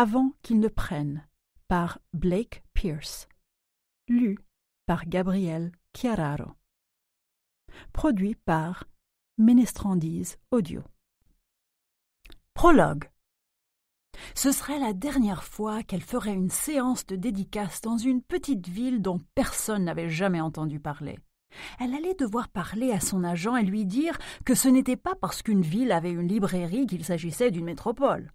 Avant qu'il ne prenne par Blake Pierce. Lu par Gabriel Chiararo. Produit par Ménestrandise Audio. Prologue. Ce serait la dernière fois qu'elle ferait une séance de dédicace dans une petite ville dont personne n'avait jamais entendu parler. Elle allait devoir parler à son agent et lui dire que ce n'était pas parce qu'une ville avait une librairie qu'il s'agissait d'une métropole.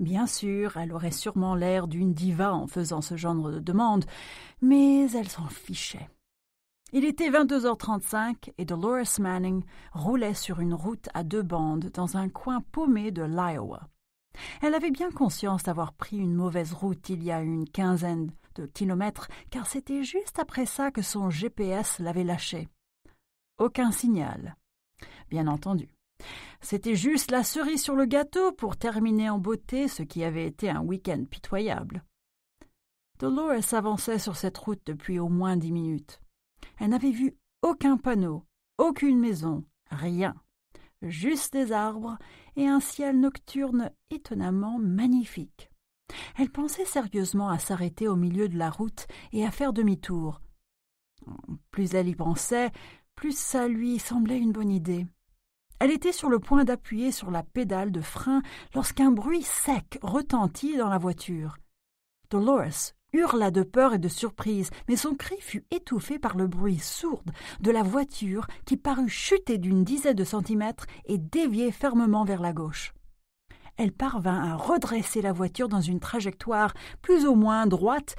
Bien sûr, elle aurait sûrement l'air d'une diva en faisant ce genre de demande, mais elle s'en fichait. Il était 22h35 et Dolores Manning roulait sur une route à deux bandes dans un coin paumé de l'Iowa. Elle avait bien conscience d'avoir pris une mauvaise route il y a une quinzaine de kilomètres, car c'était juste après ça que son GPS l'avait lâché. Aucun signal. Bien entendu. C'était juste la cerise sur le gâteau pour terminer en beauté ce qui avait été un week-end pitoyable. Dolores avançait sur cette route depuis au moins dix minutes. Elle n'avait vu aucun panneau, aucune maison, rien. Juste des arbres et un ciel nocturne étonnamment magnifique. Elle pensait sérieusement à s'arrêter au milieu de la route et à faire demi-tour. Plus elle y pensait, plus ça lui semblait une bonne idée. Elle était sur le point d'appuyer sur la pédale de frein lorsqu'un bruit sec retentit dans la voiture. Dolores hurla de peur et de surprise, mais son cri fut étouffé par le bruit sourd de la voiture qui parut chuter d'une dizaine de centimètres et dévier fermement vers la gauche. Elle parvint à redresser la voiture dans une trajectoire plus ou moins droite,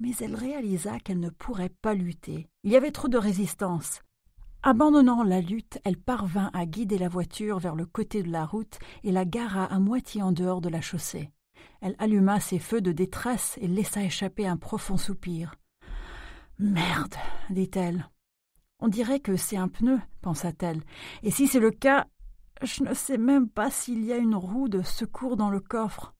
mais elle réalisa qu'elle ne pourrait pas lutter. Il y avait trop de résistance. Abandonnant la lutte, elle parvint à guider la voiture vers le côté de la route et la gara à moitié en dehors de la chaussée. Elle alluma ses feux de détresse et laissa échapper un profond soupir. Merde, dit-elle. On dirait que c'est un pneu, pensa-t-elle. Et si c'est le cas, je ne sais même pas s'il y a une roue de secours dans le coffre.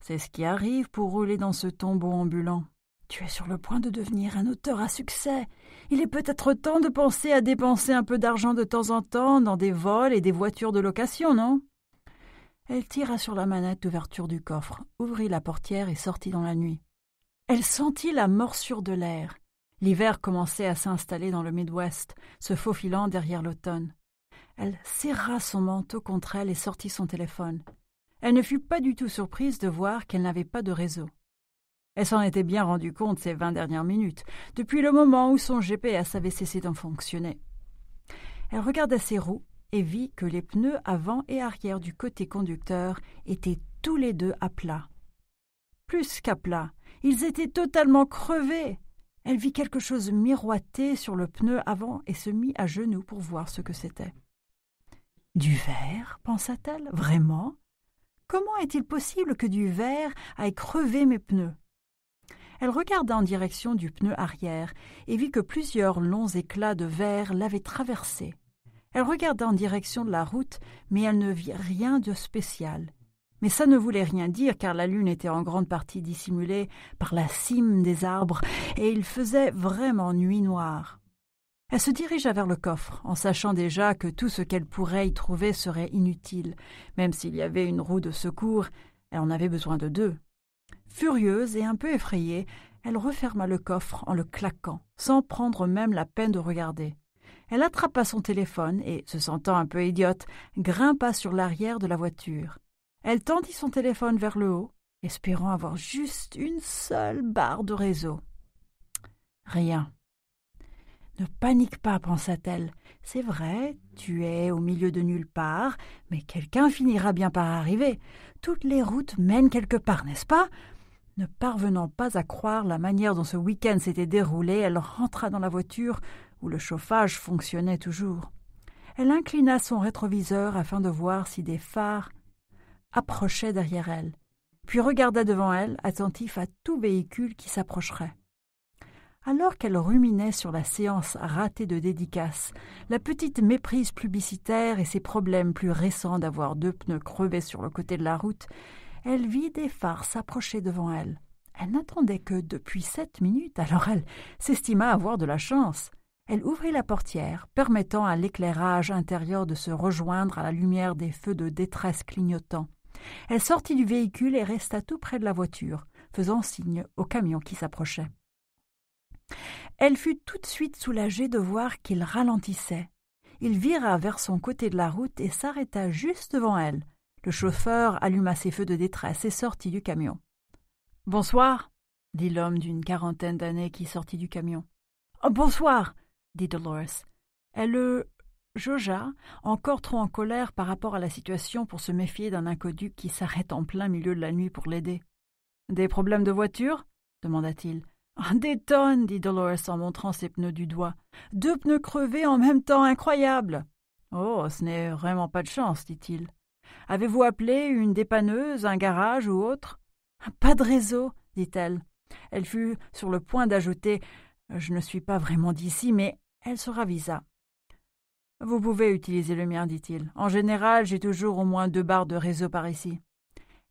C'est ce qui arrive pour rouler dans ce tombeau ambulant. Tu es sur le point de devenir un auteur à succès. Il est peut-être temps de penser à dépenser un peu d'argent de temps en temps dans des vols et des voitures de location, non Elle tira sur la manette d'ouverture du coffre, ouvrit la portière et sortit dans la nuit. Elle sentit la morsure de l'air. L'hiver commençait à s'installer dans le Midwest, se faufilant derrière l'automne. Elle serra son manteau contre elle et sortit son téléphone. Elle ne fut pas du tout surprise de voir qu'elle n'avait pas de réseau. Elle s'en était bien rendue compte ces vingt dernières minutes, depuis le moment où son GPS avait cessé d'en fonctionner. Elle regarda ses roues et vit que les pneus avant et arrière du côté conducteur étaient tous les deux à plat. Plus qu'à plat, ils étaient totalement crevés. Elle vit quelque chose miroiter sur le pneu avant et se mit à genoux pour voir ce que c'était. Du verre, pensa-t-elle, vraiment Comment est-il possible que du verre ait crevé mes pneus elle regarda en direction du pneu arrière et vit que plusieurs longs éclats de verre l'avaient traversé. Elle regarda en direction de la route, mais elle ne vit rien de spécial. Mais ça ne voulait rien dire, car la lune était en grande partie dissimulée par la cime des arbres, et il faisait vraiment nuit noire. Elle se dirigea vers le coffre, en sachant déjà que tout ce qu'elle pourrait y trouver serait inutile. Même s'il y avait une roue de secours, elle en avait besoin de deux. Furieuse et un peu effrayée, elle referma le coffre en le claquant, sans prendre même la peine de regarder. Elle attrapa son téléphone et, se sentant un peu idiote, grimpa sur l'arrière de la voiture. Elle tendit son téléphone vers le haut, espérant avoir juste une seule barre de réseau. Rien. Ne panique pas, pensa-t-elle. C'est vrai, tu es au milieu de nulle part, mais quelqu'un finira bien par arriver toutes les routes mènent quelque part, n'est-ce pas Ne parvenant pas à croire la manière dont ce week-end s'était déroulé, elle rentra dans la voiture où le chauffage fonctionnait toujours. Elle inclina son rétroviseur afin de voir si des phares approchaient derrière elle, puis regarda devant elle, attentif à tout véhicule qui s'approcherait. Alors qu'elle ruminait sur la séance ratée de dédicace, la petite méprise publicitaire et ses problèmes plus récents d'avoir deux pneus crevés sur le côté de la route, elle vit des phares s'approcher devant elle. Elle n'attendait que depuis sept minutes, alors elle s'estima avoir de la chance. Elle ouvrit la portière, permettant à l'éclairage intérieur de se rejoindre à la lumière des feux de détresse clignotants. Elle sortit du véhicule et resta tout près de la voiture, faisant signe au camion qui s'approchait. Elle fut tout de suite soulagée de voir qu'il ralentissait. Il vira vers son côté de la route et s'arrêta juste devant elle. Le chauffeur alluma ses feux de détresse et sortit du camion. Bonsoir, dit l'homme d'une quarantaine d'années qui sortit du camion. Oh, bonsoir, dit Dolores. Elle le jaugea, encore trop en colère par rapport à la situation pour se méfier d'un inconnu qui s'arrête en plein milieu de la nuit pour l'aider. Des problèmes de voiture demanda-t-il. Ah, des tonnes, dit Dolores en montrant ses pneus du doigt. Deux pneus crevés en même temps, incroyable. Oh, ce n'est vraiment pas de chance, dit-il. Avez-vous appelé une dépanneuse, un garage ou autre Pas de réseau, dit-elle. Elle fut sur le point d'ajouter Je ne suis pas vraiment d'ici, mais elle se ravisa. Vous pouvez utiliser le mien, dit-il. En général, j'ai toujours au moins deux barres de réseau par ici.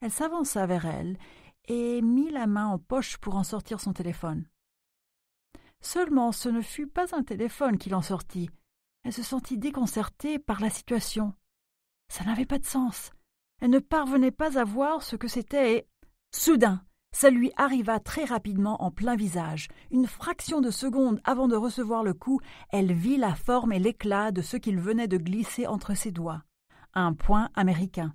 Elle s'avança vers elle et mit la main en poche pour en sortir son téléphone. Seulement ce ne fut pas un téléphone qu'il en sortit. Elle se sentit déconcertée par la situation. Ça n'avait pas de sens. Elle ne parvenait pas à voir ce que c'était et. Soudain, ça lui arriva très rapidement en plein visage. Une fraction de seconde avant de recevoir le coup, elle vit la forme et l'éclat de ce qu'il venait de glisser entre ses doigts. Un point américain.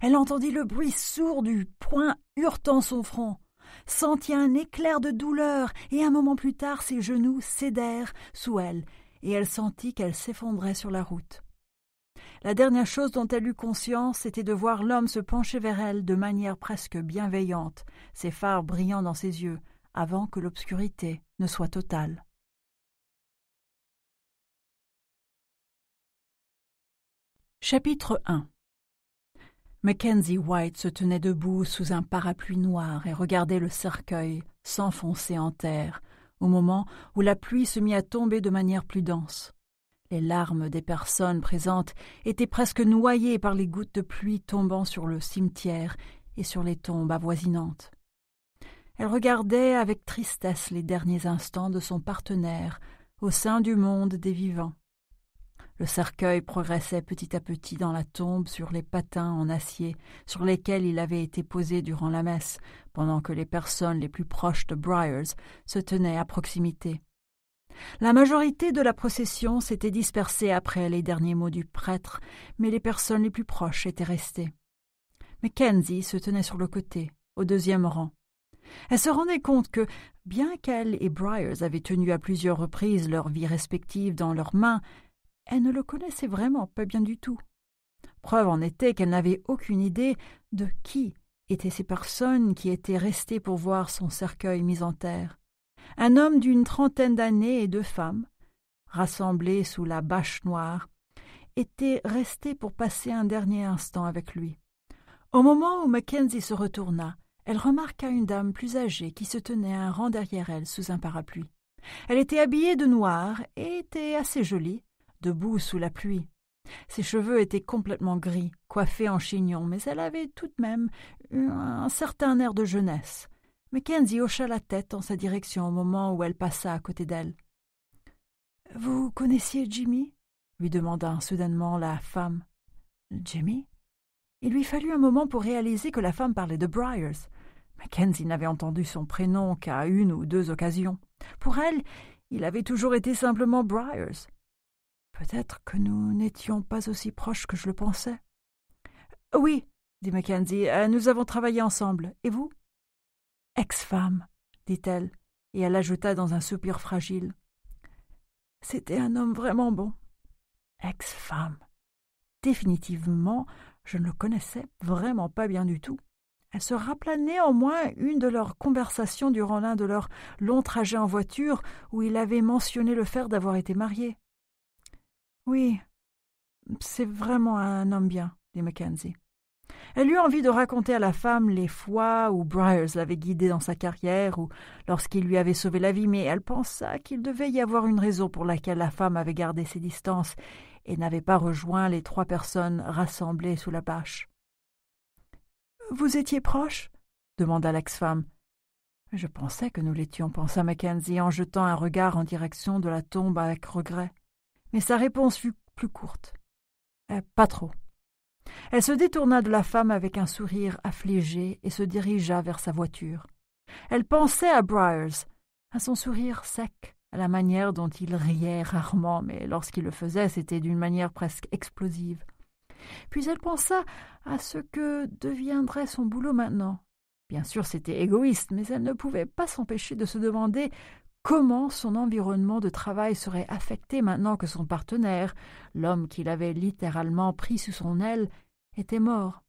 Elle entendit le bruit sourd du poing hurtant son front, sentit un éclair de douleur, et un moment plus tard ses genoux cédèrent sous elle, et elle sentit qu'elle s'effondrait sur la route. La dernière chose dont elle eut conscience était de voir l'homme se pencher vers elle de manière presque bienveillante, ses phares brillant dans ses yeux, avant que l'obscurité ne soit totale. Chapitre 1 Mackenzie White se tenait debout sous un parapluie noir et regardait le cercueil s'enfoncer en terre, au moment où la pluie se mit à tomber de manière plus dense. Les larmes des personnes présentes étaient presque noyées par les gouttes de pluie tombant sur le cimetière et sur les tombes avoisinantes. Elle regardait avec tristesse les derniers instants de son partenaire au sein du monde des vivants. Le cercueil progressait petit à petit dans la tombe sur les patins en acier sur lesquels il avait été posé durant la messe, pendant que les personnes les plus proches de Briars se tenaient à proximité. La majorité de la procession s'était dispersée après les derniers mots du prêtre, mais les personnes les plus proches étaient restées. Mackenzie se tenait sur le côté, au deuxième rang. Elle se rendait compte que, bien qu'elle et Briars avaient tenu à plusieurs reprises leur vie respective dans leurs mains, elle ne le connaissait vraiment pas bien du tout. Preuve en était qu'elle n'avait aucune idée de qui étaient ces personnes qui étaient restées pour voir son cercueil mis en terre. Un homme d'une trentaine d'années et deux femmes, rassemblées sous la bâche noire, étaient restées pour passer un dernier instant avec lui. Au moment où Mackenzie se retourna, elle remarqua une dame plus âgée qui se tenait un rang derrière elle sous un parapluie. Elle était habillée de noir et était assez jolie, debout sous la pluie. Ses cheveux étaient complètement gris, coiffés en chignon, mais elle avait tout de même un certain air de jeunesse. Mackenzie hocha la tête en sa direction au moment où elle passa à côté d'elle. Vous connaissiez Jimmy lui demanda soudainement la femme. Jimmy Il lui fallut un moment pour réaliser que la femme parlait de Briars. Mackenzie n'avait entendu son prénom qu'à une ou deux occasions. Pour elle, il avait toujours été simplement Briars. Peut-être que nous n'étions pas aussi proches que je le pensais. Oui, dit Mackenzie, euh, nous avons travaillé ensemble. Et vous Ex-femme, dit-elle, et elle ajouta dans un soupir fragile. C'était un homme vraiment bon. Ex-femme. Définitivement, je ne le connaissais vraiment pas bien du tout. Elle se rappela néanmoins une de leurs conversations durant l'un de leurs longs trajets en voiture où il avait mentionné le fait d'avoir été marié. Oui, c'est vraiment un homme bien, dit Mackenzie. Elle eut envie de raconter à la femme les fois où Briars l'avait guidée dans sa carrière ou lorsqu'il lui avait sauvé la vie, mais elle pensa qu'il devait y avoir une raison pour laquelle la femme avait gardé ses distances et n'avait pas rejoint les trois personnes rassemblées sous la bâche. Vous étiez proche? demanda l'ex-femme. Je pensais que nous l'étions, pensa Mackenzie en jetant un regard en direction de la tombe avec regret. Mais sa réponse fut plus courte. Euh, pas trop. Elle se détourna de la femme avec un sourire affligé et se dirigea vers sa voiture. Elle pensait à Briars, à son sourire sec, à la manière dont il riait rarement, mais lorsqu'il le faisait, c'était d'une manière presque explosive. Puis elle pensa à ce que deviendrait son boulot maintenant. Bien sûr, c'était égoïste, mais elle ne pouvait pas s'empêcher de se demander comment son environnement de travail serait affecté maintenant que son partenaire, l'homme qu'il avait littéralement pris sous son aile, était mort.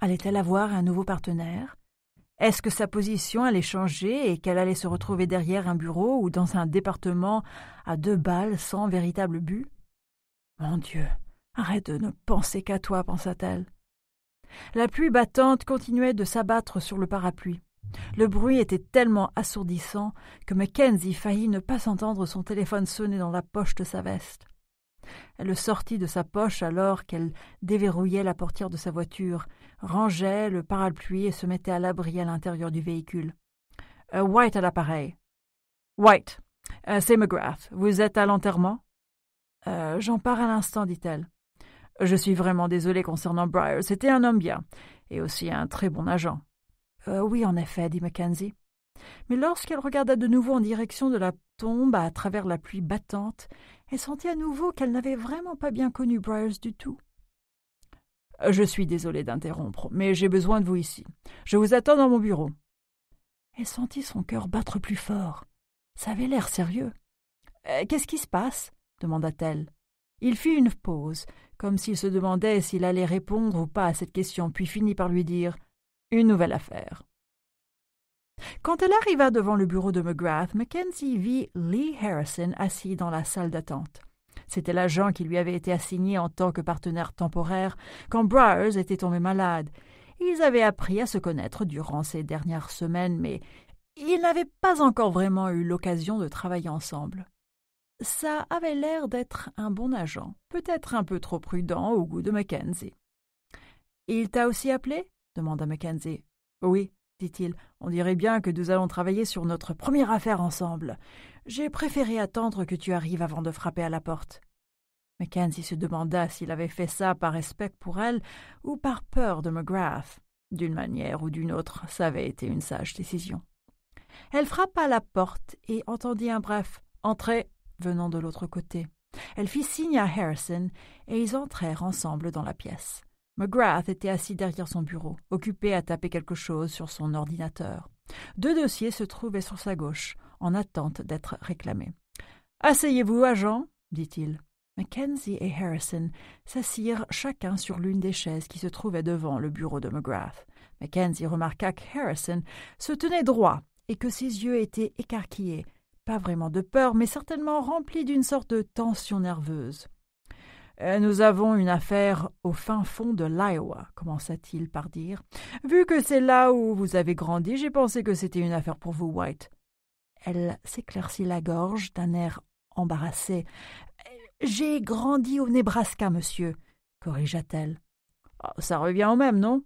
Allait-elle avoir un nouveau partenaire Est-ce que sa position allait changer et qu'elle allait se retrouver derrière un bureau ou dans un département à deux balles sans véritable but Mon Dieu, arrête de ne penser qu'à toi, pensa-t-elle. La pluie battante continuait de s'abattre sur le parapluie. Le bruit était tellement assourdissant que Mackenzie faillit ne pas s'entendre son téléphone sonner dans la poche de sa veste. Elle le sortit de sa poche alors qu'elle déverrouillait la portière de sa voiture, rangeait le parapluie et se mettait à l'abri à l'intérieur du véhicule. Euh, White à l'appareil. White, euh, c'est McGrath. Vous êtes à l'enterrement euh, J'en pars à l'instant, dit-elle. Je suis vraiment désolée concernant Briar. C'était un homme bien, et aussi un très bon agent. Euh, oui, en effet, dit Mackenzie. Mais lorsqu'elle regarda de nouveau en direction de la tombe à travers la pluie battante, elle sentit à nouveau qu'elle n'avait vraiment pas bien connu Briars du tout. Euh, je suis désolé d'interrompre, mais j'ai besoin de vous ici. Je vous attends dans mon bureau. Elle sentit son cœur battre plus fort. Ça avait l'air sérieux. Euh, qu'est-ce qui se passe demanda-t-elle. Il fit une pause, comme s'il se demandait s'il allait répondre ou pas à cette question, puis finit par lui dire une nouvelle affaire. Quand elle arriva devant le bureau de McGrath, Mackenzie vit Lee Harrison assis dans la salle d'attente. C'était l'agent qui lui avait été assigné en tant que partenaire temporaire quand Briars était tombé malade. Ils avaient appris à se connaître durant ces dernières semaines, mais ils n'avaient pas encore vraiment eu l'occasion de travailler ensemble. Ça avait l'air d'être un bon agent, peut-être un peu trop prudent au goût de Mackenzie. Il t'a aussi appelé demanda Mackenzie. Oui, dit-il, on dirait bien que nous allons travailler sur notre première affaire ensemble. J'ai préféré attendre que tu arrives avant de frapper à la porte. Mackenzie se demanda s'il avait fait ça par respect pour elle ou par peur de McGrath. D'une manière ou d'une autre, ça avait été une sage décision. Elle frappa à la porte et entendit un bref Entrez venant de l'autre côté. Elle fit signe à Harrison et ils entrèrent ensemble dans la pièce. McGrath était assis derrière son bureau, occupé à taper quelque chose sur son ordinateur. Deux dossiers se trouvaient sur sa gauche, en attente d'être réclamés. Asseyez-vous, agent, dit-il. Mackenzie et Harrison s'assirent chacun sur l'une des chaises qui se trouvaient devant le bureau de McGrath. Mackenzie remarqua que Harrison se tenait droit et que ses yeux étaient écarquillés, pas vraiment de peur, mais certainement remplis d'une sorte de tension nerveuse. Euh, nous avons une affaire au fin fond de l'Iowa, commença-t-il par dire. Vu que c'est là où vous avez grandi, j'ai pensé que c'était une affaire pour vous, White. Elle s'éclaircit la gorge d'un air embarrassé. J'ai grandi au Nebraska, monsieur, corrigea-t-elle. Oh, ça revient au même, non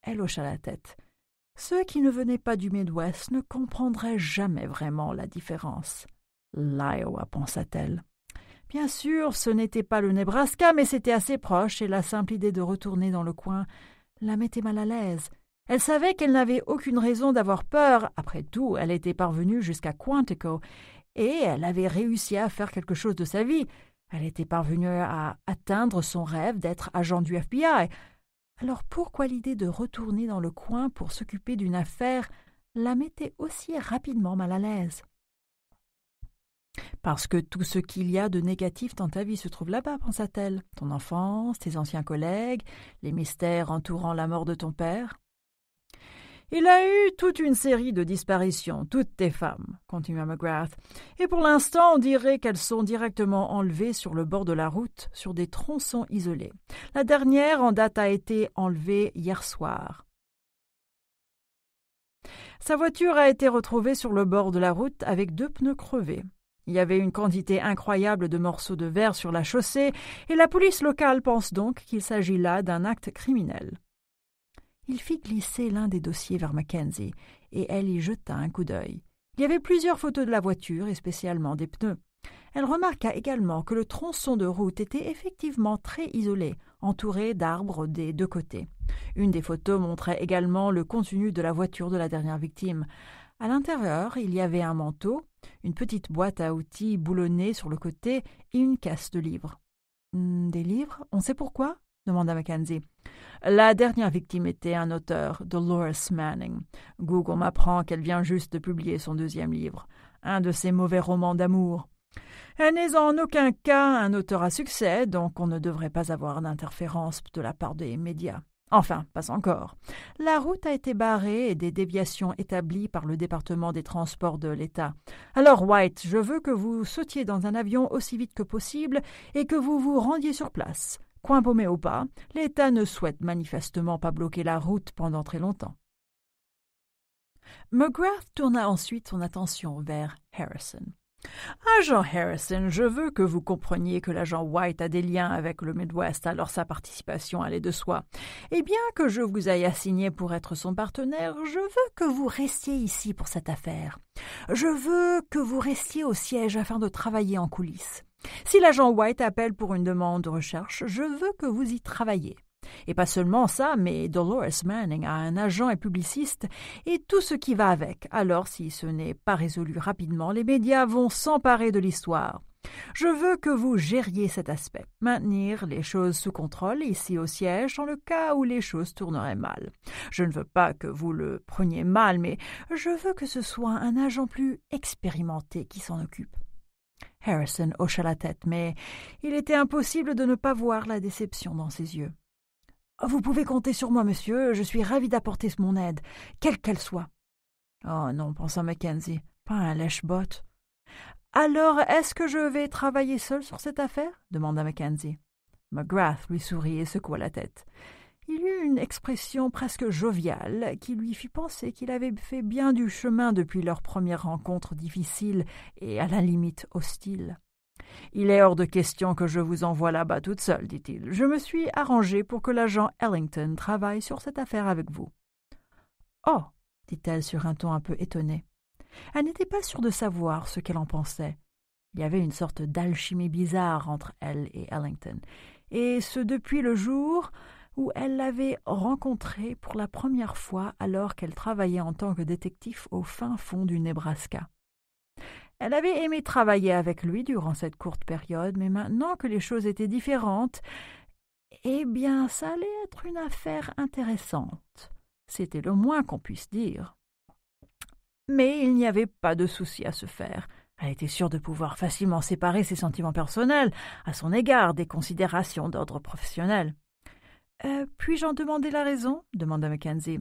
Elle hocha la tête. Ceux qui ne venaient pas du Midwest ne comprendraient jamais vraiment la différence. L'Iowa, pensa-t-elle. Bien sûr, ce n'était pas le Nebraska, mais c'était assez proche, et la simple idée de retourner dans le coin la mettait mal à l'aise. Elle savait qu'elle n'avait aucune raison d'avoir peur. Après tout, elle était parvenue jusqu'à Quantico, et elle avait réussi à faire quelque chose de sa vie. Elle était parvenue à atteindre son rêve d'être agent du FBI. Alors pourquoi l'idée de retourner dans le coin pour s'occuper d'une affaire la mettait aussi rapidement mal à l'aise parce que tout ce qu'il y a de négatif dans ta vie se trouve là-bas, pensa-t-elle. Ton enfance, tes anciens collègues, les mystères entourant la mort de ton père. Il a eu toute une série de disparitions, toutes tes femmes, continua McGrath, et pour l'instant on dirait qu'elles sont directement enlevées sur le bord de la route, sur des tronçons isolés. La dernière en date a été enlevée hier soir. Sa voiture a été retrouvée sur le bord de la route avec deux pneus crevés. Il y avait une quantité incroyable de morceaux de verre sur la chaussée, et la police locale pense donc qu'il s'agit là d'un acte criminel. Il fit glisser l'un des dossiers vers Mackenzie, et elle y jeta un coup d'œil. Il y avait plusieurs photos de la voiture, et spécialement des pneus. Elle remarqua également que le tronçon de route était effectivement très isolé, entouré d'arbres des deux côtés. Une des photos montrait également le contenu de la voiture de la dernière victime. À l'intérieur, il y avait un manteau, une petite boîte à outils boulonnée sur le côté et une casse de livres. Hmm, des livres On sait pourquoi demanda Mackenzie. La dernière victime était un auteur, Dolores Manning. Google m'apprend qu'elle vient juste de publier son deuxième livre, un de ses mauvais romans d'amour. Elle n'est en aucun cas un auteur à succès, donc on ne devrait pas avoir d'interférence de la part des médias. Enfin, pas encore. La route a été barrée et des déviations établies par le département des transports de l'État. Alors, White, je veux que vous sautiez dans un avion aussi vite que possible et que vous vous rendiez sur place. Coin paumé ou pas, l'État ne souhaite manifestement pas bloquer la route pendant très longtemps. McGrath tourna ensuite son attention vers Harrison. Agent Harrison, je veux que vous compreniez que l'agent White a des liens avec le Midwest, alors sa participation allait de soi. Et bien que je vous aille assigné pour être son partenaire, je veux que vous restiez ici pour cette affaire. Je veux que vous restiez au siège afin de travailler en coulisses. Si l'agent White appelle pour une demande de recherche, je veux que vous y travailliez. Et pas seulement ça, mais Dolores Manning a un agent et publiciste et tout ce qui va avec. Alors, si ce n'est pas résolu rapidement, les médias vont s'emparer de l'histoire. Je veux que vous gériez cet aspect, maintenir les choses sous contrôle ici au siège dans le cas où les choses tourneraient mal. Je ne veux pas que vous le preniez mal, mais je veux que ce soit un agent plus expérimenté qui s'en occupe. Harrison hocha la tête, mais il était impossible de ne pas voir la déception dans ses yeux. Vous pouvez compter sur moi, monsieur, je suis ravi d'apporter mon aide, quelle qu'elle soit. Oh non, pensa Mackenzie, pas un lèche-botte. Alors, est-ce que je vais travailler seul sur cette affaire demanda Mackenzie. McGrath lui sourit et secoua la tête. Il eut une expression presque joviale qui lui fit penser qu'il avait fait bien du chemin depuis leur première rencontre difficile et à la limite hostile. Il est hors de question que je vous envoie là-bas toute seule, dit-il. Je me suis arrangé pour que l'agent Ellington travaille sur cette affaire avec vous. Oh dit-elle sur un ton un peu étonné. Elle n'était pas sûre de savoir ce qu'elle en pensait. Il y avait une sorte d'alchimie bizarre entre elle et Ellington, et ce depuis le jour où elle l'avait rencontré pour la première fois alors qu'elle travaillait en tant que détective au fin fond du Nebraska. Elle avait aimé travailler avec lui durant cette courte période, mais maintenant que les choses étaient différentes, eh bien, ça allait être une affaire intéressante. C'était le moins qu'on puisse dire. Mais il n'y avait pas de souci à se faire. Elle était sûre de pouvoir facilement séparer ses sentiments personnels à son égard des considérations d'ordre professionnel. Euh, puis-je en demander la raison demanda Mackenzie.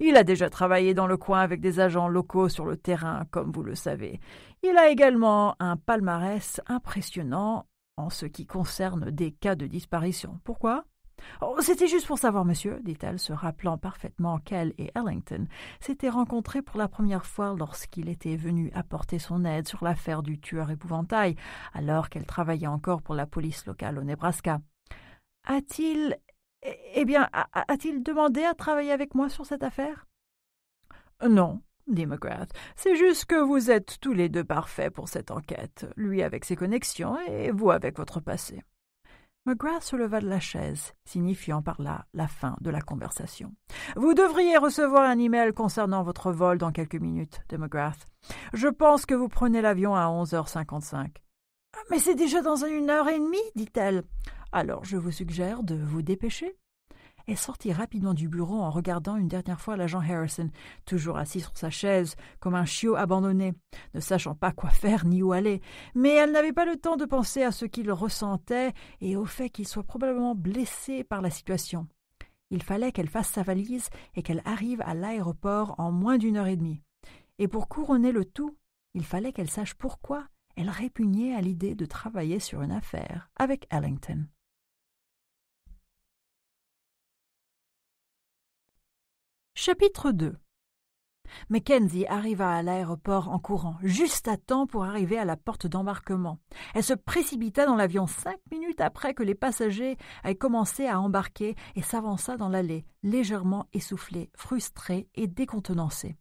Il a déjà travaillé dans le coin avec des agents locaux sur le terrain, comme vous le savez. Il a également un palmarès impressionnant en ce qui concerne des cas de disparition. Pourquoi oh, C'était juste pour savoir, monsieur, dit-elle, se rappelant parfaitement qu'elle et Ellington s'étaient rencontrés pour la première fois lorsqu'il était venu apporter son aide sur l'affaire du tueur épouvantail, alors qu'elle travaillait encore pour la police locale au Nebraska. A-t-il eh, eh bien, a-t-il demandé à travailler avec moi sur cette affaire euh, Non, dit McGrath. C'est juste que vous êtes tous les deux parfaits pour cette enquête, lui avec ses connexions et vous avec votre passé. McGrath se leva de la chaise, signifiant par là la fin de la conversation. Vous devriez recevoir un email concernant votre vol dans quelques minutes, dit McGrath. Je pense que vous prenez l'avion à onze heures cinquante-cinq. Mais c'est déjà dans une heure et demie, dit-elle. Alors je vous suggère de vous dépêcher. Elle sortit rapidement du bureau en regardant une dernière fois l'agent Harrison, toujours assis sur sa chaise, comme un chiot abandonné, ne sachant pas quoi faire ni où aller. Mais elle n'avait pas le temps de penser à ce qu'il ressentait et au fait qu'il soit probablement blessé par la situation. Il fallait qu'elle fasse sa valise et qu'elle arrive à l'aéroport en moins d'une heure et demie. Et pour couronner le tout, il fallait qu'elle sache pourquoi elle répugnait à l'idée de travailler sur une affaire avec Ellington. Chapitre 2 Mackenzie arriva à l'aéroport en courant, juste à temps pour arriver à la porte d'embarquement. Elle se précipita dans l'avion cinq minutes après que les passagers aient commencé à embarquer et s'avança dans l'allée, légèrement essoufflée, frustrée et décontenancée.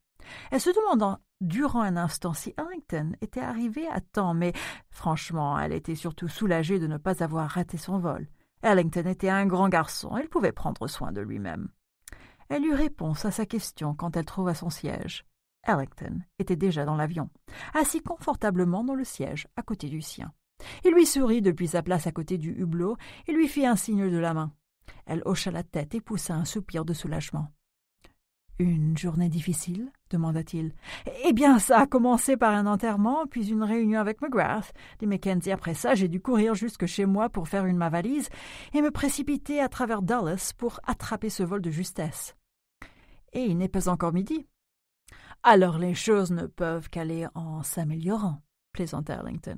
Elle se demanda durant un instant si Ellington était arrivé à temps, mais franchement, elle était surtout soulagée de ne pas avoir raté son vol. Ellington était un grand garçon, il pouvait prendre soin de lui-même. Elle eut réponse à sa question quand elle trouva son siège. Ellington était déjà dans l'avion, assis confortablement dans le siège à côté du sien. Il lui sourit depuis sa place à côté du hublot et lui fit un signe de la main. Elle hocha la tête et poussa un soupir de soulagement. Une journée difficile demanda-t-il. Eh bien, ça a commencé par un enterrement, puis une réunion avec McGrath, dit Mackenzie. Après ça, j'ai dû courir jusque chez moi pour faire une ma valise et me précipiter à travers Dallas pour attraper ce vol de justesse et il n'est pas encore midi. Alors les choses ne peuvent qu'aller en s'améliorant, plaisanta Arlington.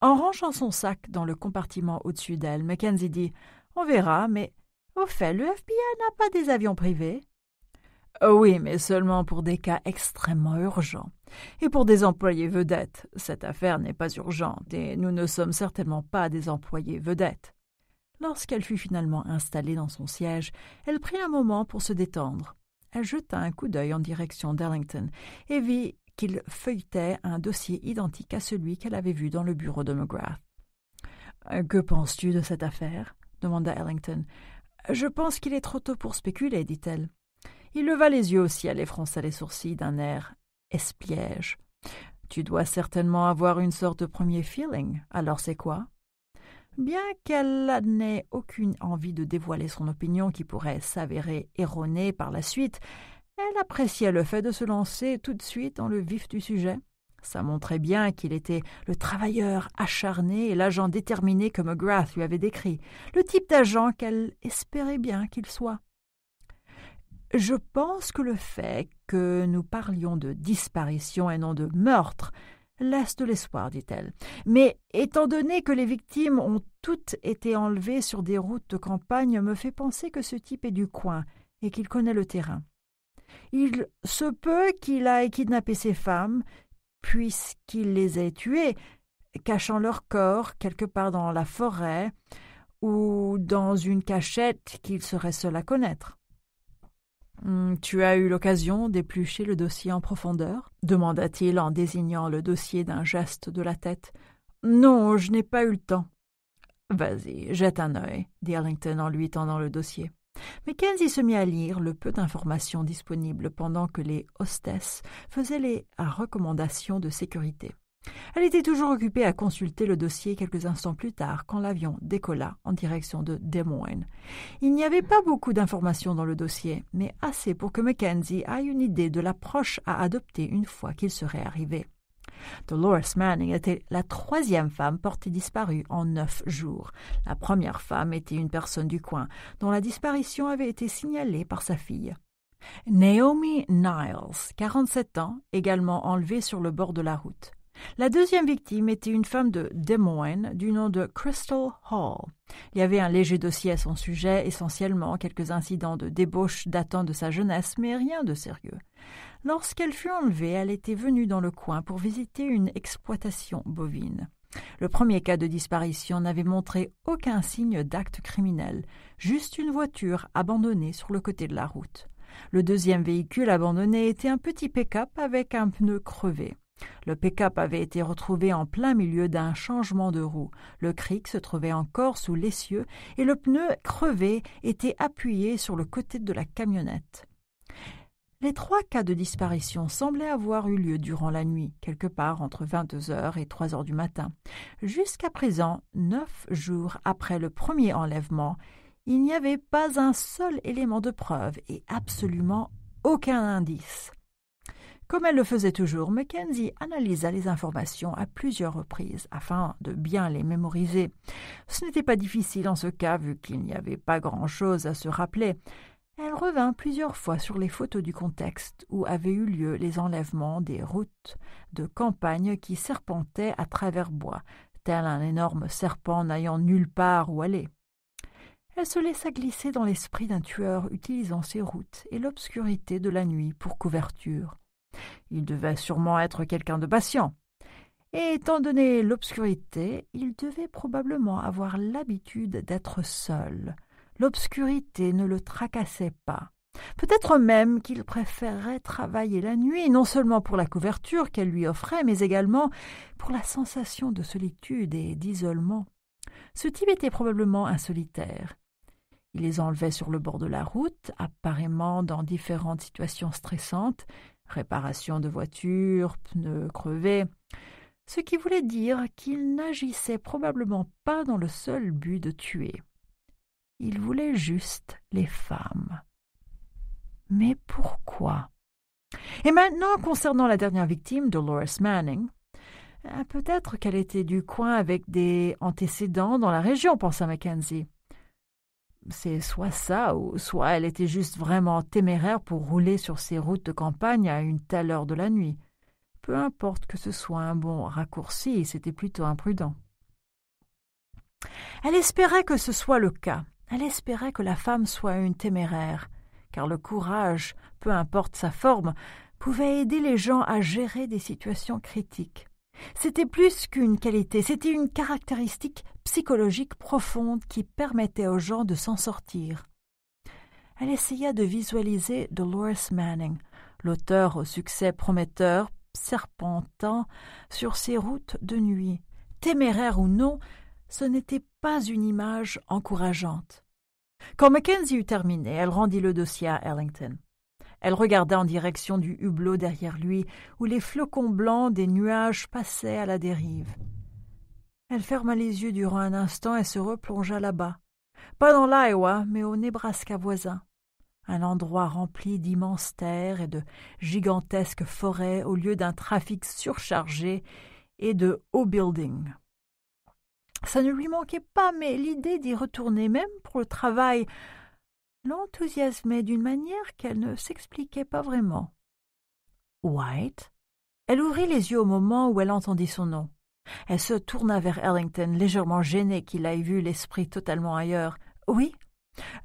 En rangeant son sac dans le compartiment au-dessus d'elle, Mackenzie dit On verra, mais au fait, le FBI n'a pas des avions privés. Euh, oui, mais seulement pour des cas extrêmement urgents. Et pour des employés vedettes, cette affaire n'est pas urgente et nous ne sommes certainement pas des employés vedettes. Lorsqu'elle fut finalement installée dans son siège, elle prit un moment pour se détendre. Elle jeta un coup d'œil en direction d'Ellington et vit qu'il feuilletait un dossier identique à celui qu'elle avait vu dans le bureau de McGrath. Euh, que penses-tu de cette affaire demanda Ellington. Je pense qu'il est trop tôt pour spéculer, dit-elle. Il leva les yeux au ciel et fronça les sourcils d'un air espiège. Tu dois certainement avoir une sorte de premier feeling. Alors c'est quoi Bien qu'elle n'ait aucune envie de dévoiler son opinion qui pourrait s'avérer erronée par la suite, elle appréciait le fait de se lancer tout de suite dans le vif du sujet. Ça montrait bien qu'il était le travailleur acharné et l'agent déterminé que McGrath lui avait décrit, le type d'agent qu'elle espérait bien qu'il soit. Je pense que le fait que nous parlions de disparition et non de meurtre laisse de l'espoir, dit-elle. Mais étant donné que les victimes ont toutes été enlevées sur des routes de campagne, me fait penser que ce type est du coin et qu'il connaît le terrain. Il se peut qu'il ait kidnappé ces femmes, puisqu'il les ait tuées, cachant leur corps quelque part dans la forêt ou dans une cachette qu'il serait seul à connaître. Hum, tu as eu l'occasion d'éplucher le dossier en profondeur demanda-t-il en désignant le dossier d'un geste de la tête. Non, je n'ai pas eu le temps. Vas-y, jette un œil, dit Arlington en lui tendant le dossier. Mackenzie se mit à lire le peu d'informations disponibles pendant que les hostesses faisaient les recommandations de sécurité. Elle était toujours occupée à consulter le dossier quelques instants plus tard quand l'avion décolla en direction de Des Moines. Il n'y avait pas beaucoup d'informations dans le dossier, mais assez pour que Mackenzie aille une idée de l'approche à adopter une fois qu'il serait arrivé. Dolores Manning était la troisième femme portée disparue en neuf jours. La première femme était une personne du coin dont la disparition avait été signalée par sa fille. Naomi Niles, 47 ans, également enlevée sur le bord de la route. La deuxième victime était une femme de Des Moines du nom de Crystal Hall. Il y avait un léger dossier à son sujet, essentiellement quelques incidents de débauche datant de sa jeunesse, mais rien de sérieux. Lorsqu'elle fut enlevée, elle était venue dans le coin pour visiter une exploitation bovine. Le premier cas de disparition n'avait montré aucun signe d'acte criminel, juste une voiture abandonnée sur le côté de la route. Le deuxième véhicule abandonné était un petit pick-up avec un pneu crevé. Le pick-up avait été retrouvé en plein milieu d'un changement de roue. Le cric se trouvait encore sous l'essieu et le pneu crevé était appuyé sur le côté de la camionnette. Les trois cas de disparition semblaient avoir eu lieu durant la nuit, quelque part entre 22 heures et 3 heures du matin. Jusqu'à présent, neuf jours après le premier enlèvement, il n'y avait pas un seul élément de preuve et absolument aucun indice. Comme elle le faisait toujours, Mackenzie analysa les informations à plusieurs reprises afin de bien les mémoriser. Ce n'était pas difficile en ce cas, vu qu'il n'y avait pas grand-chose à se rappeler. Elle revint plusieurs fois sur les photos du contexte où avaient eu lieu les enlèvements des routes de campagne qui serpentaient à travers bois, tel un énorme serpent n'ayant nulle part où aller. Elle se laissa glisser dans l'esprit d'un tueur utilisant ces routes et l'obscurité de la nuit pour couverture. Il devait sûrement être quelqu'un de patient. Et étant donné l'obscurité, il devait probablement avoir l'habitude d'être seul. L'obscurité ne le tracassait pas. Peut-être même qu'il préférerait travailler la nuit, non seulement pour la couverture qu'elle lui offrait, mais également pour la sensation de solitude et d'isolement. Ce type était probablement un solitaire. Il les enlevait sur le bord de la route, apparemment dans différentes situations stressantes, réparation de voitures, pneus crevés, ce qui voulait dire qu'il n'agissait probablement pas dans le seul but de tuer. Il voulait juste les femmes. Mais pourquoi Et maintenant, concernant la dernière victime, Dolores Manning, euh, peut-être qu'elle était du coin avec des antécédents dans la région, pensa Mackenzie c'est soit ça, ou soit elle était juste vraiment téméraire pour rouler sur ses routes de campagne à une telle heure de la nuit. Peu importe que ce soit un bon raccourci, c'était plutôt imprudent. Elle espérait que ce soit le cas. Elle espérait que la femme soit une téméraire, car le courage, peu importe sa forme, pouvait aider les gens à gérer des situations critiques. C'était plus qu'une qualité, c'était une caractéristique psychologique profonde qui permettait aux gens de s'en sortir. Elle essaya de visualiser Dolores Manning, l'auteur au succès prometteur, serpentant sur ses routes de nuit. Téméraire ou non, ce n'était pas une image encourageante. Quand Mackenzie eut terminé, elle rendit le dossier à Ellington. Elle regarda en direction du hublot derrière lui, où les flocons blancs des nuages passaient à la dérive. Elle ferma les yeux durant un instant et se replongea là-bas. Pas dans l'Iowa, mais au Nebraska voisin. Un endroit rempli d'immenses terres et de gigantesques forêts au lieu d'un trafic surchargé et de hauts buildings. Ça ne lui manquait pas, mais l'idée d'y retourner, même pour le travail, l'enthousiasmait d'une manière qu'elle ne s'expliquait pas vraiment. White Elle ouvrit les yeux au moment où elle entendit son nom. Elle se tourna vers Ellington, légèrement gênée qu'il ait vu l'esprit totalement ailleurs. Oui.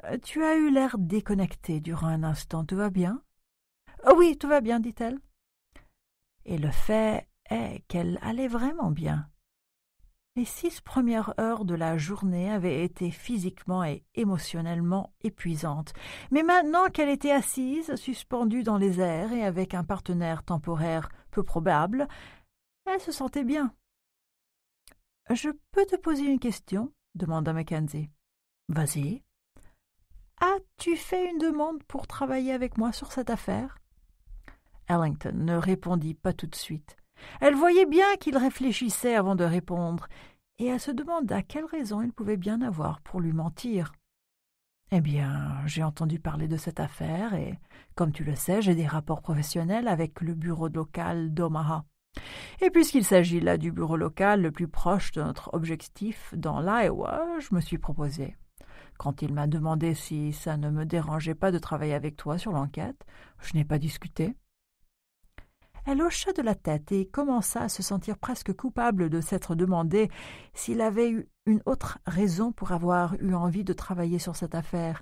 Euh, tu as eu l'air déconnecté durant un instant. Tout va bien? Oh oui, tout va bien, dit-elle. Et le fait est qu'elle allait vraiment bien. Les six premières heures de la journée avaient été physiquement et émotionnellement épuisantes, mais maintenant qu'elle était assise, suspendue dans les airs et avec un partenaire temporaire peu probable, elle se sentait bien. Je peux te poser une question demanda Mackenzie. Vas-y. As-tu fait une demande pour travailler avec moi sur cette affaire Ellington ne répondit pas tout de suite. Elle voyait bien qu'il réfléchissait avant de répondre, et elle se demanda quelle raison il pouvait bien avoir pour lui mentir. Eh bien, j'ai entendu parler de cette affaire, et comme tu le sais, j'ai des rapports professionnels avec le bureau local d'Omaha. Et puisqu'il s'agit là du bureau local le plus proche de notre objectif dans l'Iowa, je me suis proposé. Quand il m'a demandé si ça ne me dérangeait pas de travailler avec toi sur l'enquête, je n'ai pas discuté. Elle hocha de la tête et commença à se sentir presque coupable de s'être demandé s'il avait eu une autre raison pour avoir eu envie de travailler sur cette affaire,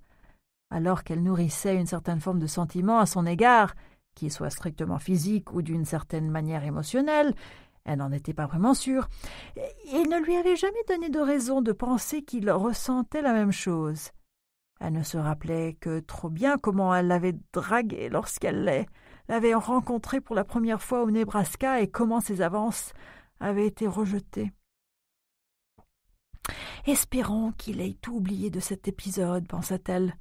alors qu'elle nourrissait une certaine forme de sentiment à son égard qu'il soit strictement physique ou d'une certaine manière émotionnelle, elle n'en était pas vraiment sûre, et ne lui avait jamais donné de raison de penser qu'il ressentait la même chose. Elle ne se rappelait que trop bien comment elle l'avait dragué lorsqu'elle l'avait rencontré pour la première fois au Nebraska et comment ses avances avaient été rejetées. Espérons qu'il ait tout oublié de cet épisode, pensa-t-elle.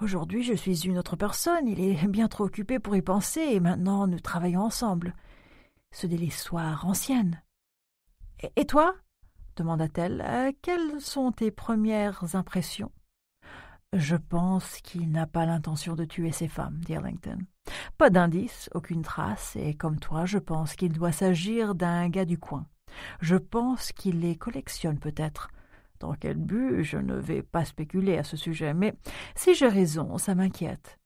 Aujourd'hui, je suis une autre personne, il est bien trop occupé pour y penser, et maintenant nous travaillons ensemble. Ce des soirs ancienne. »« Et, toi demanda-t-elle. Euh, quelles sont tes premières impressions Je pense qu'il n'a pas l'intention de tuer ses femmes, dit Ellington. Pas d'indice, aucune trace, et comme toi, je pense qu'il doit s'agir d'un gars du coin. Je pense qu'il les collectionne peut-être. Dans quel but Je ne vais pas spéculer à ce sujet, mais si j'ai raison, ça m'inquiète.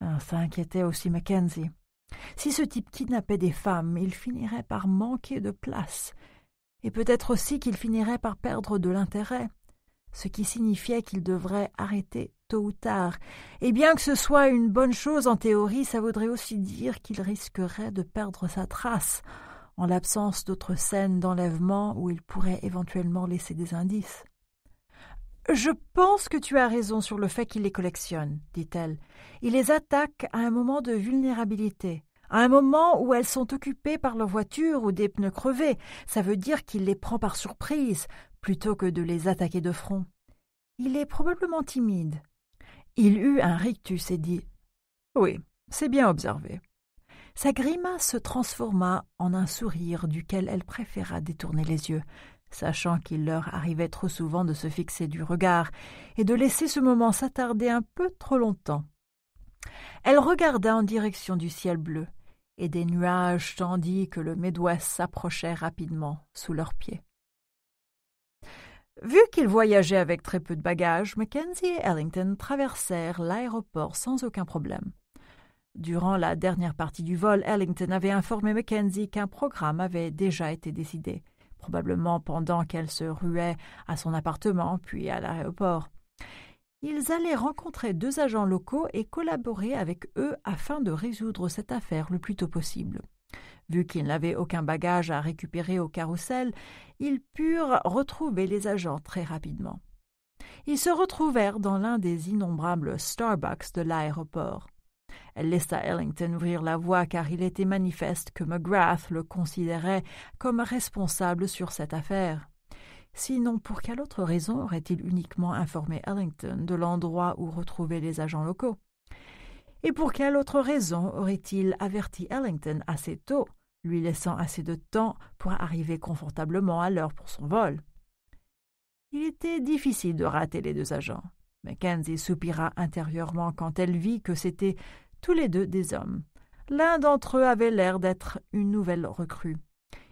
Ah, ça inquiétait aussi Mackenzie. Si ce type kidnappait des femmes, il finirait par manquer de place, et peut-être aussi qu'il finirait par perdre de l'intérêt, ce qui signifiait qu'il devrait arrêter tôt ou tard. Et bien que ce soit une bonne chose en théorie, ça voudrait aussi dire qu'il risquerait de perdre sa trace en l'absence d'autres scènes d'enlèvement où il pourrait éventuellement laisser des indices. Je pense que tu as raison sur le fait qu'il les collectionne, dit-elle. Il les attaque à un moment de vulnérabilité, à un moment où elles sont occupées par leur voiture ou des pneus crevés. Ça veut dire qu'il les prend par surprise plutôt que de les attaquer de front. Il est probablement timide. Il eut un rictus et dit Oui, c'est bien observé. Sa grimace se transforma en un sourire duquel elle préféra détourner les yeux, sachant qu'il leur arrivait trop souvent de se fixer du regard et de laisser ce moment s'attarder un peu trop longtemps. Elle regarda en direction du ciel bleu, et des nuages tandis que le Médouest s'approchait rapidement sous leurs pieds. Vu qu'ils voyageaient avec très peu de bagages, Mackenzie et Ellington traversèrent l'aéroport sans aucun problème. Durant la dernière partie du vol, Ellington avait informé Mackenzie qu'un programme avait déjà été décidé, probablement pendant qu'elle se ruait à son appartement puis à l'aéroport. Ils allaient rencontrer deux agents locaux et collaborer avec eux afin de résoudre cette affaire le plus tôt possible. Vu qu'ils n'avaient aucun bagage à récupérer au carrousel, ils purent retrouver les agents très rapidement. Ils se retrouvèrent dans l'un des innombrables Starbucks de l'aéroport. Elle laissa Ellington ouvrir la voie car il était manifeste que McGrath le considérait comme responsable sur cette affaire. Sinon, pour quelle autre raison aurait-il uniquement informé Ellington de l'endroit où retrouver les agents locaux Et pour quelle autre raison aurait-il averti Ellington assez tôt, lui laissant assez de temps pour arriver confortablement à l'heure pour son vol Il était difficile de rater les deux agents. Mackenzie soupira intérieurement quand elle vit que c'étaient tous les deux des hommes. L'un d'entre eux avait l'air d'être une nouvelle recrue.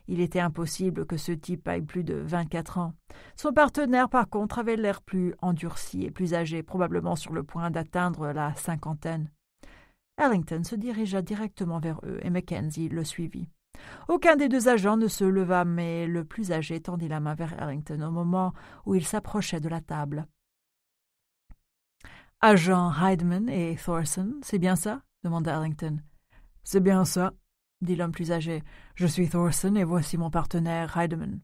Il était impossible que ce type aille plus de vingt-quatre ans. Son partenaire, par contre, avait l'air plus endurci et plus âgé, probablement sur le point d'atteindre la cinquantaine. Harrington se dirigea directement vers eux et Mackenzie le suivit. Aucun des deux agents ne se leva, mais le plus âgé tendit la main vers Harrington au moment où il s'approchait de la table. Agent Hydeman et Thorson, c'est bien ça demanda Ellington. « C'est bien ça, dit l'homme plus âgé. Je suis Thorson et voici mon partenaire Hydeman.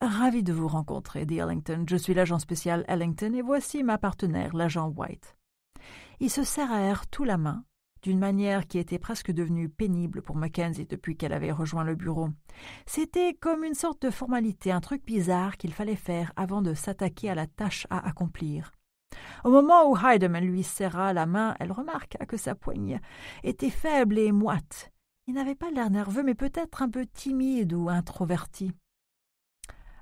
Ravi de vous rencontrer, dit Ellington. Je suis l'agent spécial Ellington et voici ma partenaire, l'agent White. Ils se serrèrent tout la main, d'une manière qui était presque devenue pénible pour Mackenzie depuis qu'elle avait rejoint le bureau. C'était comme une sorte de formalité, un truc bizarre qu'il fallait faire avant de s'attaquer à la tâche à accomplir. Au moment où Heidemann lui serra la main, elle remarqua que sa poignée était faible et moite. Il n'avait pas l'air nerveux, mais peut-être un peu timide ou introverti.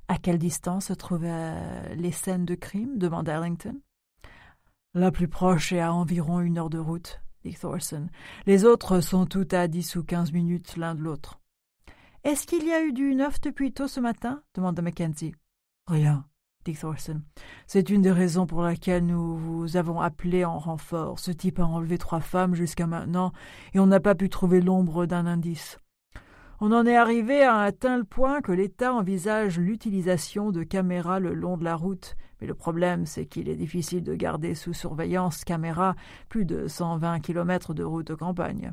À quelle distance se trouvaient les scènes de crime demanda Ellington. La plus proche est à environ une heure de route, dit Thorson. Les autres sont toutes à dix ou quinze minutes l'un de l'autre. Est-ce qu'il y a eu du neuf depuis tôt ce matin demanda Mackenzie. Rien, c'est une des raisons pour laquelle nous vous avons appelé en renfort. Ce type a enlevé trois femmes jusqu'à maintenant, et on n'a pas pu trouver l'ombre d'un indice. On en est arrivé à un tel point que l'État envisage l'utilisation de caméras le long de la route. Mais le problème, c'est qu'il est difficile de garder sous surveillance caméra plus de 120 kilomètres de route de campagne.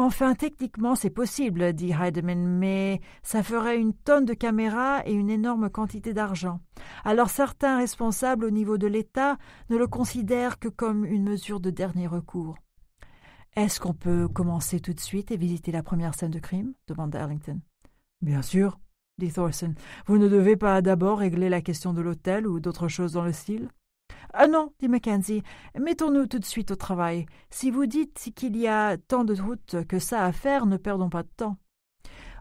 Enfin, techniquement, c'est possible, dit Heidemann, mais ça ferait une tonne de caméras et une énorme quantité d'argent. Alors certains responsables au niveau de l'État ne le considèrent que comme une mesure de dernier recours. Est-ce qu'on peut commencer tout de suite et visiter la première scène de crime demanda Arlington. Bien sûr, dit Thorson. Vous ne devez pas d'abord régler la question de l'hôtel ou d'autres choses dans le style ah non, dit Mackenzie, mettons-nous tout de suite au travail. Si vous dites qu'il y a tant de routes que ça à faire, ne perdons pas de temps.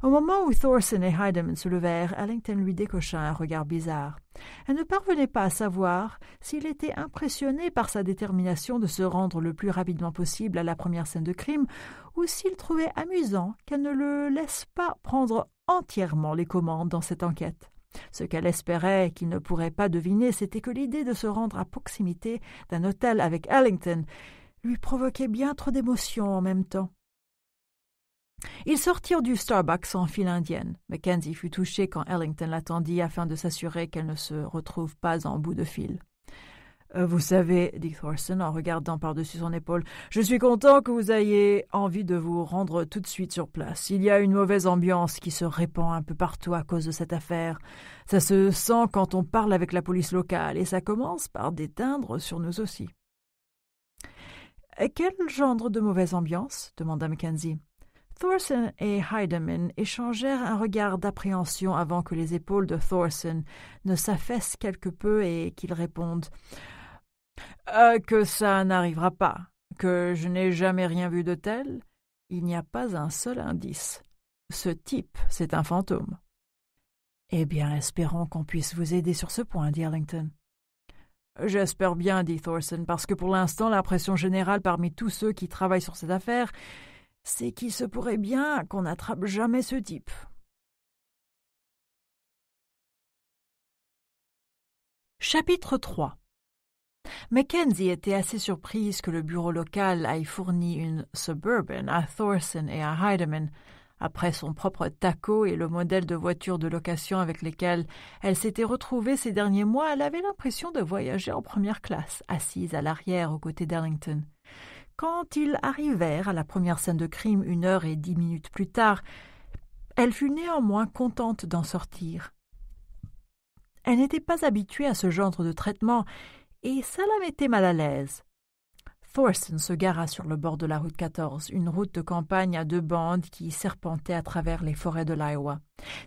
Au moment où Thorson et Heidemann se levèrent, Allington lui décocha un regard bizarre. Elle ne parvenait pas à savoir s'il était impressionné par sa détermination de se rendre le plus rapidement possible à la première scène de crime, ou s'il trouvait amusant qu'elle ne le laisse pas prendre entièrement les commandes dans cette enquête. Ce qu'elle espérait qu'il ne pourrait pas deviner, c'était que l'idée de se rendre à proximité d'un hôtel avec Ellington lui provoquait bien trop d'émotions en même temps. Ils sortirent du Starbucks en file indienne. Mackenzie fut touchée quand Ellington l'attendit afin de s'assurer qu'elle ne se retrouve pas en bout de fil. Euh, vous savez, dit Thorson en regardant par-dessus son épaule, je suis content que vous ayez envie de vous rendre tout de suite sur place. Il y a une mauvaise ambiance qui se répand un peu partout à cause de cette affaire. Ça se sent quand on parle avec la police locale et ça commence par déteindre sur nous aussi. Quel genre de mauvaise ambiance demanda Mackenzie. Thorson et Heidemann échangèrent un regard d'appréhension avant que les épaules de Thorson ne s'affaissent quelque peu et qu'il réponde euh, que ça n'arrivera pas, que je n'ai jamais rien vu de tel, il n'y a pas un seul indice. Ce type, c'est un fantôme. Eh bien, espérons qu'on puisse vous aider sur ce point, dit Arlington. « J'espère bien, dit Thorson, parce que pour l'instant, l'impression générale parmi tous ceux qui travaillent sur cette affaire, c'est qu'il se pourrait bien qu'on n'attrape jamais ce type. Chapitre Mackenzie était assez surprise que le bureau local aille fourni une Suburban à Thorson et à Heidemann, après son propre taco et le modèle de voiture de location avec lesquels elle s'était retrouvée ces derniers mois, elle avait l'impression de voyager en première classe, assise à l'arrière aux côtés d'Arlington. Quand ils arrivèrent à la première scène de crime une heure et dix minutes plus tard, elle fut néanmoins contente d'en sortir. Elle n'était pas habituée à ce genre de traitement et ça la mettait mal à l'aise. Thorsten se gara sur le bord de la route 14, une route de campagne à deux bandes qui serpentait à travers les forêts de l'Iowa.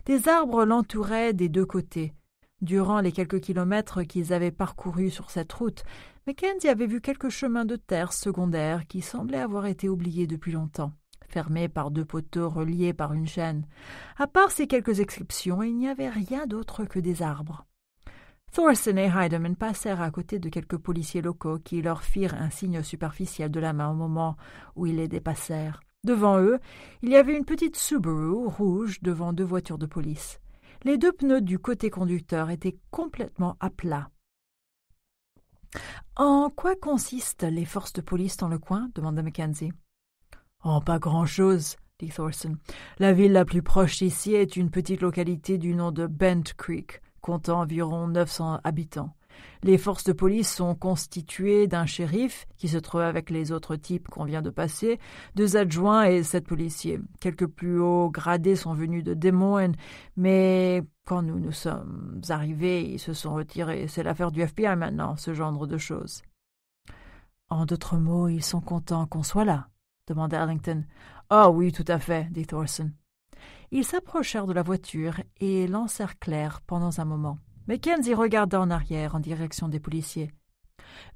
Des arbres l'entouraient des deux côtés. Durant les quelques kilomètres qu'ils avaient parcourus sur cette route, Mackenzie avait vu quelques chemins de terre secondaires qui semblaient avoir été oubliés depuis longtemps, fermés par deux poteaux reliés par une chaîne. À part ces quelques exceptions, il n'y avait rien d'autre que des arbres. Thorson et Heidemann passèrent à côté de quelques policiers locaux qui leur firent un signe superficiel de la main au moment où ils les dépassèrent. Devant eux, il y avait une petite Subaru rouge devant deux voitures de police. Les deux pneus du côté conducteur étaient complètement à plat. En quoi consistent les forces de police dans le coin demanda Mackenzie. En pas grand-chose, dit Thorson. La ville la plus proche ici est une petite localité du nom de Bent Creek comptant environ 900 habitants. Les forces de police sont constituées d'un shérif, qui se trouve avec les autres types qu'on vient de passer, deux adjoints et sept policiers. Quelques plus hauts gradés sont venus de Des Moines, mais quand nous nous sommes arrivés, ils se sont retirés. C'est l'affaire du FBI maintenant, ce genre de choses. En d'autres mots, ils sont contents qu'on soit là, demanda Arlington. Oh oui, tout à fait, dit Thorson. Ils s'approchèrent de la voiture et l'encerclèrent pendant un moment. Mackenzie regarda en arrière en direction des policiers.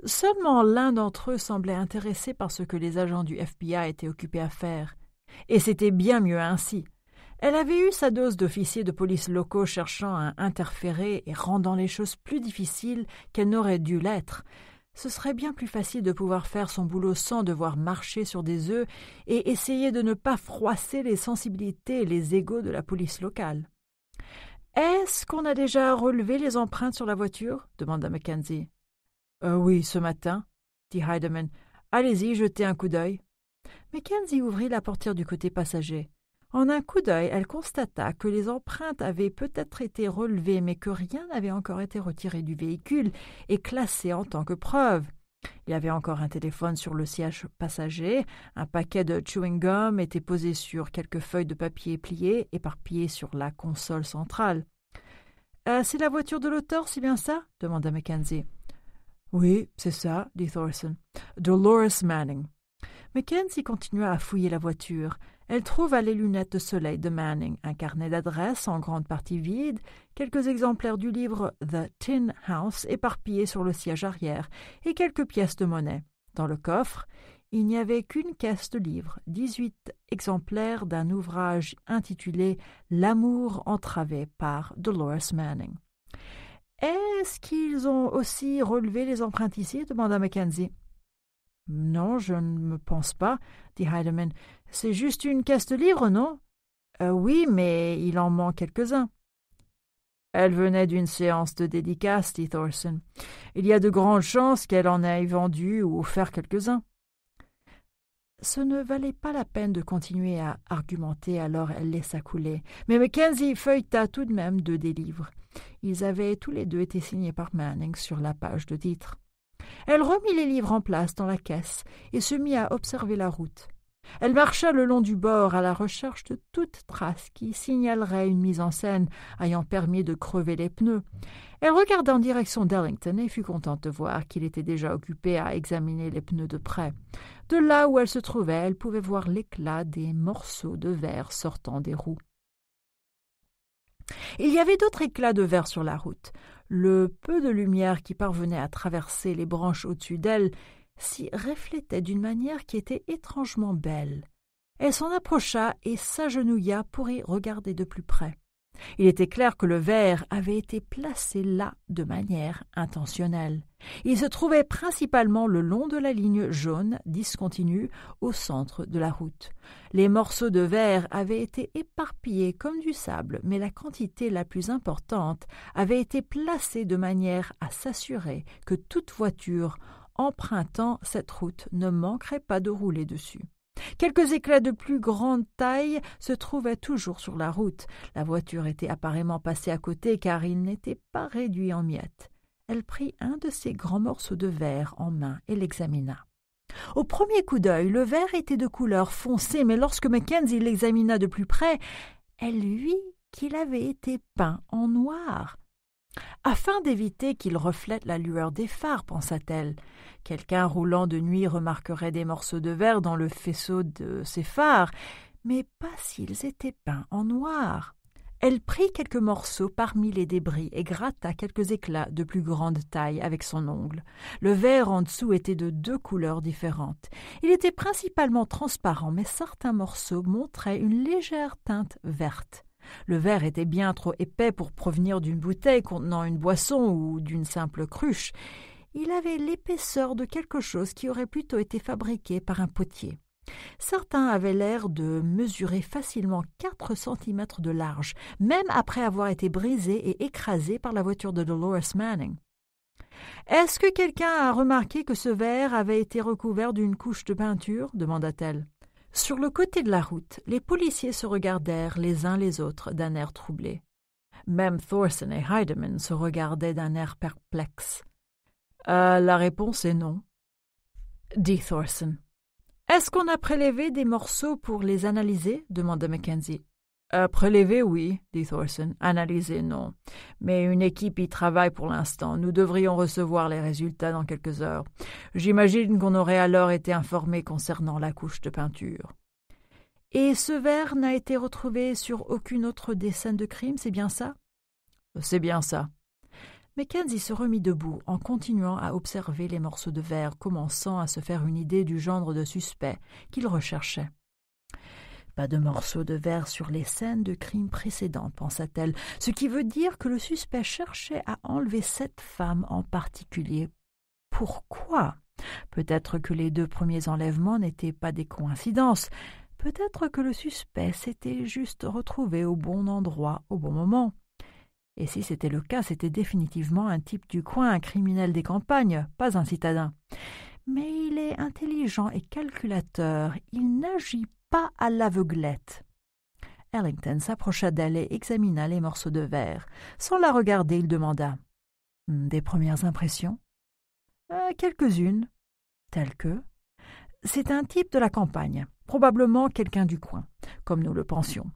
Seulement l'un d'entre eux semblait intéressé par ce que les agents du FBI étaient occupés à faire. Et c'était bien mieux ainsi. Elle avait eu sa dose d'officiers de police locaux cherchant à interférer et rendant les choses plus difficiles qu'elles n'auraient dû l'être. Ce serait bien plus facile de pouvoir faire son boulot sans devoir marcher sur des œufs et essayer de ne pas froisser les sensibilités et les égaux de la police locale. Est-ce qu'on a déjà relevé les empreintes sur la voiture demanda Mackenzie. Euh, oui, ce matin, dit Heidemann. Allez-y, jetez un coup d'œil. Mackenzie ouvrit la portière du côté passager. En un coup d'œil, elle constata que les empreintes avaient peut-être été relevées, mais que rien n'avait encore été retiré du véhicule et classé en tant que preuve. Il y avait encore un téléphone sur le siège passager, un paquet de chewing-gum était posé sur quelques feuilles de papier pliées, éparpillées sur la console centrale. Euh, c'est la voiture de l'auteur, c'est bien ça demanda Mackenzie. Oui, c'est ça, dit Thorson. Dolores Manning. Mackenzie continua à fouiller la voiture. Elle trouva les lunettes de soleil de Manning, un carnet d'adresses en grande partie vide, quelques exemplaires du livre The Tin House éparpillés sur le siège arrière et quelques pièces de monnaie. Dans le coffre, il n'y avait qu'une caisse de livres, dix-huit exemplaires d'un ouvrage intitulé L'amour entravé par Dolores Manning. Est-ce qu'ils ont aussi relevé les empreintes ici demanda Mackenzie. Non, je ne me pense pas, dit Heidemann. C'est juste une caisse de livres, non euh, Oui, mais il en manque quelques-uns. Elle venait d'une séance de dédicace, dit Thorson. Il y a de grandes chances qu'elle en ait vendu ou offert quelques-uns. Ce ne valait pas la peine de continuer à argumenter, alors elle laissa couler. Mais Mackenzie feuilleta tout de même deux des livres. Ils avaient tous les deux été signés par Manning sur la page de titre. Elle remit les livres en place dans la caisse et se mit à observer la route. Elle marcha le long du bord à la recherche de toute trace qui signalerait une mise en scène ayant permis de crever les pneus. Elle regarda en direction d'Ellington et fut contente de voir qu'il était déjà occupé à examiner les pneus de près. De là où elle se trouvait, elle pouvait voir l'éclat des morceaux de verre sortant des roues. Il y avait d'autres éclats de verre sur la route le peu de lumière qui parvenait à traverser les branches au-dessus d'elle s'y reflétait d'une manière qui était étrangement belle. Elle s'en approcha et s'agenouilla pour y regarder de plus près. Il était clair que le verre avait été placé là de manière intentionnelle. Il se trouvait principalement le long de la ligne jaune discontinue au centre de la route. Les morceaux de verre avaient été éparpillés comme du sable, mais la quantité la plus importante avait été placée de manière à s'assurer que toute voiture empruntant cette route ne manquerait pas de rouler dessus. Quelques éclats de plus grande taille se trouvaient toujours sur la route. La voiture était apparemment passée à côté car il n'était pas réduit en miettes. Elle prit un de ces grands morceaux de verre en main et l'examina. Au premier coup d'œil, le verre était de couleur foncée, mais lorsque Mackenzie l'examina de plus près, elle vit qu'il avait été peint en noir afin d'éviter qu'ils reflètent la lueur des phares, pensa-t-elle. Quelqu'un roulant de nuit remarquerait des morceaux de verre dans le faisceau de ses phares, mais pas s'ils étaient peints en noir. Elle prit quelques morceaux parmi les débris et gratta quelques éclats de plus grande taille avec son ongle. Le verre en dessous était de deux couleurs différentes. Il était principalement transparent, mais certains morceaux montraient une légère teinte verte. Le verre était bien trop épais pour provenir d'une bouteille contenant une boisson ou d'une simple cruche. Il avait l'épaisseur de quelque chose qui aurait plutôt été fabriqué par un potier. Certains avaient l'air de mesurer facilement quatre centimètres de large, même après avoir été brisés et écrasés par la voiture de Dolores Manning. Est-ce que quelqu'un a remarqué que ce verre avait été recouvert d'une couche de peinture demanda-t-elle. Sur le côté de la route, les policiers se regardèrent les uns les autres d'un air troublé. Même Thorson et Heidemann se regardaient d'un air perplexe. Euh, la réponse est non, dit Thorson. Est-ce qu'on a prélevé des morceaux pour les analyser demanda Mackenzie. Euh, oui, dit Thorson. Analyser, non. Mais une équipe y travaille pour l'instant. Nous devrions recevoir les résultats dans quelques heures. J'imagine qu'on aurait alors été informé concernant la couche de peinture. Et ce verre n'a été retrouvé sur aucune autre des scènes de crime, c'est bien ça C'est bien ça. Mackenzie se remit debout en continuant à observer les morceaux de verre, commençant à se faire une idée du genre de suspect qu'il recherchait. Pas de morceaux de verre sur les scènes de crimes précédents, pensa-t-elle, ce qui veut dire que le suspect cherchait à enlever cette femme en particulier. Pourquoi Peut-être que les deux premiers enlèvements n'étaient pas des coïncidences. Peut-être que le suspect s'était juste retrouvé au bon endroit au bon moment. Et si c'était le cas, c'était définitivement un type du coin, un criminel des campagnes, pas un citadin. Mais il est intelligent et calculateur, il n'agit pas à l'aveuglette. Ellington s'approcha d'elle et examina les morceaux de verre. Sans la regarder, il demanda Des premières impressions euh, Quelques-unes. Telles que C'est un type de la campagne, probablement quelqu'un du coin, comme nous le pensions.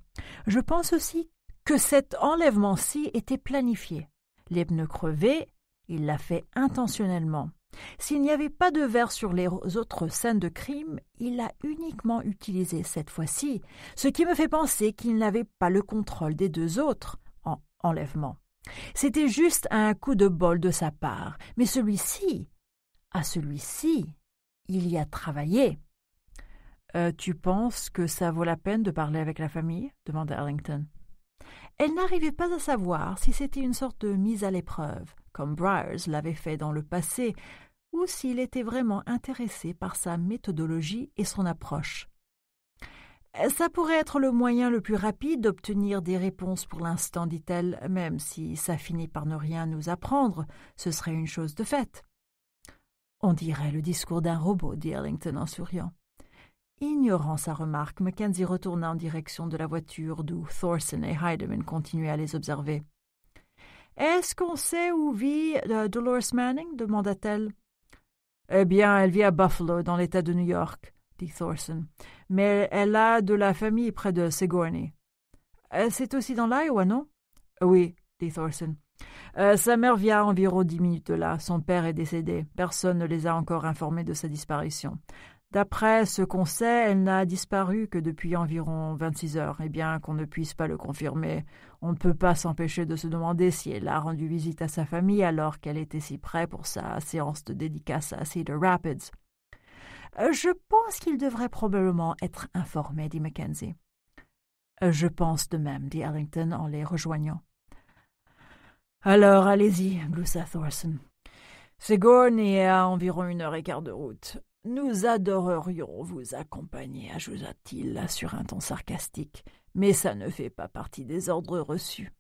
Je pense aussi que cet enlèvement-ci était planifié. Les pneus crevés, il l'a fait intentionnellement. S'il n'y avait pas de verre sur les autres scènes de crime, il l'a uniquement utilisé cette fois-ci, ce qui me fait penser qu'il n'avait pas le contrôle des deux autres en enlèvement. C'était juste un coup de bol de sa part, mais celui-ci, à celui-ci, il y a travaillé. Euh, tu penses que ça vaut la peine de parler avec la famille demanda Arlington. Elle n'arrivait pas à savoir si c'était une sorte de mise à l'épreuve, comme l'avait fait dans le passé, ou s'il était vraiment intéressé par sa méthodologie et son approche. Ça pourrait être le moyen le plus rapide d'obtenir des réponses pour l'instant, dit-elle, même si ça finit par ne rien nous apprendre, ce serait une chose de faite. On dirait le discours d'un robot, dit Arlington en souriant. Ignorant sa remarque, Mackenzie retourna en direction de la voiture d'où Thorson et Heidemann continuaient à les observer. Est-ce qu'on sait où vit euh, Dolores Manning demanda-t-elle. Eh bien, elle vit à Buffalo, dans l'État de New York, dit Thorson. Mais elle a de la famille près de Sigourney. Elle euh, C'est aussi dans l'Iowa, non Oui, dit Thorson. Euh, sa mère vient environ dix minutes là. Son père est décédé. Personne ne les a encore informés de sa disparition. D'après ce qu'on sait, elle n'a disparu que depuis environ 26 heures, et bien qu'on ne puisse pas le confirmer, on ne peut pas s'empêcher de se demander si elle a rendu visite à sa famille alors qu'elle était si près pour sa séance de dédicace à Cedar Rapids. Euh, je pense qu'il devrait probablement être informé, dit Mackenzie. Euh, je pense de même, dit Ellington en les rejoignant. Alors allez-y, gloussa Thorson. Sigourney est à environ une heure et quart de route. Nous adorerions vous accompagner, ajouta-t-il sur un ton sarcastique, mais ça ne fait pas partie des ordres reçus.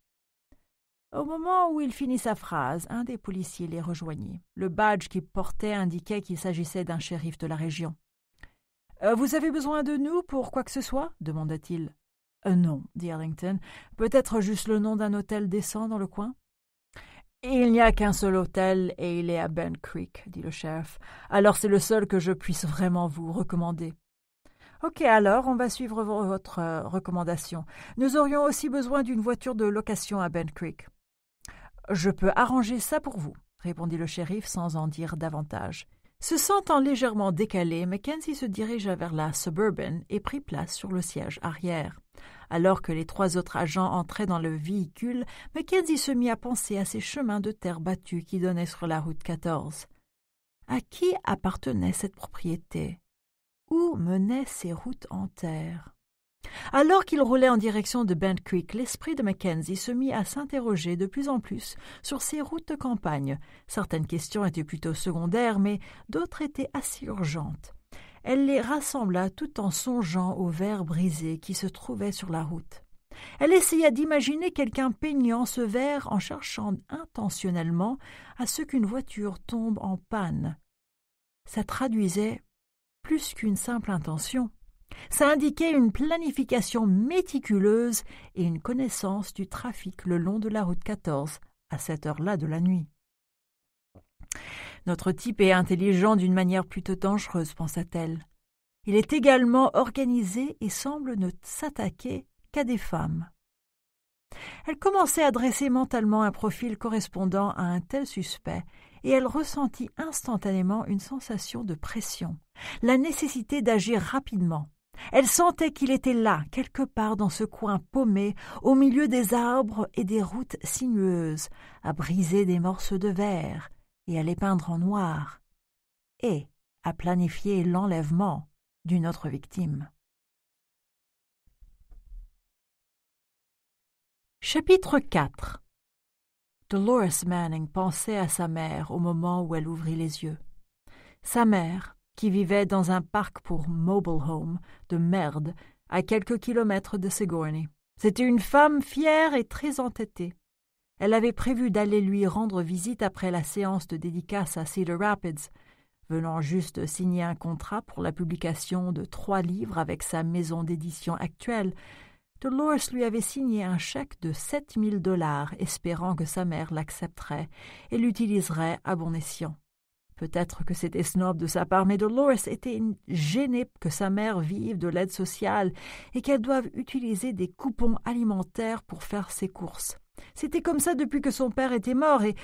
Au moment où il finit sa phrase, un des policiers les rejoignit. Le badge qu'il portait indiquait qu'il s'agissait d'un shérif de la région. Euh, vous avez besoin de nous pour quoi que ce soit demanda-t-il. Euh, non, dit Arlington, Peut-être juste le nom d'un hôtel décent dans le coin il n'y a qu'un seul hôtel et il est à Ben Creek, dit le shérif. Alors c'est le seul que je puisse vraiment vous recommander. Ok, alors on va suivre votre euh, recommandation. Nous aurions aussi besoin d'une voiture de location à Ben Creek. Je peux arranger ça pour vous, répondit le shérif sans en dire davantage. Se sentant légèrement décalé, Mackenzie se dirigea vers la Suburban et prit place sur le siège arrière. Alors que les trois autres agents entraient dans le véhicule, Mackenzie se mit à penser à ces chemins de terre battus qui donnaient sur la route 14. À qui appartenait cette propriété Où menaient ces routes en terre alors qu'il roulait en direction de Bent Creek, l'esprit de Mackenzie se mit à s'interroger de plus en plus sur ces routes de campagne. Certaines questions étaient plutôt secondaires, mais d'autres étaient assez urgentes elle les rassembla tout en songeant aux verres brisés qui se trouvaient sur la route. Elle essaya d'imaginer quelqu'un peignant ce verre en cherchant intentionnellement à ce qu'une voiture tombe en panne. Ça traduisait plus qu'une simple intention. Ça indiquait une planification méticuleuse et une connaissance du trafic le long de la route 14 à cette heure-là de la nuit. Notre type est intelligent d'une manière plutôt dangereuse, pensa-t-elle. Il est également organisé et semble ne s'attaquer qu'à des femmes. Elle commençait à dresser mentalement un profil correspondant à un tel suspect, et elle ressentit instantanément une sensation de pression, la nécessité d'agir rapidement. Elle sentait qu'il était là, quelque part dans ce coin paumé, au milieu des arbres et des routes sinueuses, à briser des morceaux de verre, et à les peindre en noir, et à planifier l'enlèvement d'une autre victime. Chapitre 4 Dolores Manning pensait à sa mère au moment où elle ouvrit les yeux. Sa mère, qui vivait dans un parc pour mobile home de merde à quelques kilomètres de Sigourney. C'était une femme fière et très entêtée. Elle avait prévu d'aller lui rendre visite après la séance de dédicace à Cedar Rapids, venant juste signer un contrat pour la publication de trois livres avec sa maison d'édition actuelle. Dolores lui avait signé un chèque de sept mille dollars, espérant que sa mère l'accepterait et l'utiliserait à bon escient. Peut-être que c'était snob de sa part, mais Dolores était gênée que sa mère vive de l'aide sociale et qu'elle doive utiliser des coupons alimentaires pour faire ses courses. C'était comme ça depuis que son père était mort et.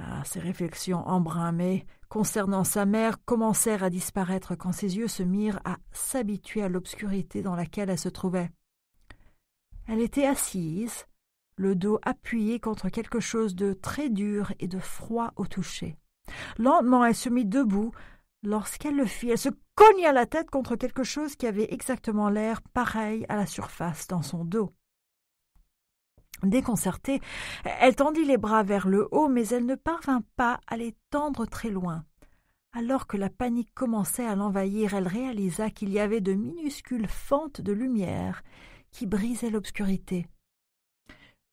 Ah, ses réflexions embrumées concernant sa mère commencèrent à disparaître quand ses yeux se mirent à s'habituer à l'obscurité dans laquelle elle se trouvait. Elle était assise, le dos appuyé contre quelque chose de très dur et de froid au toucher. Lentement, elle se mit debout. Lorsqu'elle le fit, elle se cogna la tête contre quelque chose qui avait exactement l'air pareil à la surface dans son dos. Déconcertée, elle tendit les bras vers le haut, mais elle ne parvint pas à les tendre très loin. Alors que la panique commençait à l'envahir, elle réalisa qu'il y avait de minuscules fentes de lumière qui brisaient l'obscurité.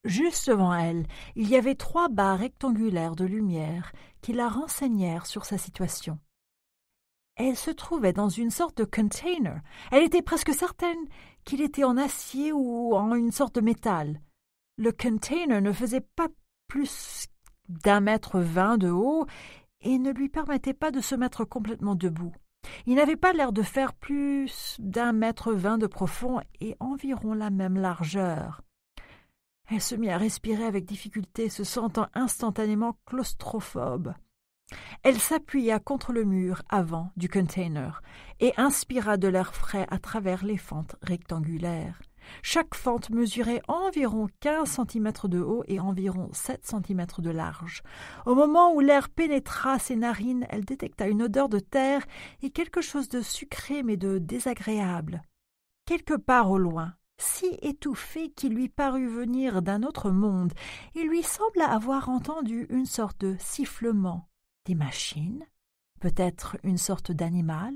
Juste devant elle, il y avait trois barres rectangulaires de lumière qui la renseignèrent sur sa situation. Elle se trouvait dans une sorte de container. Elle était presque certaine qu'il était en acier ou en une sorte de métal. Le container ne faisait pas plus d'un mètre vingt de haut et ne lui permettait pas de se mettre complètement debout. Il n'avait pas l'air de faire plus d'un mètre vingt de profond et environ la même largeur. Elle se mit à respirer avec difficulté, se sentant instantanément claustrophobe. Elle s'appuya contre le mur avant du container et inspira de l'air frais à travers les fentes rectangulaires. Chaque fente mesurait environ quinze centimètres de haut et environ sept centimètres de large. Au moment où l'air pénétra ses narines, elle détecta une odeur de terre et quelque chose de sucré mais de désagréable. Quelque part au loin, si étouffé qu'il lui parut venir d'un autre monde, il lui sembla avoir entendu une sorte de sifflement. Des machines Peut-être une sorte d'animal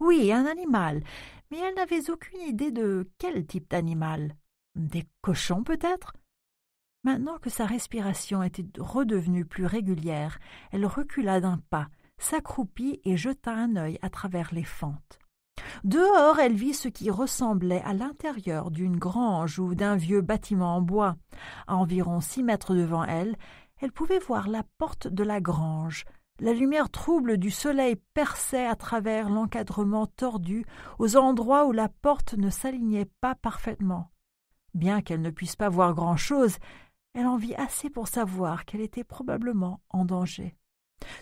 oui, un animal, mais elle n'avait aucune idée de quel type d'animal. Des cochons peut-être Maintenant que sa respiration était redevenue plus régulière, elle recula d'un pas, s'accroupit et jeta un œil à travers les fentes. Dehors, elle vit ce qui ressemblait à l'intérieur d'une grange ou d'un vieux bâtiment en bois. À environ six mètres devant elle, elle pouvait voir la porte de la grange, la lumière trouble du soleil perçait à travers l'encadrement tordu aux endroits où la porte ne s'alignait pas parfaitement. Bien qu'elle ne puisse pas voir grand-chose, elle en vit assez pour savoir qu'elle était probablement en danger.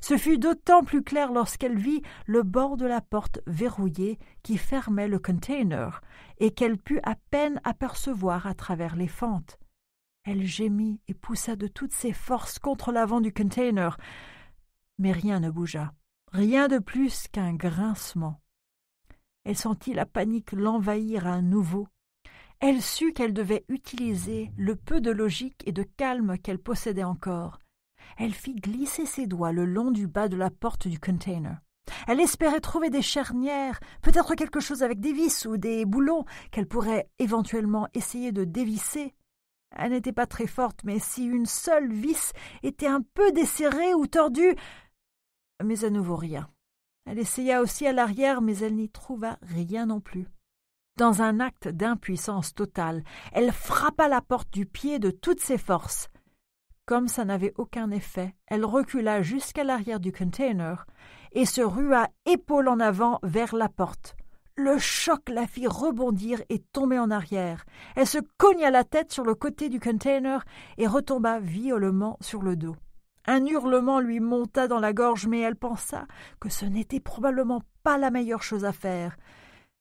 Ce fut d'autant plus clair lorsqu'elle vit le bord de la porte verrouillée qui fermait le container et qu'elle put à peine apercevoir à travers les fentes. Elle gémit et poussa de toutes ses forces contre l'avant du container, mais rien ne bougea, rien de plus qu'un grincement. Elle sentit la panique l'envahir à nouveau. Elle sut qu'elle devait utiliser le peu de logique et de calme qu'elle possédait encore. Elle fit glisser ses doigts le long du bas de la porte du container. Elle espérait trouver des charnières, peut-être quelque chose avec des vis ou des boulons qu'elle pourrait éventuellement essayer de dévisser. Elle n'était pas très forte, mais si une seule vis était un peu desserrée ou tordue, mais elle ne vaut rien. Elle essaya aussi à l'arrière, mais elle n'y trouva rien non plus. Dans un acte d'impuissance totale, elle frappa la porte du pied de toutes ses forces. Comme ça n'avait aucun effet, elle recula jusqu'à l'arrière du container et se rua épaule en avant vers la porte. Le choc la fit rebondir et tomber en arrière. Elle se cogna la tête sur le côté du container et retomba violemment sur le dos. Un hurlement lui monta dans la gorge, mais elle pensa que ce n'était probablement pas la meilleure chose à faire.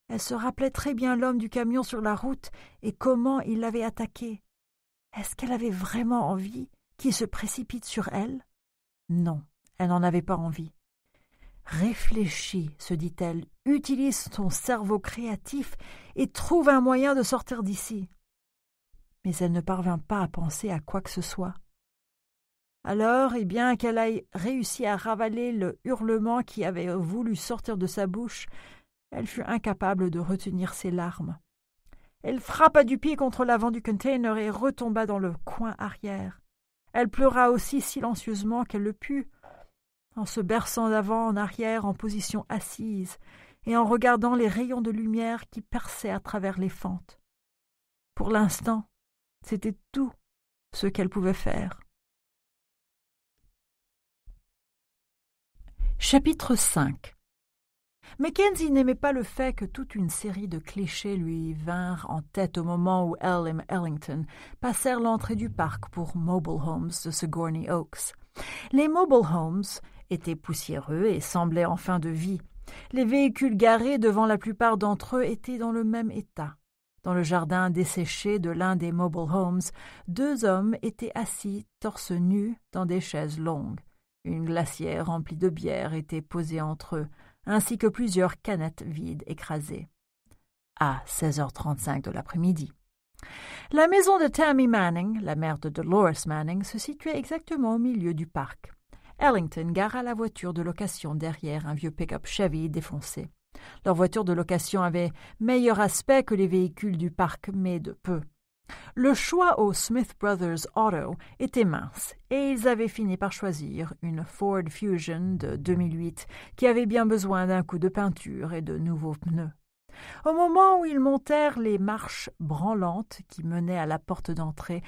Elle se rappelait très bien l'homme du camion sur la route et comment il l'avait attaqué. Est-ce qu'elle avait vraiment envie qu'il se précipite sur elle Non, elle n'en avait pas envie. Réfléchis, se dit-elle, utilise ton cerveau créatif et trouve un moyen de sortir d'ici. Mais elle ne parvint pas à penser à quoi que ce soit. Alors, et eh bien qu'elle ait réussi à ravaler le hurlement qui avait voulu sortir de sa bouche, elle fut incapable de retenir ses larmes. Elle frappa du pied contre l'avant du container et retomba dans le coin arrière. Elle pleura aussi silencieusement qu'elle le put, en se berçant d'avant en arrière en position assise et en regardant les rayons de lumière qui perçaient à travers les fentes. Pour l'instant, c'était tout ce qu'elle pouvait faire. Chapitre 5 Mackenzie n'aimait pas le fait que toute une série de clichés lui vinrent en tête au moment où Elle Ellington passèrent l'entrée du parc pour mobile homes de Sigourney Oaks. Les mobile homes étaient poussiéreux et semblaient en fin de vie. Les véhicules garés devant la plupart d'entre eux étaient dans le même état. Dans le jardin desséché de l'un des mobile homes, deux hommes étaient assis, torse nus, dans des chaises longues. Une glacière remplie de bière était posée entre eux, ainsi que plusieurs canettes vides écrasées. À 16h35 de l'après-midi. La maison de Tammy Manning, la mère de Dolores Manning, se situait exactement au milieu du parc. Ellington gara la voiture de location derrière un vieux pick-up Chevy défoncé. Leur voiture de location avait meilleur aspect que les véhicules du parc, mais de peu. Le choix au Smith Brothers Auto était mince et ils avaient fini par choisir une Ford Fusion de 2008 qui avait bien besoin d'un coup de peinture et de nouveaux pneus. Au moment où ils montèrent les marches branlantes qui menaient à la porte d'entrée,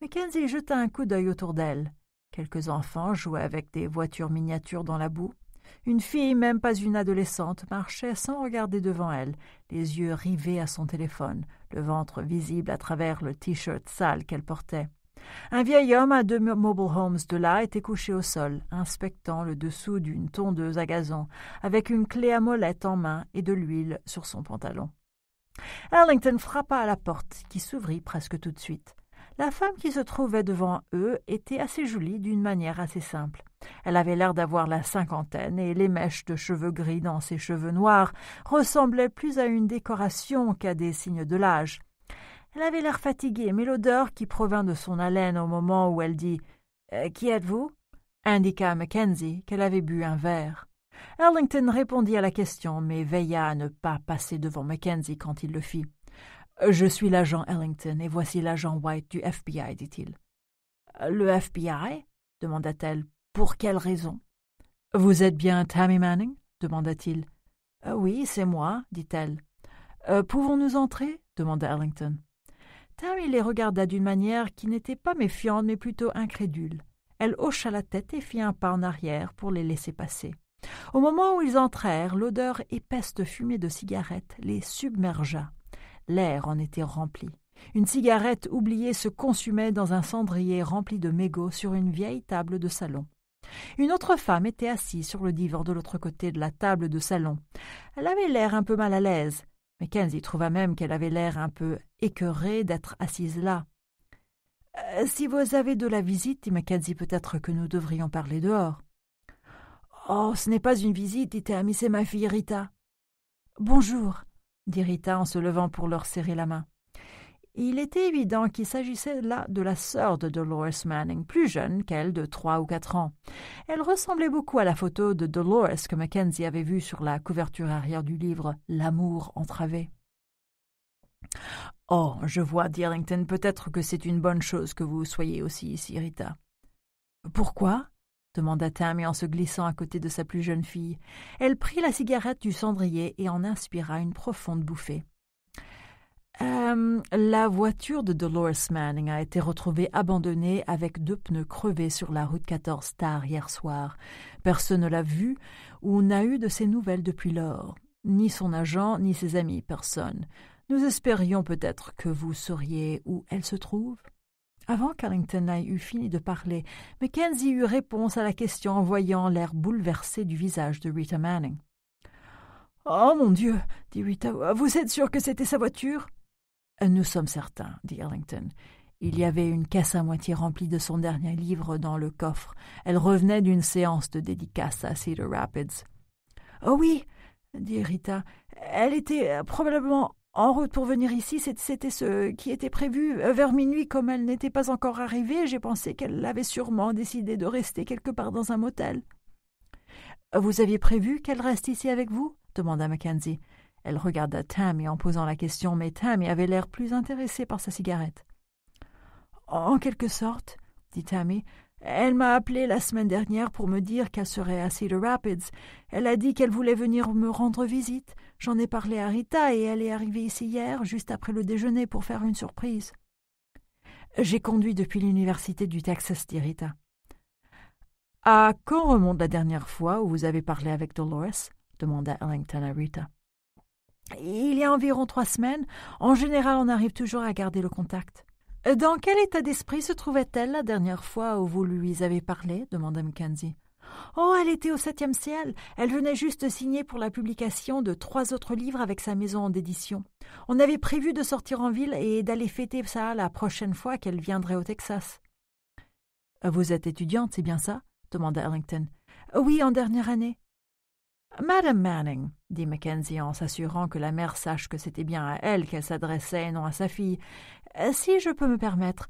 Mackenzie jeta un coup d'œil autour d'elle. Quelques enfants jouaient avec des voitures miniatures dans la boue. Une fille, même pas une adolescente, marchait sans regarder devant elle, les yeux rivés à son téléphone, le ventre visible à travers le t-shirt sale qu'elle portait. Un vieil homme à deux mobile homes de là était couché au sol, inspectant le dessous d'une tondeuse à gazon, avec une clé à molette en main et de l'huile sur son pantalon. Arlington frappa à la porte, qui s'ouvrit presque tout de suite. La femme qui se trouvait devant eux était assez jolie d'une manière assez simple. Elle avait l'air d'avoir la cinquantaine et les mèches de cheveux gris dans ses cheveux noirs ressemblaient plus à une décoration qu'à des signes de l'âge. Elle avait l'air fatiguée, mais l'odeur qui provint de son haleine au moment où elle dit euh, Qui êtes-vous indiqua à Mackenzie qu'elle avait bu un verre. Arlington répondit à la question, mais veilla à ne pas passer devant Mackenzie quand il le fit. Euh, je suis l'agent Ellington et voici l'agent White du FBI, dit-il. Euh, le FBI demanda-t-elle. Pour quelle raison Vous êtes bien Tammy Manning demanda-t-il. Euh, oui, c'est moi, dit-elle. Pouvons-nous entrer demanda Ellington. Tammy les regarda d'une manière qui n'était pas méfiante mais plutôt incrédule. Elle hocha la tête et fit un pas en arrière pour les laisser passer. Au moment où ils entrèrent, l'odeur épaisse de fumée de cigarette les submergea. L'air en était rempli. Une cigarette oubliée se consumait dans un cendrier rempli de mégots sur une vieille table de salon. Une autre femme était assise sur le divan de l'autre côté de la table de salon. Elle avait l'air un peu mal à l'aise. Mackenzie trouva même qu'elle avait l'air un peu écœurée d'être assise là. Euh, si vous avez de la visite, dit Mackenzie, peut-être que nous devrions parler dehors. Oh, ce n'est pas une visite, dit c'est ma fille Rita. Bonjour dit Rita en se levant pour leur serrer la main. Il était évident qu'il s'agissait là de la sœur de Dolores Manning, plus jeune qu'elle de trois ou quatre ans. Elle ressemblait beaucoup à la photo de Dolores que Mackenzie avait vue sur la couverture arrière du livre L'amour entravé. Oh, je vois, dit Peut-être que c'est une bonne chose que vous soyez aussi ici, Rita. Pourquoi demanda Tammy en se glissant à côté de sa plus jeune fille. Elle prit la cigarette du cendrier et en inspira une profonde bouffée. Euh, la voiture de Dolores Manning a été retrouvée abandonnée avec deux pneus crevés sur la route 14 tard hier soir. Personne ne l'a vue ou n'a eu de ses nouvelles depuis lors. Ni son agent, ni ses amis, personne. Nous espérions peut-être que vous sauriez où elle se trouve. Avant qu'Arlington n'ait eu fini de parler, Mackenzie eut réponse à la question en voyant l'air bouleversé du visage de Rita Manning. Oh mon Dieu, dit Rita, vous êtes sûr que c'était sa voiture Nous sommes certains, dit Ellington. Il y avait une caisse à moitié remplie de son dernier livre dans le coffre. Elle revenait d'une séance de dédicace à Cedar Rapids. Oh oui, dit Rita, elle était probablement en route pour venir ici, c'était ce qui était prévu. Euh, vers minuit, comme elle n'était pas encore arrivée, j'ai pensé qu'elle avait sûrement décidé de rester quelque part dans un motel. Euh, vous aviez prévu qu'elle reste ici avec vous demanda Mackenzie. Elle regarda Tammy en posant la question, mais Tammy avait l'air plus intéressé par sa cigarette. En quelque sorte, dit Tammy, elle m'a appelé la semaine dernière pour me dire qu'elle serait à Cedar Rapids. Elle a dit qu'elle voulait venir me rendre visite. J'en ai parlé à Rita et elle est arrivée ici hier, juste après le déjeuner, pour faire une surprise. J'ai conduit depuis l'université du Texas, dit Rita. À quand remonte la dernière fois où vous avez parlé avec Dolores demanda Ellington à Rita. Il y a environ trois semaines. En général, on arrive toujours à garder le contact. Dans quel état d'esprit se trouvait-elle la dernière fois où vous lui avez parlé demanda Mackenzie. Oh, elle était au septième ciel. Elle venait juste signer pour la publication de trois autres livres avec sa maison d'édition. On avait prévu de sortir en ville et d'aller fêter ça la prochaine fois qu'elle viendrait au Texas. Euh, vous êtes étudiante, c'est bien ça? demanda Ellington. Euh, oui, en dernière année. Madame Manning, dit Mackenzie en s'assurant que la mère sache que c'était bien à elle qu'elle s'adressait et non à sa fille. Euh, si je peux me permettre,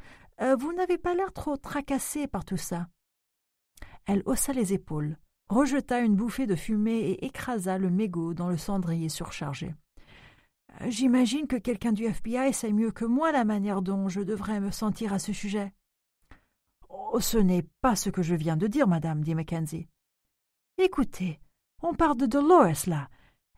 vous n'avez pas l'air trop tracassée par tout ça. Elle haussa les épaules, rejeta une bouffée de fumée et écrasa le mégot dans le cendrier surchargé. Euh, j'imagine que quelqu'un du FBI sait mieux que moi la manière dont je devrais me sentir à ce sujet. Oh, ce n'est pas ce que je viens de dire, madame, dit Mackenzie. Écoutez, on parle de Dolores là.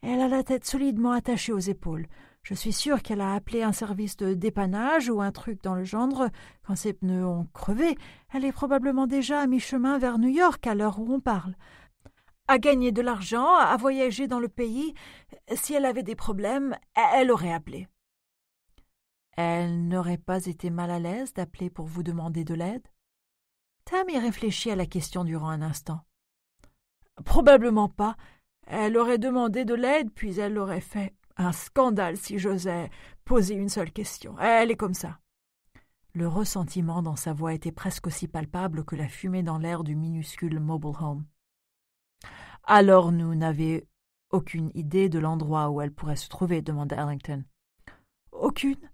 Elle a la tête solidement attachée aux épaules. Je suis sûre qu'elle a appelé un service de dépannage ou un truc dans le genre quand ses pneus ont crevé. Elle est probablement déjà à mi-chemin vers New York à l'heure où on parle. À gagner de l'argent, à voyager dans le pays, si elle avait des problèmes, e-, elle aurait appelé. Elle n'aurait pas été mal à l'aise d'appeler pour vous demander de l'aide Tammy réfléchit à la question durant un instant. Probablement pas. Elle aurait demandé de l'aide, puis elle l'aurait fait. Un scandale si j'osais poser une seule question. Elle est comme ça. Le ressentiment dans sa voix était presque aussi palpable que la fumée dans l'air du minuscule mobile home. Alors nous n'avions aucune idée de l'endroit où elle pourrait se trouver, demanda Arlington. Aucune.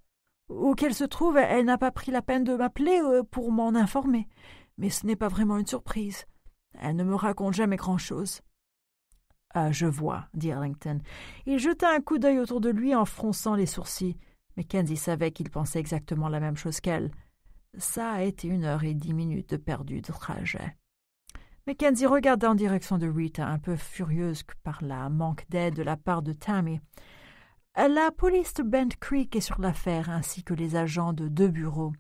Où qu'elle se trouve, elle n'a pas pris la peine de m'appeler euh, pour m'en informer. Mais ce n'est pas vraiment une surprise. Elle ne me raconte jamais grand-chose. Ah, je vois, dit Arlington. Il jeta un coup d'œil autour de lui en fronçant les sourcils. Mackenzie savait qu'il pensait exactement la même chose qu'elle. Ça a été une heure et dix minutes de perdu de trajet. Mackenzie regarda en direction de Rita, un peu furieuse par la manque d'aide de la part de Tammy. La police de Bent Creek est sur l'affaire, ainsi que les agents de deux bureaux.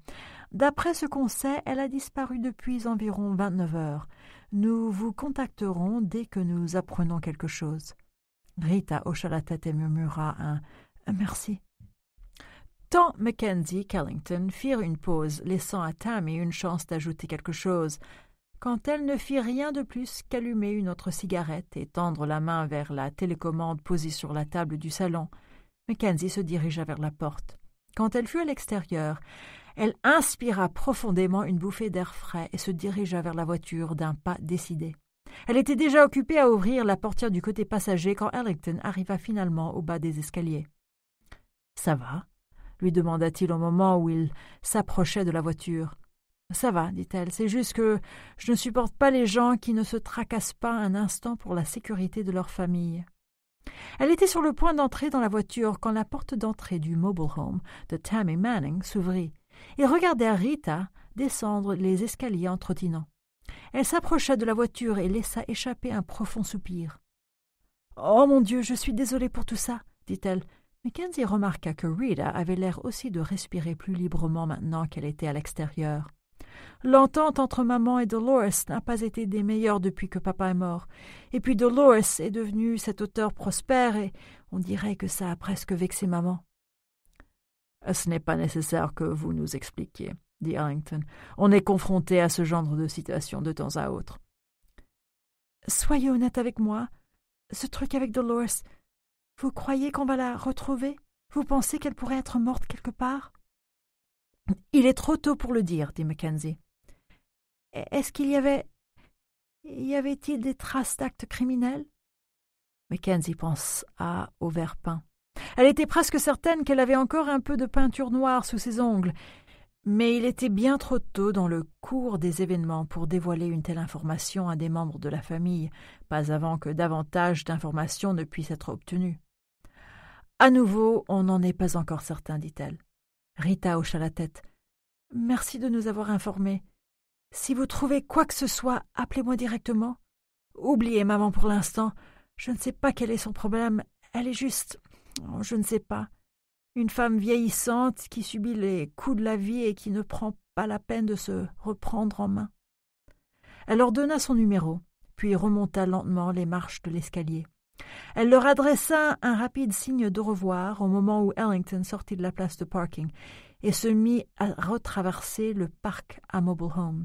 D'après ce qu'on sait, elle a disparu depuis environ vingt-neuf heures. Nous vous contacterons dès que nous apprenons quelque chose. Rita hocha la tête et murmura un Merci. Tant Mackenzie et firent une pause, laissant à Tammy une chance d'ajouter quelque chose, quand elle ne fit rien de plus qu'allumer une autre cigarette et tendre la main vers la télécommande posée sur la table du salon. Mackenzie se dirigea vers la porte. Quand elle fut à l'extérieur, elle inspira profondément une bouffée d'air frais et se dirigea vers la voiture d'un pas décidé. Elle était déjà occupée à ouvrir la portière du côté passager quand Ellington arriva finalement au bas des escaliers. Ça va lui demanda-t-il au moment où il s'approchait de la voiture. Ça va, dit-elle, c'est juste que je ne supporte pas les gens qui ne se tracassent pas un instant pour la sécurité de leur famille. Elle était sur le point d'entrer dans la voiture quand la porte d'entrée du mobile home de Tammy Manning s'ouvrit et regardèrent Rita descendre les escaliers en trottinant. Elle s'approcha de la voiture et laissa échapper un profond soupir. Oh mon Dieu, je suis désolée pour tout ça, dit-elle. Mais Kenzie remarqua que Rita avait l'air aussi de respirer plus librement maintenant qu'elle était à l'extérieur. L'entente entre maman et Dolores n'a pas été des meilleures depuis que papa est mort. Et puis Dolores est devenue cet auteur prospère et on dirait que ça a presque vexé maman. Ce n'est pas nécessaire que vous nous expliquiez, dit Harrington. On est confronté à ce genre de situation de temps à autre. Soyez honnête avec moi. Ce truc avec Dolores, vous croyez qu'on va la retrouver Vous pensez qu'elle pourrait être morte quelque part Il est trop tôt pour le dire, dit Mackenzie. Est-ce qu'il y avait. Y avait-il des traces d'actes criminels Mackenzie pense à au elle était presque certaine qu'elle avait encore un peu de peinture noire sous ses ongles, mais il était bien trop tôt dans le cours des événements pour dévoiler une telle information à des membres de la famille, pas avant que davantage d'informations ne puissent être obtenues. À nouveau, on n'en est pas encore certain, dit-elle. Rita hocha la tête. Merci de nous avoir informés. Si vous trouvez quoi que ce soit, appelez-moi directement. Oubliez maman pour l'instant. Je ne sais pas quel est son problème. Elle est juste Oh, je ne sais pas, une femme vieillissante qui subit les coups de la vie et qui ne prend pas la peine de se reprendre en main. Elle leur donna son numéro, puis remonta lentement les marches de l'escalier. Elle leur adressa un rapide signe de revoir au moment où Ellington sortit de la place de parking et se mit à retraverser le parc à Mobile Homes.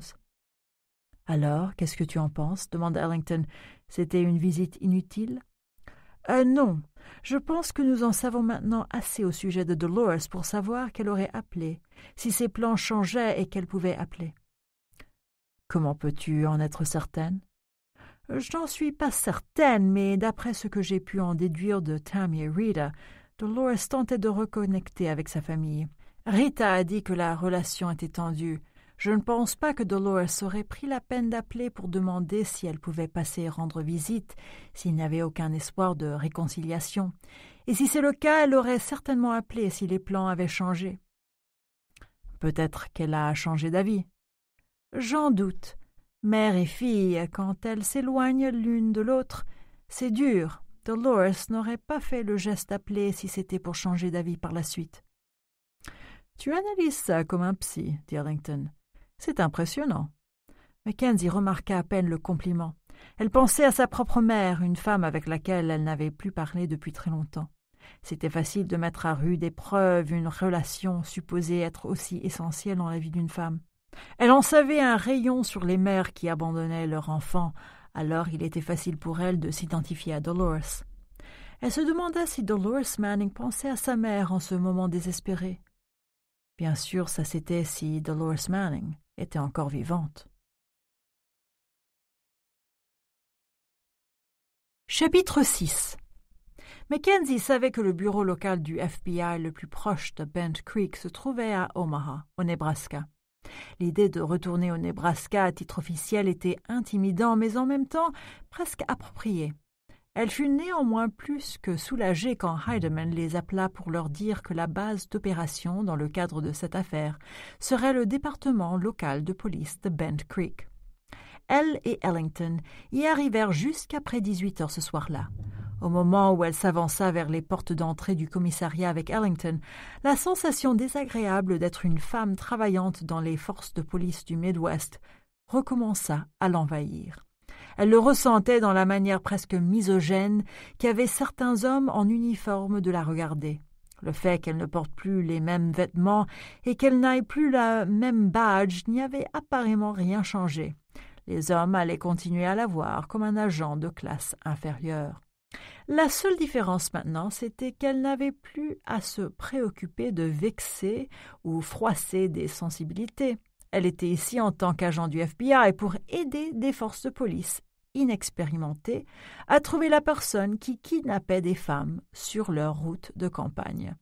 Alors, qu'est-ce que tu en penses demanda Ellington. C'était une visite inutile euh, non. Je pense que nous en savons maintenant assez au sujet de Dolores pour savoir qu'elle aurait appelé, si ses plans changeaient et qu'elle pouvait appeler. Comment peux-tu en être certaine Je n'en suis pas certaine, mais d'après ce que j'ai pu en déduire de Tammy et Rita, Dolores tentait de reconnecter avec sa famille. Rita a dit que la relation était tendue, je ne pense pas que Dolores aurait pris la peine d'appeler pour demander si elle pouvait passer rendre visite, s'il n'y avait aucun espoir de réconciliation. Et si c'est le cas, elle aurait certainement appelé si les plans avaient changé. Peut-être qu'elle a changé d'avis. J'en doute. Mère et fille, quand elles s'éloignent l'une de l'autre, c'est dur. Dolores n'aurait pas fait le geste d'appeler si c'était pour changer d'avis par la suite. Tu analyses ça comme un psy, dit c'est impressionnant. Mackenzie remarqua à peine le compliment. Elle pensait à sa propre mère, une femme avec laquelle elle n'avait plus parlé depuis très longtemps. C'était facile de mettre à rude épreuve une relation supposée être aussi essentielle dans la vie d'une femme. Elle en savait un rayon sur les mères qui abandonnaient leur enfant, alors il était facile pour elle de s'identifier à Dolores. Elle se demanda si Dolores Manning pensait à sa mère en ce moment désespéré. Bien sûr, ça c'était si Dolores Manning était encore vivante. Chapitre 6 Mackenzie savait que le bureau local du FBI le plus proche de Bent Creek se trouvait à Omaha, au Nebraska. L'idée de retourner au Nebraska à titre officiel était intimidant, mais en même temps presque appropriée. Elle fut néanmoins plus que soulagée quand Heidemann les appela pour leur dire que la base d'opération dans le cadre de cette affaire serait le département local de police de Bent Creek. Elle et Ellington y arrivèrent jusqu'après 18 heures ce soir-là. Au moment où elle s'avança vers les portes d'entrée du commissariat avec Ellington, la sensation désagréable d'être une femme travaillante dans les forces de police du Midwest recommença à l'envahir. Elle le ressentait dans la manière presque misogène qu'avaient certains hommes en uniforme de la regarder. Le fait qu'elle ne porte plus les mêmes vêtements et qu'elle n'aille plus la même badge n'y avait apparemment rien changé. Les hommes allaient continuer à la voir comme un agent de classe inférieure. La seule différence maintenant, c'était qu'elle n'avait plus à se préoccuper de vexer ou froisser des sensibilités. Elle était ici en tant qu'agent du FBI et pour aider des forces de police inexpérimentées à trouver la personne qui kidnappait des femmes sur leur route de campagne.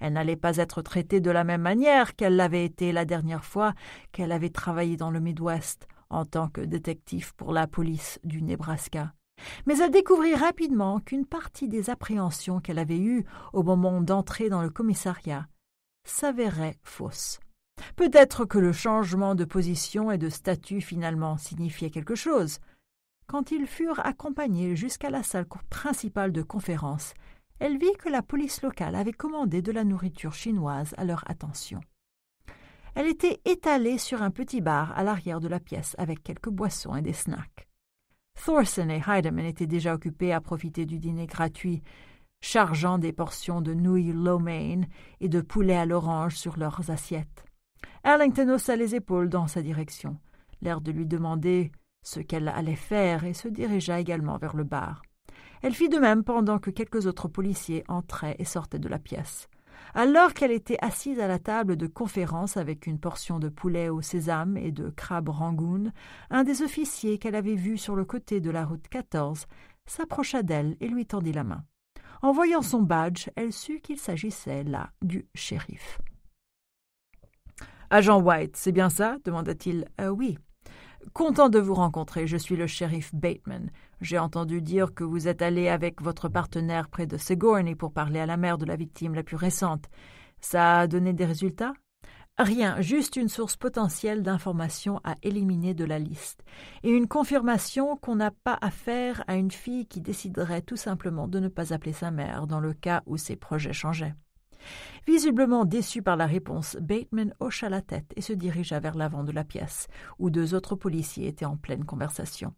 Elle n'allait pas être traitée de la même manière qu'elle l'avait été la dernière fois qu'elle avait travaillé dans le Midwest en tant que détective pour la police du Nebraska. Mais elle découvrit rapidement qu'une partie des appréhensions qu'elle avait eues au moment d'entrer dans le commissariat s'avérait fausse. Peut-être que le changement de position et de statut finalement signifiait quelque chose. Quand ils furent accompagnés jusqu'à la salle principale de conférence, elle vit que la police locale avait commandé de la nourriture chinoise à leur attention. Elle était étalée sur un petit bar à l'arrière de la pièce avec quelques boissons et des snacks. Thorson et Heidemann étaient déjà occupés à profiter du dîner gratuit, chargeant des portions de nouilles lo mein et de poulet à l'orange sur leurs assiettes. Arlington haussa les épaules dans sa direction, l'air de lui demander ce qu'elle allait faire et se dirigea également vers le bar. Elle fit de même pendant que quelques autres policiers entraient et sortaient de la pièce. Alors qu'elle était assise à la table de conférence avec une portion de poulet au sésame et de crabe rangoon, un des officiers qu'elle avait vu sur le côté de la route 14 s'approcha d'elle et lui tendit la main. En voyant son badge, elle sut qu'il s'agissait là du shérif. Agent White, c'est bien ça demanda-t-il. Euh, oui. Content de vous rencontrer, je suis le shérif Bateman. J'ai entendu dire que vous êtes allé avec votre partenaire près de Sigourney pour parler à la mère de la victime la plus récente. Ça a donné des résultats Rien, juste une source potentielle d'informations à éliminer de la liste, et une confirmation qu'on n'a pas affaire à une fille qui déciderait tout simplement de ne pas appeler sa mère dans le cas où ses projets changeaient. Visiblement déçu par la réponse, Bateman hocha la tête et se dirigea vers l'avant de la pièce, où deux autres policiers étaient en pleine conversation.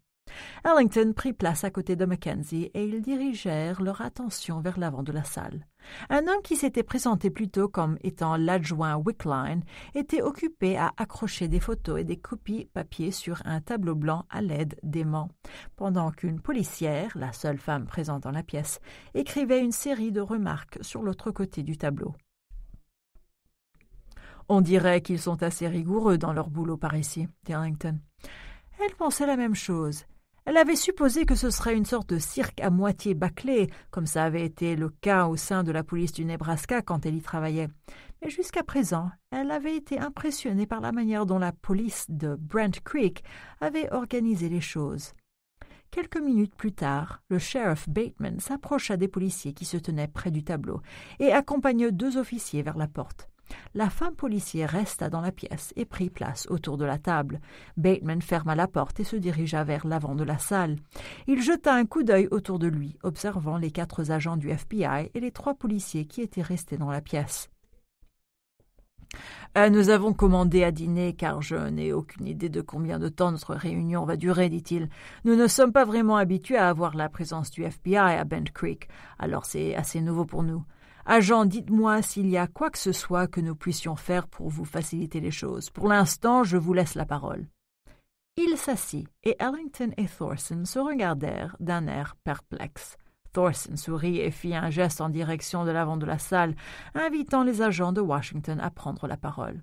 Ellington prit place à côté de Mackenzie et ils dirigèrent leur attention vers l'avant de la salle. Un homme qui s'était présenté plus tôt comme étant l'adjoint Wickline était occupé à accrocher des photos et des copies papier sur un tableau blanc à l'aide d'aimants, pendant qu'une policière, la seule femme présente dans la pièce, écrivait une série de remarques sur l'autre côté du tableau. On dirait qu'ils sont assez rigoureux dans leur boulot par ici, dit Arlington. Elle pensait la même chose, elle avait supposé que ce serait une sorte de cirque à moitié bâclé, comme ça avait été le cas au sein de la police du Nebraska quand elle y travaillait. Mais jusqu'à présent, elle avait été impressionnée par la manière dont la police de Brent Creek avait organisé les choses. Quelques minutes plus tard, le sheriff Bateman s'approcha des policiers qui se tenaient près du tableau et accompagna deux officiers vers la porte. La femme policier resta dans la pièce et prit place autour de la table. Bateman ferma la porte et se dirigea vers l'avant de la salle. Il jeta un coup d'œil autour de lui, observant les quatre agents du FBI et les trois policiers qui étaient restés dans la pièce. Euh, nous avons commandé à dîner car je n'ai aucune idée de combien de temps notre réunion va durer, dit-il. Nous ne sommes pas vraiment habitués à avoir la présence du FBI à Bent Creek, alors c'est assez nouveau pour nous. Agent, dites-moi s'il y a quoi que ce soit que nous puissions faire pour vous faciliter les choses. Pour l'instant, je vous laisse la parole. Il s'assit, et Ellington et Thorson se regardèrent d'un air perplexe. Thorson sourit et fit un geste en direction de l'avant de la salle, invitant les agents de Washington à prendre la parole.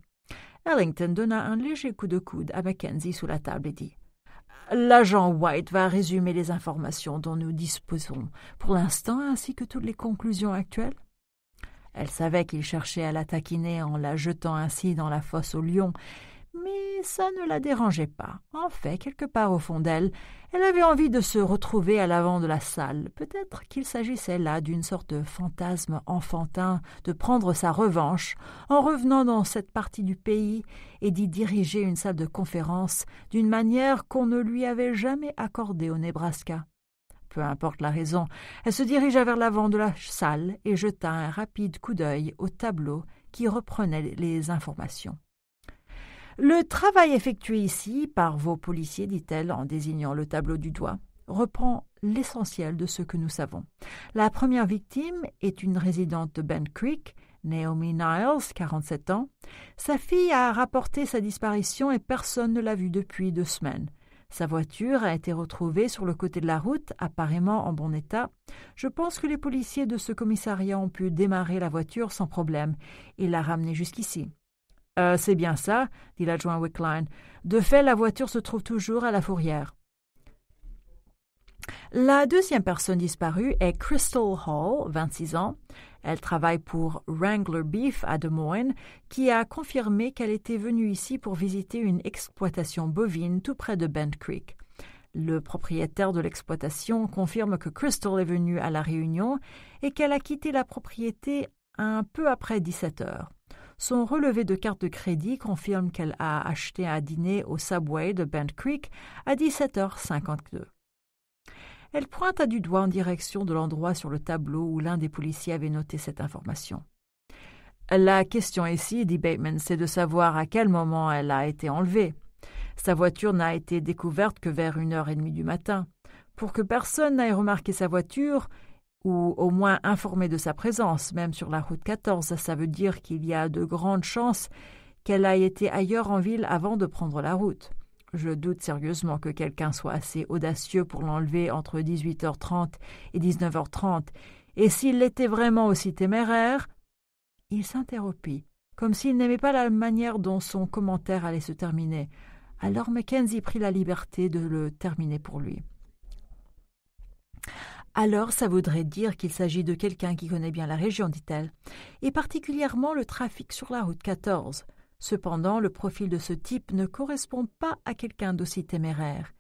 Ellington donna un léger coup de coude à Mackenzie sous la table et dit L'agent White va résumer les informations dont nous disposons pour l'instant ainsi que toutes les conclusions actuelles. Elle savait qu'il cherchait à la taquiner en la jetant ainsi dans la fosse au lion, mais ça ne la dérangeait pas. En fait, quelque part au fond d'elle, elle avait envie de se retrouver à l'avant de la salle. Peut-être qu'il s'agissait là d'une sorte de fantasme enfantin de prendre sa revanche en revenant dans cette partie du pays et d'y diriger une salle de conférence d'une manière qu'on ne lui avait jamais accordée au Nebraska peu importe la raison, elle se dirigea vers l'avant de la salle et jeta un rapide coup d'œil au tableau qui reprenait les informations. Le travail effectué ici par vos policiers, dit-elle en désignant le tableau du doigt, reprend l'essentiel de ce que nous savons. La première victime est une résidente de Bent Creek, Naomi Niles, 47 ans. Sa fille a rapporté sa disparition et personne ne l'a vue depuis deux semaines. Sa voiture a été retrouvée sur le côté de la route, apparemment en bon état. Je pense que les policiers de ce commissariat ont pu démarrer la voiture sans problème et la ramener jusqu'ici. Euh, c'est bien ça, dit l'adjoint Wickline. De fait, la voiture se trouve toujours à la fourrière. La deuxième personne disparue est Crystal Hall, 26 ans. Elle travaille pour Wrangler Beef à Des Moines, qui a confirmé qu'elle était venue ici pour visiter une exploitation bovine tout près de Bend Creek. Le propriétaire de l'exploitation confirme que Crystal est venue à la réunion et qu'elle a quitté la propriété un peu après 17 heures. Son relevé de carte de crédit confirme qu'elle a acheté un dîner au Subway de Bend Creek à 17h52 elle pointa du doigt en direction de l'endroit sur le tableau où l'un des policiers avait noté cette information. La question ici, dit Bateman, c'est de savoir à quel moment elle a été enlevée. Sa voiture n'a été découverte que vers une heure et demie du matin. Pour que personne n'ait remarqué sa voiture, ou au moins informé de sa présence, même sur la route 14, ça veut dire qu'il y a de grandes chances qu'elle ait été ailleurs en ville avant de prendre la route je doute sérieusement que quelqu'un soit assez audacieux pour l'enlever entre 18h30 et 19h30, et s'il l'était vraiment aussi téméraire. Il s'interrompit, comme s'il n'aimait pas la manière dont son commentaire allait se terminer. Alors Mackenzie prit la liberté de le terminer pour lui. Alors ça voudrait dire qu'il s'agit de quelqu'un qui connaît bien la région, dit-elle, et particulièrement le trafic sur la route 14. Cependant, le profil de ce type ne correspond pas à quelqu'un d'aussi téméraire.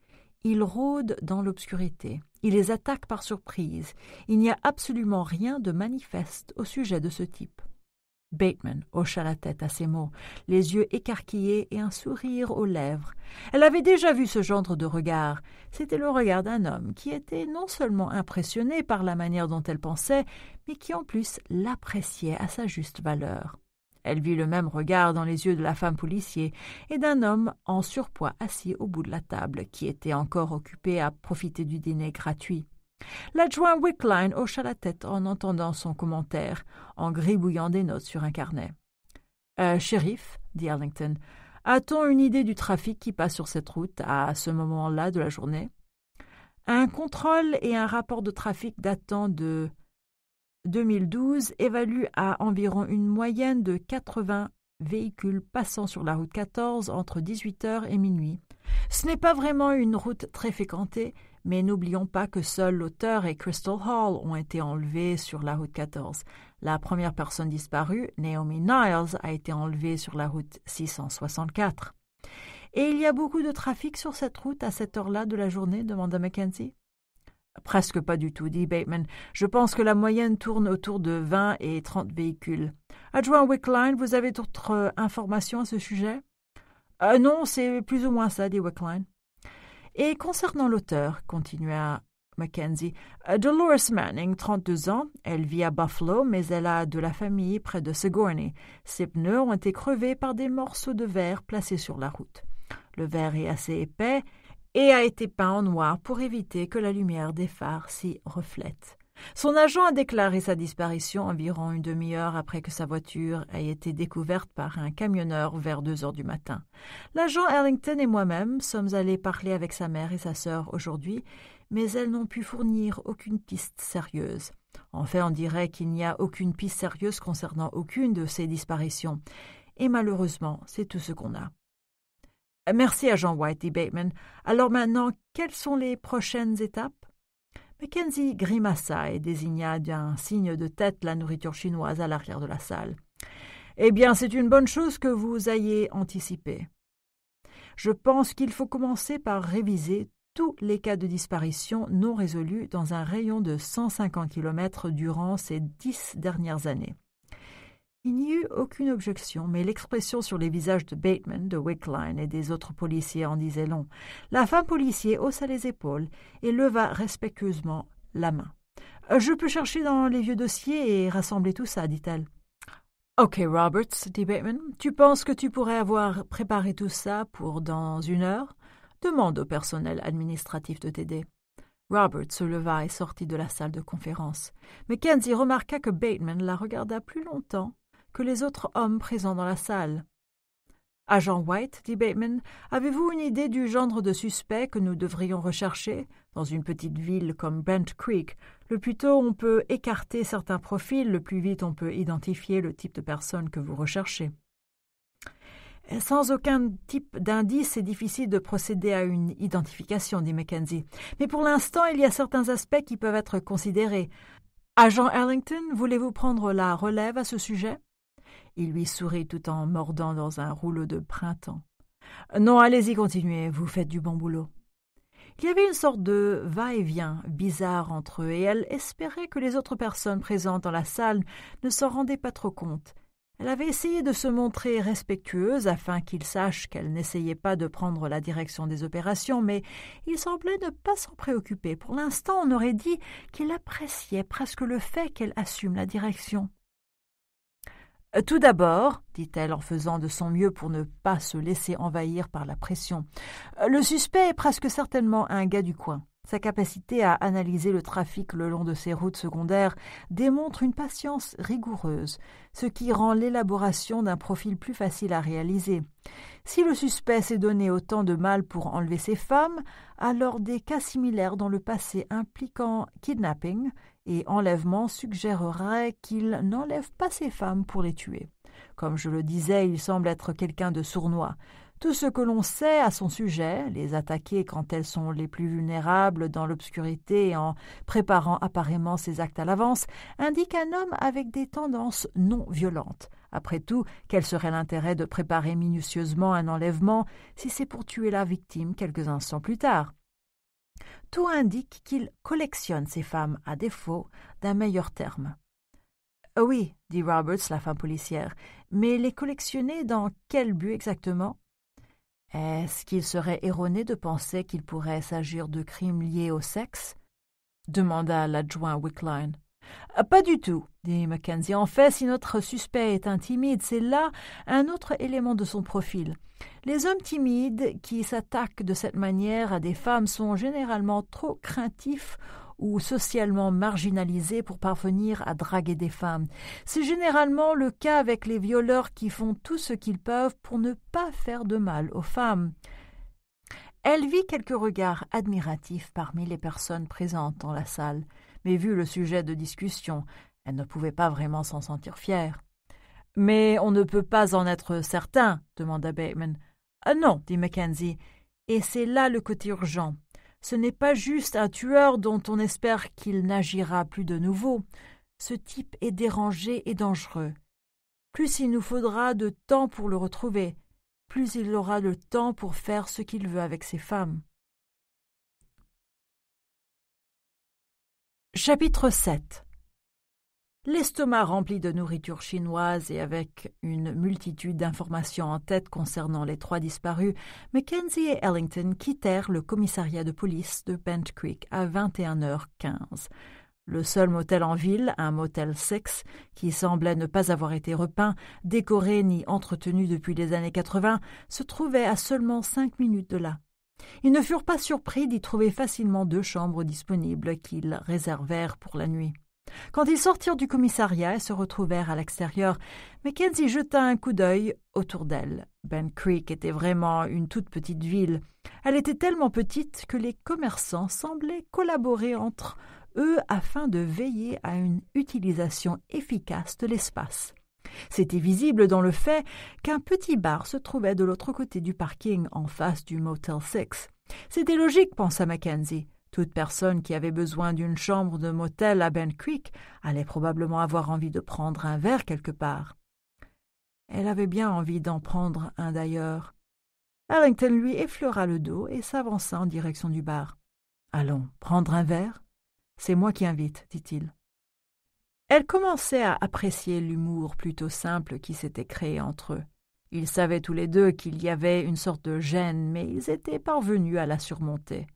Il rôde dans l'obscurité, il les attaque par surprise, il n'y a absolument rien de manifeste au sujet de ce type. Bateman hocha la tête à ces mots, les yeux écarquillés et un sourire aux lèvres. Elle avait déjà vu ce genre de regard. C'était le regard d'un homme qui était non seulement impressionné par la manière dont elle pensait, mais qui en plus l'appréciait à sa juste valeur. Elle vit le même regard dans les yeux de la femme policier et d'un homme en surpoids assis au bout de la table qui était encore occupé à profiter du dîner gratuit. L'adjoint Wickline hocha la tête en entendant son commentaire, en gribouillant des notes sur un carnet. Sheriff, » euh, dit Arlington, a-t-on une idée du trafic qui passe sur cette route à ce moment-là de la journée Un contrôle et un rapport de trafic datant de 2012 évalue à environ une moyenne de 80 véhicules passant sur la route 14 entre 18h et minuit. Ce n'est pas vraiment une route très fréquentée, mais n'oublions pas que seuls l'auteur et Crystal Hall ont été enlevés sur la route 14. La première personne disparue, Naomi Niles, a été enlevée sur la route 664. Et il y a beaucoup de trafic sur cette route à cette heure-là de la journée demanda Mackenzie. Presque pas du tout, dit Bateman. Je pense que la moyenne tourne autour de 20 et 30 véhicules. Adjoint Wickline, vous avez d'autres euh, informations à ce sujet euh, Non, c'est plus ou moins ça, dit Wickline. Et concernant l'auteur, continua Mackenzie, euh, Dolores Manning, 32 ans, elle vit à Buffalo, mais elle a de la famille près de Sigourney. Ses pneus ont été crevés par des morceaux de verre placés sur la route. Le verre est assez épais et a été peint en noir pour éviter que la lumière des phares s'y reflète. Son agent a déclaré sa disparition environ une demi-heure après que sa voiture ait été découverte par un camionneur vers deux heures du matin. L'agent Erlington et moi-même sommes allés parler avec sa mère et sa sœur aujourd'hui, mais elles n'ont pu fournir aucune piste sérieuse. En fait, on dirait qu'il n'y a aucune piste sérieuse concernant aucune de ces disparitions. Et malheureusement, c'est tout ce qu'on a. Euh, merci à Jean Bateman. Alors maintenant, quelles sont les prochaines étapes? Mackenzie grimaça et désigna d'un signe de tête la nourriture chinoise à l'arrière de la salle. Eh bien, c'est une bonne chose que vous ayez anticipé. Je pense qu'il faut commencer par réviser tous les cas de disparition non résolus dans un rayon de 150 km durant ces dix dernières années. Il n'y eut aucune objection, mais l'expression sur les visages de Bateman, de Wickline et des autres policiers en disait long. La femme policier haussa les épaules et leva respectueusement la main. Euh, je peux chercher dans les vieux dossiers et rassembler tout ça, dit-elle. Ok, Roberts, dit Bateman, tu penses que tu pourrais avoir préparé tout ça pour dans une heure Demande au personnel administratif de t'aider. Robert se leva et sortit de la salle de conférence. Mackenzie remarqua que Bateman la regarda plus longtemps que les autres hommes présents dans la salle. Agent White, dit Bateman, avez-vous une idée du genre de suspect que nous devrions rechercher dans une petite ville comme Bent Creek Le plus tôt on peut écarter certains profils, le plus vite on peut identifier le type de personne que vous recherchez. Sans aucun type d'indice, c'est difficile de procéder à une identification, dit Mackenzie. Mais pour l'instant, il y a certains aspects qui peuvent être considérés. Agent Ellington, voulez-vous prendre la relève à ce sujet il lui sourit tout en mordant dans un rouleau de printemps. Non, allez-y, continuez, vous faites du bon boulot. Il y avait une sorte de va-et-vient bizarre entre eux, et elle espérait que les autres personnes présentes dans la salle ne s'en rendaient pas trop compte. Elle avait essayé de se montrer respectueuse afin qu'il sache qu'elle n'essayait pas de prendre la direction des opérations, mais il semblait ne pas s'en préoccuper. Pour l'instant, on aurait dit qu'il appréciait presque le fait qu'elle assume la direction. Euh, tout d'abord, dit-elle en faisant de son mieux pour ne pas se laisser envahir par la pression, euh, le suspect est presque certainement un gars du coin. Sa capacité à analyser le trafic le long de ses routes secondaires démontre une patience rigoureuse, ce qui rend l'élaboration d'un profil plus facile à réaliser. Si le suspect s'est donné autant de mal pour enlever ses femmes, alors des cas similaires dans le passé impliquant kidnapping et enlèvement suggérerait qu'il n'enlève pas ses femmes pour les tuer. Comme je le disais, il semble être quelqu'un de sournois. Tout ce que l'on sait à son sujet, les attaquer quand elles sont les plus vulnérables dans l'obscurité en préparant apparemment ses actes à l'avance, indique un homme avec des tendances non violentes. Après tout, quel serait l'intérêt de préparer minutieusement un enlèvement si c'est pour tuer la victime quelques instants plus tard tout indique qu'il collectionne ces femmes à défaut d'un meilleur terme. Euh, oui, dit Roberts, la femme policière, mais les collectionner dans quel but exactement Est-ce qu'il serait erroné de penser qu'il pourrait s'agir de crimes liés au sexe demanda l'adjoint Wickline. Euh, pas du tout, dit Mackenzie. En fait, si notre suspect est intimide, c'est là un autre élément de son profil. Les hommes timides qui s'attaquent de cette manière à des femmes sont généralement trop craintifs ou socialement marginalisés pour parvenir à draguer des femmes. C'est généralement le cas avec les violeurs qui font tout ce qu'ils peuvent pour ne pas faire de mal aux femmes. Elle vit quelques regards admiratifs parmi les personnes présentes dans la salle, mais vu le sujet de discussion, elle ne pouvait pas vraiment s'en sentir fière. Mais on ne peut pas en être certain, demanda Bateman. Ah non, dit Mackenzie, et c'est là le côté urgent. Ce n'est pas juste un tueur dont on espère qu'il n'agira plus de nouveau. Ce type est dérangé et dangereux. Plus il nous faudra de temps pour le retrouver, plus il aura le temps pour faire ce qu'il veut avec ses femmes. Chapitre 7 L'estomac rempli de nourriture chinoise et avec une multitude d'informations en tête concernant les trois disparus, Mackenzie et Ellington quittèrent le commissariat de police de Pent Creek à 21h15. Le seul motel en ville, un motel sexe, qui semblait ne pas avoir été repeint, décoré ni entretenu depuis les années 80, se trouvait à seulement cinq minutes de là. Ils ne furent pas surpris d'y trouver facilement deux chambres disponibles qu'ils réservèrent pour la nuit. Quand ils sortirent du commissariat et se retrouvèrent à l'extérieur, Mackenzie jeta un coup d'œil autour d'elle. Ben Creek était vraiment une toute petite ville. Elle était tellement petite que les commerçants semblaient collaborer entre eux afin de veiller à une utilisation efficace de l'espace. C'était visible dans le fait qu'un petit bar se trouvait de l'autre côté du parking en face du Motel six. C'était logique, pensa Mackenzie. Toute personne qui avait besoin d'une chambre de motel à Ben Creek allait probablement avoir envie de prendre un verre quelque part. Elle avait bien envie d'en prendre un d'ailleurs. Harrington lui effleura le dos et s'avança en direction du bar. Allons, prendre un verre C'est moi qui invite, dit-il. Elle commençait à apprécier l'humour plutôt simple qui s'était créé entre eux. Ils savaient tous les deux qu'il y avait une sorte de gêne, mais ils étaient parvenus à la surmonter.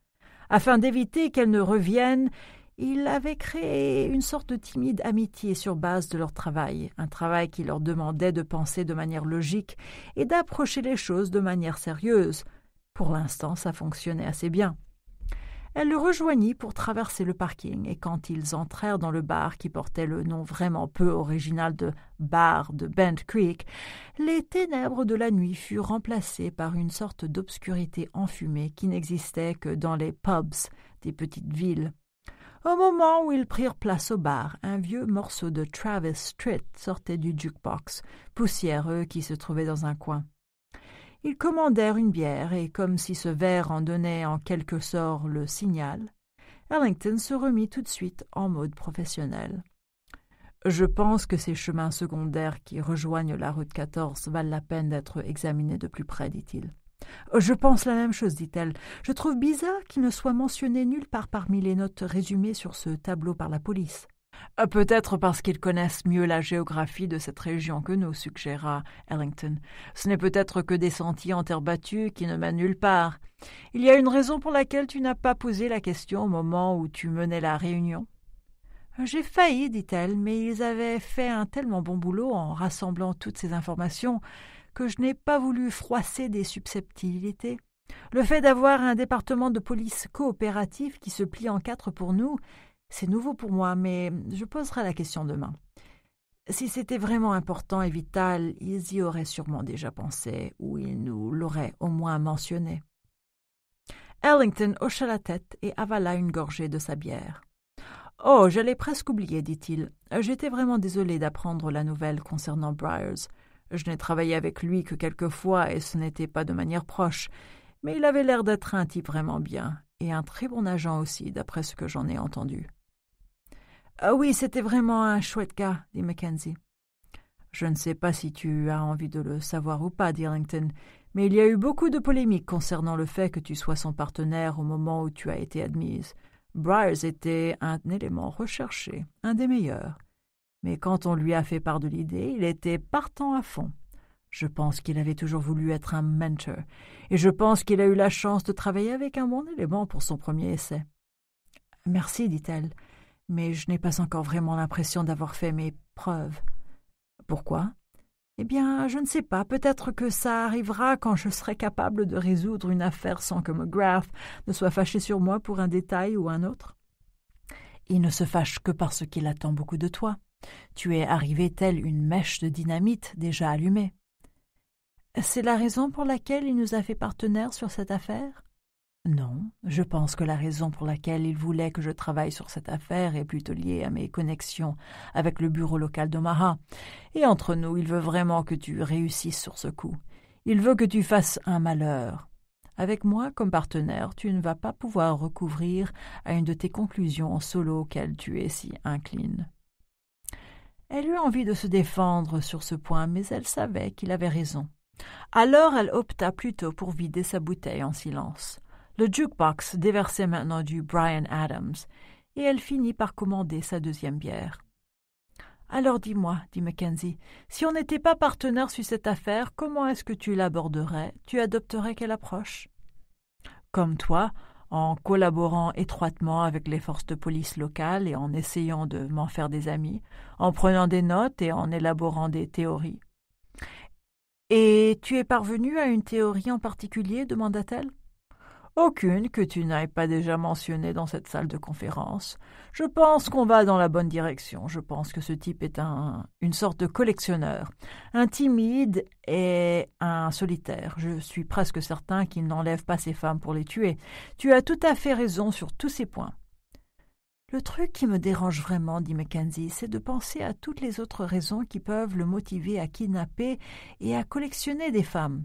Afin d'éviter qu'elles ne reviennent, il avait créé une sorte de timide amitié sur base de leur travail, un travail qui leur demandait de penser de manière logique et d'approcher les choses de manière sérieuse. Pour l'instant, ça fonctionnait assez bien. Elle le rejoignit pour traverser le parking, et quand ils entrèrent dans le bar qui portait le nom vraiment peu original de bar de Bent Creek, les ténèbres de la nuit furent remplacées par une sorte d'obscurité enfumée qui n'existait que dans les pubs des petites villes. Au moment où ils prirent place au bar, un vieux morceau de Travis Street sortait du jukebox, poussiéreux qui se trouvait dans un coin ils commandèrent une bière, et comme si ce verre en donnait en quelque sorte le signal, Ellington se remit tout de suite en mode professionnel. Je pense que ces chemins secondaires qui rejoignent la route 14 valent la peine d'être examinés de plus près, dit-il. Je pense la même chose, dit-elle. Je trouve bizarre qu'il ne soit mentionné nulle part parmi les notes résumées sur ce tableau par la police. Euh, peut-être parce qu'ils connaissent mieux la géographie de cette région que nous, suggéra Ellington. Ce n'est peut-être que des sentiers en terre battue qui ne mènent nulle part. Il y a une raison pour laquelle tu n'as pas posé la question au moment où tu menais la réunion. J'ai failli, dit-elle, mais ils avaient fait un tellement bon boulot en rassemblant toutes ces informations que je n'ai pas voulu froisser des susceptibilités. Le fait d'avoir un département de police coopératif qui se plie en quatre pour nous, c'est nouveau pour moi, mais je poserai la question demain. Si c'était vraiment important et vital, ils y auraient sûrement déjà pensé, ou ils nous l'auraient au moins mentionné. Ellington hocha la tête et avala une gorgée de sa bière. Oh, j'allais presque oublier, dit-il. J'étais vraiment désolé d'apprendre la nouvelle concernant Briars. Je n'ai travaillé avec lui que quelques fois et ce n'était pas de manière proche, mais il avait l'air d'être un type vraiment bien, et un très bon agent aussi, d'après ce que j'en ai entendu. Ah oui, c'était vraiment un chouette cas, dit Mackenzie. Je ne sais pas si tu as envie de le savoir ou pas, dit mais il y a eu beaucoup de polémiques concernant le fait que tu sois son partenaire au moment où tu as été admise. Bryers était un élément recherché, un des meilleurs. Mais quand on lui a fait part de l'idée, il était partant à fond. Je pense qu'il avait toujours voulu être un mentor, et je pense qu'il a eu la chance de travailler avec un bon élément pour son premier essai. Merci, dit-elle mais je n'ai pas encore vraiment l'impression d'avoir fait mes preuves. Pourquoi Eh bien, je ne sais pas, peut-être que ça arrivera quand je serai capable de résoudre une affaire sans que McGrath ne soit fâché sur moi pour un détail ou un autre. Il ne se fâche que parce qu'il attend beaucoup de toi. Tu es arrivé telle une mèche de dynamite déjà allumée. C'est la raison pour laquelle il nous a fait partenaires sur cette affaire non, je pense que la raison pour laquelle il voulait que je travaille sur cette affaire est plutôt liée à mes connexions avec le bureau local d'Omaha. Et entre nous, il veut vraiment que tu réussisses sur ce coup. Il veut que tu fasses un malheur. Avec moi comme partenaire, tu ne vas pas pouvoir recouvrir à une de tes conclusions en solo auxquelles tu es si incline. Elle eut envie de se défendre sur ce point, mais elle savait qu'il avait raison. Alors elle opta plutôt pour vider sa bouteille en silence. Le jukebox déversait maintenant du Brian Adams, et elle finit par commander sa deuxième bière. Alors dis-moi, dit Mackenzie, si on n'était pas partenaire sur cette affaire, comment est-ce que tu l'aborderais Tu adopterais quelle approche Comme toi, en collaborant étroitement avec les forces de police locales et en essayant de m'en faire des amis, en prenant des notes et en élaborant des théories. Et tu es parvenu à une théorie en particulier demanda-t-elle aucune que tu n'aies pas déjà mentionnée dans cette salle de conférence. Je pense qu'on va dans la bonne direction. Je pense que ce type est un, une sorte de collectionneur, un timide et un solitaire. Je suis presque certain qu'il n'enlève pas ses femmes pour les tuer. Tu as tout à fait raison sur tous ces points. Le truc qui me dérange vraiment, dit Mackenzie, c'est de penser à toutes les autres raisons qui peuvent le motiver à kidnapper et à collectionner des femmes.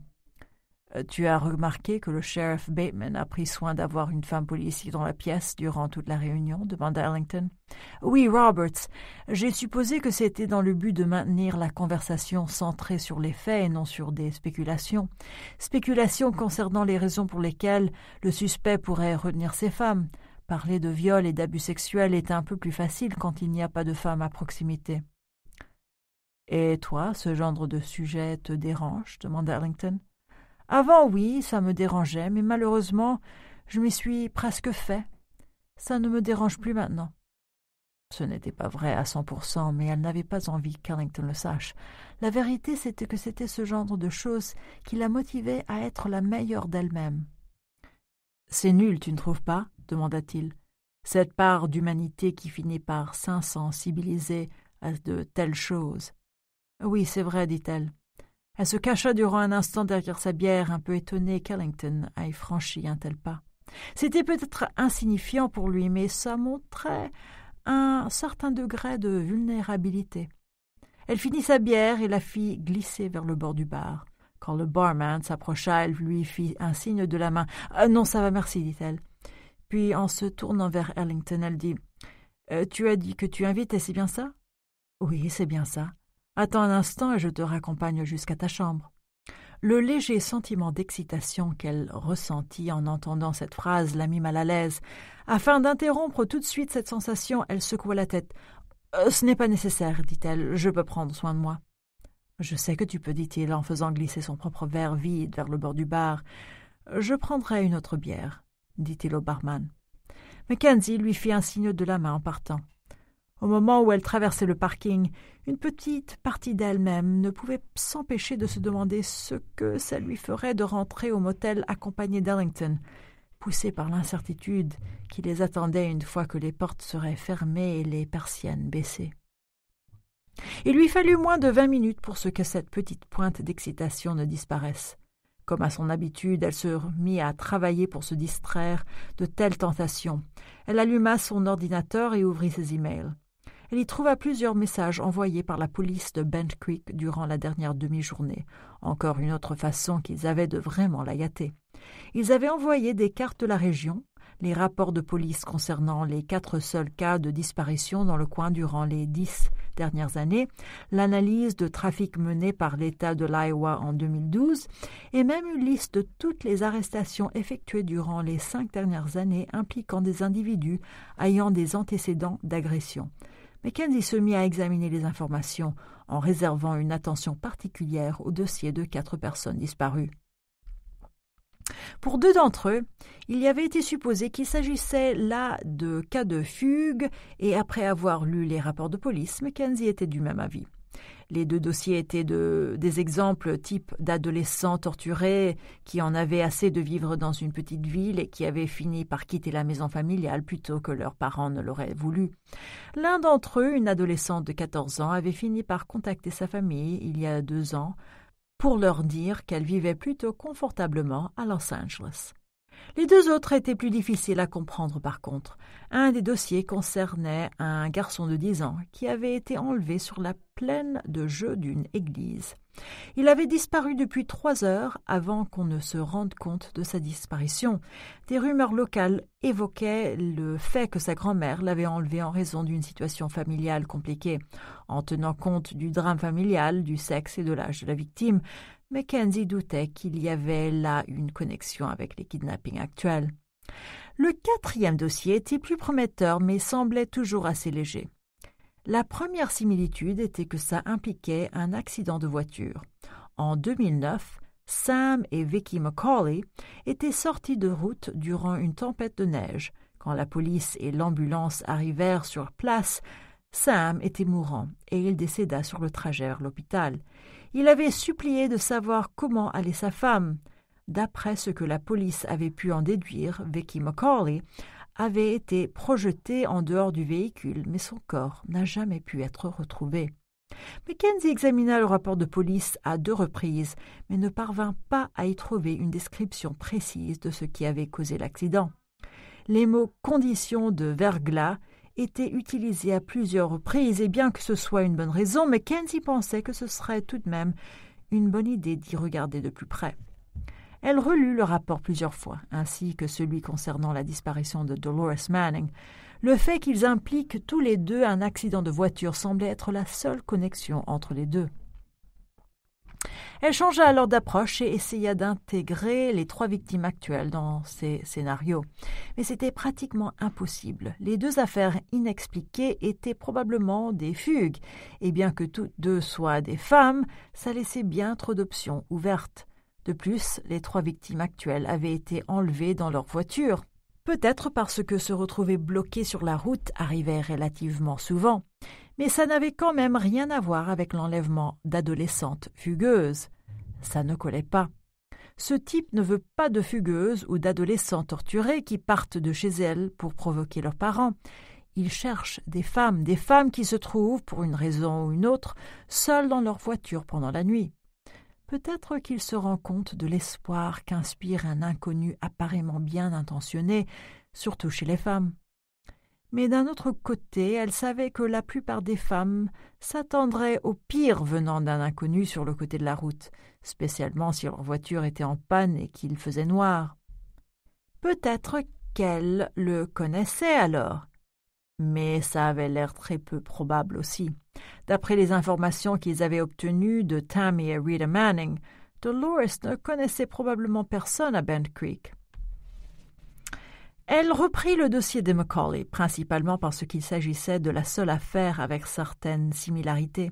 Euh, tu as remarqué que le sheriff Bateman a pris soin d'avoir une femme policier dans la pièce durant toute la réunion demanda Ellington. Oui, Roberts. J'ai supposé que c'était dans le but de maintenir la conversation centrée sur les faits et non sur des spéculations. Spéculations concernant les raisons pour lesquelles le suspect pourrait retenir ses femmes. Parler de viol et d'abus sexuels est un peu plus facile quand il n'y a pas de femmes à proximité. Et toi, ce genre de sujet te dérange demanda Ellington. Avant, oui, ça me dérangeait, mais malheureusement, je m'y suis presque fait. Ça ne me dérange plus maintenant. Ce n'était pas vrai à cent pour cent, mais elle n'avait pas envie qu'Arlington le sache. La vérité, c'était que c'était ce genre de choses qui la motivait à être la meilleure d'elle-même. C'est nul, tu ne trouves pas demanda-t-il. Cette part d'humanité qui finit par s'insensibiliser à de telles choses. Oui, c'est vrai, dit-elle. Elle se cacha durant un instant derrière sa bière, un peu étonnée qu'Ellington ait franchi un tel pas. C'était peut-être insignifiant pour lui, mais ça montrait un certain degré de vulnérabilité. Elle finit sa bière et la fit glisser vers le bord du bar. Quand le barman s'approcha, elle lui fit un signe de la main. Euh, non, ça va, merci, dit-elle. Puis, en se tournant vers Ellington, elle dit euh, Tu as dit que tu invites, c'est bien ça Oui, c'est bien ça. Attends un instant et je te raccompagne jusqu'à ta chambre. Le léger sentiment d'excitation qu'elle ressentit en entendant cette phrase la mit mal à l'aise. Afin d'interrompre tout de suite cette sensation, elle secoua la tête. Euh, ce n'est pas nécessaire, dit-elle, je peux prendre soin de moi. Je sais que tu peux, dit-il, en faisant glisser son propre verre vide vers le bord du bar. Je prendrai une autre bière, dit-il au barman. Mackenzie lui fit un signe de la main en partant. Au moment où elle traversait le parking, une petite partie d'elle-même ne pouvait s'empêcher de se demander ce que ça lui ferait de rentrer au motel accompagné d'Ellington, poussée par l'incertitude qui les attendait une fois que les portes seraient fermées et les persiennes baissées. Il lui fallut moins de vingt minutes pour ce que cette petite pointe d'excitation ne disparaisse. Comme à son habitude, elle se mit à travailler pour se distraire de telles tentations. Elle alluma son ordinateur et ouvrit ses emails. Elle y trouva plusieurs messages envoyés par la police de Bent Creek durant la dernière demi-journée. Encore une autre façon qu'ils avaient de vraiment la gâter. Ils avaient envoyé des cartes de la région, les rapports de police concernant les quatre seuls cas de disparition dans le coin durant les dix dernières années, l'analyse de trafic menée par l'État de l'Iowa en 2012, et même une liste de toutes les arrestations effectuées durant les cinq dernières années impliquant des individus ayant des antécédents d'agression. Mackenzie se mit à examiner les informations en réservant une attention particulière au dossier de quatre personnes disparues. Pour deux d'entre eux, il y avait été supposé qu'il s'agissait là de cas de fugue, et après avoir lu les rapports de police, Mackenzie était du même avis. Les deux dossiers étaient des exemples type d'adolescents torturés qui en avaient assez de vivre dans une petite ville et qui avaient fini par quitter la maison familiale plutôt que leurs parents ne l'auraient voulu. L'un d'entre eux, une adolescente de 14 ans, avait fini par contacter sa famille il y a deux ans pour leur dire qu'elle vivait plutôt confortablement à Los Angeles. Les deux autres étaient plus difficiles à comprendre par contre. Un des dossiers concernait un garçon de dix ans qui avait été enlevé sur la plaine de jeu d'une église. Il avait disparu depuis trois heures avant qu'on ne se rende compte de sa disparition. Des rumeurs locales évoquaient le fait que sa grand-mère l'avait enlevé en raison d'une situation familiale compliquée. En tenant compte du drame familial, du sexe et de l'âge de la victime, Mackenzie doutait qu'il y avait là une connexion avec les kidnappings actuels. Le quatrième dossier était plus prometteur, mais semblait toujours assez léger. La première similitude était que ça impliquait un accident de voiture. En 2009, Sam et Vicky McCauley étaient sortis de route durant une tempête de neige. Quand la police et l'ambulance arrivèrent sur place, Sam était mourant et il décéda sur le trajet vers l'hôpital il avait supplié de savoir comment allait sa femme. D'après ce que la police avait pu en déduire, Vicky McCauley avait été projetée en dehors du véhicule, mais son corps n'a jamais pu être retrouvé. Mackenzie examina le rapport de police à deux reprises, mais ne parvint pas à y trouver une description précise de ce qui avait causé l'accident. Les mots conditions de verglas était utilisé à plusieurs reprises, et bien que ce soit une bonne raison, mais Mackenzie pensait que ce serait tout de même une bonne idée d'y regarder de plus près. Elle relut le rapport plusieurs fois, ainsi que celui concernant la disparition de Dolores Manning. Le fait qu'ils impliquent tous les deux un accident de voiture semblait être la seule connexion entre les deux. Elle changea alors d'approche et essaya d'intégrer les trois victimes actuelles dans ses scénarios. Mais c'était pratiquement impossible. Les deux affaires inexpliquées étaient probablement des fugues, et bien que toutes deux soient des femmes, ça laissait bien trop d'options ouvertes. De plus, les trois victimes actuelles avaient été enlevées dans leur voiture. Peut-être parce que se retrouver bloqué sur la route arrivait relativement souvent mais ça n'avait quand même rien à voir avec l'enlèvement d'adolescentes fugueuses. Ça ne collait pas. Ce type ne veut pas de fugueuses ou d'adolescents torturés qui partent de chez elles pour provoquer leurs parents. Il cherche des femmes, des femmes qui se trouvent, pour une raison ou une autre, seules dans leur voiture pendant la nuit. Peut-être qu'il se rend compte de l'espoir qu'inspire un inconnu apparemment bien intentionné, surtout chez les femmes mais d'un autre côté elle savait que la plupart des femmes s'attendraient au pire venant d'un inconnu sur le côté de la route, spécialement si leur voiture était en panne et qu'il faisait noir. Peut-être qu'elle le connaissait alors mais ça avait l'air très peu probable aussi. D'après les informations qu'ils avaient obtenues de Tammy et Rita Manning, Dolores ne connaissait probablement personne à Bent Creek. Elle reprit le dossier des Macaulay, principalement parce qu'il s'agissait de la seule affaire avec certaines similarités.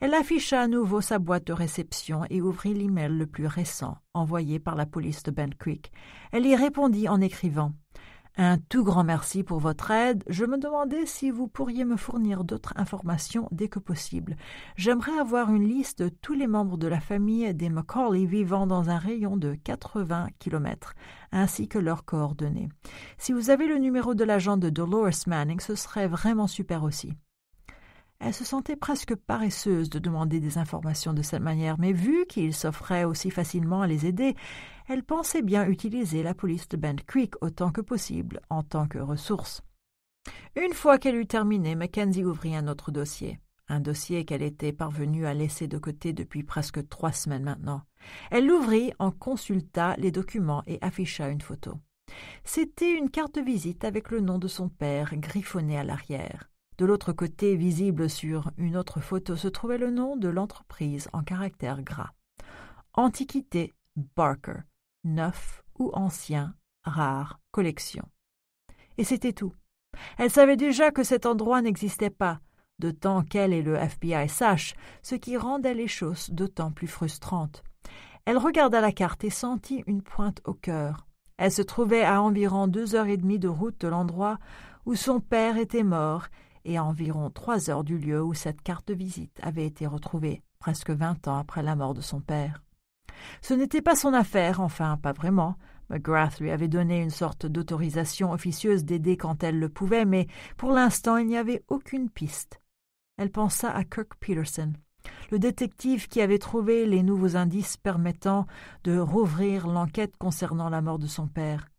Elle afficha à nouveau sa boîte de réception et ouvrit l'email le plus récent envoyé par la police de Bent Creek. Elle y répondit en écrivant un tout grand merci pour votre aide. Je me demandais si vous pourriez me fournir d'autres informations dès que possible. J'aimerais avoir une liste de tous les membres de la famille des Macaulay vivant dans un rayon de 80 kilomètres, ainsi que leurs coordonnées. Si vous avez le numéro de l'agent de Dolores Manning, ce serait vraiment super aussi. Elle se sentait presque paresseuse de demander des informations de cette manière, mais vu qu'il s'offrait aussi facilement à les aider, elle pensait bien utiliser la police de Bend Creek autant que possible en tant que ressource. Une fois qu'elle eut terminé, Mackenzie ouvrit un autre dossier un dossier qu'elle était parvenue à laisser de côté depuis presque trois semaines maintenant. Elle l'ouvrit, en consulta les documents et afficha une photo. C'était une carte de visite avec le nom de son père griffonné à l'arrière. De l'autre côté, visible sur une autre photo, se trouvait le nom de l'entreprise en caractères gras. Antiquité Barker, neuf ou ancien, rare, collection. Et c'était tout. Elle savait déjà que cet endroit n'existait pas, de temps qu'elle et le FBI sachent, ce qui rendait les choses d'autant plus frustrantes. Elle regarda la carte et sentit une pointe au cœur. Elle se trouvait à environ deux heures et demie de route de l'endroit où son père était mort et environ trois heures du lieu où cette carte de visite avait été retrouvée, presque vingt ans après la mort de son père. Ce n'était pas son affaire, enfin, pas vraiment. McGrath lui avait donné une sorte d'autorisation officieuse d'aider quand elle le pouvait, mais pour l'instant il n'y avait aucune piste. Elle pensa à Kirk Peterson, le détective qui avait trouvé les nouveaux indices permettant de rouvrir l'enquête concernant la mort de son père.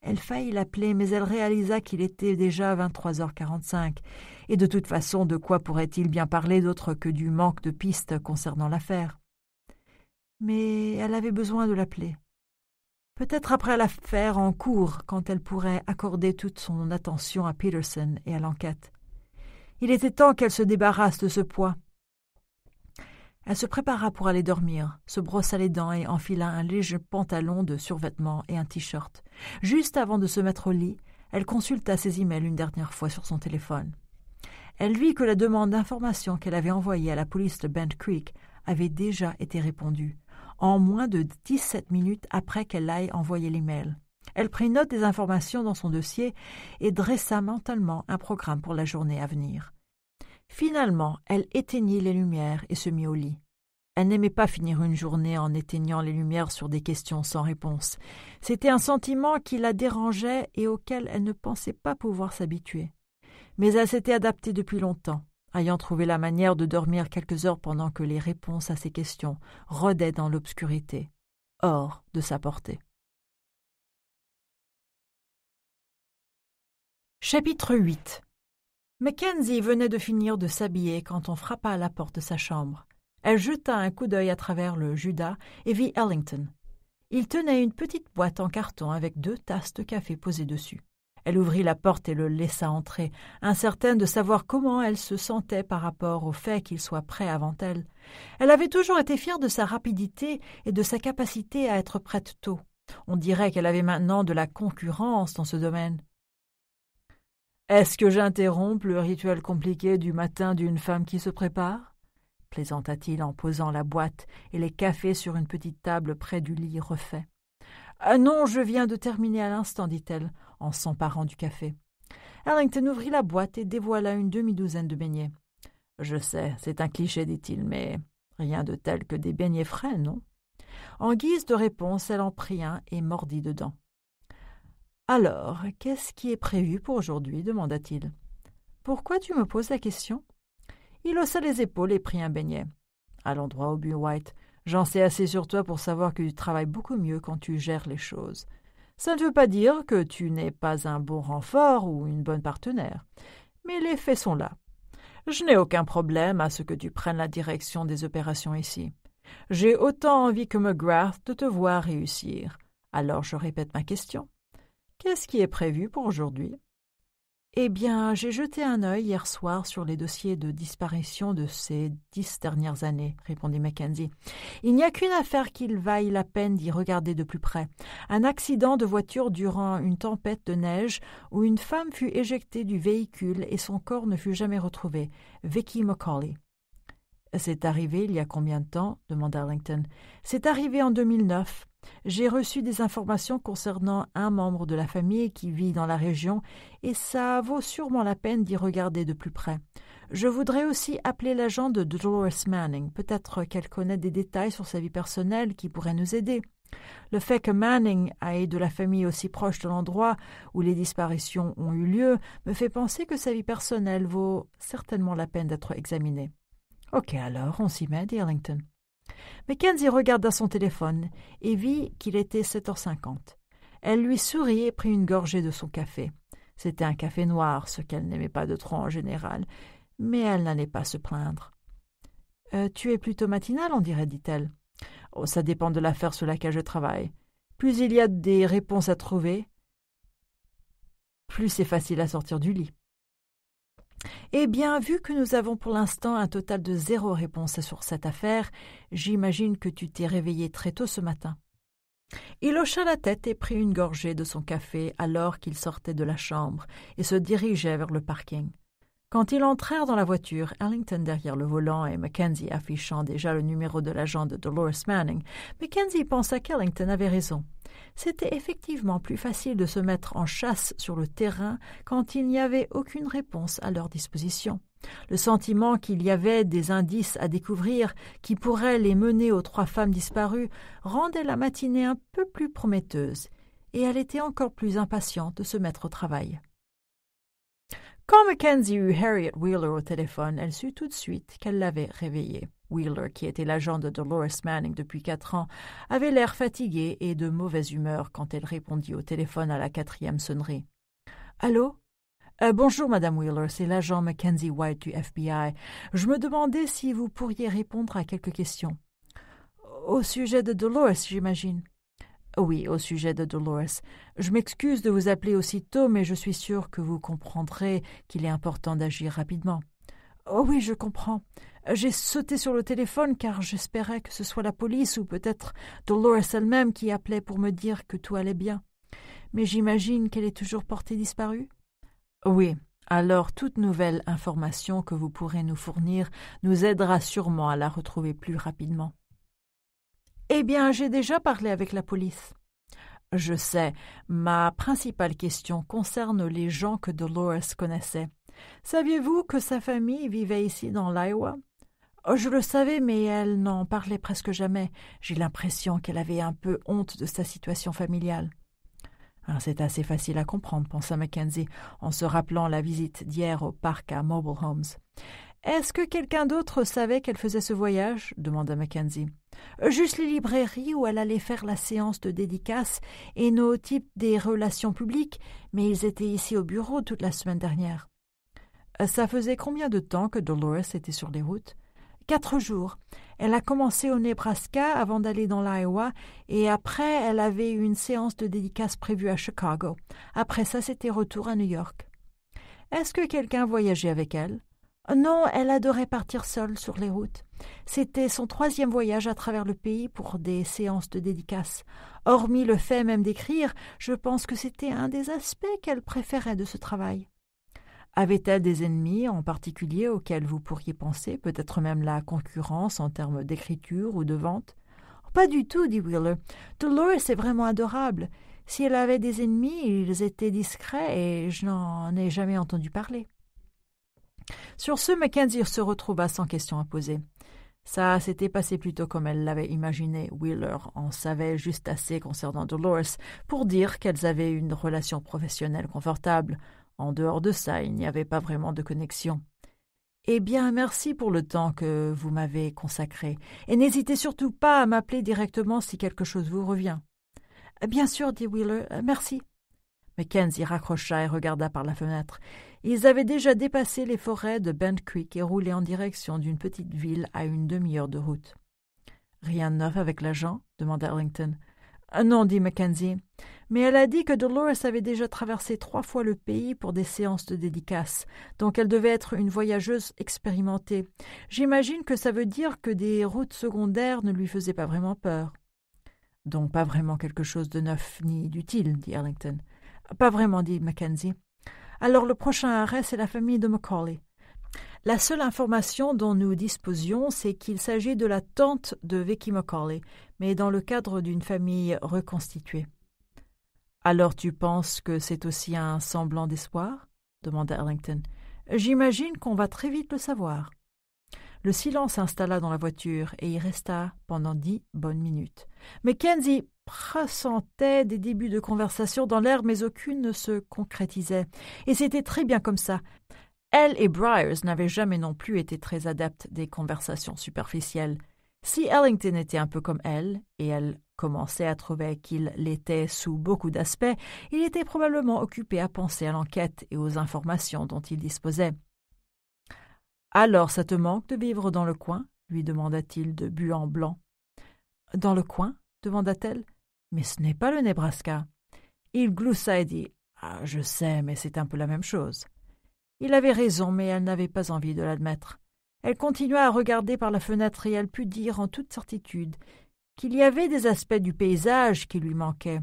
Elle faillit l'appeler, mais elle réalisa qu'il était déjà vingt-trois heures quarante-cinq, Et de toute façon, de quoi pourrait-il bien parler d'autre que du manque de pistes concernant l'affaire Mais elle avait besoin de l'appeler. Peut-être après l'affaire en cours, quand elle pourrait accorder toute son attention à Peterson et à l'enquête. Il était temps qu'elle se débarrasse de ce poids. Elle se prépara pour aller dormir, se brossa les dents et enfila un léger pantalon de survêtement et un t-shirt. Juste avant de se mettre au lit, elle consulta ses emails une dernière fois sur son téléphone. Elle vit que la demande d'information qu'elle avait envoyée à la police de Bent Creek avait déjà été répondue, en moins de dix-sept minutes après qu'elle aille envoyer l'email. Elle prit note des informations dans son dossier et dressa mentalement un programme pour la journée à venir. Finalement, elle éteignit les lumières et se mit au lit. Elle n'aimait pas finir une journée en éteignant les lumières sur des questions sans réponse. C'était un sentiment qui la dérangeait et auquel elle ne pensait pas pouvoir s'habituer. Mais elle s'était adaptée depuis longtemps, ayant trouvé la manière de dormir quelques heures pendant que les réponses à ses questions rôdaient dans l'obscurité, hors de sa portée. Chapitre 8 Mackenzie venait de finir de s'habiller quand on frappa à la porte de sa chambre. Elle jeta un coup d'œil à travers le Judas et vit Ellington. Il tenait une petite boîte en carton avec deux tasses de café posées dessus. Elle ouvrit la porte et le laissa entrer, incertaine de savoir comment elle se sentait par rapport au fait qu'il soit prêt avant elle. Elle avait toujours été fière de sa rapidité et de sa capacité à être prête tôt. On dirait qu'elle avait maintenant de la concurrence dans ce domaine. Est-ce que j'interrompe le rituel compliqué du matin d'une femme qui se prépare plaisanta-t-il en posant la boîte et les cafés sur une petite table près du lit refait. Ah non, je viens de terminer à l'instant, dit-elle, en s'emparant du café. Arlington ouvrit la boîte et dévoila une demi-douzaine de beignets. Je sais, c'est un cliché, dit-il, mais rien de tel que des beignets frais, non En guise de réponse, elle en prit un et mordit dedans. Alors, qu'est-ce qui est prévu pour aujourd'hui demanda-t-il. Pourquoi tu me poses la question Il haussa les épaules et prit un beignet. Allons droit au but, White. J'en sais assez sur toi pour savoir que tu travailles beaucoup mieux quand tu gères les choses. Ça ne veut pas dire que tu n'es pas un bon renfort ou une bonne partenaire. Mais les faits sont là. Je n'ai aucun problème à ce que tu prennes la direction des opérations ici. J'ai autant envie que McGrath de te voir réussir. Alors je répète ma question. Qu'est-ce qui est prévu pour aujourd'hui Eh bien, j'ai jeté un œil hier soir sur les dossiers de disparition de ces dix dernières années, répondit Mackenzie. Il n'y a qu'une affaire qu'il vaille la peine d'y regarder de plus près. Un accident de voiture durant une tempête de neige où une femme fut éjectée du véhicule et son corps ne fut jamais retrouvé. Vicky McCauley. C'est arrivé il y a combien de temps demanda Arlington. « C'est arrivé en 2009. J'ai reçu des informations concernant un membre de la famille qui vit dans la région, et ça vaut sûrement la peine d'y regarder de plus près. Je voudrais aussi appeler l'agent de Dolores Manning. Peut-être qu'elle connaît des détails sur sa vie personnelle qui pourraient nous aider. Le fait que Manning ait de la famille aussi proche de l'endroit où les disparitions ont eu lieu me fait penser que sa vie personnelle vaut certainement la peine d'être examinée. Ok alors, on s'y met, dit Mackenzie regarda son téléphone et vit qu'il était 7h50. Elle lui sourit et prit une gorgée de son café. C'était un café noir, ce qu'elle n'aimait pas de trop en général, mais elle n'allait pas se plaindre. Euh, tu es plutôt matinale, on dirait, dit-elle. Oh, ça dépend de l'affaire sur laquelle je travaille. Plus il y a des réponses à trouver, plus c'est facile à sortir du lit. Eh bien, vu que nous avons pour l'instant un total de zéro réponse sur cette affaire, j'imagine que tu t'es réveillé très tôt ce matin. Il hocha la tête et prit une gorgée de son café alors qu'il sortait de la chambre et se dirigeait vers le parking. Quand ils entrèrent dans la voiture, Ellington derrière le volant et Mackenzie affichant déjà le numéro de l'agent de Dolores Manning, Mackenzie pensa qu'Ellington avait raison. C'était effectivement plus facile de se mettre en chasse sur le terrain quand il n'y avait aucune réponse à leur disposition. Le sentiment qu'il y avait des indices à découvrir qui pourraient les mener aux trois femmes disparues rendait la matinée un peu plus prometteuse, et elle était encore plus impatiente de se mettre au travail. Quand Mackenzie eut Harriet Wheeler au téléphone, elle sut tout de suite qu'elle l'avait réveillée. Wheeler, qui était l'agent de Dolores Manning depuis quatre ans, avait l'air fatigué et de mauvaise humeur quand elle répondit au téléphone à la quatrième sonnerie. Allô? Euh, bonjour, Madame Wheeler, c'est l'agent Mackenzie White du FBI. Je me demandais si vous pourriez répondre à quelques questions. Au sujet de Dolores, j'imagine. Oui, au sujet de Dolores. Je m'excuse de vous appeler aussitôt, mais je suis sûre que vous comprendrez qu'il est important d'agir rapidement. Oh oui, je comprends. J'ai sauté sur le téléphone car j'espérais que ce soit la police ou peut-être Dolores elle-même qui appelait pour me dire que tout allait bien. Mais j'imagine qu'elle est toujours portée disparue Oui. Alors toute nouvelle information que vous pourrez nous fournir nous aidera sûrement à la retrouver plus rapidement. Eh bien, j'ai déjà parlé avec la police. Je sais, ma principale question concerne les gens que Dolores connaissait. Saviez-vous que sa famille vivait ici dans l'Iowa oh, Je le savais, mais elle n'en parlait presque jamais. J'ai l'impression qu'elle avait un peu honte de sa situation familiale. Ah, c'est assez facile à comprendre, pensa Mackenzie, en se rappelant la visite d'hier au parc à Mobile Homes. Est-ce que quelqu'un d'autre savait qu'elle faisait ce voyage demanda Mackenzie. Juste les librairies où elle allait faire la séance de dédicace et nos types des relations publiques, mais ils étaient ici au bureau toute la semaine dernière. Euh, ça faisait combien de temps que Dolores était sur les routes Quatre jours. Elle a commencé au Nebraska avant d'aller dans l'Iowa, et après, elle avait eu une séance de dédicace prévue à Chicago. Après ça, c'était retour à New York. Est-ce que quelqu'un voyageait avec elle ah non, elle adorait partir seule sur les routes. C'était son troisième voyage à travers le pays pour des séances de dédicaces. Hormis le fait même d'écrire, je pense que c'était un des aspects qu'elle préférait de ce travail. Avait-elle des ennemis en particulier auxquels vous pourriez penser, peut-être même la concurrence en termes d'écriture ou de vente oh, Pas du tout, dit Wheeler. Dolores est vraiment adorable. Si elle avait des ennemis, ils étaient discrets et je n'en ai jamais entendu parler. Sur ce, Mackenzie se retrouva sans question à poser. Ça s'était passé plutôt comme elle l'avait imaginé. Wheeler en savait juste assez concernant Dolores pour dire qu'elles avaient une relation professionnelle confortable. En dehors de ça, il n'y avait pas vraiment de connexion. Eh bien, merci pour le temps que vous m'avez consacré, et n'hésitez surtout pas à m'appeler directement si quelque chose vous revient. Bien sûr, dit Wheeler, merci. Mackenzie raccrocha et regarda par la fenêtre. Ils avaient déjà dépassé les forêts de Bent Creek et roulé en direction d'une petite ville à une demi-heure de route. Rien de neuf avec l'agent demanda Arlington. Euh, non, dit Mackenzie. Mais elle a dit que Dolores avait déjà traversé trois fois le pays pour des séances de dédicace, donc elle devait être une voyageuse expérimentée. J'imagine que ça veut dire que des routes secondaires ne lui faisaient pas vraiment peur. Donc pas vraiment quelque chose de neuf ni d'utile, dit Arlington. Pas vraiment, dit Mackenzie. Alors le prochain arrêt, c'est la famille de Macaulay. La seule information dont nous disposions, c'est qu'il s'agit de la tante de Vicky Macaulay, mais dans le cadre d'une famille reconstituée. Alors tu penses que c'est aussi un semblant d'espoir demanda Ellington. J'imagine qu'on va très vite le savoir. Le silence s'installa dans la voiture et y resta pendant dix bonnes minutes. Mackenzie pressentait des débuts de conversation dans l'air, mais aucune ne se concrétisait. Et c'était très bien comme ça. Elle et Briars n'avaient jamais non plus été très adeptes des conversations superficielles. Si Ellington était un peu comme elle, et elle commençait à trouver qu'il l'était sous beaucoup d'aspects, il était probablement occupé à penser à l'enquête et aux informations dont il disposait. Alors ça te manque de vivre dans le coin lui demanda-t-il de en blanc. Dans le coin demanda-t-elle. Mais ce n'est pas le Nebraska. Il gloussa et dit Ah, je sais, mais c'est un peu la même chose. Il avait raison, mais elle n'avait pas envie de l'admettre. Elle continua à regarder par la fenêtre et elle put dire en toute certitude qu'il y avait des aspects du paysage qui lui manquaient,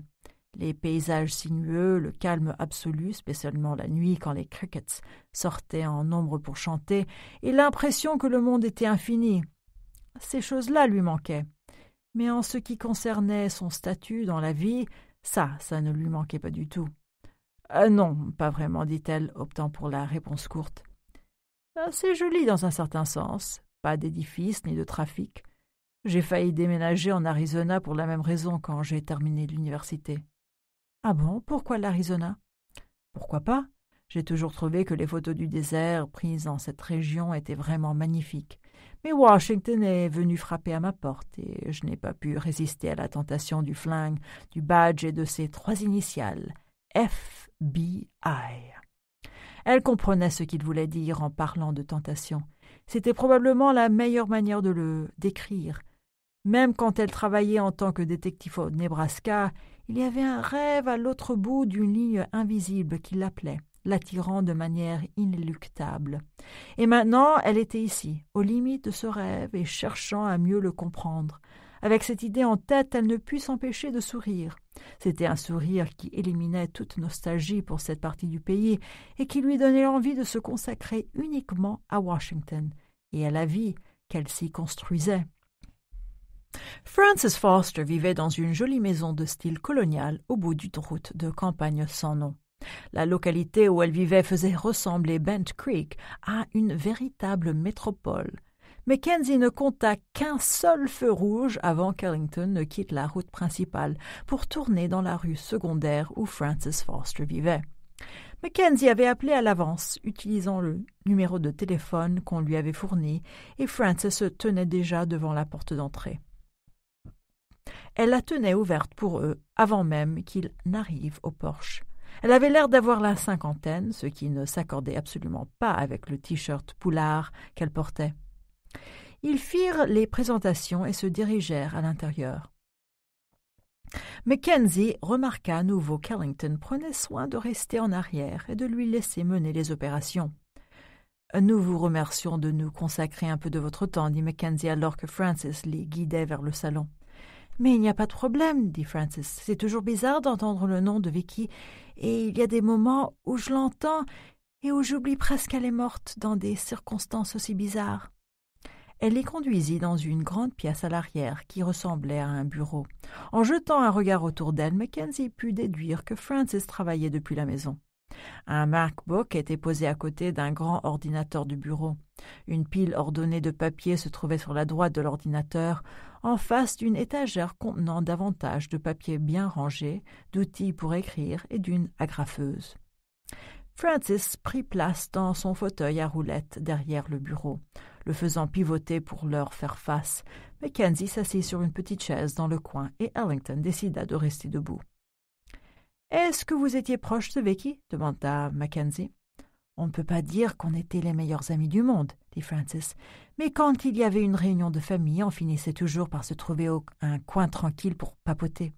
les paysages sinueux, le calme absolu, spécialement la nuit quand les crickets sortaient en nombre pour chanter, et l'impression que le monde était infini. Ces choses-là lui manquaient. Mais en ce qui concernait son statut dans la vie, ça, ça ne lui manquait pas du tout. Ah non, pas vraiment, dit-elle, optant pour la réponse courte. C'est joli dans un certain sens, pas d'édifice ni de trafic. J'ai failli déménager en Arizona pour la même raison quand j'ai terminé l'université. Ah bon, pourquoi l'Arizona Pourquoi pas J'ai toujours trouvé que les photos du désert prises dans cette région étaient vraiment magnifiques. Mais Washington est venu frapper à ma porte et je n'ai pas pu résister à la tentation du flingue, du badge et de ses trois initiales FBI. Elle comprenait ce qu'il voulait dire en parlant de tentation. C'était probablement la meilleure manière de le décrire. Même quand elle travaillait en tant que détective au Nebraska, il y avait un rêve à l'autre bout d'une ligne invisible qui l'appelait, l'attirant de manière inéluctable. Et maintenant, elle était ici, aux limites de ce rêve et cherchant à mieux le comprendre. Avec cette idée en tête, elle ne put s'empêcher de sourire. C'était un sourire qui éliminait toute nostalgie pour cette partie du pays et qui lui donnait l'envie de se consacrer uniquement à Washington et à la vie qu'elle s'y construisait. Frances Foster vivait dans une jolie maison de style colonial au bout d'une route de campagne sans nom. La localité où elle vivait faisait ressembler Bent Creek à une véritable métropole. Mackenzie ne compta qu'un seul feu rouge avant qu'Ellington ne quitte la route principale pour tourner dans la rue secondaire où Frances Foster vivait. Mackenzie avait appelé à l'avance, utilisant le numéro de téléphone qu'on lui avait fourni, et Frances se tenait déjà devant la porte d'entrée. Elle la tenait ouverte pour eux avant même qu'ils n'arrivent au porche. Elle avait l'air d'avoir la cinquantaine, ce qui ne s'accordait absolument pas avec le t-shirt poulard qu'elle portait. Ils firent les présentations et se dirigèrent à l'intérieur. Mackenzie remarqua à nouveau qu'Ellington prenait soin de rester en arrière et de lui laisser mener les opérations. Nous vous remercions de nous consacrer un peu de votre temps, dit Mackenzie alors que Francis les guidait vers le salon. Mais il n'y a pas de problème, dit Francis. C'est toujours bizarre d'entendre le nom de Vicky, et il y a des moments où je l'entends et où j'oublie presque qu'elle est morte dans des circonstances aussi bizarres. Elle les conduisit dans une grande pièce à l'arrière qui ressemblait à un bureau. En jetant un regard autour d'elle, Mackenzie put déduire que Francis travaillait depuis la maison. Un MacBook était posé à côté d'un grand ordinateur du bureau. Une pile ordonnée de papiers se trouvait sur la droite de l'ordinateur, en face d'une étagère contenant davantage de papiers bien rangés, d'outils pour écrire et d'une agrafeuse. Francis prit place dans son fauteuil à roulettes derrière le bureau, le faisant pivoter pour leur faire face. Mackenzie s'assit sur une petite chaise dans le coin et Ellington décida de rester debout. Est-ce que vous étiez proche de Vicky ?» demanda Mackenzie. On ne peut pas dire qu'on était les meilleurs amis du monde, dit Francis. Mais quand il y avait une réunion de famille, on finissait toujours par se trouver au, un coin tranquille pour papoter.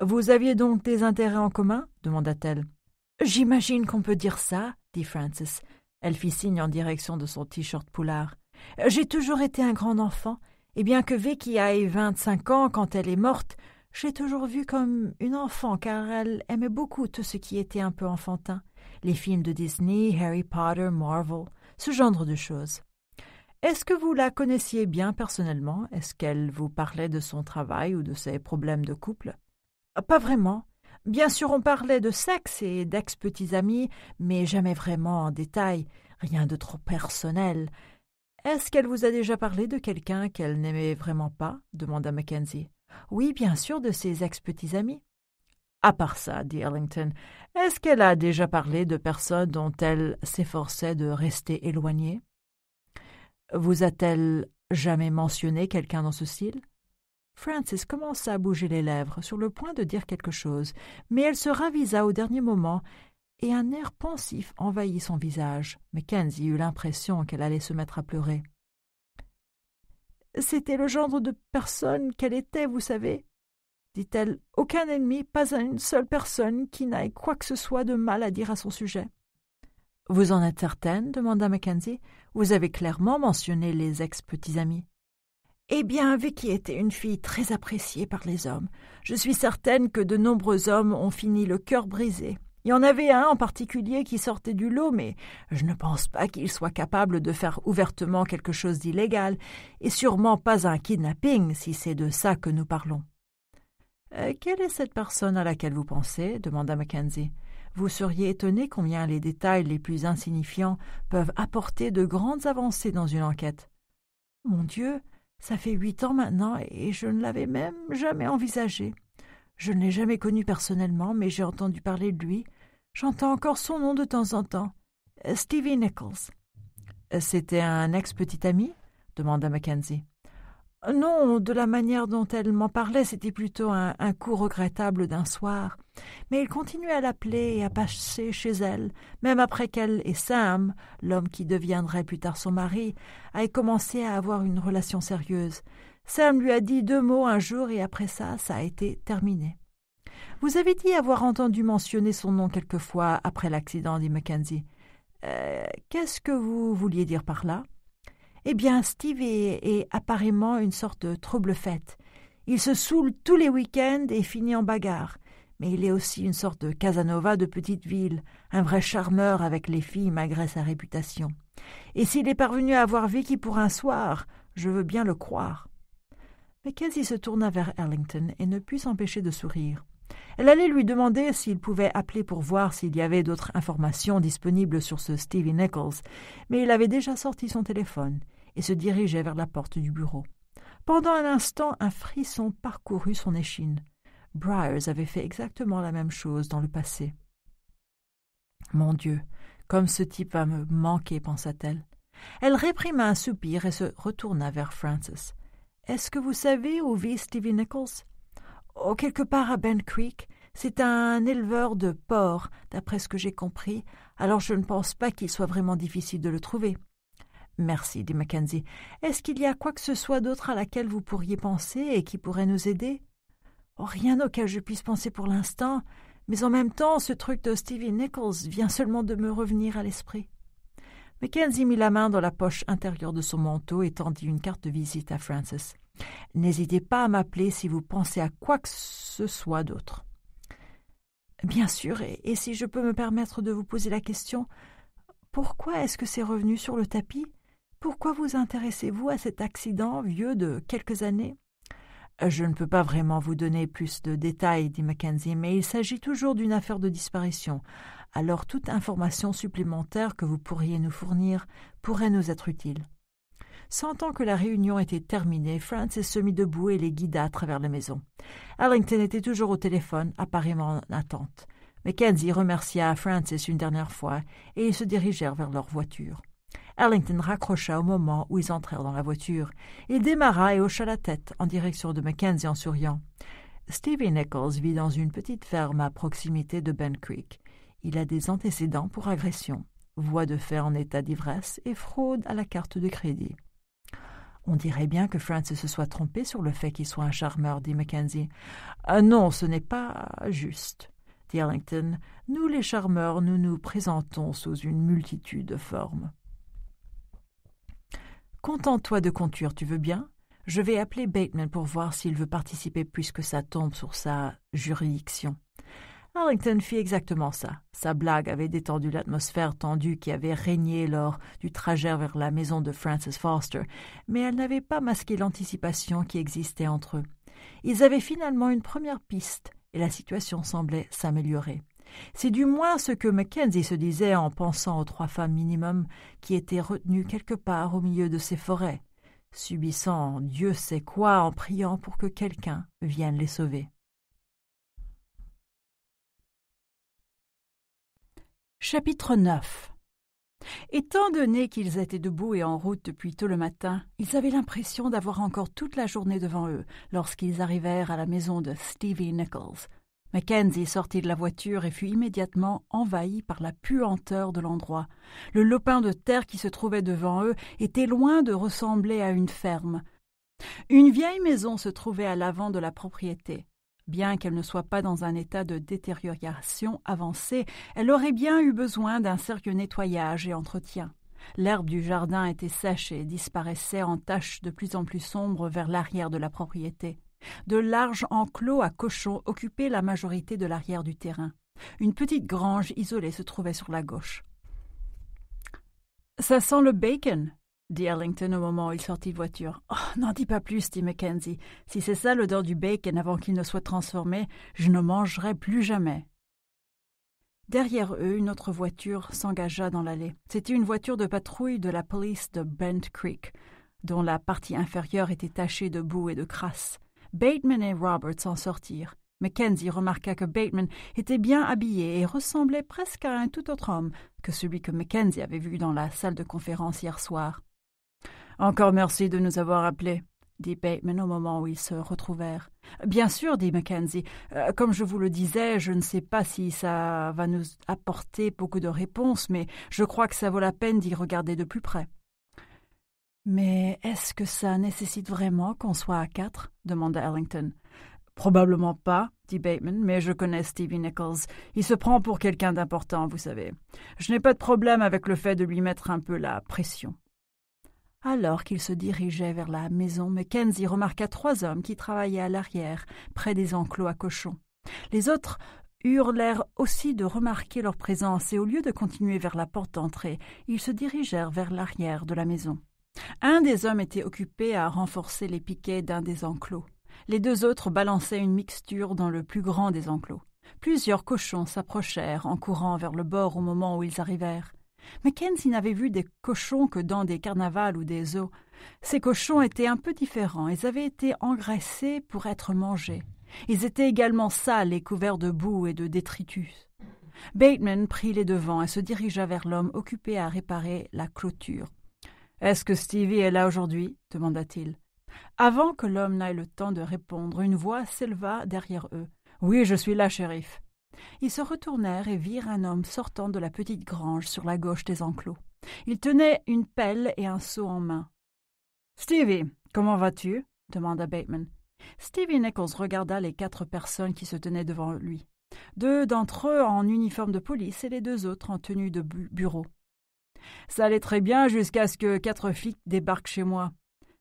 Vous aviez donc des intérêts en commun demanda-t-elle. J'imagine qu'on peut dire ça, dit Francis. Elle fit signe en direction de son t-shirt poulard. J'ai toujours été un grand enfant, et bien que Vicky aille vingt-cinq ans quand elle est morte, j'ai toujours vu comme une enfant car elle aimait beaucoup tout ce qui était un peu enfantin. Les films de Disney, Harry Potter, Marvel ce genre de choses. Est-ce que vous la connaissiez bien personnellement Est-ce qu'elle vous parlait de son travail ou de ses problèmes de couple euh, Pas vraiment. Bien sûr, on parlait de sexe et d'ex-petits amis, mais jamais vraiment en détail, rien de trop personnel. Est-ce qu'elle vous a déjà parlé de quelqu'un qu'elle n'aimait vraiment pas demanda Mackenzie. Oui, bien sûr, de ses ex-petits amis. À part ça, dit Ellington, est-ce qu'elle a déjà parlé de personnes dont elle s'efforçait de rester éloignée Vous a-t-elle jamais mentionné quelqu'un dans ce style Francis commença à bouger les lèvres, sur le point de dire quelque chose, mais elle se ravisa au dernier moment, et un air pensif envahit son visage. Mackenzie eut l'impression qu'elle allait se mettre à pleurer. C'était le genre de personne qu'elle était, vous savez, dit-elle, aucun ennemi, pas une seule personne qui n'aille quoi que ce soit de mal à dire à son sujet. Vous en êtes certaine demanda Mackenzie. Vous avez clairement mentionné les ex-petits amis. Eh bien, Vicky était une fille très appréciée par les hommes. Je suis certaine que de nombreux hommes ont fini le cœur brisé. Il y en avait un en particulier qui sortait du lot, mais je ne pense pas qu'il soit capable de faire ouvertement quelque chose d'illégal, et sûrement pas un kidnapping, si c'est de ça que nous parlons. Euh, quelle est cette personne à laquelle vous pensez demanda Mackenzie. Vous seriez étonné combien les détails les plus insignifiants peuvent apporter de grandes avancées dans une enquête. Mon Dieu, ça fait huit ans maintenant et je ne l'avais même jamais envisagé. Je ne l'ai jamais connu personnellement, mais j'ai entendu parler de lui. J'entends encore son nom de temps en temps. Euh, Stevie Nichols. Euh, c'était un ex-petit ami demanda Mackenzie. Non, de la manière dont elle m'en parlait, c'était plutôt un, coup regrettable d'un soir. Mais il continuait à l'appeler et à passer chez elle, même après qu'elle et Sam, l'homme qui deviendrait plus tard son mari, aient commencé à avoir une relation sérieuse. Sam lui a dit deux mots un jour et après ça, ça a été terminé. Vous avez dit avoir entendu mentionner son nom quelquefois après l'accident, dit Mackenzie. Euh, qu'est-ce que vous vouliez dire par là eh bien, Steve est, apparemment une sorte de trouble-fête. Il se saoule tous les week-ends et finit en bagarre. Mais il est aussi une sorte de Casanova de petite ville, un vrai charmeur avec les filles malgré sa réputation. Et s'il est parvenu à avoir Vicky pour un soir, je veux bien le croire. Mackenzie se tourna vers Ellington et ne put s'empêcher de sourire. Elle allait lui demander s'il pouvait appeler pour voir s'il y avait d'autres informations disponibles sur ce Stevie Nichols, mais il avait déjà sorti son téléphone et se dirigeait vers la porte du bureau. Pendant un instant, un frisson parcourut son échine. Briars avait fait exactement la même chose dans le passé. Mon Dieu, comme ce type va me manquer, pensa-t-elle. Elle réprima un soupir et se retourna vers Francis. Est-ce que vous savez où vit Stevie Nichols Oh, quelque part à Bend Creek. C'est un éleveur de porcs, d'après ce que j'ai compris, alors je ne pense pas qu'il soit vraiment difficile de le trouver. Merci, dit Mackenzie. Est-ce qu'il y a quoi que ce soit d'autre à laquelle vous pourriez penser et qui pourrait nous aider oh, Rien auquel je puisse penser pour l'instant, mais en même temps, ce truc de Stevie Nichols vient seulement de me revenir à l'esprit. Mackenzie mit la main dans la poche intérieure de son manteau et tendit une carte de visite à Francis. N'hésitez pas à m'appeler si vous pensez à quoi que ce soit d'autre. Bien sûr, et, si je peux me permettre de vous poser la question, pourquoi est-ce que c'est revenu sur le tapis pourquoi vous intéressez-vous à cet accident vieux de quelques années euh, Je ne peux pas vraiment vous donner plus de détails, dit Mackenzie, mais il s'agit toujours d'une affaire de disparition. Alors toute information supplémentaire que vous pourriez nous fournir pourrait nous être utile. Sentant que la réunion était terminée, Francis se mit debout et les guida à travers la maison. Arlington était toujours au téléphone, apparemment en attente. Mackenzie remercia Francis une dernière fois et ils se dirigèrent vers leur voiture. Arlington raccrocha au moment où ils entrèrent dans la voiture. Il démarra et hocha la tête en direction de Mackenzie en souriant. Stevie Nichols vit dans une petite ferme à proximité de Ben Creek. Il a des antécédents pour agression, voie de fer en état d'ivresse et fraude à la carte de crédit. On dirait bien que Francis se soit trompé sur le fait qu'il soit un charmeur, dit Mackenzie. Ah non, ce n'est pas juste, dit Arlington. Nous, les charmeurs, nous nous présentons sous une multitude de formes. Contente-toi de conduire, tu veux bien Je vais appeler Bateman pour voir s'il veut participer puisque ça tombe sur sa juridiction. Arlington fit exactement ça. Sa blague avait détendu l'atmosphère tendue qui avait régné lors du trajet vers la maison de Francis Foster, mais elle n'avait pas masqué l'anticipation qui existait entre eux. Ils avaient finalement une première piste, et la situation semblait s'améliorer. C'est du moins ce que Mackenzie se disait en pensant aux trois femmes minimum qui étaient retenues quelque part au milieu de ces forêts, subissant Dieu sait quoi en priant pour que quelqu'un vienne les sauver. Chapitre 9 Étant donné qu'ils étaient debout et en route depuis tôt le matin, ils avaient l'impression d'avoir encore toute la journée devant eux lorsqu'ils arrivèrent à la maison de Stevie Nichols, Mackenzie sortit de la voiture et fut immédiatement envahi par la puanteur de l'endroit. Le lopin de terre qui se trouvait devant eux était loin de ressembler à une ferme. Une vieille maison se trouvait à l'avant de la propriété. Bien qu'elle ne soit pas dans un état de détérioration avancée, elle aurait bien eu besoin d'un sérieux nettoyage et entretien. L'herbe du jardin était sèche et disparaissait en taches de plus en plus sombres vers l'arrière de la propriété. De larges enclos à cochons occupaient la majorité de l'arrière du terrain. Une petite grange isolée se trouvait sur la gauche. Ça sent le bacon, dit Arlington au moment où il sortit de voiture. Oh, n'en dis pas plus, dit Mackenzie. Si c'est ça l'odeur du bacon avant qu'il ne soit transformé, je ne mangerai plus jamais. Derrière eux, une autre voiture s'engagea dans l'allée. C'était une voiture de patrouille de la police de Bent Creek, dont la partie inférieure était tachée de boue et de crasse. Bateman et Robert s'en sortirent. Mackenzie remarqua que Bateman était bien habillé et ressemblait presque à un tout autre homme que celui que Mackenzie avait vu dans la salle de conférence hier soir. Encore merci de nous avoir appelés, dit Bateman au moment où ils se retrouvèrent. Bien sûr, dit Mackenzie. Euh, comme je vous le disais, je ne sais pas si ça va nous apporter beaucoup de réponses, mais je crois que ça vaut la peine d'y regarder de plus près. Mais est-ce que ça nécessite vraiment qu'on soit à quatre demanda Ellington. Probablement pas, dit Bateman, mais je connais Stevie Nichols. Il se prend pour quelqu'un d'important, vous savez. Je n'ai pas de problème avec le fait de lui mettre un peu la pression. Alors qu'il se dirigeait vers la maison, Mackenzie remarqua trois hommes qui travaillaient à l'arrière, près des enclos à cochons. Les autres eurent l'air aussi de remarquer leur présence et au lieu de continuer vers la porte d'entrée, ils se dirigèrent vers l'arrière de la maison. Un des hommes était occupé à renforcer les piquets d'un des enclos. Les deux autres balançaient une mixture dans le plus grand des enclos. Plusieurs cochons s'approchèrent en courant vers le bord au moment où ils arrivèrent. Mackenzie n'avait vu des cochons que dans des carnavals ou des zoos. Ces cochons étaient un peu différents. Ils avaient été engraissés pour être mangés. Ils étaient également sales et couverts de boue et de détritus. Bateman prit les devants et se dirigea vers l'homme occupé à réparer la clôture est-ce que Stevie est là aujourd'hui demanda-t-il. Avant que l'homme n'aille le temps de répondre, une voix s'éleva derrière eux. Oui, je suis là, shérif. Ils se retournèrent et virent un homme sortant de la petite grange sur la gauche des enclos. Il tenait une pelle et un seau en main. Stevie, comment vas-tu demanda Bateman. Stevie Nichols regarda les quatre personnes qui se tenaient devant lui. Deux d'entre eux en uniforme de police et les deux autres en tenue de bureau. Ça allait très bien jusqu'à ce que quatre flics débarquent chez moi.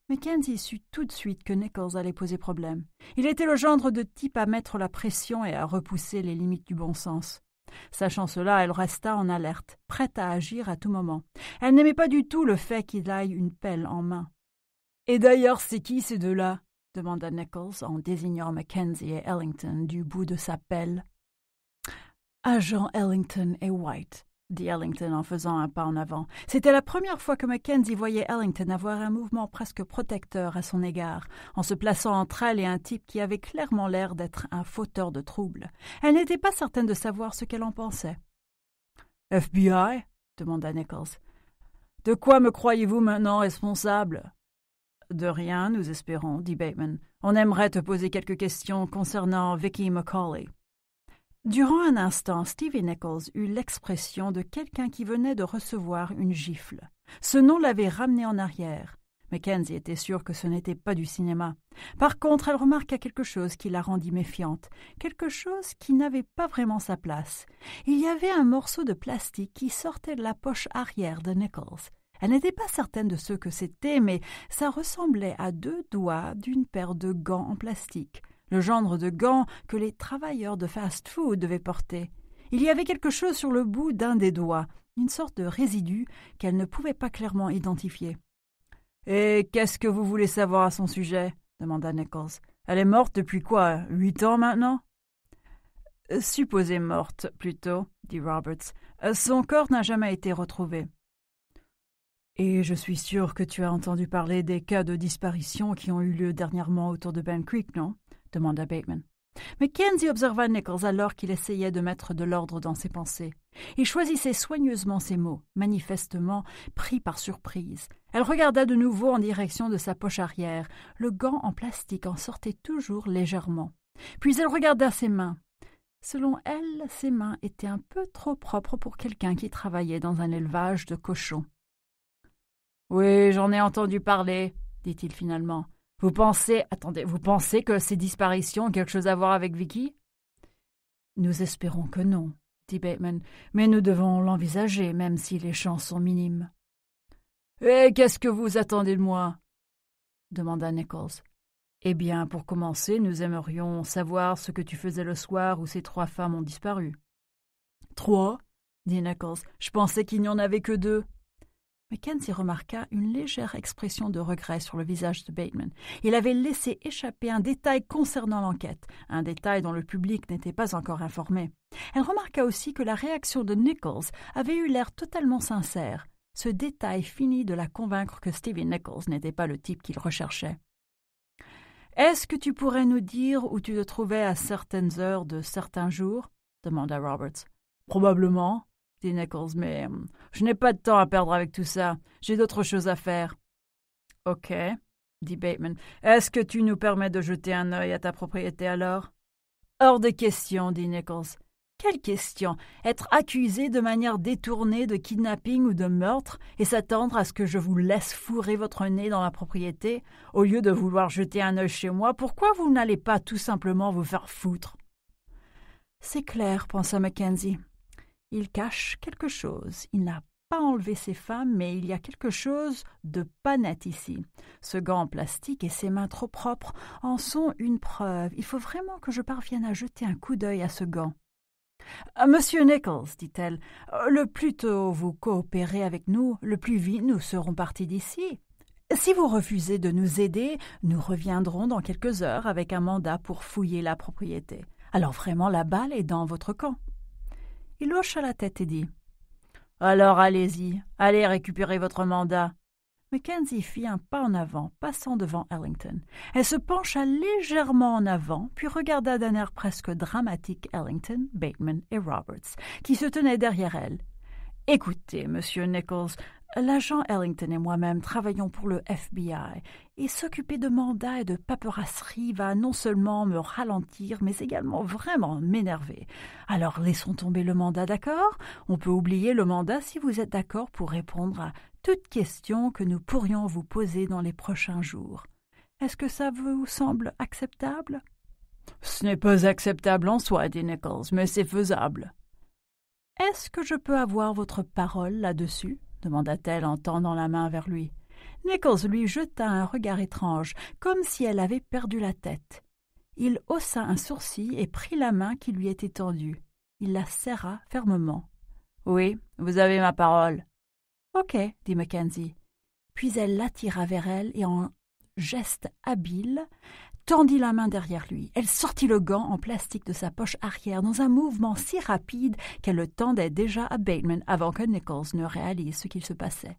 Mackenzie sut tout de suite que Nichols allait poser problème. Il était le genre de type à mettre la pression et à repousser les limites du bon sens. Sachant cela, elle resta en alerte, prête à agir à tout moment. Elle n'aimait pas du tout le fait qu'il aille une pelle en main. Et d'ailleurs, c'est qui ces deux-là demanda Nichols en désignant Mackenzie et Ellington du bout de sa pelle. Agent Ellington et White, dit Ellington en faisant un pas en avant. C'était la première fois que Mackenzie voyait Ellington avoir un mouvement presque protecteur à son égard, en se plaçant entre elle et un type qui avait clairement l'air d'être un fauteur de troubles. Elle n'était pas certaine de savoir ce qu'elle en pensait. FBI demanda Nichols. De quoi me croyez-vous maintenant responsable De rien, nous espérons, dit Bateman. On aimerait te poser quelques questions concernant Vicky McCauley. Durant un instant, Stevie Nichols eut l'expression de quelqu'un qui venait de recevoir une gifle. Ce nom l'avait ramené en arrière. Mackenzie était sûre que ce n'était pas du cinéma. Par contre, elle remarqua quelque chose qui la rendit méfiante, quelque chose qui n'avait pas vraiment sa place. Il y avait un morceau de plastique qui sortait de la poche arrière de Nichols. Elle n'était pas certaine de ce que c'était, mais ça ressemblait à deux doigts d'une paire de gants en plastique le gendre de gants que les travailleurs de fast-food devaient porter. Il y avait quelque chose sur le bout d'un des doigts, une sorte de résidu qu'elle ne pouvait pas clairement identifier. Et qu'est-ce que vous voulez savoir à son sujet demanda Nichols. Elle est morte depuis quoi Huit ans maintenant euh, Supposée morte, plutôt, dit Roberts. Euh, son corps n'a jamais été retrouvé. Et je suis sûr que tu as entendu parler des cas de disparition qui ont eu lieu dernièrement autour de Ben Creek, non demanda Bateman. Mackenzie observa Nichols alors qu'il essayait de mettre de l'ordre dans ses pensées. Il choisissait soigneusement ses mots, manifestement pris par surprise. Elle regarda de nouveau en direction de sa poche arrière. Le gant en plastique en sortait toujours légèrement. Puis elle regarda ses mains. Selon elle, ses mains étaient un peu trop propres pour quelqu'un qui travaillait dans un élevage de cochons. Oui, j'en ai entendu parler, dit-il finalement. Vous pensez, attendez, vous pensez que ces disparitions ont quelque chose à voir avec Vicky Nous espérons que non, dit Bateman, mais nous devons l'envisager, même si les chances sont minimes. Et eh, qu'est-ce que vous attendez de moi demanda Nichols. Eh bien, pour commencer, nous aimerions savoir ce que tu faisais le soir où ces trois femmes ont disparu. Trois dit Nichols. Je pensais qu'il n'y en avait que deux. Mackenzie remarqua une légère expression de regret sur le visage de Bateman. Il avait laissé échapper un détail concernant l'enquête, un détail dont le public n'était pas encore informé. Elle remarqua aussi que la réaction de Nichols avait eu l'air totalement sincère. Ce détail finit de la convaincre que Stephen Nichols n'était pas le type qu'il recherchait. Est-ce que tu pourrais nous dire où tu te trouvais à certaines heures de certains jours demanda Roberts. Probablement, dit Nichols, mais euh, je n'ai pas de temps à perdre avec tout ça. J'ai d'autres choses à faire. OK, dit Bateman. Est-ce que tu nous permets de jeter un œil à ta propriété alors Hors de question, dit Nichols. Quelle question Être accusé de manière détournée de kidnapping ou de meurtre et s'attendre à ce que je vous laisse fourrer votre nez dans ma propriété au lieu de vouloir jeter un œil chez moi, pourquoi vous n'allez pas tout simplement vous faire foutre C'est clair, pensa Mackenzie. Il cache quelque chose. Il n'a pas enlevé ses femmes, mais il y a quelque chose de pas net ici. Ce gant en plastique et ses mains trop propres en sont une preuve. Il faut vraiment que je parvienne à jeter un coup d'œil à ce gant. Euh, monsieur Nichols, dit-elle, euh, le plus tôt vous coopérez avec nous, le plus vite nous serons partis d'ici. Si vous refusez de nous aider, nous reviendrons dans quelques heures avec un mandat pour fouiller la propriété. Alors vraiment, la balle est dans votre camp. Il hocha la tête et dit Alors allez-y, allez récupérer votre mandat. Mackenzie fit un pas en avant, passant devant Ellington. Elle se pencha légèrement en avant, puis regarda d'un air presque dramatique Ellington, Bateman et Roberts, qui se tenaient derrière elle. Écoutez, monsieur Nichols, L'agent Ellington et moi-même travaillons pour le FBI, et s'occuper de mandats et de paperasserie va non seulement me ralentir, mais également vraiment m'énerver. Alors laissons tomber le mandat, d'accord On peut oublier le mandat si vous êtes d'accord pour répondre à toute question que nous pourrions vous poser dans les prochains jours. Est-ce que ça vous semble acceptable Ce n'est pas acceptable en soi, dit Nichols, mais c'est faisable. Est-ce que je peux avoir votre parole là-dessus demanda-t-elle en tendant la main vers lui. Nichols lui jeta un regard étrange, comme si elle avait perdu la tête. Il haussa un sourcil et prit la main qui lui était tendue. Il la serra fermement. Oui, vous avez ma parole. Ok, dit Mackenzie. Puis elle l'attira vers elle et en geste habile, tendit la main derrière lui. Elle sortit le gant en plastique de sa poche arrière dans un mouvement si rapide qu'elle le tendait déjà à Bateman avant que Nichols ne réalise ce qu'il se passait.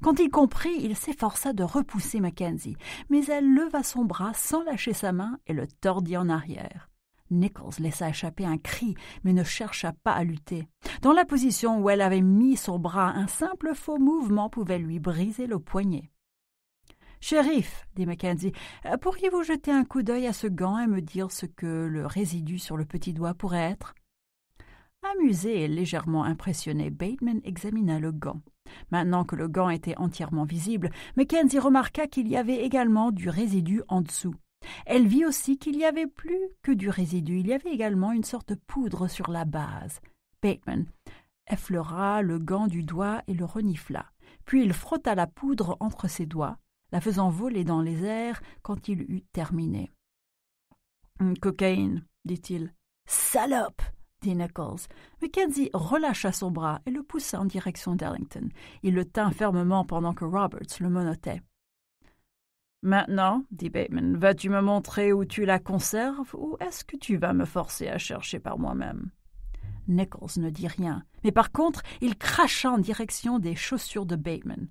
Quand il comprit, il s'efforça de repousser Mackenzie, mais elle leva son bras sans lâcher sa main et le tordit en arrière. Nichols laissa échapper un cri, mais ne chercha pas à lutter. Dans la position où elle avait mis son bras, un simple faux mouvement pouvait lui briser le poignet. Shérif, dit Mackenzie, euh, pourriez-vous jeter un coup d'œil à ce gant et me dire ce que le résidu sur le petit doigt pourrait être Amusé et légèrement impressionné, Bateman examina le gant. Maintenant que le gant était entièrement visible, Mackenzie remarqua qu'il y avait également du résidu en dessous. Elle vit aussi qu'il n'y avait plus que du résidu, il y avait également une sorte de poudre sur la base. Bateman effleura le gant du doigt et le renifla, puis il frotta la poudre entre ses doigts, la faisant voler dans les airs quand il eut terminé. Cocaïne, dit-il. Salope dit Nichols. Mackenzie relâcha son bras et le poussa en direction d'Ellington. Il le tint fermement pendant que Roberts le menottait. Maintenant, dit Bateman, vas-tu me montrer où tu la conserves ou est-ce que tu vas me forcer à chercher par moi-même Nichols ne dit rien, mais par contre, il cracha en direction des chaussures de Bateman.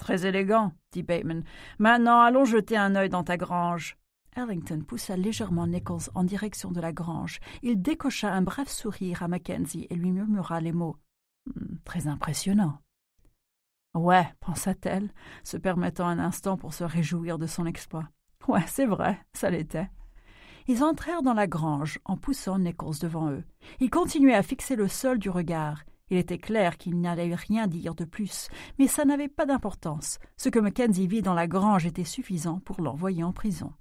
Très élégant, dit Bateman. Maintenant, allons jeter un œil dans ta grange. Ellington poussa légèrement Nichols en direction de la grange. Il décocha un bref sourire à Mackenzie et lui murmura les mots. Hmm, très impressionnant. Ouais, pensa-t-elle, se permettant un instant pour se réjouir de son exploit. Ouais, c'est vrai, ça l'était. Ils entrèrent dans la grange en poussant Nichols devant eux. Il continuait à fixer le sol du regard. Il était clair qu'il n'allait rien dire de plus, mais ça n'avait pas d'importance. Ce que Mackenzie vit dans la grange était suffisant pour l'envoyer en prison.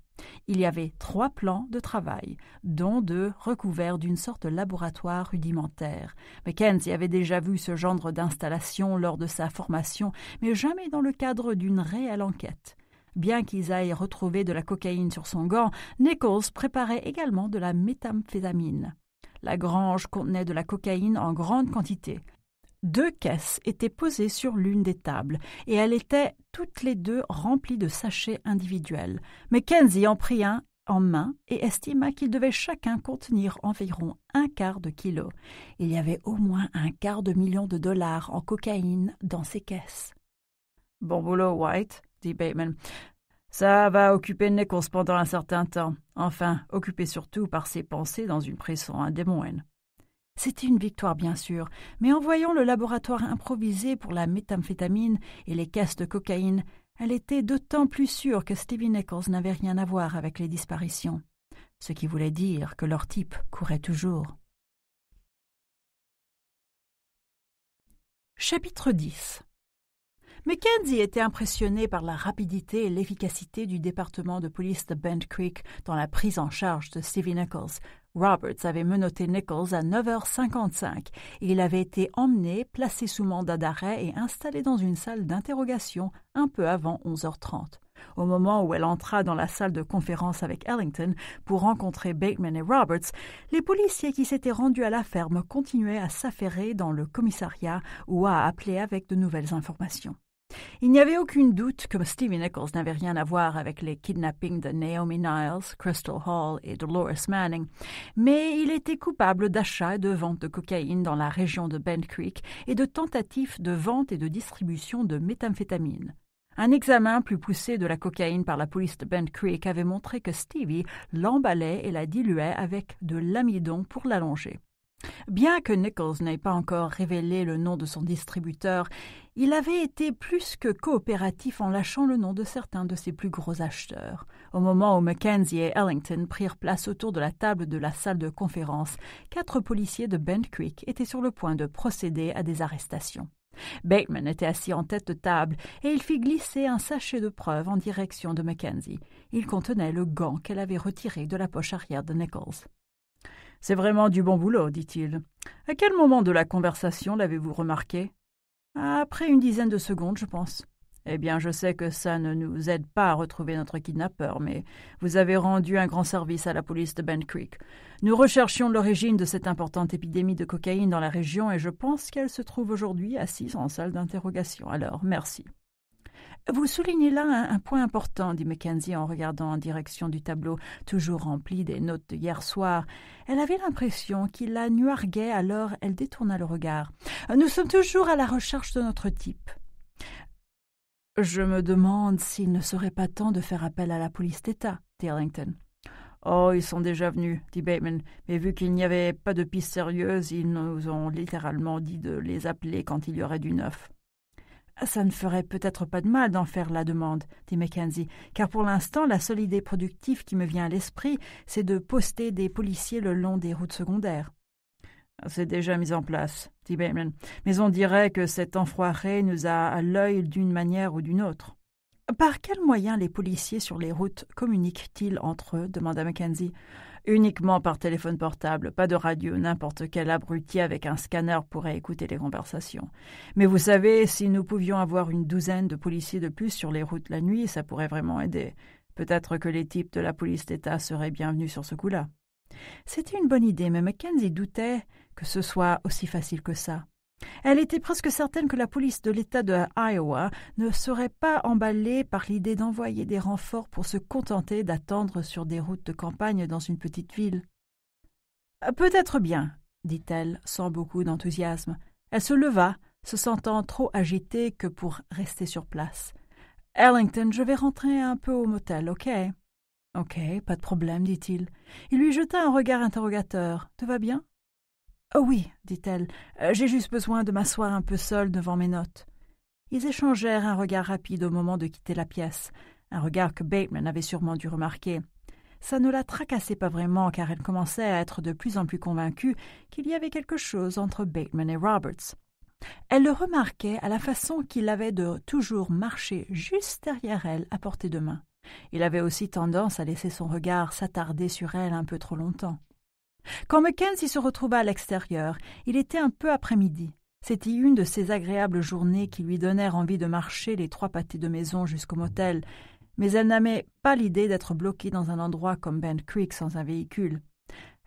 Il y avait trois plans de travail, dont deux recouverts d'une sorte de laboratoire rudimentaire. Mackenzie avait déjà vu ce genre d'installation lors de sa formation, mais jamais dans le cadre d'une réelle enquête. Bien qu'ils aillent retrouver de la cocaïne sur son gant, Nichols préparait également de la méthamphétamine. La grange contenait de la cocaïne en grande quantité. Deux caisses étaient posées sur l'une des tables, et elles étaient toutes les deux remplies de sachets individuels. Mackenzie en prit un en main et estima qu'il devait chacun contenir environ un quart de kilo. Il y avait au moins un quart de million de dollars en cocaïne dans ces caisses. Bon boulot, White, dit Bateman. Ça va occuper Nichols pendant un certain temps, enfin, occupé surtout par ses pensées dans une pression moines. C'était une victoire, bien sûr, mais en voyant le laboratoire improvisé pour la méthamphétamine et les caisses de cocaïne, elle était d'autant plus sûre que Stevie Nichols n'avait rien à voir avec les disparitions, ce qui voulait dire que leur type courait toujours. Chapitre 10 mais était impressionné par la rapidité et l'efficacité du département de police de Bend Creek dans la prise en charge de Stevie Nichols. Roberts avait menotté Nichols à 9h55 et il avait été emmené, placé sous mandat d'arrêt et installé dans une salle d'interrogation un peu avant 11h30. Au moment où elle entra dans la salle de conférence avec Ellington pour rencontrer Bateman et Roberts, les policiers qui s'étaient rendus à la ferme continuaient à s'affairer dans le commissariat ou à appeler avec de nouvelles informations. Il n'y avait aucune doute que Stevie Nichols n'avait rien à voir avec les kidnappings de Naomi Niles, Crystal Hall et Dolores Manning, mais il était coupable d'achat et de vente de cocaïne dans la région de Bend Creek et de tentatives de vente et de distribution de méthamphétamine. Un examen plus poussé de la cocaïne par la police de Bend Creek avait montré que Stevie l'emballait et la diluait avec de l'amidon pour l'allonger. Bien que Nichols n'ait pas encore révélé le nom de son distributeur, il avait été plus que coopératif en lâchant le nom de certains de ses plus gros acheteurs. Au moment où Mackenzie et Ellington prirent place autour de la table de la salle de conférence, quatre policiers de Bent Creek étaient sur le point de procéder à des arrestations. Bateman était assis en tête de table et il fit glisser un sachet de preuves en direction de Mackenzie. Il contenait le gant qu'elle avait retiré de la poche arrière de Nichols. C'est vraiment du bon boulot, dit-il. À quel moment de la conversation l'avez-vous remarqué Après une dizaine de secondes, je pense. Eh bien, je sais que ça ne nous aide pas à retrouver notre kidnappeur, mais vous avez rendu un grand service à la police de Bend Creek. Nous recherchions l'origine de cette importante épidémie de cocaïne dans la région et je pense qu'elle se trouve aujourd'hui assise en salle d'interrogation. Alors, merci. Vous soulignez là un, point important, dit Mackenzie en regardant en direction du tableau, toujours rempli des notes de hier soir. Elle avait l'impression qu'il la nuarguait, alors elle détourna le regard. Nous sommes toujours à la recherche de notre type. Je me demande s'il ne serait pas temps de faire appel à la police d'État, dit Ellington. Oh, ils sont déjà venus, dit Bateman, mais vu qu'il n'y avait pas de piste sérieuse, ils nous ont littéralement dit de les appeler quand il y aurait du neuf. Ça ne ferait peut-être pas de mal d'en faire la demande, dit Mackenzie, car pour l'instant, la seule idée productive qui me vient à l'esprit, c'est de poster des policiers le long des routes secondaires. C'est déjà mis en place, dit Bateman, mais on dirait que cet enfoiré nous a à l'œil d'une manière ou d'une autre. Par quels moyens les policiers sur les routes communiquent-ils entre eux demanda Mackenzie uniquement par téléphone portable, pas de radio, n'importe quel abruti avec un scanner pourrait écouter les conversations. Mais vous savez, si nous pouvions avoir une douzaine de policiers de plus sur les routes la nuit, ça pourrait vraiment aider. Peut-être que les types de la police d'État seraient bienvenus sur ce coup-là. C'était une bonne idée, mais Mackenzie doutait que ce soit aussi facile que ça. Elle était presque certaine que la police de l'État de Iowa ne serait pas emballée par l'idée d'envoyer des renforts pour se contenter d'attendre sur des routes de campagne dans une petite ville. Euh, peut-être bien, dit-elle sans beaucoup d'enthousiasme. Elle se leva, se sentant trop agitée que pour rester sur place. Ellington, je vais rentrer un peu au motel, ok Ok, pas de problème, dit-il. Il lui jeta un regard interrogateur. Tout va bien Oh oui, dit-elle, euh, j'ai juste besoin de m'asseoir un peu seule devant mes notes. Ils échangèrent un regard rapide au moment de quitter la pièce, un regard que Bateman avait sûrement dû remarquer. Ça ne la tracassait pas vraiment car elle commençait à être de plus en plus convaincue qu'il y avait quelque chose entre Bateman et Roberts. Elle le remarquait à la façon qu'il avait de toujours marcher juste derrière elle à portée de main. Il avait aussi tendance à laisser son regard s'attarder sur elle un peu trop longtemps. Quand Mackenzie se retrouva à l'extérieur, il était un peu après-midi. C'était une de ces agréables journées qui lui donnèrent envie de marcher les trois pâtés de maison jusqu'au motel, mais elle n'aimait pas l'idée d'être bloquée dans un endroit comme Bend Creek sans un véhicule.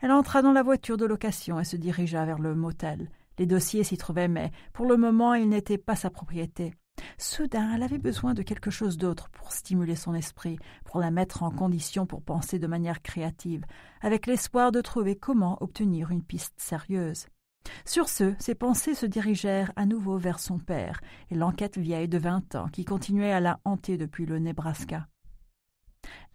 Elle entra dans la voiture de location et se dirigea vers le motel. Les dossiers s'y trouvaient, mais pour le moment, ils n'étaient pas sa propriété. Soudain, elle avait besoin de quelque chose d'autre pour stimuler son esprit, pour la mettre en condition pour penser de manière créative, avec l'espoir de trouver comment obtenir une piste sérieuse. Sur ce, ses pensées se dirigèrent à nouveau vers son père et l'enquête vieille de vingt ans qui continuait à la hanter depuis le Nebraska.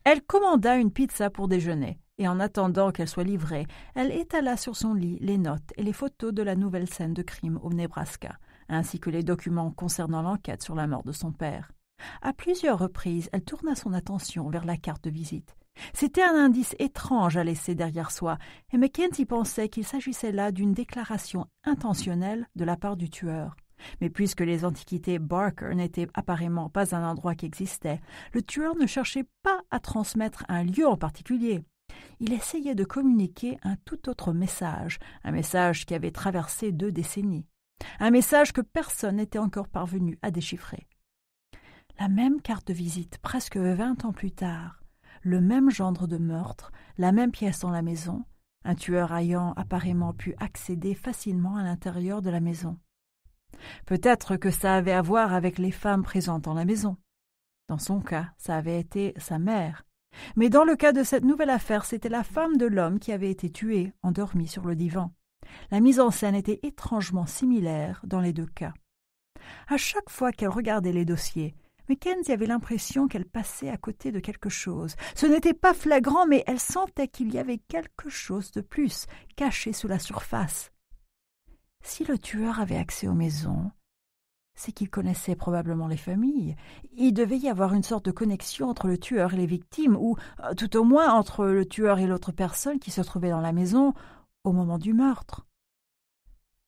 Elle commanda une pizza pour déjeuner, et en attendant qu'elle soit livrée, elle étala sur son lit les notes et les photos de la nouvelle scène de crime au Nebraska ainsi que les documents concernant l'enquête sur la mort de son père. À plusieurs reprises, elle tourna son attention vers la carte de visite. C'était un indice étrange à laisser derrière soi, et Mackenzie pensait qu'il s'agissait là d'une déclaration intentionnelle de la part du tueur. Mais puisque les antiquités Barker n'étaient apparemment pas un endroit qui existait, le tueur ne cherchait pas à transmettre un lieu en particulier. Il essayait de communiquer un tout autre message, un message qui avait traversé deux décennies. Un message que personne n'était encore parvenu à déchiffrer. La même carte de visite, presque vingt ans plus tard, le même gendre de meurtre, la même pièce dans la maison, un tueur ayant apparemment pu accéder facilement à l'intérieur de la maison. Peut-être que ça avait à voir avec les femmes présentes dans la maison. Dans son cas, ça avait été sa mère. Mais dans le cas de cette nouvelle affaire, c'était la femme de l'homme qui avait été tuée, endormie sur le divan. La mise en scène était étrangement similaire dans les deux cas. À chaque fois qu'elle regardait les dossiers, Mackenzie avait l'impression qu'elle passait à côté de quelque chose. Ce n'était pas flagrant, mais elle sentait qu'il y avait quelque chose de plus, caché sous la surface. Si le tueur avait accès aux maisons, c'est qu'il connaissait probablement les familles. Il devait y avoir une sorte de connexion entre le tueur et les victimes, ou euh, tout au moins entre le tueur et l'autre personne qui se trouvait dans la maison, au moment du meurtre.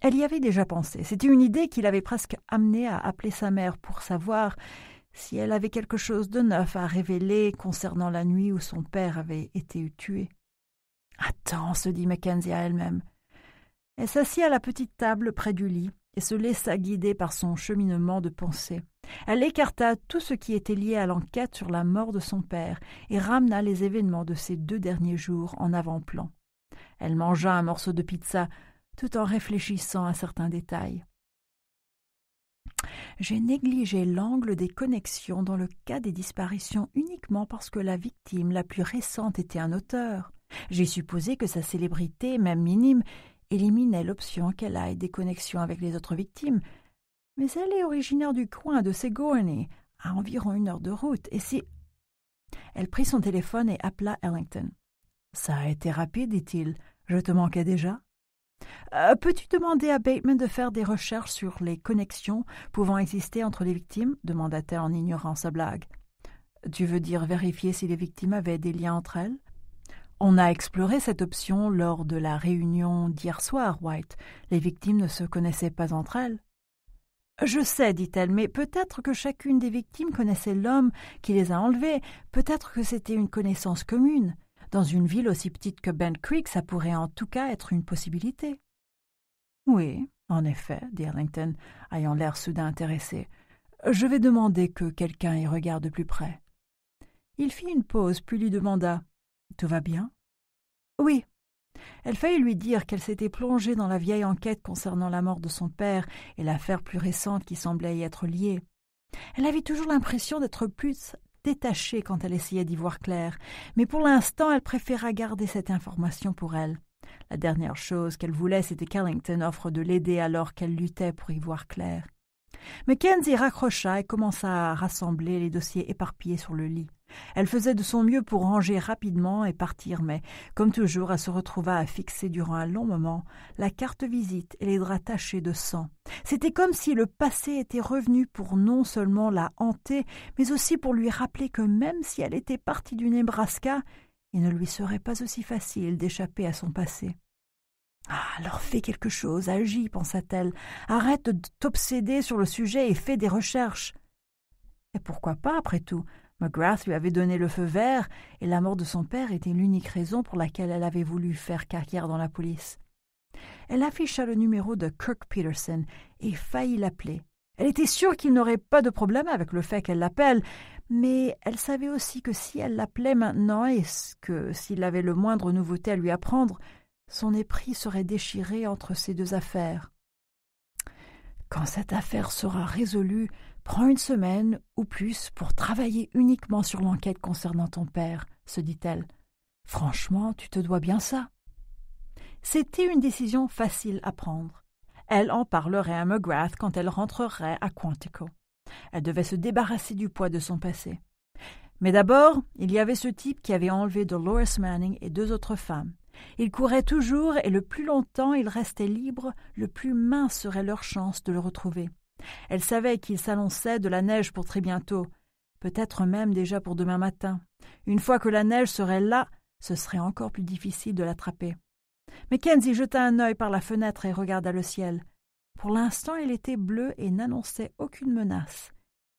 Elle y avait déjà pensé. C'était une idée qui l'avait presque amenée à appeler sa mère pour savoir si elle avait quelque chose de neuf à révéler concernant la nuit où son père avait été tué. Attends, se dit Mackenzie à elle-même. Elle, s'assit à la petite table près du lit et se laissa guider par son cheminement de pensée. Elle écarta tout ce qui était lié à l'enquête sur la mort de son père et ramena les événements de ces deux derniers jours en avant-plan. Elle mangea un morceau de pizza tout en réfléchissant à certains détails. J'ai négligé l'angle des connexions dans le cas des disparitions uniquement parce que la victime la plus récente était un auteur. J'ai supposé que sa célébrité, même minime, éliminait l'option qu'elle ait des connexions avec les autres victimes. Mais elle est originaire du coin de Sigourney, à environ une heure de route, et si. Elle prit son téléphone et appela Ellington. Ça a été rapide, dit-il. Je te manquais déjà euh, Peux-tu demander à Bateman de faire des recherches sur les connexions pouvant exister entre les victimes demanda-t-elle en ignorant sa blague. Tu veux dire vérifier si les victimes avaient des liens entre elles On a exploré cette option lors de la réunion d'hier soir, White. Les victimes ne se connaissaient pas entre elles. Je sais, dit-elle, mais peut-être que chacune des victimes connaissait l'homme qui les a enlevées, peut-être que c'était une connaissance commune. Dans une ville aussi petite que Bent Creek, ça pourrait en tout cas être une possibilité. Oui, en effet, dit Arlington, ayant l'air soudain intéressé. Je vais demander que quelqu'un y regarde plus près. Il fit une pause, puis lui demanda. Tout va bien? Oui, elle faillit lui dire qu'elle s'était plongée dans la vieille enquête concernant la mort de son père et l'affaire plus récente qui semblait y être liée. Elle avait toujours l'impression d'être plus détachée quand elle essayait d'y voir clair, mais pour l'instant elle préféra garder cette information pour elle. La dernière chose qu'elle voulait, c'était qu'Ellington offre de l'aider alors qu'elle luttait pour y voir clair. Mackenzie raccrocha et commença à rassembler les dossiers éparpillés sur le lit. Elle faisait de son mieux pour ranger rapidement et partir, mais, comme toujours, elle se retrouva à fixer durant un long moment la carte visite et les draps tachés de sang. C'était comme si le passé était revenu pour non seulement la hanter, mais aussi pour lui rappeler que même si elle était partie du Nebraska, il ne lui serait pas aussi facile d'échapper à son passé. Ah, alors fais quelque chose, agis, pensa-t-elle. Arrête de t'obséder sur le sujet et fais des recherches. Et pourquoi pas, après tout McGrath lui avait donné le feu vert, et la mort de son père était l'unique raison pour laquelle elle avait voulu faire carrière dans la police. Elle afficha le numéro de Kirk Peterson et faillit l'appeler. Elle était sûre qu'il n'aurait pas de problème avec le fait qu'elle l'appelle, mais elle savait aussi que si elle l'appelait maintenant et que s'il avait le moindre nouveauté à lui apprendre, son épris serait déchiré entre ces deux affaires. Quand cette affaire sera résolue, Prends une semaine ou plus pour travailler uniquement sur l'enquête concernant ton père, se dit-elle. Franchement, tu te dois bien ça. C'était une décision facile à prendre. Elle en parlerait à McGrath quand elle rentrerait à Quantico. Elle devait se débarrasser du poids de son passé. Mais d'abord, il y avait ce type qui avait enlevé Dolores Manning et deux autres femmes. Il courait toujours et le plus longtemps il restait libre, le plus mince serait leur chance de le retrouver. Elle savait qu'il s'annonçait de la neige pour très bientôt, peut-être même déjà pour demain matin. Une fois que la neige serait là, ce serait encore plus difficile de l'attraper. Mackenzie jeta un œil par la fenêtre et regarda le ciel. Pour l'instant, il était bleu et n'annonçait aucune menace.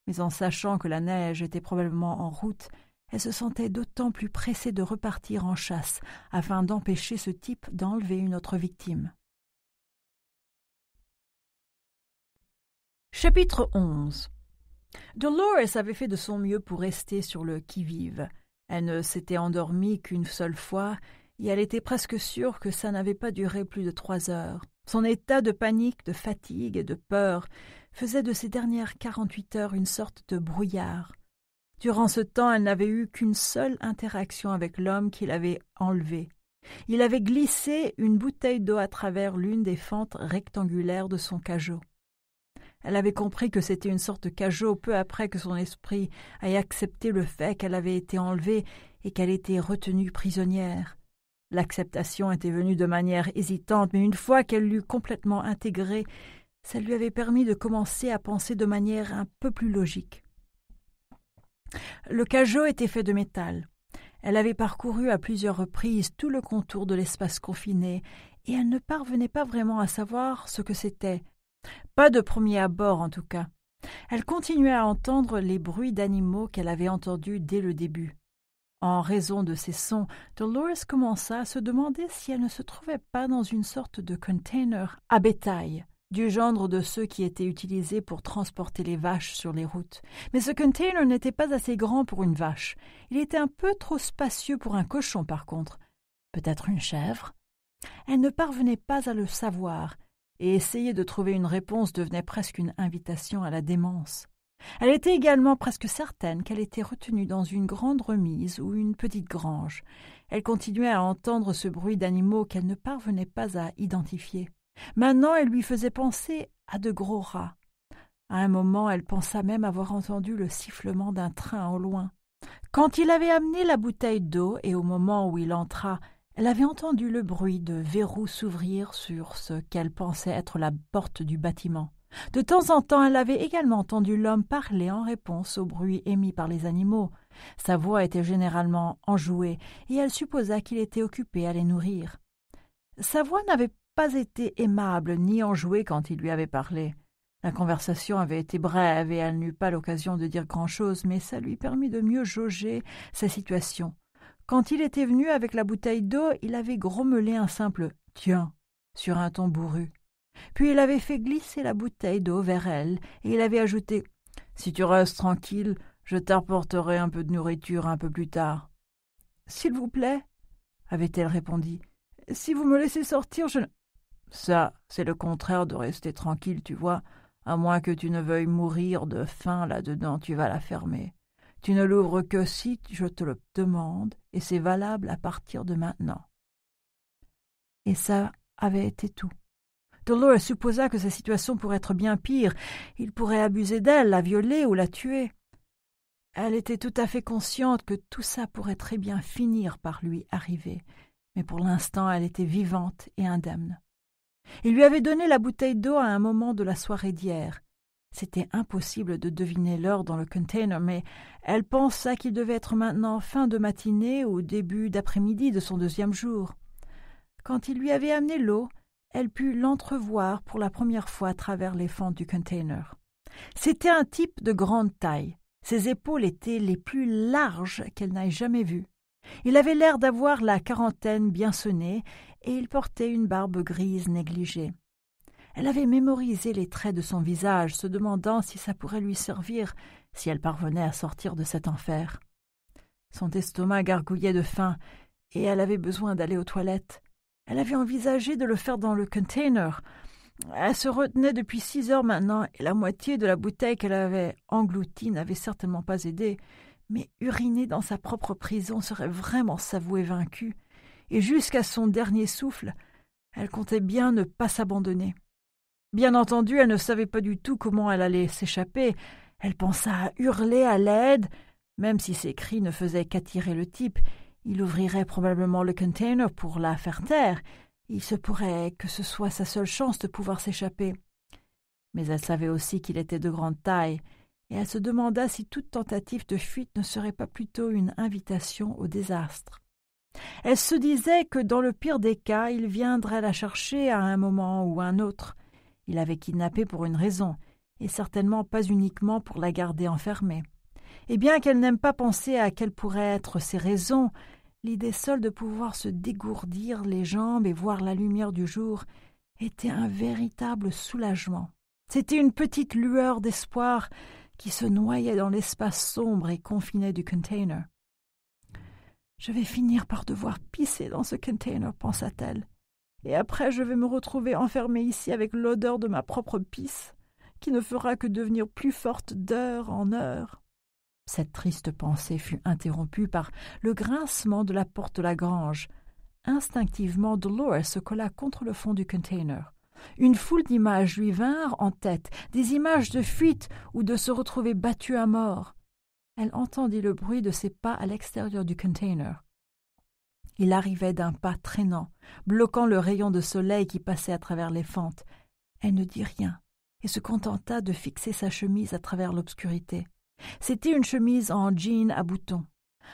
Mais en sachant que la neige était probablement en route, elle se sentait d'autant plus pressée de repartir en chasse afin d'empêcher ce type d'enlever une autre victime. Chapitre 11 Dolores avait fait de son mieux pour rester sur le qui-vive. Elle ne s'était endormie qu'une seule fois, et elle était presque sûre que ça n'avait pas duré plus de trois heures. Son état de panique, de fatigue et de peur faisait de ces dernières quarante-huit heures une sorte de brouillard. Durant ce temps, elle n'avait eu qu'une seule interaction avec l'homme qui l'avait enlevée. Il avait glissé une bouteille d'eau à travers l'une des fentes rectangulaires de son cajot. Elle avait compris que c'était une sorte de cajot peu après que son esprit ait accepté le fait qu'elle avait été enlevée et qu'elle était retenue prisonnière. L'acceptation était venue de manière hésitante, mais une fois qu'elle l'eut complètement intégrée, ça lui avait permis de commencer à penser de manière un peu plus logique. Le cajot était fait de métal. Elle avait parcouru à plusieurs reprises tout le contour de l'espace confiné, et elle ne parvenait pas vraiment à savoir ce que c'était. Pas de premier abord en tout cas. Elle continuait à entendre les bruits d'animaux qu'elle avait entendus dès le début. En raison de ces sons, Dolores commença à se demander si elle ne se trouvait pas dans une sorte de container à bétail, du genre de ceux qui étaient utilisés pour transporter les vaches sur les routes. Mais ce container n'était pas assez grand pour une vache. Il était un peu trop spacieux pour un cochon, par contre. Peut-être une chèvre Elle ne parvenait pas à le savoir, et essayer de trouver une réponse devenait presque une invitation à la démence. Elle était également presque certaine qu'elle était retenue dans une grande remise ou une petite grange. Elle continuait à entendre ce bruit d'animaux qu'elle ne parvenait pas à identifier. Maintenant, elle lui faisait penser à de gros rats. À un moment, elle pensa même avoir entendu le sifflement d'un train au loin. Quand il avait amené la bouteille d'eau et au moment où il entra, elle avait entendu le bruit de verrous s'ouvrir sur ce qu'elle pensait être la porte du bâtiment. De temps en temps, elle avait également entendu l'homme parler en réponse au bruit émis par les animaux. Sa voix était généralement enjouée, et elle supposa qu'il était occupé à les nourrir. Sa voix n'avait pas été aimable ni enjouée quand il lui avait parlé. La conversation avait été brève et elle n'eut pas l'occasion de dire grand-chose, mais ça lui permit de mieux jauger sa situation. Quand il était venu avec la bouteille d'eau, il avait grommelé un simple Tiens sur un ton bourru. Puis il avait fait glisser la bouteille d'eau vers elle, et il avait ajouté Si tu restes tranquille, je t'apporterai un peu de nourriture un peu plus tard. S'il vous plaît, avait-elle répondu, si vous me laissez sortir, je Ça, c'est le contraire de rester tranquille, tu vois. À moins que tu ne veuilles mourir de faim là-dedans, tu vas la fermer. Tu ne l'ouvres que si je te le demande, et c'est valable à partir de maintenant. Et ça avait été tout. Dolores supposa que sa situation pourrait être bien pire. Il pourrait abuser d'elle, la violer ou la tuer. Elle était tout à fait consciente que tout ça pourrait très bien finir par lui arriver, mais pour l'instant elle était vivante et indemne. Il lui avait donné la bouteille d'eau à un moment de la soirée d'hier. C'était impossible de deviner l'heure dans le container, mais elle pensa qu'il devait être maintenant fin de matinée ou début d'après-midi de son deuxième jour. Quand il lui avait amené l'eau, elle put l'entrevoir pour la première fois à travers les fentes du container. C'était un type de grande taille. Ses épaules étaient les plus larges qu'elle n'ait jamais vues. Il avait l'air d'avoir la quarantaine bien sonnée, et il portait une barbe grise négligée. Elle avait mémorisé les traits de son visage, se demandant si ça pourrait lui servir, si elle parvenait à sortir de cet enfer. Son estomac gargouillait de faim, et elle avait besoin d'aller aux toilettes. Elle avait envisagé de le faire dans le container. Elle se retenait depuis six heures maintenant, et la moitié de la bouteille qu'elle avait engloutie n'avait certainement pas aidé. Mais uriner dans sa propre prison serait vraiment s'avouer vaincue. Et jusqu'à son dernier souffle, elle comptait bien ne pas s'abandonner. Bien entendu, elle ne savait pas du tout comment elle allait s'échapper. Elle pensa à hurler à l'aide. Même si ses cris ne faisaient qu'attirer le type, il ouvrirait probablement le container pour la faire taire. Il se pourrait que ce soit sa seule chance de pouvoir s'échapper. Mais elle savait aussi qu'il était de grande taille, et elle se demanda si toute tentative de fuite ne serait pas plutôt une invitation au désastre. Elle se disait que dans le pire des cas, il viendrait la chercher à un moment ou un autre. Il avait kidnappé pour une raison, et certainement pas uniquement pour la garder enfermée. Et eh bien qu'elle n'aime pas penser à quelles pourraient être ses raisons, l'idée seule de pouvoir se dégourdir les jambes et voir la lumière du jour était un véritable soulagement. C'était une petite lueur d'espoir qui se noyait dans l'espace sombre et confiné du container. Je vais finir par devoir pisser dans ce container, pensa-t-elle et après je vais me retrouver enfermée ici avec l'odeur de ma propre pisse, qui ne fera que devenir plus forte d'heure en heure. Cette triste pensée fut interrompue par le grincement de la porte de la grange. Instinctivement, Dolores se colla contre le fond du container. Une foule d'images lui vinrent en tête, des images de fuite ou de se retrouver battue à mort. Elle entendit le bruit de ses pas à l'extérieur du container. Il arrivait d'un pas traînant, bloquant le rayon de soleil qui passait à travers les fentes. Elle ne dit rien, et se contenta de fixer sa chemise à travers l'obscurité. C'était une chemise en jean à boutons.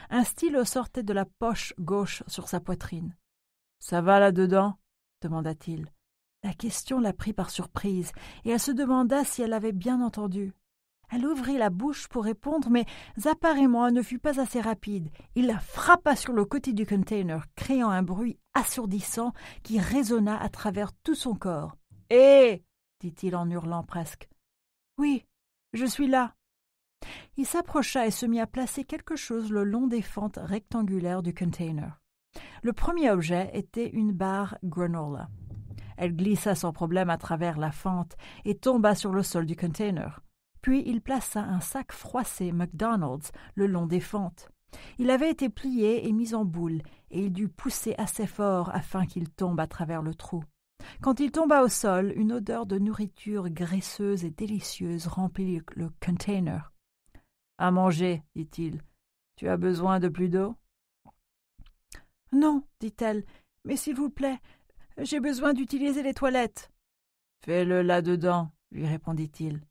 Un stylo sortait de la poche gauche sur sa poitrine. Ça va là-dedans demanda-t-il. La question la prit par surprise, et elle se demanda si elle avait bien entendu. Elle ouvrit la bouche pour répondre, mais apparemment, elle ne fut pas assez rapide. Il la frappa sur le côté du container, créant un bruit assourdissant qui résonna à travers tout son corps. Hé dit-il en hurlant presque. Oui, je suis là. Il s'approcha et se mit à placer quelque chose le long des fentes rectangulaires du container. Le premier objet était une barre granola. Elle glissa sans problème à travers la fente et tomba sur le sol du container. Puis il plaça un sac froissé McDonald's le long des fentes. Il avait été plié et mis en boule, et il dut pousser assez fort afin qu'il tombe à travers le trou. Quand il tomba au sol, une odeur de nourriture graisseuse et délicieuse remplit le container. À manger, dit-il. Tu as besoin de plus d'eau Non, dit-elle, mais s'il vous plaît, j'ai besoin d'utiliser les toilettes. Fais-le là-dedans, lui répondit-il.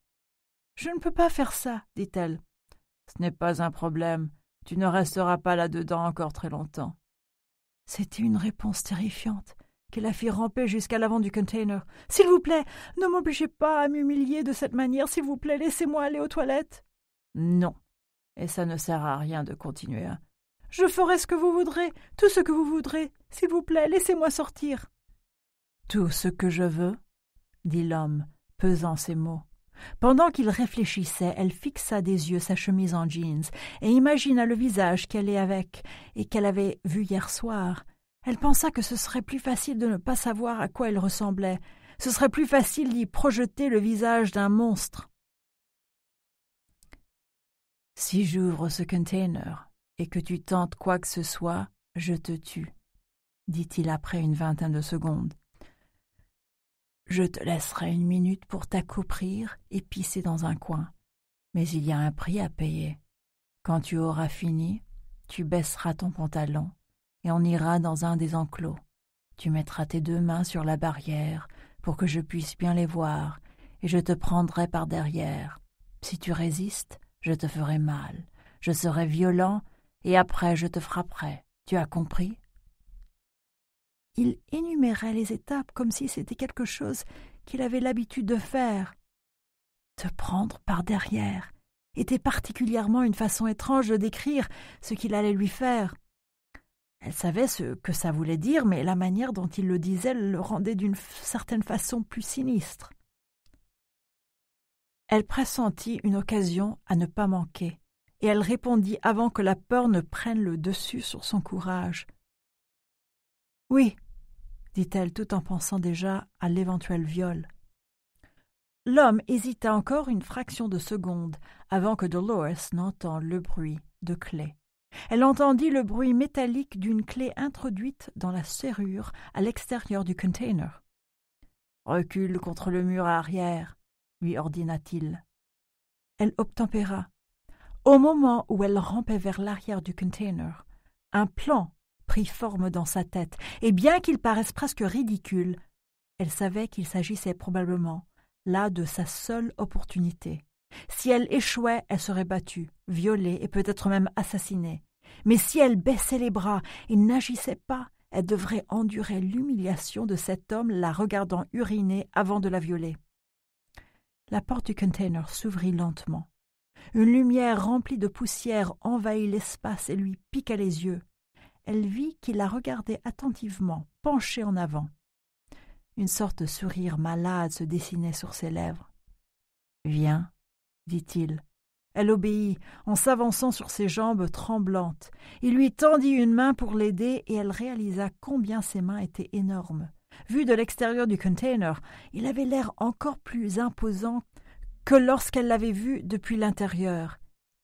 Je ne peux pas faire ça, dit-elle. Ce n'est pas un problème. Tu ne resteras pas là-dedans encore très longtemps. C'était une réponse terrifiante qui la fit ramper jusqu'à l'avant du container. S'il vous plaît, ne m'obligez pas à m'humilier de cette manière, s'il vous plaît, laissez-moi aller aux toilettes. Non, et ça ne sert à rien de continuer. Hein. Je ferai ce que vous voudrez, tout ce que vous voudrez. S'il vous plaît, laissez-moi sortir. Tout ce que je veux, dit l'homme, pesant ses mots. Pendant qu'il réfléchissait, elle fixa des yeux sa chemise en jeans et imagina le visage qu'elle est avec et qu'elle avait vu hier soir. Elle pensa que ce serait plus facile de ne pas savoir à quoi elle ressemblait, ce serait plus facile d'y projeter le visage d'un monstre. Si j'ouvre ce container et que tu tentes quoi que ce soit, je te tue, dit-il après une vingtaine de secondes. Je te laisserai une minute pour t'accouprir et pisser dans un coin. Mais il y a un prix à payer. Quand tu auras fini, tu baisseras ton pantalon et on ira dans un des enclos. Tu mettras tes deux mains sur la barrière pour que je puisse bien les voir et je te prendrai par derrière. Si tu résistes, je te ferai mal. Je serai violent et après je te frapperai. Tu as compris il énumérait les étapes comme si c'était quelque chose qu'il avait l'habitude de faire. Se prendre par derrière était particulièrement une façon étrange de décrire ce qu'il allait lui faire. Elle savait ce que ça voulait dire, mais la manière dont il le disait le rendait d'une certaine façon plus sinistre. Elle pressentit une occasion à ne pas manquer, et elle répondit avant que la peur ne prenne le dessus sur son courage. Oui, dit-elle tout en pensant déjà à l'éventuel viol. L'homme hésita encore une fraction de seconde avant que Dolores n'entende le bruit de clé. Elle entendit le bruit métallique d'une clé introduite dans la serrure à l'extérieur du container. Recule contre le mur arrière, lui ordina-t-il. Elle obtempéra. Au moment où elle rampait vers l'arrière du container, un plan prit forme dans sa tête, et bien qu'il paraisse presque ridicule, elle savait qu'il s'agissait probablement là de sa seule opportunité. Si elle échouait, elle serait battue, violée et peut-être même assassinée. Mais si elle baissait les bras et n'agissait pas, elle devrait endurer l'humiliation de cet homme la regardant uriner avant de la violer. La porte du container s'ouvrit lentement. Une lumière remplie de poussière envahit l'espace et lui piqua les yeux elle vit qu'il la regardait attentivement, penchée en avant. Une sorte de sourire malade se dessinait sur ses lèvres. Viens, dit-il. Elle obéit, en s'avançant sur ses jambes tremblantes. Il lui tendit une main pour l'aider et elle réalisa combien ses mains étaient énormes. Vu de l'extérieur du container, il avait l'air encore plus imposant que lorsqu'elle l'avait vu depuis l'intérieur.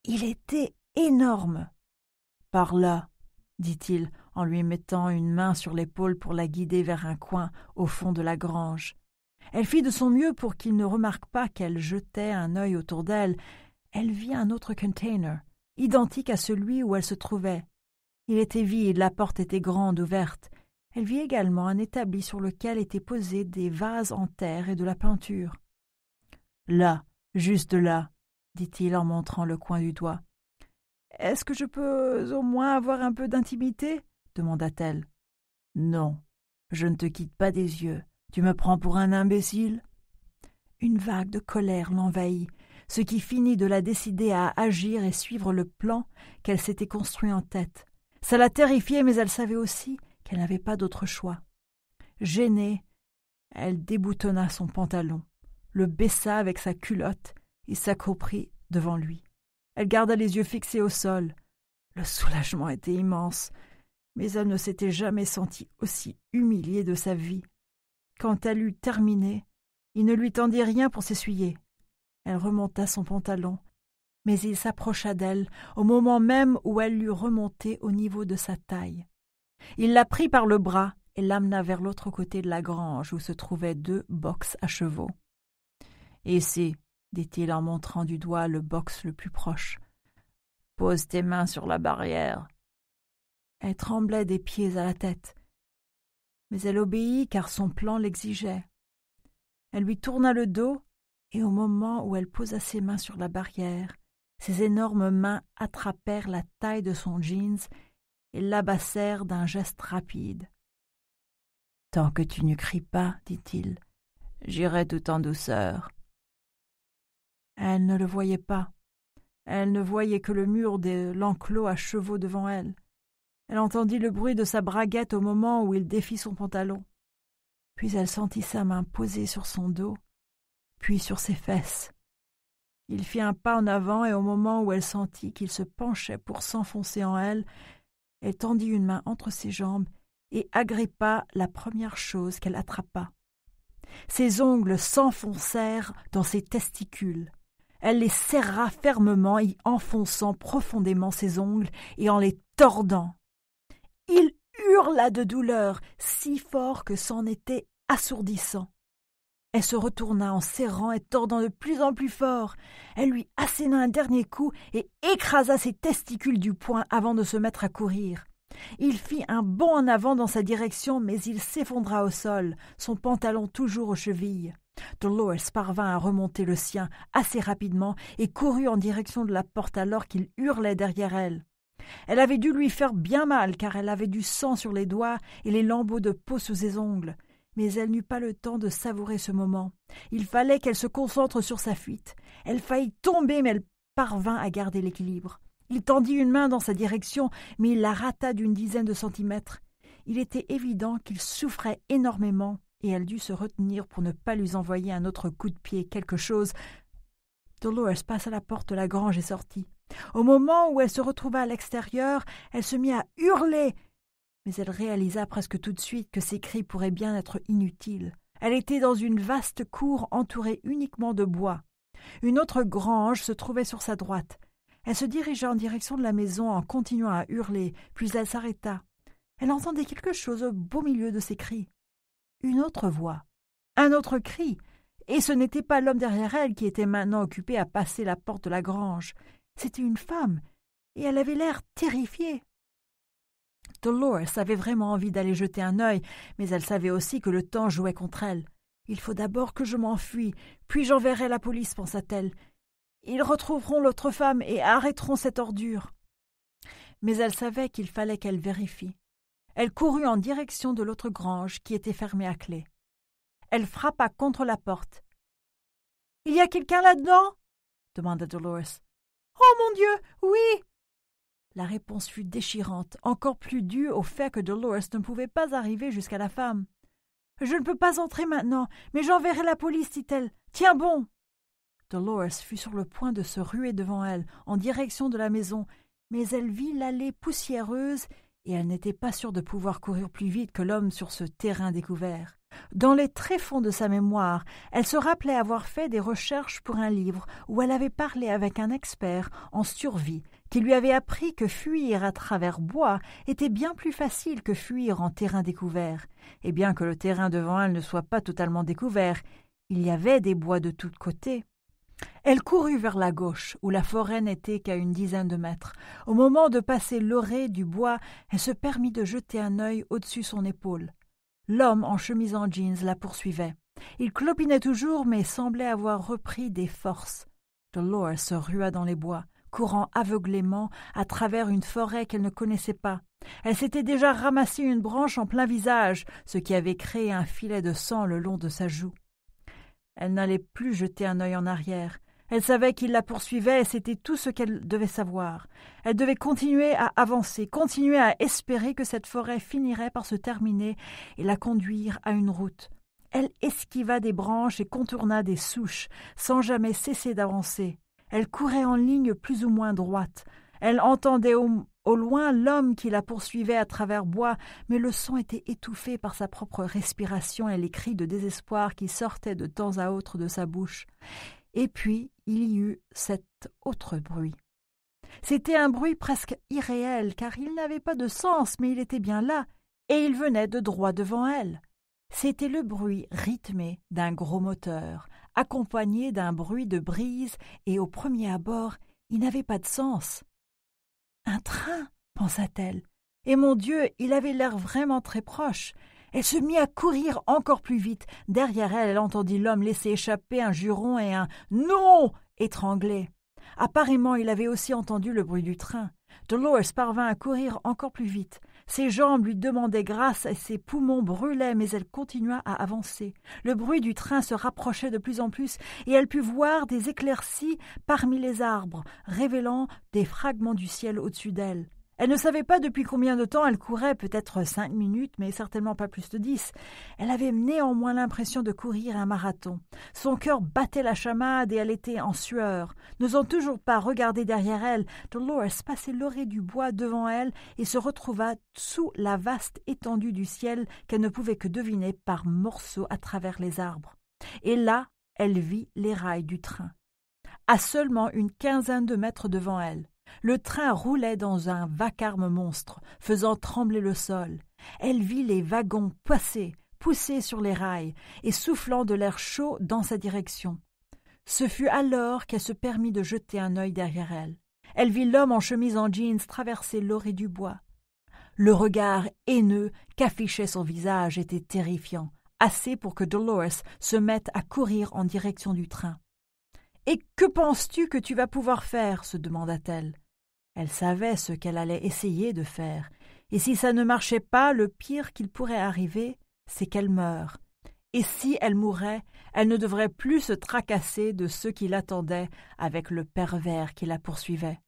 Il était énorme. Par là, dit-il en lui mettant une main sur l'épaule pour la guider vers un coin au fond de la grange. Elle fit de son mieux pour qu'il ne remarque pas qu'elle jetait un œil autour d'elle. Elle vit un autre container, identique à celui où elle se trouvait. Il était vide, la porte était grande ouverte. Elle vit également un établi sur lequel étaient posés des vases en terre et de la peinture. Là, juste là, dit-il en montrant le coin du doigt. Est-ce que je peux au moins avoir un peu d'intimité demanda-t-elle. Non, je ne te quitte pas des yeux. Tu me prends pour un imbécile Une vague de colère l'envahit, ce qui finit de la décider à agir et suivre le plan qu'elle s'était construit en tête. Ça la terrifiait, mais elle savait aussi qu'elle n'avait pas d'autre choix. Gênée, elle déboutonna son pantalon, le baissa avec sa culotte et s'accroupit devant lui. Elle garda les yeux fixés au sol. Le soulagement était immense, mais elle ne s'était jamais sentie aussi humiliée de sa vie. Quand elle eut terminé, il ne lui tendit rien pour s'essuyer. Elle remonta son pantalon, mais il s'approcha d'elle au moment même où elle l'eut remonté au niveau de sa taille. Il la prit par le bras et l'amena vers l'autre côté de la grange où se trouvaient deux boxes à chevaux. Ici, dit-il en montrant du doigt le box le plus proche. Pose tes mains sur la barrière. Elle tremblait des pieds à la tête. Mais elle obéit car son plan l'exigeait. Elle lui tourna le dos, et au moment où elle posa ses mains sur la barrière, ses énormes mains attrapèrent la taille de son jeans et l'abassèrent d'un geste rapide. Tant que tu ne cries pas, dit-il, j'irai tout en douceur. Elle ne le voyait pas. Elle ne voyait que le mur de l'enclos à chevaux devant elle. Elle entendit le bruit de sa braguette au moment où il défit son pantalon. Puis elle sentit sa main posée sur son dos, puis sur ses fesses. Il fit un pas en avant et au moment où elle sentit qu'il se penchait pour s'enfoncer en elle, elle tendit une main entre ses jambes et agrippa la première chose qu'elle attrapa. Ses ongles s'enfoncèrent dans ses testicules. Elle les serra fermement, y enfonçant profondément ses ongles et en les tordant. Il hurla de douleur, si fort que c'en était assourdissant. Elle se retourna en serrant et tordant de plus en plus fort. Elle lui asséna un dernier coup et écrasa ses testicules du poing avant de se mettre à courir. Il fit un bond en avant dans sa direction, mais il s'effondra au sol, son pantalon toujours aux chevilles. Dolores parvint à remonter le sien assez rapidement et courut en direction de la porte alors qu'il hurlait derrière elle. Elle avait dû lui faire bien mal car elle avait du sang sur les doigts et les lambeaux de peau sous ses ongles. Mais elle n'eut pas le temps de savourer ce moment. Il fallait qu'elle se concentre sur sa fuite. Elle faillit tomber mais elle parvint à garder l'équilibre. Il tendit une main dans sa direction mais il la rata d'une dizaine de centimètres. Il était évident qu'il souffrait énormément et elle dut se retenir pour ne pas lui envoyer un autre coup de pied, quelque chose. Dolores passa la porte de la grange et sortit. Au moment où elle se retrouva à l'extérieur, elle se mit à hurler, mais elle réalisa presque tout de suite que ses cris pourraient bien être inutiles. Elle était dans une vaste cour entourée uniquement de bois. Une autre grange se trouvait sur sa droite. Elle se dirigea en direction de la maison en continuant à hurler, puis elle s'arrêta. Elle entendait quelque chose au beau milieu de ses cris une autre voix, un autre cri, et ce n'était pas l'homme derrière elle qui était maintenant occupé à passer la porte de la grange, c'était une femme, et elle avait l'air terrifiée. Dolores avait vraiment envie d'aller jeter un œil, mais elle savait aussi que le temps jouait contre elle. Il faut d'abord que je m'enfuie, puis j'enverrai la police, pensa-t-elle. Ils retrouveront l'autre femme et arrêteront cette ordure. Mais elle savait qu'il fallait qu'elle vérifie. Elle courut en direction de l'autre grange qui était fermée à clé. Elle frappa contre la porte. Il y a quelqu'un là-dedans demanda Dolores. Oh mon Dieu, oui La réponse fut déchirante, encore plus due au fait que Dolores ne pouvait pas arriver jusqu'à la femme. Je ne peux pas entrer maintenant, mais j'enverrai la police, dit-elle. Tiens bon Dolores fut sur le point de se ruer devant elle, en direction de la maison, mais elle vit l'allée poussiéreuse et elle n'était pas sûre de pouvoir courir plus vite que l'homme sur ce terrain découvert. Dans les tréfonds de sa mémoire, elle se rappelait avoir fait des recherches pour un livre où elle avait parlé avec un expert en survie qui lui avait appris que fuir à travers bois était bien plus facile que fuir en terrain découvert. Et bien que le terrain devant elle ne soit pas totalement découvert, il y avait des bois de tous côtés. Elle courut vers la gauche, où la forêt n'était qu'à une dizaine de mètres. Au moment de passer l'orée du bois, elle se permit de jeter un œil au-dessus son épaule. L'homme en chemise en jeans la poursuivait. Il clopinait toujours, mais semblait avoir repris des forces. Dolores se rua dans les bois, courant aveuglément à travers une forêt qu'elle ne connaissait pas. Elle s'était déjà ramassé une branche en plein visage, ce qui avait créé un filet de sang le long de sa joue. Elle n'allait plus jeter un œil en arrière. Elle savait qu'il la poursuivait et c'était tout ce qu'elle devait savoir. Elle devait continuer à avancer, continuer à espérer que cette forêt finirait par se terminer et la conduire à une route. Elle esquiva des branches et contourna des souches, sans jamais cesser d'avancer. Elle courait en ligne plus ou moins droite, elle entendait au, loin l'homme qui la poursuivait à travers bois, mais le son était étouffé par sa propre respiration et les cris de désespoir qui sortaient de temps à autre de sa bouche. Et puis il y eut cet autre bruit. C'était un bruit presque irréel, car il n'avait pas de sens, mais il était bien là, et il venait de droit devant elle. C'était le bruit rythmé d'un gros moteur, accompagné d'un bruit de brise, et au premier abord, il n'avait pas de sens. Un train, pensa-t-elle. Et mon Dieu, il avait l'air vraiment très proche. Elle se mit à courir encore plus vite. Derrière elle, elle entendit l'homme laisser échapper un juron et un Non étranglé. Apparemment, il avait aussi entendu le bruit du train. Dolores parvint à courir encore plus vite. Ses jambes lui demandaient grâce et ses poumons brûlaient, mais elle continua à avancer. Le bruit du train se rapprochait de plus en plus et elle put voir des éclaircies parmi les arbres, révélant des fragments du ciel au-dessus d'elle. Elle ne savait pas depuis combien de temps elle courait, peut-être cinq minutes, mais certainement pas plus de dix. Elle avait néanmoins l'impression de courir un marathon. Son cœur battait la chamade et elle était en sueur. N'osant toujours pas regarder derrière elle, Dolores passait l'oreille du bois devant elle et se retrouva sous la vaste étendue du ciel qu'elle ne pouvait que deviner par morceaux à travers les arbres. Et là, elle vit les rails du train, à seulement une quinzaine de mètres devant elle. Le train roulait dans un vacarme monstre, faisant trembler le sol. Elle vit les wagons passer, poussés sur les rails, et soufflant de l'air chaud dans sa direction. Ce fut alors qu'elle se permit de jeter un œil derrière elle. Elle vit l'homme en chemise en jeans traverser l'orée du bois. Le regard haineux qu'affichait son visage était terrifiant, assez pour que Dolores se mette à courir en direction du train. Et que penses-tu que tu vas pouvoir faire se demanda-t-elle. Elle savait ce qu'elle allait essayer de faire, et si ça ne marchait pas, le pire qu'il pourrait arriver, c'est qu'elle meure. Et si elle mourait, elle ne devrait plus se tracasser de ceux qui l'attendaient avec le pervers qui la poursuivait.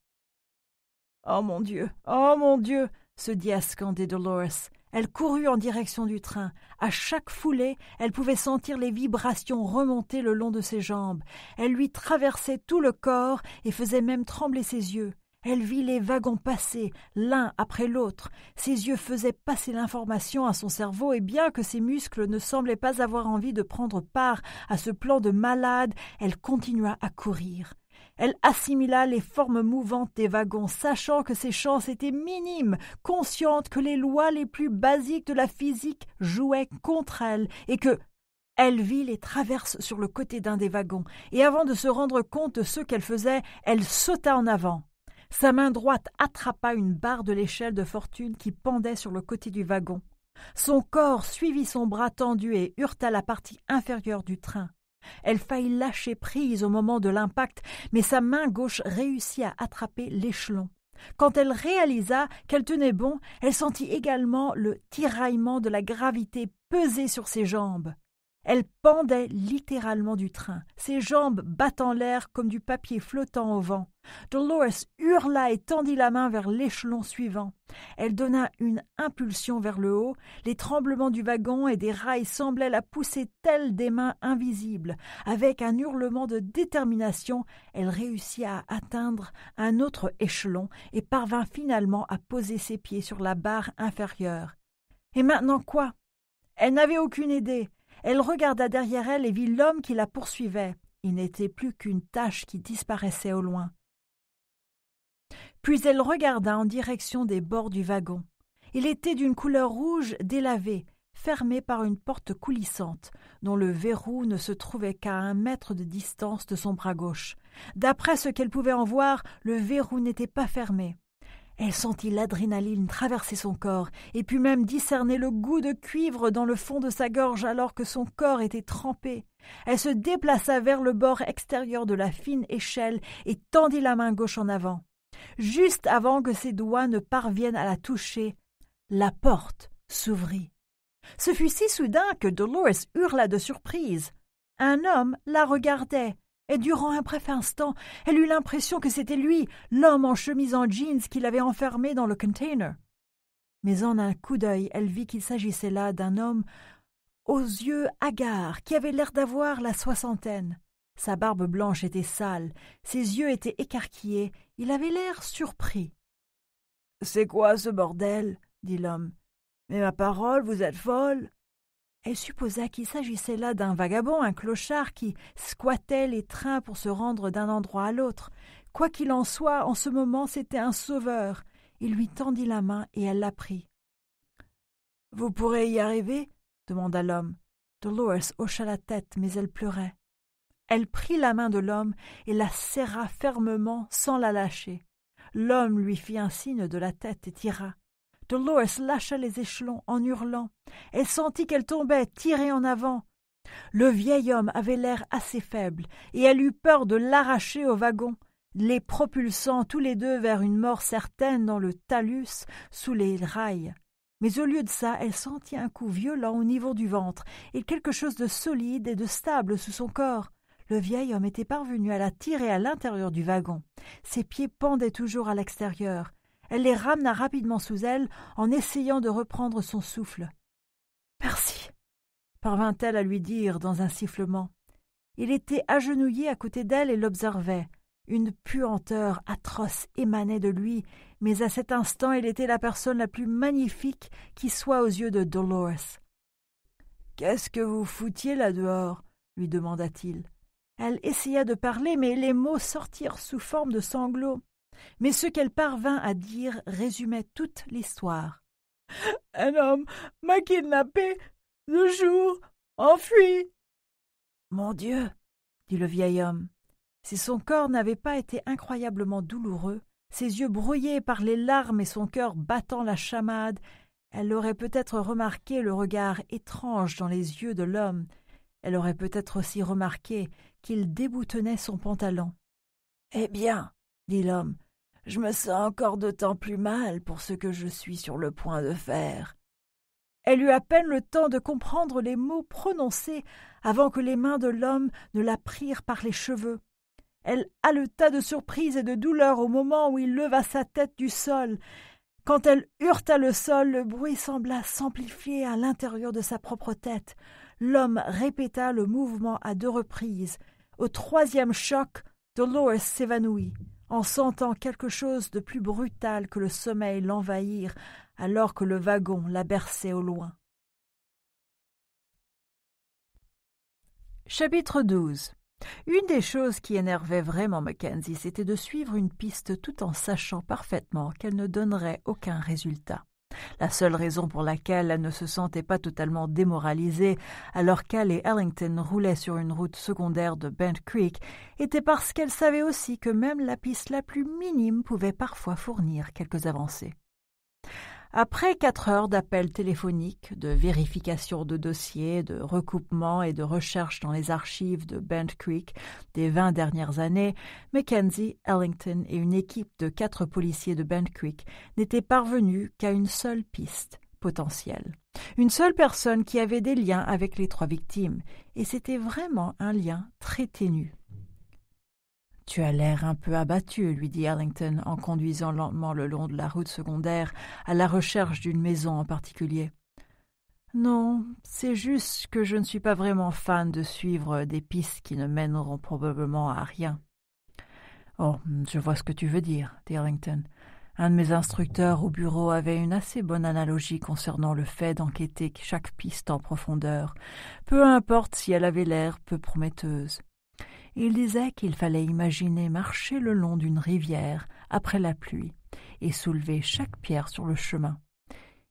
Oh mon Dieu, oh mon Dieu se dit à Dolores. Elle courut en direction du train. À chaque foulée, elle pouvait sentir les vibrations remonter le long de ses jambes. Elles lui traversaient tout le corps et faisaient même trembler ses yeux. Elle vit les wagons passer, l'un après l'autre. Ses yeux faisaient passer l'information à son cerveau, et bien que ses muscles ne semblaient pas avoir envie de prendre part à ce plan de malade, elle continua à courir. Elle assimila les formes mouvantes des wagons, sachant que ses chances étaient minimes, consciente que les lois les plus basiques de la physique jouaient contre elle, et que elle vit les traverses sur le côté d'un des wagons, et avant de se rendre compte de ce qu'elle faisait, elle sauta en avant. Sa main droite attrapa une barre de l'échelle de fortune qui pendait sur le côté du wagon. Son corps suivit son bras tendu et heurta la partie inférieure du train. Elle faillit lâcher prise au moment de l'impact, mais sa main gauche réussit à attraper l'échelon. Quand elle réalisa qu'elle tenait bon, elle sentit également le tiraillement de la gravité peser sur ses jambes. Elle pendait littéralement du train, ses jambes battant l'air comme du papier flottant au vent. Dolores hurla et tendit la main vers l'échelon suivant. Elle donna une impulsion vers le haut, les tremblements du wagon et des rails semblaient la pousser telle des mains invisibles. Avec un hurlement de détermination, elle réussit à atteindre un autre échelon et parvint finalement à poser ses pieds sur la barre inférieure. Et maintenant quoi? Elle n'avait aucune idée. Elle regarda derrière elle et vit l'homme qui la poursuivait. Il n'était plus qu'une tache qui disparaissait au loin. Puis elle regarda en direction des bords du wagon. Il était d'une couleur rouge délavée, fermé par une porte coulissante, dont le verrou ne se trouvait qu'à un mètre de distance de son bras gauche. D'après ce qu'elle pouvait en voir, le verrou n'était pas fermé. Elle sentit l'adrénaline traverser son corps et put même discerner le goût de cuivre dans le fond de sa gorge alors que son corps était trempé. Elle se déplaça vers le bord extérieur de la fine échelle et tendit la main gauche en avant. Juste avant que ses doigts ne parviennent à la toucher, la porte s'ouvrit. Ce fut si soudain que Dolores hurla de surprise. Un homme la regardait, et durant un bref instant, elle eut l'impression que c'était lui, l'homme en chemise en jeans qui l'avait enfermé dans le container. Mais en un coup d'œil, elle vit qu'il s'agissait là d'un homme aux yeux hagards, qui avait l'air d'avoir la soixantaine. Sa barbe blanche était sale, ses yeux étaient écarquillés, il avait l'air surpris. C'est quoi ce bordel dit l'homme. Mais ma parole, vous êtes folle elle supposa qu'il s'agissait là d'un vagabond, un clochard qui squattait les trains pour se rendre d'un endroit à l'autre. Quoi qu'il en soit, en ce moment c'était un sauveur. Il lui tendit la main et elle la prit. Vous pourrez y arriver? demanda l'homme. Dolores hocha la tête, mais elle pleurait. Elle prit la main de l'homme et la serra fermement sans la lâcher. L'homme lui fit un signe de la tête et tira. Dolores lâcha les échelons en hurlant. Elle sentit qu'elle tombait, tirée en avant. Le vieil homme avait l'air assez faible, et elle eut peur de l'arracher au wagon, les propulsant tous les deux vers une mort certaine dans le talus sous les rails. Mais au lieu de ça, elle sentit un coup violent au niveau du ventre, et quelque chose de solide et de stable sous son corps. Le vieil homme était parvenu à la tirer à l'intérieur du wagon. Ses pieds pendaient toujours à l'extérieur, elle les ramena rapidement sous elle en essayant de reprendre son souffle. Merci, parvint-elle à lui dire dans un sifflement. Il était agenouillé à côté d'elle et l'observait. Une puanteur atroce émanait de lui, mais à cet instant il était la personne la plus magnifique qui soit aux yeux de Dolores. Qu'est-ce que vous foutiez là dehors lui demanda-t-il. Elle essaya de parler, mais les mots sortirent sous forme de sanglots. Mais ce qu'elle parvint à dire résumait toute l'histoire. Un homme m'a kidnappé le jour, enfui. Mon Dieu, dit le vieil homme. Si son corps n'avait pas été incroyablement douloureux, ses yeux brouillés par les larmes et son cœur battant la chamade, elle aurait peut-être remarqué le regard étrange dans les yeux de l'homme, elle aurait peut-être aussi remarqué qu'il déboutonnait son pantalon. Eh bien, dit l'homme, je me sens encore d'autant plus mal pour ce que je suis sur le point de faire. Elle eut à peine le temps de comprendre les mots prononcés avant que les mains de l'homme ne la prirent par les cheveux. Elle haleta de surprise et de douleur au moment où il leva sa tête du sol. Quand elle heurta le sol, le bruit sembla s'amplifier à l'intérieur de sa propre tête. L'homme répéta le mouvement à deux reprises. Au troisième choc, Dolores s'évanouit en sentant quelque chose de plus brutal que le sommeil l'envahir alors que le wagon la berçait au loin. Chapitre 12 Une des choses qui énervait vraiment Mackenzie, c'était de suivre une piste tout en sachant parfaitement qu'elle ne donnerait aucun résultat. La seule raison pour laquelle elle ne se sentait pas totalement démoralisée alors qu'elle et Ellington roulaient sur une route secondaire de Bent Creek était parce qu'elle savait aussi que même la piste la plus minime pouvait parfois fournir quelques avancées. Après quatre heures d'appels téléphoniques, de vérifications de dossiers, de recoupements et de recherches dans les archives de Bent Creek des vingt dernières années, Mackenzie, Ellington et une équipe de quatre policiers de Bent Creek n'étaient parvenus qu'à une seule piste potentielle. Une seule personne qui avait des liens avec les trois victimes, et c'était vraiment un lien très ténu. Tu as l'air un peu abattu, lui dit Arlington en conduisant lentement le long de la route secondaire à la recherche d'une maison en particulier. Non, c'est juste que je ne suis pas vraiment fan de suivre des pistes qui ne mèneront probablement à rien. Oh, je vois ce que tu veux dire, dit Arlington. Un de mes instructeurs au bureau avait une assez bonne analogie concernant le fait d'enquêter chaque piste en profondeur, peu importe si elle avait l'air peu prometteuse. Il disait qu'il fallait imaginer marcher le long d'une rivière après la pluie et soulever chaque pierre sur le chemin.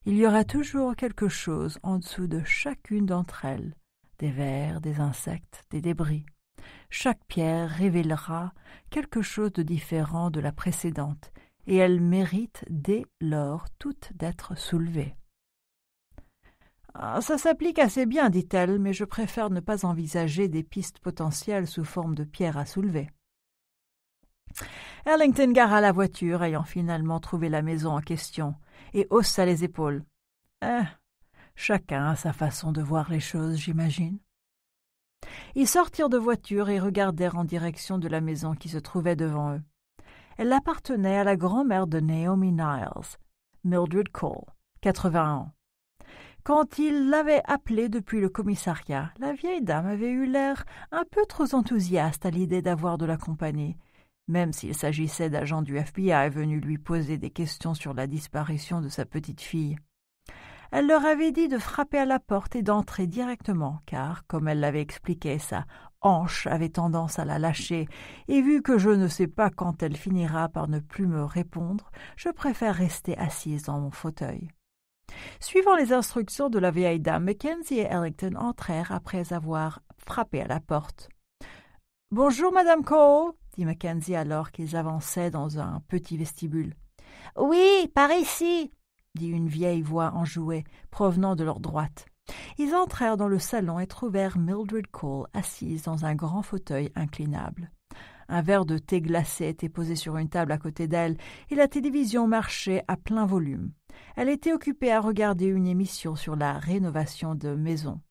Il y aura toujours quelque chose en dessous de chacune d'entre elles, des vers, des insectes, des débris. Chaque pierre révélera quelque chose de différent de la précédente, et elle mérite dès lors toute d'être soulevée. Ah, ça s'applique assez bien, dit-elle, mais je préfère ne pas envisager des pistes potentielles sous forme de pierres à soulever. Ellington gara la voiture, ayant finalement trouvé la maison en question, et haussa les épaules. Eh, chacun a sa façon de voir les choses, j'imagine. Ils sortirent de voiture et regardèrent en direction de la maison qui se trouvait devant eux. Elle appartenait à la grand-mère de Naomi Niles, Mildred Cole, 80 ans. Quand il l'avait appelée depuis le commissariat, la vieille dame avait eu l'air un peu trop enthousiaste à l'idée d'avoir de la compagnie. Même s'il s'agissait d'agents du FBI venus lui poser des questions sur la disparition de sa petite fille. Elle leur avait dit de frapper à la porte et d'entrer directement, car, comme elle l'avait expliqué, sa hanche avait tendance à la lâcher, et vu que je ne sais pas quand elle finira par ne plus me répondre, je préfère rester assise dans mon fauteuil. Suivant les instructions de la vieille dame, Mackenzie et Ellington entrèrent après avoir frappé à la porte. Bonjour, Madame Cole, dit Mackenzie alors qu'ils avançaient dans un petit vestibule. Oui, par ici, dit une vieille voix enjouée, provenant de leur droite. Ils entrèrent dans le salon et trouvèrent Mildred Cole assise dans un grand fauteuil inclinable. Un verre de thé glacé était posé sur une table à côté d'elle, et la télévision marchait à plein volume. Elle était occupée à regarder une émission sur la rénovation de maisons.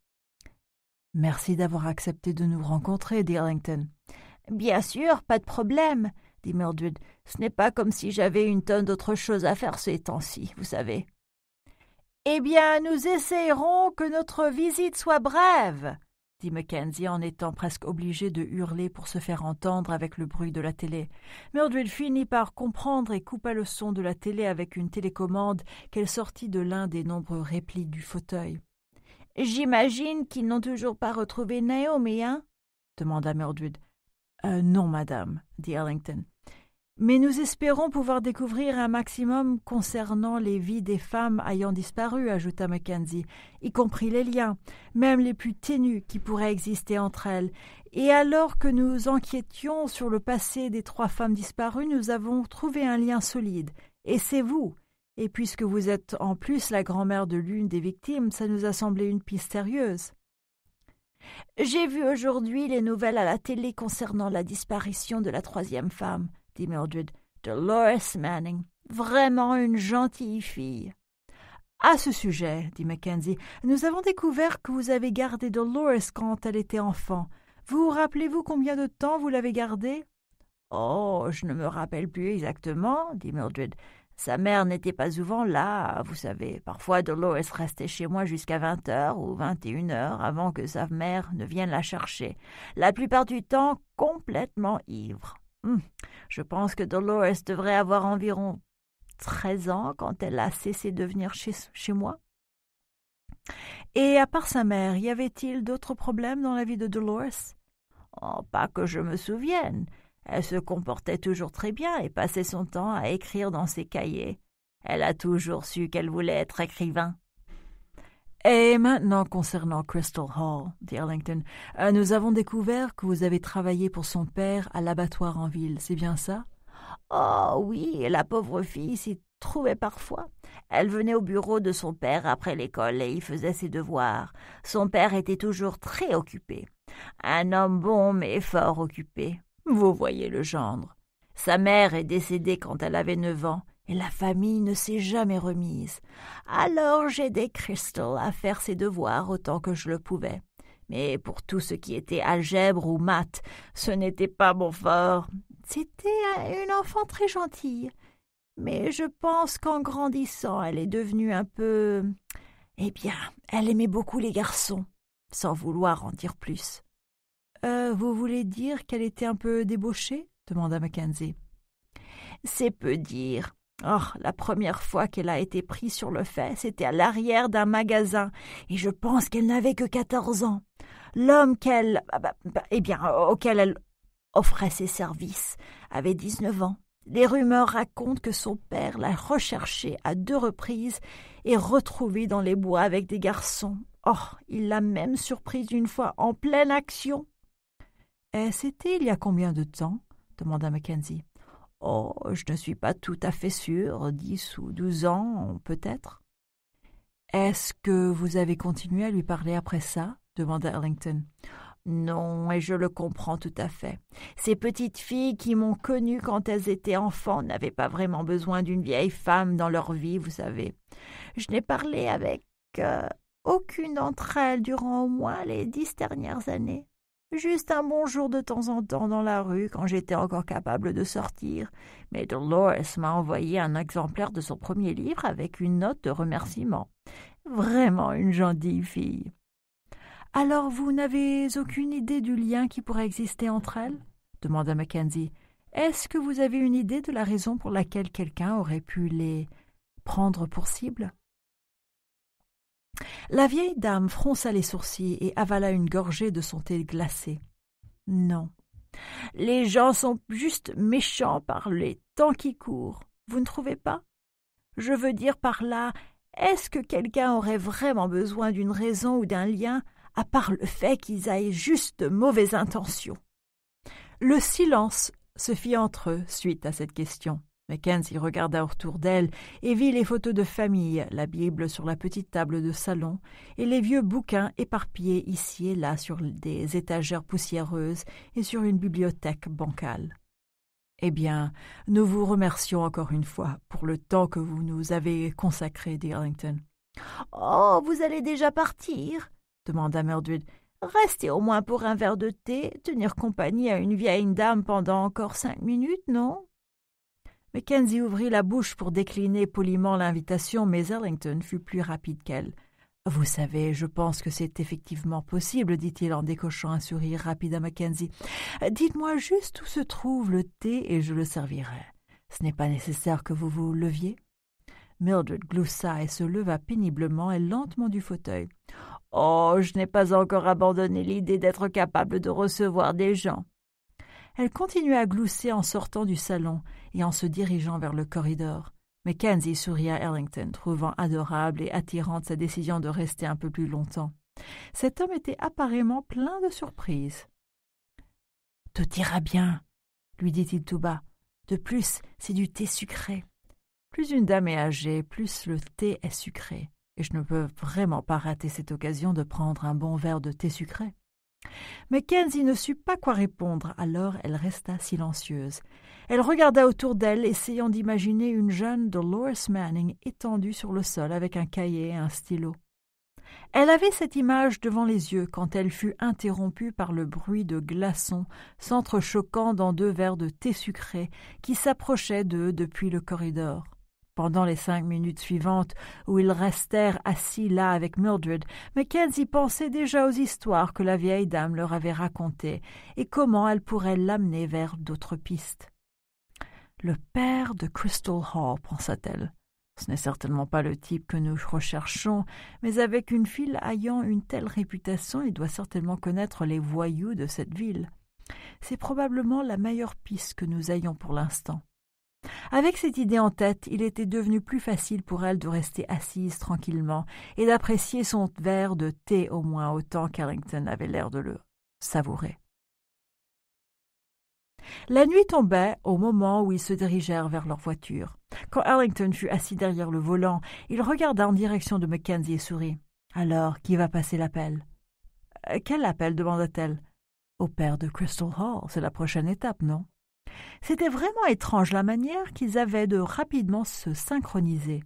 Merci d'avoir accepté de nous rencontrer, dit Arlington. « Bien sûr, pas de problème, dit Mildred. Ce n'est pas comme si j'avais une tonne d'autres choses à faire ces temps-ci, vous savez. Eh bien, nous essayerons que notre visite soit brève, Mackenzie en étant presque obligé de hurler pour se faire entendre avec le bruit de la télé. Mildred finit par comprendre et coupa le son de la télé avec une télécommande qu'elle sortit de l'un des nombreux replis du fauteuil. J'imagine qu'ils n'ont toujours pas retrouvé Naomi, hein demanda Mildred. Euh, non, madame, dit Ellington mais nous espérons pouvoir découvrir un maximum concernant les vies des femmes ayant disparu, ajouta Mackenzie, y compris les liens, même les plus ténus qui pourraient exister entre elles. Et alors que nous enquêtions sur le passé des trois femmes disparues, nous avons trouvé un lien solide, et c'est vous. Et puisque vous êtes en plus la grand-mère de l'une des victimes, ça nous a semblé une piste sérieuse. J'ai vu aujourd'hui les nouvelles à la télé concernant la disparition de la troisième femme dit Mildred. Dolores Manning, vraiment une gentille fille. À ce sujet, dit Mackenzie, nous avons découvert que vous avez gardé Dolores quand elle était enfant. Vous, vous rappelez-vous combien de temps vous l'avez gardée Oh, je ne me rappelle plus exactement, dit Mildred. Sa mère n'était pas souvent là, vous savez. Parfois, Dolores restait chez moi jusqu'à vingt heures ou vingt et une heures avant que sa mère ne vienne la chercher, la plupart du temps complètement ivre. Hum, je pense que Dolores devrait avoir environ treize ans quand elle a cessé de venir chez, moi. Et à part sa mère, y avait-il d'autres problèmes dans la vie de Dolores oh, Pas que je me souvienne. Elle se comportait toujours très bien et passait son temps à écrire dans ses cahiers. Elle a toujours su qu'elle voulait être écrivain. Et maintenant concernant Crystal Hall, dit Arlington, euh, nous avons découvert que vous avez travaillé pour son père à l'abattoir en ville, c'est bien ça Oh oui, la pauvre fille s'y trouvait parfois. Elle venait au bureau de son père après l'école et y faisait ses devoirs. Son père était toujours très occupé. Un homme bon mais fort occupé. Vous voyez le gendre. Sa mère est décédée quand elle avait neuf ans, et la famille ne s'est jamais remise. Alors j'ai aidé Crystal à faire ses devoirs autant que je le pouvais. Mais pour tout ce qui était algèbre ou maths, ce n'était pas mon fort. C'était une enfant très gentille. Mais je pense qu'en grandissant, elle est devenue un peu. Eh bien, elle aimait beaucoup les garçons, sans vouloir en dire plus. Euh, vous voulez dire qu'elle était un peu débauchée demanda Mackenzie. C'est peu dire. Or, oh, la première fois qu'elle a été prise sur le fait, c'était à l'arrière d'un magasin, et je pense qu'elle n'avait que quatorze ans. L'homme qu'elle, ah bah, bah, eh bien, auquel elle offrait ses services avait dix-neuf ans. Les rumeurs racontent que son père l'a recherchée à deux reprises et retrouvée dans les bois avec des garçons. Or, oh, il l'a même surprise une fois en pleine action. Et eh, c'était il y a combien de temps demanda Mackenzie. Oh, je ne suis pas tout à fait sûre, dix ou douze ans, peut-être. Est-ce que vous avez continué à lui parler après ça demanda Ellington. Non, et je le comprends tout à fait. Ces petites filles qui m'ont connue quand elles étaient enfants n'avaient pas vraiment besoin d'une vieille femme dans leur vie, vous savez. Je n'ai parlé avec euh, aucune d'entre elles durant au moins les dix dernières années. Juste un bonjour de temps en temps dans la rue quand j'étais encore capable de sortir. Mais Dolores m'a envoyé un exemplaire de son premier livre avec une note de remerciement. Vraiment une gentille fille. Alors vous n'avez aucune idée du lien qui pourrait exister entre elles demanda Mackenzie. Est-ce que vous avez une idée de la raison pour laquelle quelqu'un aurait pu les prendre pour cible la vieille dame fronça les sourcils et avala une gorgée de son thé glacé. Non. Les gens sont juste méchants par les temps qui courent. Vous ne trouvez pas? Je veux dire par là est-ce que quelqu'un aurait vraiment besoin d'une raison ou d'un lien, à part le fait qu'ils aient juste de mauvaises intentions? Le silence se fit entre eux suite à cette question. Mackenzie regarda autour d'elle et vit les photos de famille, la Bible sur la petite table de salon et les vieux bouquins éparpillés ici et là sur des étagères poussiéreuses et sur une bibliothèque bancale. Eh bien, nous vous remercions encore une fois pour le temps que vous nous avez consacré, dit Arlington. Oh, vous allez déjà partir demanda Mildred. Restez au moins pour un verre de thé, tenir compagnie à une vieille dame pendant encore cinq minutes, non Mackenzie ouvrit la bouche pour décliner poliment l'invitation, mais Ellington fut plus rapide qu'elle. Vous savez, je pense que c'est effectivement possible, dit-il en décochant un sourire rapide à Mackenzie. Dites-moi juste où se trouve le thé et je le servirai. Ce n'est pas nécessaire que vous vous leviez. Mildred gloussa et se leva péniblement et lentement du fauteuil. Oh, je n'ai pas encore abandonné l'idée d'être capable de recevoir des gens elle continua à glousser en sortant du salon et en se dirigeant vers le corridor. Mackenzie sourit à Ellington, trouvant adorable et attirante sa décision de rester un peu plus longtemps. Cet homme était apparemment plein de surprise. Tout ira bien, lui dit-il tout bas. De plus, c'est du thé sucré. Plus une dame est âgée, plus le thé est sucré, et je ne peux vraiment pas rater cette occasion de prendre un bon verre de thé sucré. Mais Kenzie ne sut pas quoi répondre, alors elle resta silencieuse. Elle regarda autour d'elle, essayant d'imaginer une jeune Dolores Manning étendue sur le sol avec un cahier et un stylo. Elle avait cette image devant les yeux quand elle fut interrompue par le bruit de glaçons s'entrechoquant dans deux verres de thé sucré qui s'approchaient d'eux depuis le corridor pendant les cinq minutes suivantes où ils restèrent assis là avec Mildred, Mackenzie pensait déjà aux histoires que la vieille dame leur avait racontées et comment elle pourrait l'amener vers d'autres pistes. Le père de Crystal Hall, pensa-t-elle. Ce n'est certainement pas le type que nous recherchons, mais avec une fille ayant une telle réputation, il doit certainement connaître les voyous de cette ville. C'est probablement la meilleure piste que nous ayons pour l'instant. Avec cette idée en tête, il était devenu plus facile pour elle de rester assise tranquillement et d'apprécier son verre de thé au moins autant qu'Arrington avait l'air de le savourer. La nuit tombait au moment où ils se dirigèrent vers leur voiture. Quand Arrington fut assis derrière le volant, il regarda en direction de Mackenzie et sourit. Alors, qui va passer l'appel euh, Quel appel demanda-t-elle. Au père de Crystal Hall, c'est la prochaine étape, non c'était vraiment étrange la manière qu'ils avaient de rapidement se synchroniser.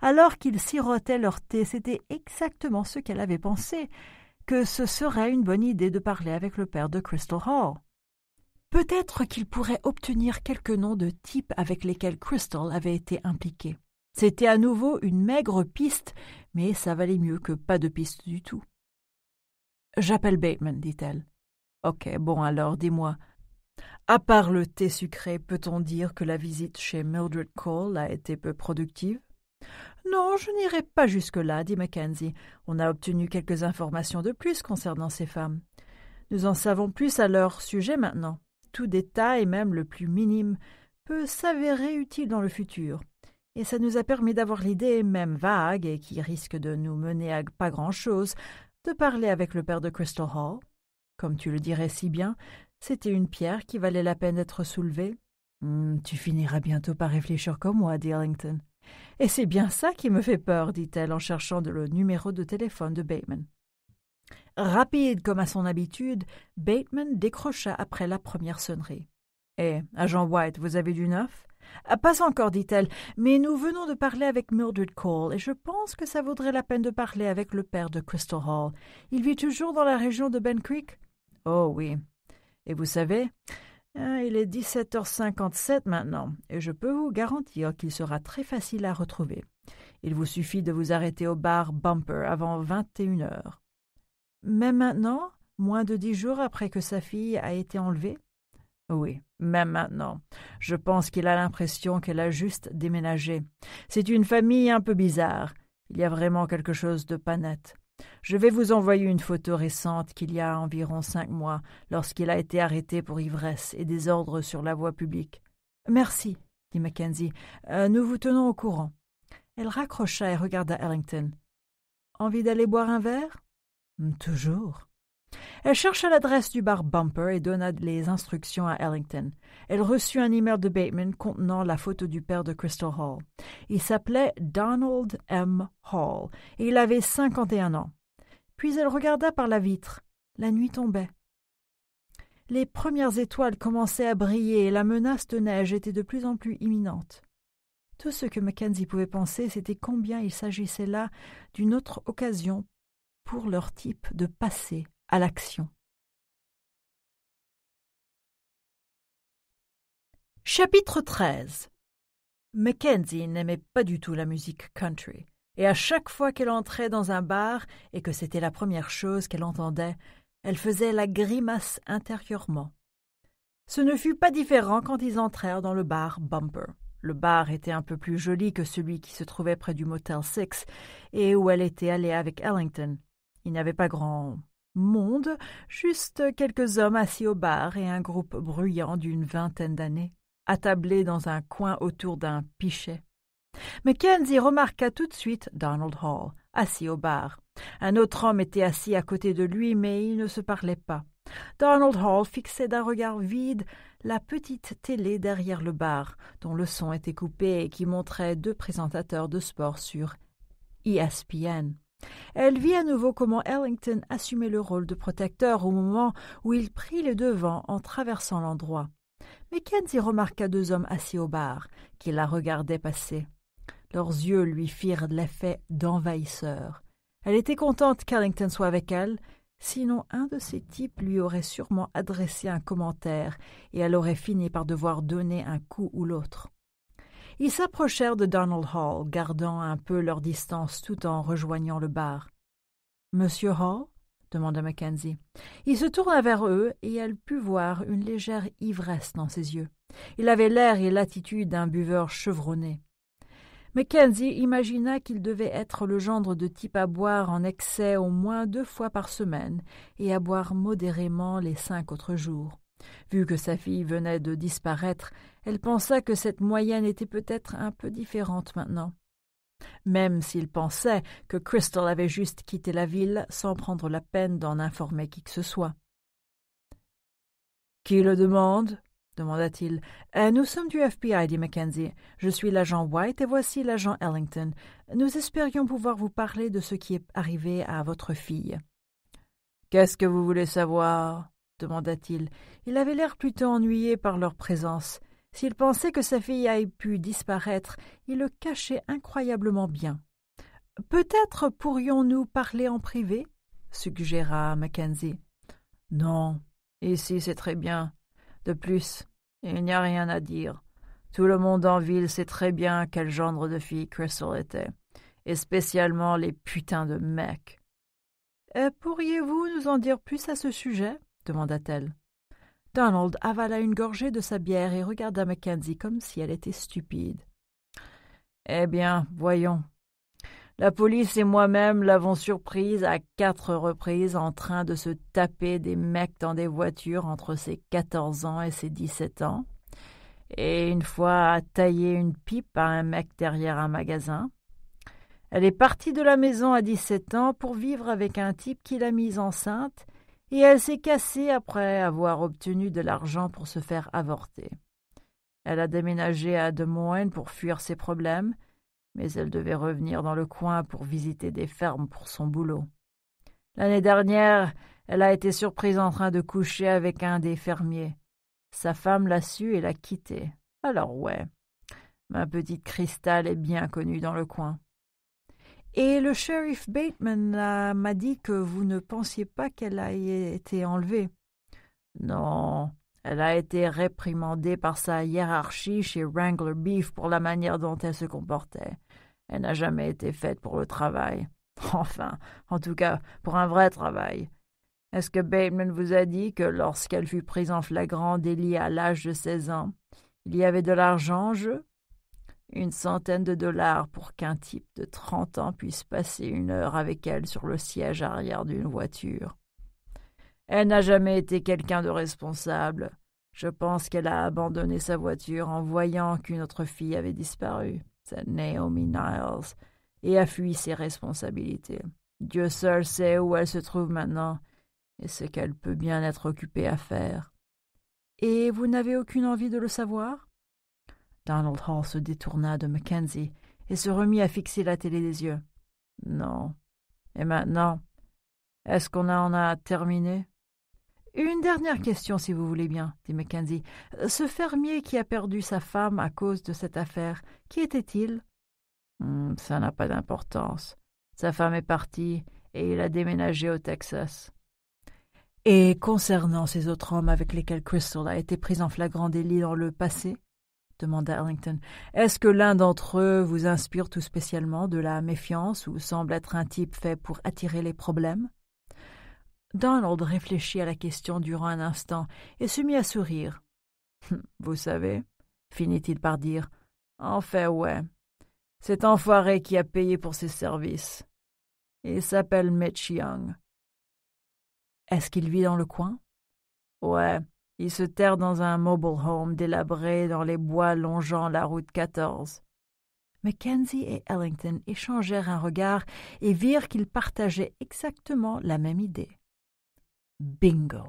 Alors qu'ils sirotaient leur thé, c'était exactement ce qu'elle avait pensé, que ce serait une bonne idée de parler avec le père de Crystal Hall. Peut-être qu'ils pourraient obtenir quelques noms de types avec lesquels Crystal avait été impliquée. C'était à nouveau une maigre piste, mais ça valait mieux que pas de piste du tout. J'appelle Bateman, dit-elle. Ok, bon alors, dis-moi, à part le thé sucré, peut-on dire que la visite chez Mildred Cole a été peu productive Non, je n'irai pas jusque-là, dit Mackenzie. On a obtenu quelques informations de plus concernant ces femmes. Nous en savons plus à leur sujet maintenant. Tout détail, même le plus minime, peut s'avérer utile dans le futur. Et ça nous a permis d'avoir l'idée, même vague et qui risque de nous mener à pas grand-chose, de parler avec le père de Crystal Hall. Comme tu le dirais si bien, c'était une pierre qui valait la peine d'être soulevée. Hmm, tu finiras bientôt par réfléchir comme moi, dit Et c'est bien ça qui me fait peur, dit-elle en cherchant le numéro de téléphone de Bateman. Rapide comme à son habitude, Bateman décrocha après la première sonnerie. Eh, agent White, vous avez du neuf ah, Pas encore, dit-elle, mais nous venons de parler avec Mildred Cole et je pense que ça vaudrait la peine de parler avec le père de Crystal Hall. Il vit toujours dans la région de Ben Creek Oh oui, et vous savez, hein, il est 17h57 maintenant, et je peux vous garantir qu'il sera très facile à retrouver. Il vous suffit de vous arrêter au bar Bumper avant 21 heures. Même maintenant, moins de dix jours après que sa fille a été enlevée Oui, même maintenant. Je pense qu'il a l'impression qu'elle a juste déménagé. C'est une famille un peu bizarre. Il y a vraiment quelque chose de pas net. Je vais vous envoyer une photo récente qu'il y a environ cinq mois, lorsqu'il a été arrêté pour ivresse et désordre sur la voie publique. Merci, dit Mackenzie. Euh, nous vous tenons au courant. Elle raccrocha et regarda Ellington. Envie d'aller boire un verre hmm, Toujours. Elle chercha l'adresse du bar Bumper et donna les instructions à Ellington. Elle reçut un email de Bateman contenant la photo du père de Crystal Hall. Il s'appelait Donald M. Hall et il avait cinquante-et-un ans. Puis elle regarda par la vitre. La nuit tombait. Les premières étoiles commençaient à briller et la menace de neige était de plus en plus imminente. Tout ce que Mackenzie pouvait penser, c'était combien il s'agissait là d'une autre occasion pour leur type de passé à l'action. Chapitre 13 Mackenzie n'aimait pas du tout la musique country, et à chaque fois qu'elle entrait dans un bar et que c'était la première chose qu'elle entendait, elle faisait la grimace intérieurement. Ce ne fut pas différent quand ils entrèrent dans le bar Bumper. Le bar était un peu plus joli que celui qui se trouvait près du Motel Six et où elle était allée avec Ellington. Il n'y pas grand monde, juste quelques hommes assis au bar et un groupe bruyant d'une vingtaine d'années, attablés dans un coin autour d'un pichet. Mackenzie remarqua tout de suite Donald Hall, assis au bar. Un autre homme était assis à côté de lui, mais il ne se parlait pas. Donald Hall fixait d'un regard vide la petite télé derrière le bar, dont le son était coupé et qui montrait deux présentateurs de sport sur ESPN. Elle vit à nouveau comment Ellington assumait le rôle de protecteur au moment où il prit les devants en traversant l'endroit. Mais Mackenzie remarqua deux hommes assis au bar, qui la regardaient passer. Leurs yeux lui firent l'effet d'envahisseurs. Elle était contente qu'Ellington soit avec elle, sinon un de ces types lui aurait sûrement adressé un commentaire, et elle aurait fini par devoir donner un coup ou l'autre. Ils s'approchèrent de Donald Hall, gardant un peu leur distance tout en rejoignant le bar. Monsieur Hall demanda Mackenzie. Il se tourna vers eux et elle put voir une légère ivresse dans ses yeux. Il avait l'air et l'attitude d'un buveur chevronné. Mackenzie imagina qu'il devait être le gendre de type à boire en excès au moins deux fois par semaine et à boire modérément les cinq autres jours. Vu que sa fille venait de disparaître, elle pensa que cette moyenne était peut-être un peu différente maintenant. Même s'il pensait que Crystal avait juste quitté la ville sans prendre la peine d'en informer qui que ce soit. Qui le demande demanda-t-il. Euh, nous sommes du FBI, dit Mackenzie. Je suis l'agent White et voici l'agent Ellington. Nous espérions pouvoir vous parler de ce qui est arrivé à votre fille. Qu'est-ce que vous voulez savoir demanda-t-il. Il avait l'air plutôt ennuyé par leur présence. S'il pensait que sa fille ait pu disparaître, il le cachait incroyablement bien. Peut-être pourrions-nous parler en privé suggéra Mackenzie. Non, ici c'est très bien. De plus, il n'y a rien à dire. Tout le monde en ville sait très bien quel genre de fille Crystal était, et spécialement les putains de mecs. Euh, pourriez-vous nous en dire plus à ce sujet demanda-t-elle. Donald avala une gorgée de sa bière et regarda Mackenzie comme si elle était stupide. Eh bien, voyons. La police et moi-même l'avons surprise à quatre reprises en train de se taper des mecs dans des voitures entre ses quatorze ans et ses dix-sept ans, et une fois à tailler une pipe à un mec derrière un magasin. Elle est partie de la maison à dix-sept ans pour vivre avec un type qui l'a mise enceinte et elle s'est cassée après avoir obtenu de l'argent pour se faire avorter. Elle a déménagé à De Moines pour fuir ses problèmes, mais elle devait revenir dans le coin pour visiter des fermes pour son boulot. L'année dernière, elle a été surprise en train de coucher avec un des fermiers. Sa femme l'a su et l'a quitté. Alors ouais. Ma petite Cristal est bien connue dans le coin. Et le shérif Bateman euh, m'a dit que vous ne pensiez pas qu'elle ait été enlevée. Non, elle a été réprimandée par sa hiérarchie chez Wrangler Beef pour la manière dont elle se comportait. Elle n'a jamais été faite pour le travail. Enfin, en tout cas, pour un vrai travail. Est-ce que Bateman vous a dit que lorsqu'elle fut prise en flagrant délit à l'âge de seize ans, il y avait de l'argent en jeu une centaine de dollars pour qu'un type de trente ans puisse passer une heure avec elle sur le siège arrière d'une voiture. Elle n'a jamais été quelqu'un de responsable. Je pense qu'elle a abandonné sa voiture en voyant qu'une autre fille avait disparu, sa Naomi Niles, et a fui ses responsabilités. Dieu seul sait où elle se trouve maintenant et ce qu'elle peut bien être occupée à faire. Et vous n'avez aucune envie de le savoir Donald Hall se détourna de Mackenzie et se remit à fixer la télé des yeux. Non. Et maintenant, est-ce qu'on en a terminé Une dernière question, si vous voulez bien, dit Mackenzie. Ce fermier qui a perdu sa femme à cause de cette affaire, qui était-il hmm, Ça n'a pas d'importance. Sa femme est partie et il a déménagé au Texas. Et concernant ces autres hommes avec lesquels Crystal a été prise en flagrant délit dans le passé demanda Ellington. Est-ce que l'un d'entre eux vous inspire tout spécialement de la méfiance ou semble être un type fait pour attirer les problèmes Donald réfléchit à la question durant un instant et se mit à sourire. Vous savez, finit-il par dire, en fait, ouais. Cet enfoiré qui a payé pour ses services. Il s'appelle Mitch Young. Est-ce qu'il vit dans le coin Ouais, ils se terrent dans un mobile home délabré dans les bois longeant la route 14. Mackenzie et Ellington échangèrent un regard et virent qu'ils partageaient exactement la même idée. Bingo.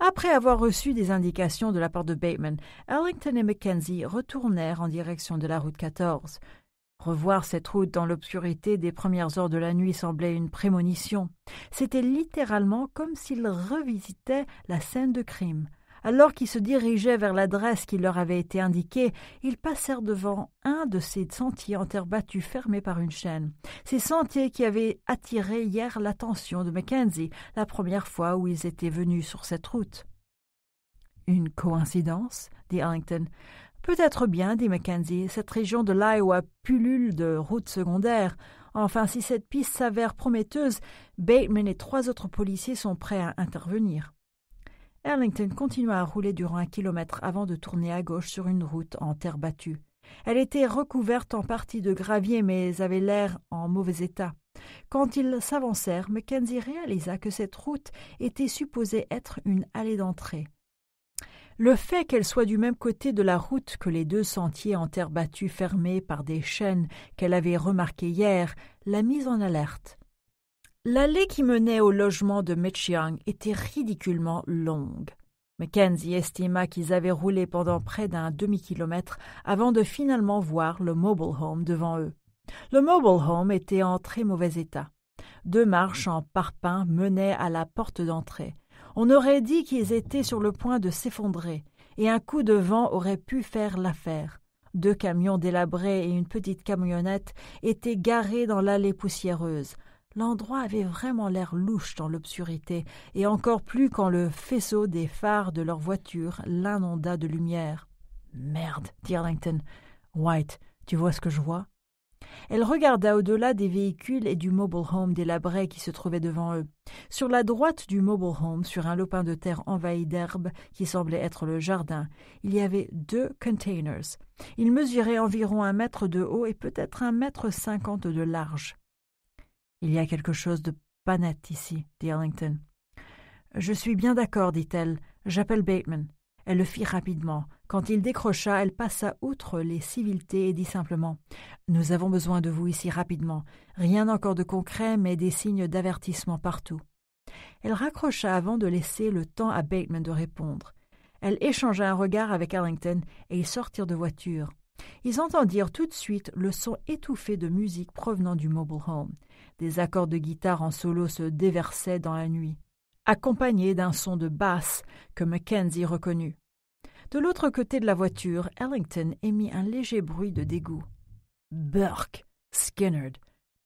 Après avoir reçu des indications de la part de Bateman, Ellington et Mackenzie retournèrent en direction de la route 14, Revoir cette route dans l'obscurité des premières heures de la nuit semblait une prémonition. C'était littéralement comme s'ils revisitaient la scène de crime. Alors qu'ils se dirigeaient vers l'adresse qui leur avait été indiquée, ils passèrent devant un de ces sentiers en terre battue fermés par une chaîne. Ces sentiers qui avaient attiré hier l'attention de Mackenzie la première fois où ils étaient venus sur cette route. Une coïncidence dit Arlington. Peut-être bien, dit Mackenzie, cette région de l'Iowa pullule de routes secondaires. Enfin, si cette piste s'avère prometteuse, Bateman et trois autres policiers sont prêts à intervenir. Arlington continua à rouler durant un kilomètre avant de tourner à gauche sur une route en terre battue. Elle était recouverte en partie de gravier, mais avait l'air en mauvais état. Quand ils s'avancèrent, Mackenzie réalisa que cette route était supposée être une allée d'entrée. Le fait qu'elle soit du même côté de la route que les deux sentiers en terre battue fermés par des chaînes qu'elle avait remarquées hier l'a mise en alerte. L'allée qui menait au logement de Young était ridiculement longue. Mackenzie estima qu'ils avaient roulé pendant près d'un demi-kilomètre avant de finalement voir le mobile home devant eux. Le mobile home était en très mauvais état. Deux marches en parpaing menaient à la porte d'entrée. On aurait dit qu'ils étaient sur le point de s'effondrer, et un coup de vent aurait pu faire l'affaire. Deux camions délabrés et une petite camionnette étaient garés dans l'allée poussiéreuse. L'endroit avait vraiment l'air louche dans l'obscurité, et encore plus quand le faisceau des phares de leur voiture l'inonda de lumière. Merde, dit Arlington. « White, tu vois ce que je vois elle regarda au-delà des véhicules et du mobile home délabré qui se trouvait devant eux. Sur la droite du mobile home, sur un lopin de terre envahi d'herbe qui semblait être le jardin, il y avait deux containers. Ils mesuraient environ un mètre de haut et peut-être un mètre cinquante de large. Il y a quelque chose de pas net ici, dit Ellington. Je suis bien d'accord, dit-elle. J'appelle Bateman. Elle le fit rapidement. Quand il décrocha, elle passa outre les civilités et dit simplement Nous avons besoin de vous ici rapidement. Rien encore de concret, mais des signes d'avertissement partout. Elle raccrocha avant de laisser le temps à Bateman de répondre. Elle échangea un regard avec Arlington et ils sortirent de voiture. Ils entendirent tout de suite le son étouffé de musique provenant du mobile home. Des accords de guitare en solo se déversaient dans la nuit, accompagnés d'un son de basse que Mackenzie reconnut. De l'autre côté de la voiture, Ellington émit un léger bruit de dégoût. Burke, Skinner,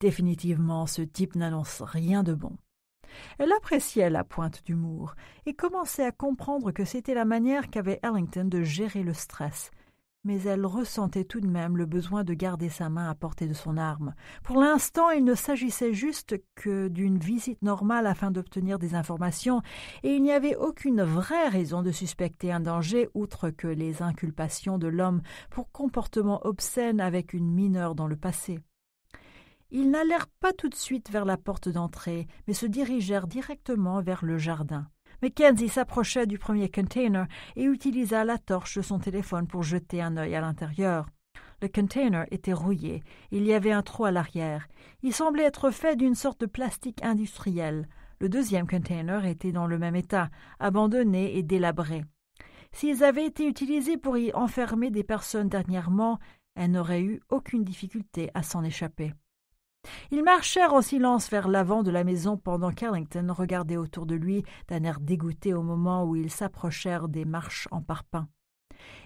définitivement ce type n'annonce rien de bon. Elle appréciait la pointe d'humour et commençait à comprendre que c'était la manière qu'avait Ellington de gérer le stress, mais elle ressentait tout de même le besoin de garder sa main à portée de son arme. Pour l'instant, il ne s'agissait juste que d'une visite normale afin d'obtenir des informations, et il n'y avait aucune vraie raison de suspecter un danger outre que les inculpations de l'homme pour comportement obscène avec une mineure dans le passé. Ils n'allèrent pas tout de suite vers la porte d'entrée, mais se dirigèrent directement vers le jardin. Mackenzie s'approcha du premier container et utilisa la torche de son téléphone pour jeter un œil à l'intérieur. Le container était rouillé, il y avait un trou à l'arrière. Il semblait être fait d'une sorte de plastique industriel. Le deuxième container était dans le même état, abandonné et délabré. S'ils avaient été utilisés pour y enfermer des personnes dernièrement, elle n'aurait eu aucune difficulté à s'en échapper. Ils marchèrent en silence vers l'avant de la maison pendant qu'Arlington regardait autour de lui d'un air dégoûté au moment où ils s'approchèrent des marches en parpaing.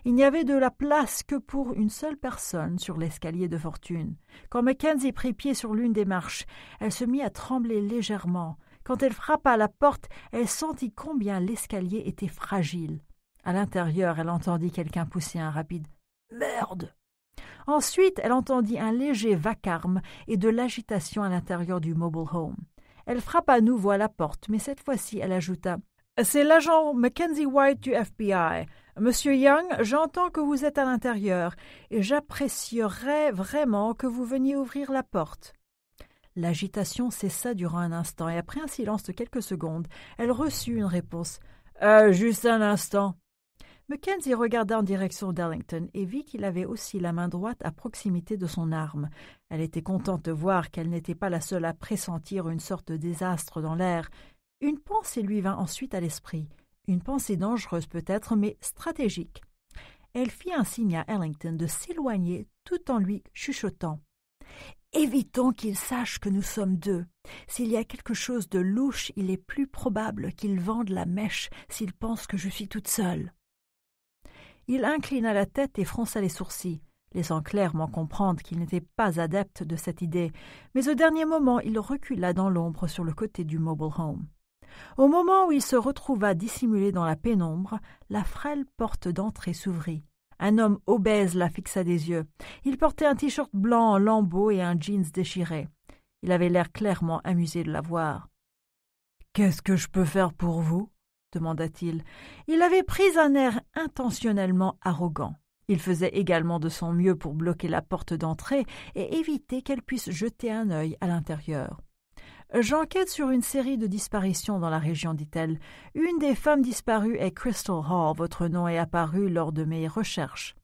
Il n'y avait de la place que pour une seule personne sur l'escalier de fortune. Quand Mackenzie prit pied sur l'une des marches, elle se mit à trembler légèrement. Quand elle frappa à la porte, elle sentit combien l'escalier était fragile. À l'intérieur, elle entendit quelqu'un pousser un rapide Merde Ensuite, elle entendit un léger vacarme et de l'agitation à l'intérieur du mobile home. Elle frappa à nouveau à la porte, mais cette fois-ci, elle ajouta C'est l'agent Mackenzie White du FBI. Monsieur Young, j'entends que vous êtes à l'intérieur et j'apprécierais vraiment que vous veniez ouvrir la porte. L'agitation cessa durant un instant et après un silence de quelques secondes, elle reçut une réponse. Euh, juste un instant. Mackenzie regarda en direction d'Ellington et vit qu'il avait aussi la main droite à proximité de son arme. Elle était contente de voir qu'elle n'était pas la seule à pressentir une sorte de désastre dans l'air. Une pensée lui vint ensuite à l'esprit, une pensée dangereuse peut-être, mais stratégique. Elle fit un signe à Ellington de s'éloigner tout en lui chuchotant. Évitons qu'il sache que nous sommes deux. S'il y a quelque chose de louche, il est plus probable qu'il vende la mèche s'il pense que je suis toute seule. Il inclina la tête et fronça les sourcils, laissant clairement comprendre qu'il n'était pas adepte de cette idée, mais au dernier moment il recula dans l'ombre sur le côté du mobile home. Au moment où il se retrouva dissimulé dans la pénombre, la frêle porte d'entrée s'ouvrit. Un homme obèse la fixa des yeux. Il portait un t-shirt blanc en lambeaux et un jeans déchiré. Il avait l'air clairement amusé de la voir. Qu'est-ce que je peux faire pour vous demanda-t-il. Il avait pris un air intentionnellement arrogant. Il faisait également de son mieux pour bloquer la porte d'entrée et éviter qu'elle puisse jeter un œil à l'intérieur. J'enquête sur une série de disparitions dans la région, dit-elle. Une des femmes disparues est Crystal Hall. Votre nom est apparu lors de mes recherches.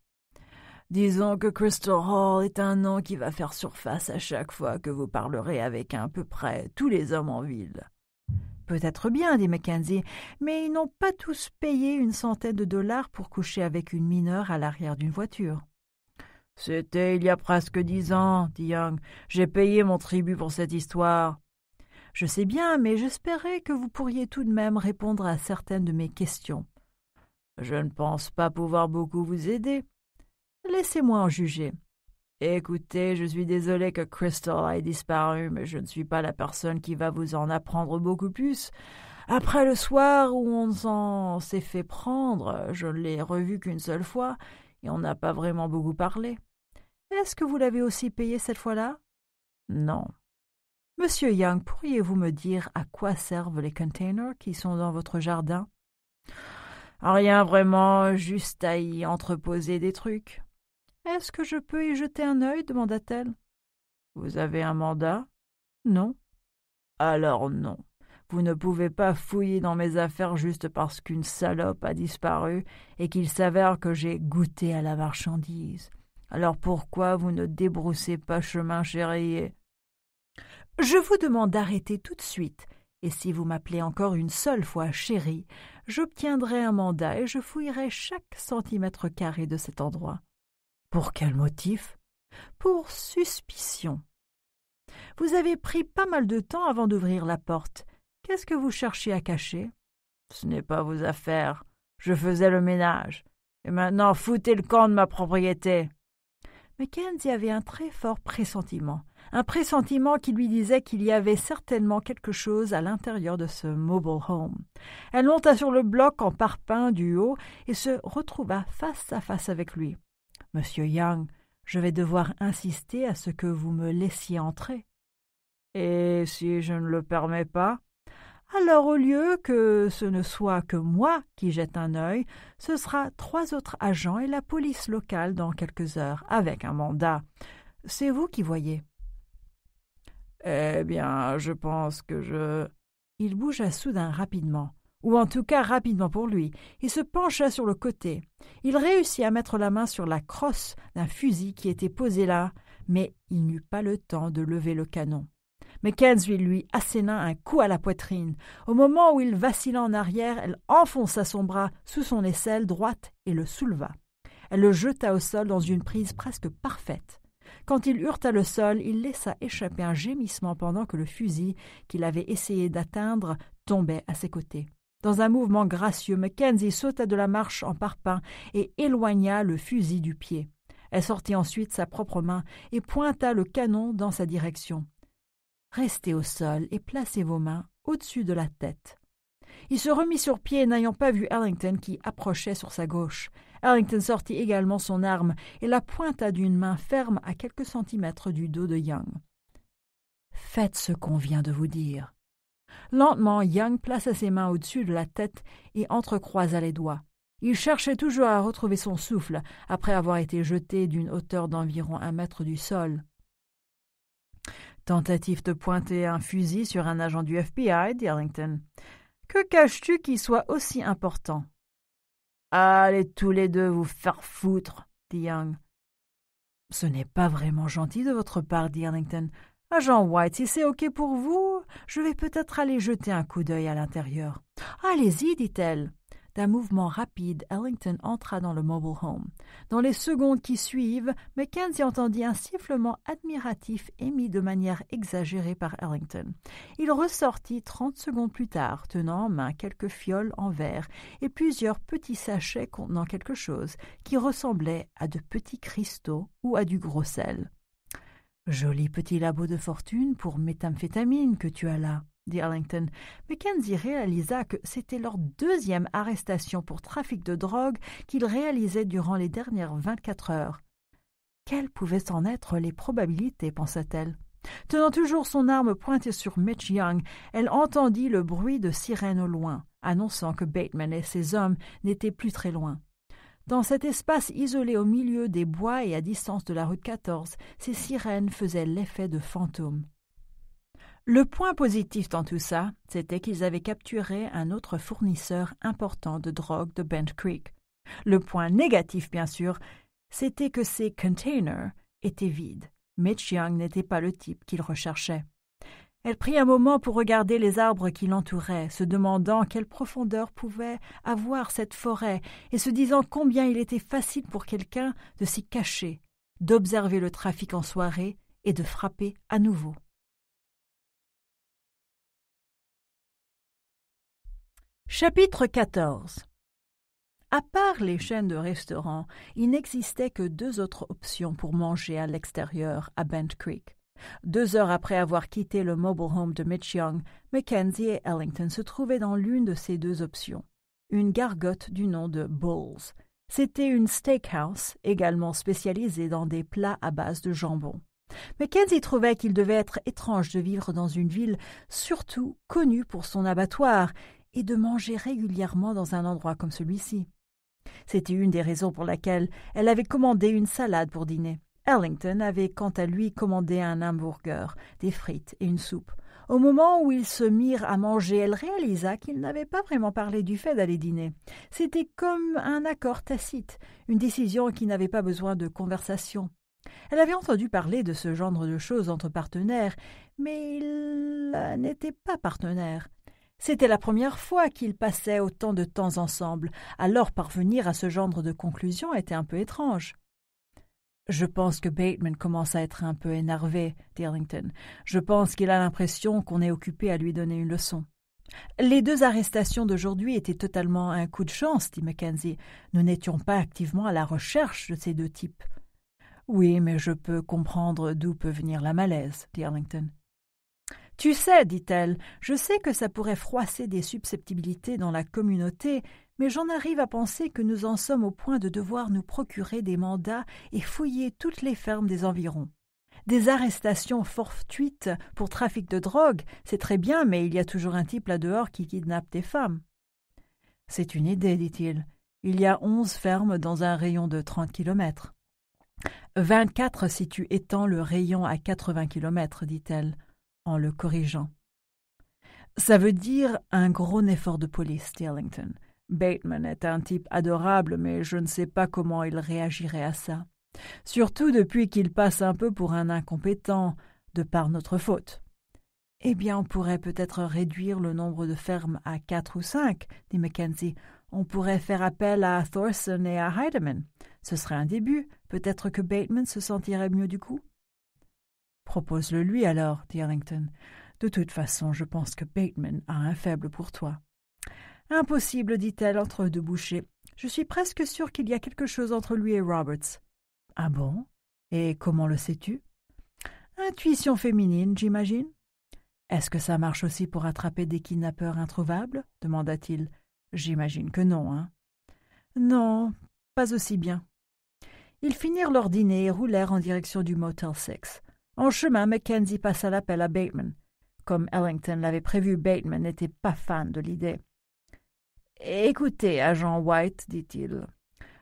Disons que Crystal Hall est un nom qui va faire surface à chaque fois que vous parlerez avec à peu près tous les hommes en ville peut-être bien, dit Mackenzie, mais ils n'ont pas tous payé une centaine de dollars pour coucher avec une mineure à l'arrière d'une voiture. C'était il y a presque dix ans, dit Young. J'ai payé mon tribut pour cette histoire. Je sais bien, mais j'espérais que vous pourriez tout de même répondre à certaines de mes questions. Je ne pense pas pouvoir beaucoup vous aider. Laissez-moi en juger. Écoutez, je suis désolé que Crystal ait disparu, mais je ne suis pas la personne qui va vous en apprendre beaucoup plus. Après le soir où on s'en s'est fait prendre, je l'ai revu qu'une seule fois, et on n'a pas vraiment beaucoup parlé. Est-ce que vous l'avez aussi payé cette fois-là Non. Monsieur Young, pourriez-vous me dire à quoi servent les containers qui sont dans votre jardin Rien vraiment, juste à y entreposer des trucs. Est-ce que je peux y jeter un œil demanda-t-elle. Vous avez un mandat Non. Alors non. Vous ne pouvez pas fouiller dans mes affaires juste parce qu'une salope a disparu et qu'il s'avère que j'ai goûté à la marchandise. Alors pourquoi vous ne débroussez pas chemin, chéri ?»« Je vous demande d'arrêter tout de suite. Et si vous m'appelez encore une seule fois chéri, j'obtiendrai un mandat et je fouillerai chaque centimètre carré de cet endroit. Pour quel motif Pour suspicion. Vous avez pris pas mal de temps avant d'ouvrir la porte. Qu'est-ce que vous cherchez à cacher Ce n'est pas vos affaires. Je faisais le ménage. Et maintenant, foutez le camp de ma propriété. Mackenzie avait un très fort pressentiment, un pressentiment qui lui disait qu'il y avait certainement quelque chose à l'intérieur de ce mobile home. Elle monta sur le bloc en parpaing du haut et se retrouva face à face avec lui. Monsieur Yang, je vais devoir insister à ce que vous me laissiez entrer. Et si je ne le permets pas alors au lieu que ce ne soit que moi qui jette un œil, ce sera trois autres agents et la police locale dans quelques heures, avec un mandat. C'est vous qui voyez. Eh bien, je pense que je. Il bougea soudain rapidement ou en tout cas rapidement pour lui, Il se pencha sur le côté. Il réussit à mettre la main sur la crosse d'un fusil qui était posé là, mais il n'eut pas le temps de lever le canon. Mackenzie lui asséna un coup à la poitrine. Au moment où il vacilla en arrière, elle enfonça son bras sous son aisselle droite et le souleva. Elle le jeta au sol dans une prise presque parfaite. Quand il heurta le sol, il laissa échapper un gémissement pendant que le fusil qu'il avait essayé d'atteindre tombait à ses côtés. Dans un mouvement gracieux, Mackenzie sauta de la marche en parpaing et éloigna le fusil du pied. Elle sortit ensuite sa propre main et pointa le canon dans sa direction. Restez au sol et placez vos mains au-dessus de la tête. Il se remit sur pied, n'ayant pas vu Arlington qui approchait sur sa gauche. Arlington sortit également son arme et la pointa d'une main ferme à quelques centimètres du dos de Young. Faites ce qu'on vient de vous dire, Lentement, Young plaça ses mains au-dessus de la tête et entrecroisa les doigts. Il cherchait toujours à retrouver son souffle après avoir été jeté d'une hauteur d'environ un mètre du sol. Tentative de pointer un fusil sur un agent du FBI, dit Que caches-tu qui soit aussi important Allez tous les deux vous faire foutre, dit Young. Ce n'est pas vraiment gentil de votre part, dit Agent White, si c'est OK pour vous, je vais peut-être aller jeter un coup d'œil à l'intérieur. Allez-y, dit-elle. D'un mouvement rapide, Ellington entra dans le mobile home. Dans les secondes qui suivent, Mackenzie entendit un sifflement admiratif émis de manière exagérée par Ellington. Il ressortit trente secondes plus tard, tenant en main quelques fioles en verre et plusieurs petits sachets contenant quelque chose qui ressemblait à de petits cristaux ou à du gros sel. Joli petit labo de fortune pour méthamphétamine que tu as là, dit Arlington. Mackenzie réalisa que c'était leur deuxième arrestation pour trafic de drogue qu'ils réalisaient durant les dernières vingt-quatre heures. Quelles pouvaient en être les probabilités, pensa-t-elle. Tenant toujours son arme pointée sur Mitch Young, elle entendit le bruit de sirènes au loin, annonçant que Bateman et ses hommes n'étaient plus très loin. Dans cet espace isolé au milieu des bois et à distance de la rue 14, ces sirènes faisaient l'effet de fantômes. Le point positif dans tout ça, c'était qu'ils avaient capturé un autre fournisseur important de drogue de Bent Creek. Le point négatif, bien sûr, c'était que ces containers étaient vides. Mitch Young n'était pas le type qu'ils recherchaient. Elle prit un moment pour regarder les arbres qui l'entouraient, se demandant quelle profondeur pouvait avoir cette forêt, et se disant combien il était facile pour quelqu'un de s'y cacher, d'observer le trafic en soirée et de frapper à nouveau. Chapitre 14 à part les chaînes de restaurants, il n'existait que deux autres options pour manger à l'extérieur à Bent Creek deux heures après avoir quitté le mobile home de Mitch Young, Mackenzie et Ellington se trouvaient dans l'une de ces deux options, une gargote du nom de Bulls. C'était une steakhouse, également spécialisée dans des plats à base de jambon. Mackenzie trouvait qu'il devait être étrange de vivre dans une ville surtout connue pour son abattoir et de manger régulièrement dans un endroit comme celui-ci. C'était une des raisons pour laquelle elle avait commandé une salade pour dîner. Ellington avait quant à lui commandé un hamburger, des frites et une soupe. Au moment où ils se mirent à manger, elle réalisa qu'il n'avait pas vraiment parlé du fait d'aller dîner. C'était comme un accord tacite, une décision qui n'avait pas besoin de conversation. Elle avait entendu parler de ce genre de choses entre partenaires, mais ils n'étaient pas partenaires. C'était la première fois qu'ils passaient autant de temps ensemble, alors parvenir à ce genre de conclusion était un peu étrange. Je pense que Bateman commence à être un peu énervé Arlington. Je pense qu'il a l'impression qu'on est occupé à lui donner une leçon. Les deux arrestations d'aujourd'hui étaient totalement un coup de chance, dit Mackenzie. Nous n'étions pas activement à la recherche de ces deux types. Oui, mais je peux comprendre d'où peut venir la malaise, dit Arlington. Tu sais, dit-elle, je sais que ça pourrait froisser des susceptibilités dans la communauté mais j'en arrive à penser que nous en sommes au point de devoir nous procurer des mandats et fouiller toutes les fermes des environs. Des arrestations fortuites pour trafic de drogue, c'est très bien, mais il y a toujours un type là-dehors qui kidnappe des femmes. C'est une idée, dit-il. Il y a onze fermes dans un rayon de trente kilomètres. Vingt-quatre si tu étends le rayon à quatre-vingts kilomètres, dit-elle, en le corrigeant. Ça veut dire un gros effort de police, Stirlington. Bateman est un type adorable, mais je ne sais pas comment il réagirait à ça. Surtout depuis qu'il passe un peu pour un incompétent, de par notre faute. Eh bien, on pourrait peut-être réduire le nombre de fermes à quatre ou cinq, dit Mackenzie. On pourrait faire appel à Thorson et à Heideman. Ce serait un début. Peut-être que Bateman se sentirait mieux du coup. Propose-le lui alors, dit Harrington. De toute façon, je pense que Bateman a un faible pour toi. Impossible, dit-elle entre deux bouchées. Je suis presque sûre qu'il y a quelque chose entre lui et Roberts. Ah bon Et comment le sais-tu Intuition féminine, j'imagine. Est-ce que ça marche aussi pour attraper des kidnappeurs introuvables demanda-t-il. J'imagine que non, hein Non, pas aussi bien. Ils finirent leur dîner et roulèrent en direction du Motel Sex. En chemin, Mackenzie passa l'appel à Bateman. Comme Ellington l'avait prévu, Bateman n'était pas fan de l'idée. Écoutez, agent White, dit-il,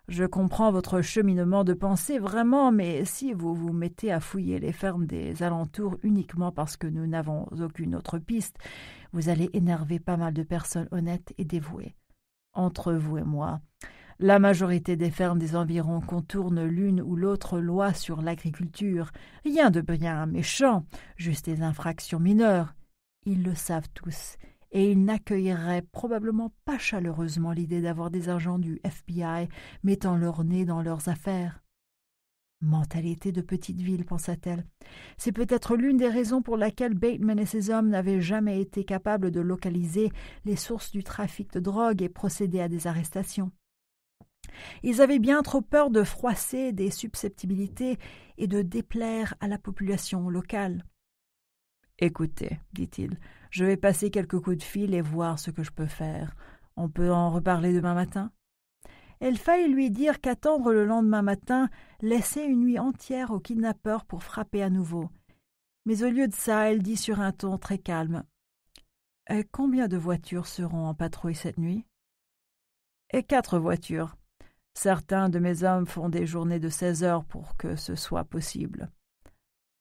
je comprends votre cheminement de pensée vraiment, mais si vous vous mettez à fouiller les fermes des alentours uniquement parce que nous n'avons aucune autre piste, vous allez énerver pas mal de personnes honnêtes et dévouées. Entre vous et moi, la majorité des fermes des environs contournent l'une ou l'autre loi sur l'agriculture. Rien de bien méchant, juste des infractions mineures. Ils le savent tous, et ils n'accueillerait probablement pas chaleureusement l'idée d'avoir des agents du FBI mettant leur nez dans leurs affaires. Mentalité de petite ville, pensa-t-elle. C'est peut-être l'une des raisons pour laquelle Bateman et ses hommes n'avaient jamais été capables de localiser les sources du trafic de drogue et procéder à des arrestations. Ils avaient bien trop peur de froisser des susceptibilités et de déplaire à la population locale. Écoutez, dit-il, je vais passer quelques coups de fil et voir ce que je peux faire. On peut en reparler demain matin Elle faillit lui dire qu'attendre le lendemain matin laissait une nuit entière au kidnappeur pour frapper à nouveau. Mais au lieu de ça, elle dit sur un ton très calme euh, Combien de voitures seront en patrouille cette nuit Et euh, quatre voitures. Certains de mes hommes font des journées de seize heures pour que ce soit possible.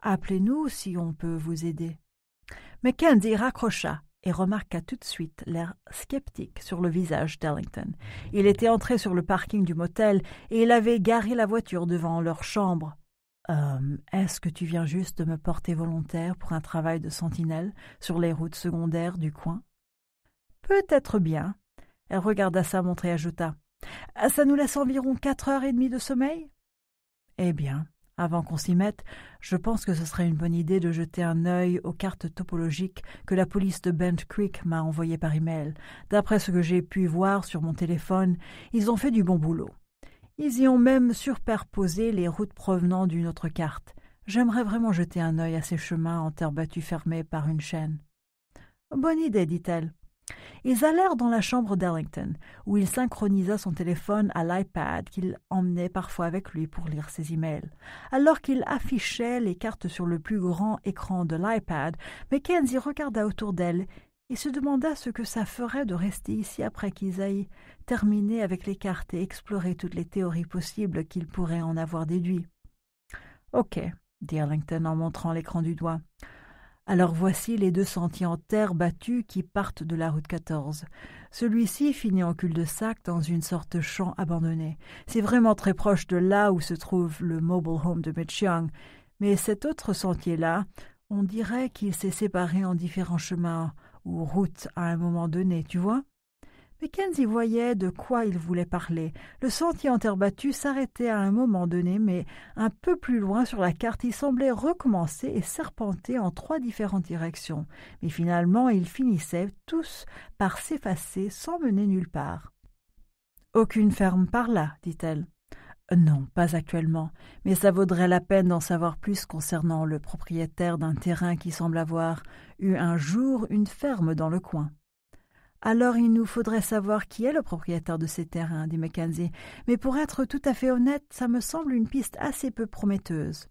Appelez-nous si on peut vous aider. Mais Candy raccrocha et remarqua tout de suite l'air sceptique sur le visage d'Ellington. Il était entré sur le parking du motel et il avait garé la voiture devant leur chambre. Hum, est-ce que tu viens juste de me porter volontaire pour un travail de sentinelle sur les routes secondaires du coin Peut-être bien. Elle regarda sa montre et ajouta. Ça nous laisse environ quatre heures et demie de sommeil Eh bien, avant qu'on s'y mette, je pense que ce serait une bonne idée de jeter un œil aux cartes topologiques que la police de Bent Creek m'a envoyées par email. D'après ce que j'ai pu voir sur mon téléphone, ils ont fait du bon boulot. Ils y ont même superposé les routes provenant d'une autre carte. J'aimerais vraiment jeter un œil à ces chemins en terre battue fermée par une chaîne. Bonne idée, dit-elle. Ils allèrent dans la chambre d'Ellington, où il synchronisa son téléphone à l'iPad qu'il emmenait parfois avec lui pour lire ses emails. Alors qu'il affichait les cartes sur le plus grand écran de l'iPad, Mackenzie regarda autour d'elle et se demanda ce que ça ferait de rester ici après qu'ils aillent terminer avec les cartes et explorer toutes les théories possibles qu'il pourraient en avoir déduit. Ok, dit Ellington en montrant l'écran du doigt. Alors voici les deux sentiers en terre battue qui partent de la route 14. Celui-ci finit en cul-de-sac dans une sorte de champ abandonné. C'est vraiment très proche de là où se trouve le mobile home de Mechiang. Mais cet autre sentier-là, on dirait qu'il s'est séparé en différents chemins ou routes à un moment donné, tu vois Mackenzie voyait de quoi il voulait parler. Le sentier en terre battue s'arrêtait à un moment donné, mais un peu plus loin sur la carte, il semblait recommencer et serpenter en trois différentes directions. Mais finalement, ils finissaient tous par s'effacer sans mener nulle part. Aucune ferme par là, dit-elle. Euh, non, pas actuellement, mais ça vaudrait la peine d'en savoir plus concernant le propriétaire d'un terrain qui semble avoir eu un jour une ferme dans le coin. Alors il nous faudrait savoir qui est le propriétaire de ces terrains, dit Mackenzie. Mais pour être tout à fait honnête, ça me semble une piste assez peu prometteuse.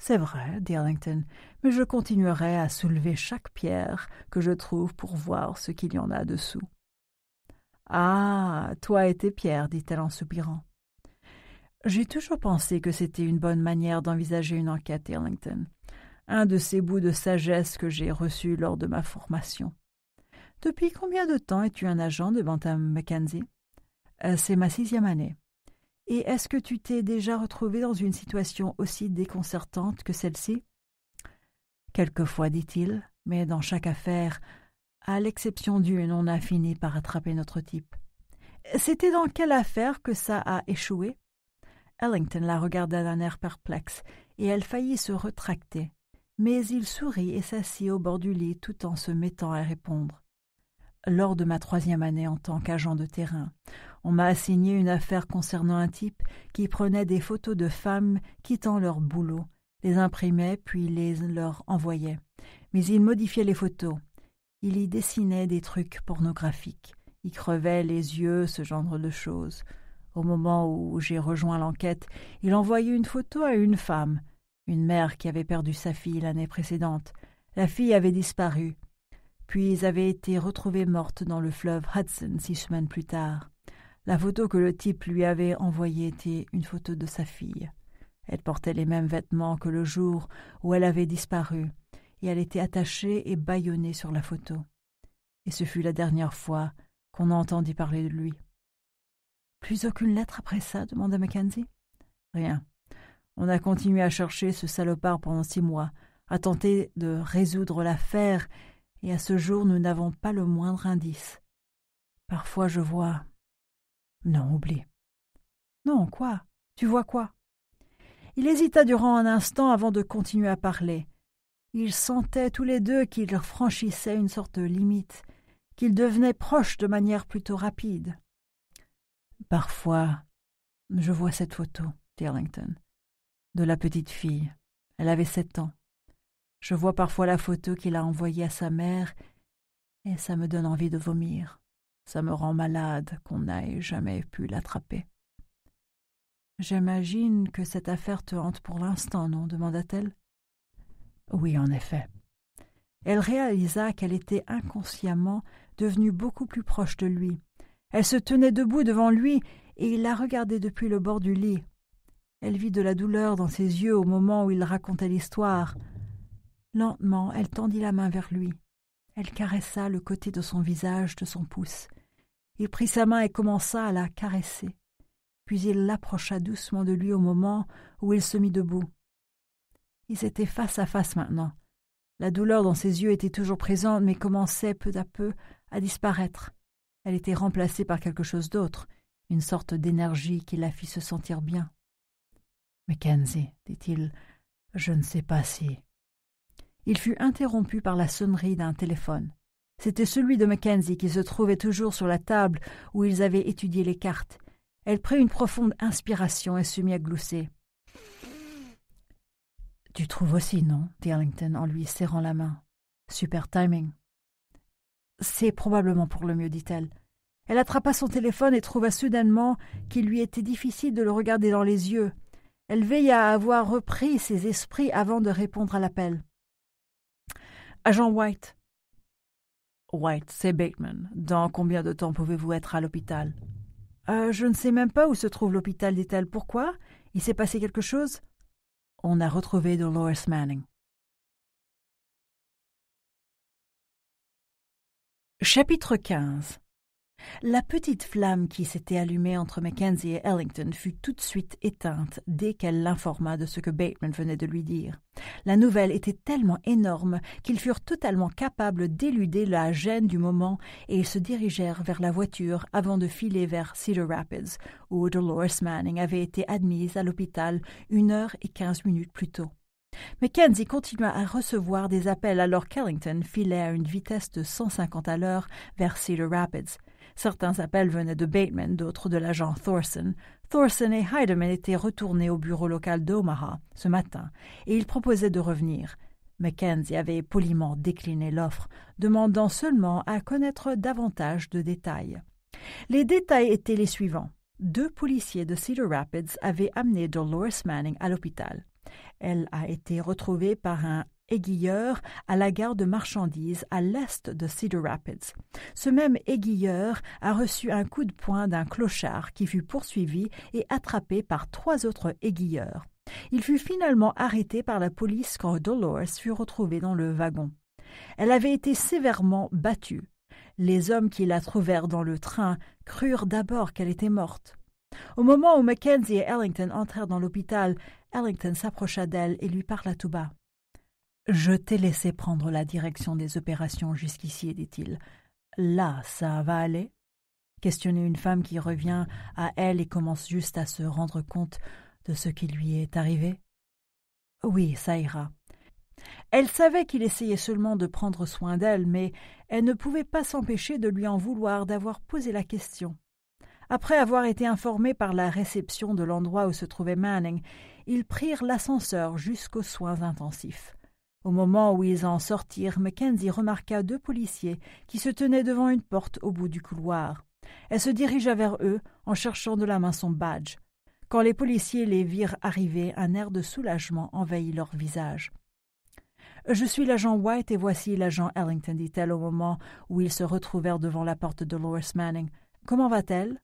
C'est vrai, dit Arlington, mais je continuerai à soulever chaque pierre que je trouve pour voir ce qu'il y en a dessous. Ah. Toi et tes pierres, dit elle en soupirant. J'ai toujours pensé que c'était une bonne manière d'envisager une enquête, Arlington. Un de ces bouts de sagesse que j'ai reçus lors de ma formation. Depuis combien de temps es-tu un agent de Bantam Mackenzie euh, C'est ma sixième année. Et est-ce que tu t'es déjà retrouvé dans une situation aussi déconcertante que celle-ci Quelquefois, dit-il, mais dans chaque affaire, à l'exception d'une, on a fini par attraper notre type. C'était dans quelle affaire que ça a échoué Ellington la regarda d'un air perplexe, et elle faillit se retracter. Mais il sourit et s'assit au bord du lit tout en se mettant à répondre lors de ma troisième année en tant qu'agent de terrain. On m'a assigné une affaire concernant un type qui prenait des photos de femmes quittant leur boulot, les imprimait puis les leur envoyait. Mais il modifiait les photos. Il y dessinait des trucs pornographiques. Il crevait les yeux, ce genre de choses. Au moment où j'ai rejoint l'enquête, il envoyait une photo à une femme, une mère qui avait perdu sa fille l'année précédente. La fille avait disparu puis avait été retrouvée morte dans le fleuve Hudson six semaines plus tard. La photo que le type lui avait envoyée était une photo de sa fille. Elle portait les mêmes vêtements que le jour où elle avait disparu, et elle était attachée et bâillonnée sur la photo. Et ce fut la dernière fois qu'on entendit parler de lui. Plus aucune lettre après ça demanda Mackenzie. Rien. On a continué à chercher ce salopard pendant six mois, à tenter de résoudre l'affaire et à ce jour nous n'avons pas le moindre indice. Parfois je vois. Non, oublie. Non, quoi Tu vois quoi Il hésita durant un instant avant de continuer à parler. Ils sentaient tous les deux qu'ils franchissaient une sorte de limite, qu'ils devenaient proches de manière plutôt rapide. Parfois, je vois cette photo, Arlington, de la petite fille. Elle avait sept ans. Je vois parfois la photo qu'il a envoyée à sa mère, et ça me donne envie de vomir. Ça me rend malade qu'on n'aille jamais pu l'attraper. J'imagine que cette affaire te hante pour l'instant, non demanda-t-elle. Oui, en effet. Elle réalisa qu'elle était inconsciemment devenue beaucoup plus proche de lui. Elle se tenait debout devant lui et il la regardait depuis le bord du lit. Elle vit de la douleur dans ses yeux au moment où il racontait l'histoire. Lentement, elle tendit la main vers lui. Elle caressa le côté de son visage de son pouce. Il prit sa main et commença à la caresser. Puis il l'approcha doucement de lui au moment où il se mit debout. Ils étaient face à face maintenant. La douleur dans ses yeux était toujours présente, mais commençait peu à peu à disparaître. Elle était remplacée par quelque chose d'autre, une sorte d'énergie qui la fit se sentir bien. Mackenzie, dit-il, je ne sais pas si il fut interrompu par la sonnerie d'un téléphone. C'était celui de Mackenzie qui se trouvait toujours sur la table où ils avaient étudié les cartes. Elle prit une profonde inspiration et se mit à glousser. Tu trouves aussi, non dit Arlington en lui serrant la main. Super timing. C'est probablement pour le mieux, dit-elle. Elle attrapa son téléphone et trouva soudainement qu'il lui était difficile de le regarder dans les yeux. Elle veilla à avoir repris ses esprits avant de répondre à l'appel. Agent White. White, c'est Bateman. Dans combien de temps pouvez-vous être à l'hôpital euh, Je ne sais même pas où se trouve l'hôpital, dit-elle. Pourquoi Il s'est passé quelque chose On a retrouvé Dolores Manning. Chapitre 15 la petite flamme qui s'était allumée entre Mackenzie et Ellington fut tout de suite éteinte dès qu'elle l'informa de ce que Bateman venait de lui dire. La nouvelle était tellement énorme qu'ils furent totalement capables d'éluder la gêne du moment et ils se dirigèrent vers la voiture avant de filer vers Cedar Rapids, où Dolores Manning avait été admise à l'hôpital une heure et quinze minutes plus tôt. Mackenzie continua à recevoir des appels alors qu'Ellington filait à une vitesse de cinquante à l'heure vers Cedar Rapids. Certains appels venaient de Bateman, d'autres de l'agent Thorson. Thorson et Heidemann étaient retournés au bureau local d'Omaha ce matin, et ils proposaient de revenir. Mackenzie avait poliment décliné l'offre, demandant seulement à connaître davantage de détails. Les détails étaient les suivants. Deux policiers de Cedar Rapids avaient amené Dolores Manning à l'hôpital. Elle a été retrouvée par un aiguilleur à la gare de marchandises à l'est de Cedar Rapids. Ce même aiguilleur a reçu un coup de poing d'un clochard qui fut poursuivi et attrapé par trois autres aiguilleurs. Il fut finalement arrêté par la police quand Dolores fut retrouvée dans le wagon. Elle avait été sévèrement battue. Les hommes qui la trouvèrent dans le train crurent d'abord qu'elle était morte. Au moment où Mackenzie et Ellington entrèrent dans l'hôpital, Ellington s'approcha d'elle et lui parla tout bas. Je t'ai laissé prendre la direction des opérations jusqu'ici, dit-il. Là, ça va aller Questionner une femme qui revient à elle et commence juste à se rendre compte de ce qui lui est arrivé Oui, ça ira. Elle savait qu'il essayait seulement de prendre soin d'elle, mais elle ne pouvait pas s'empêcher de lui en vouloir d'avoir posé la question. Après avoir été informés par la réception de l'endroit où se trouvait Manning, ils prirent l'ascenseur jusqu'aux soins intensifs. Au moment où ils en sortirent, Mackenzie remarqua deux policiers qui se tenaient devant une porte au bout du couloir. Elle se dirigea vers eux en cherchant de la main son badge. Quand les policiers les virent arriver, un air de soulagement envahit leur visage. Je suis l'agent White et voici l'agent Ellington, dit-elle au moment où ils se retrouvèrent devant la porte de Lois Manning. Comment va-t-elle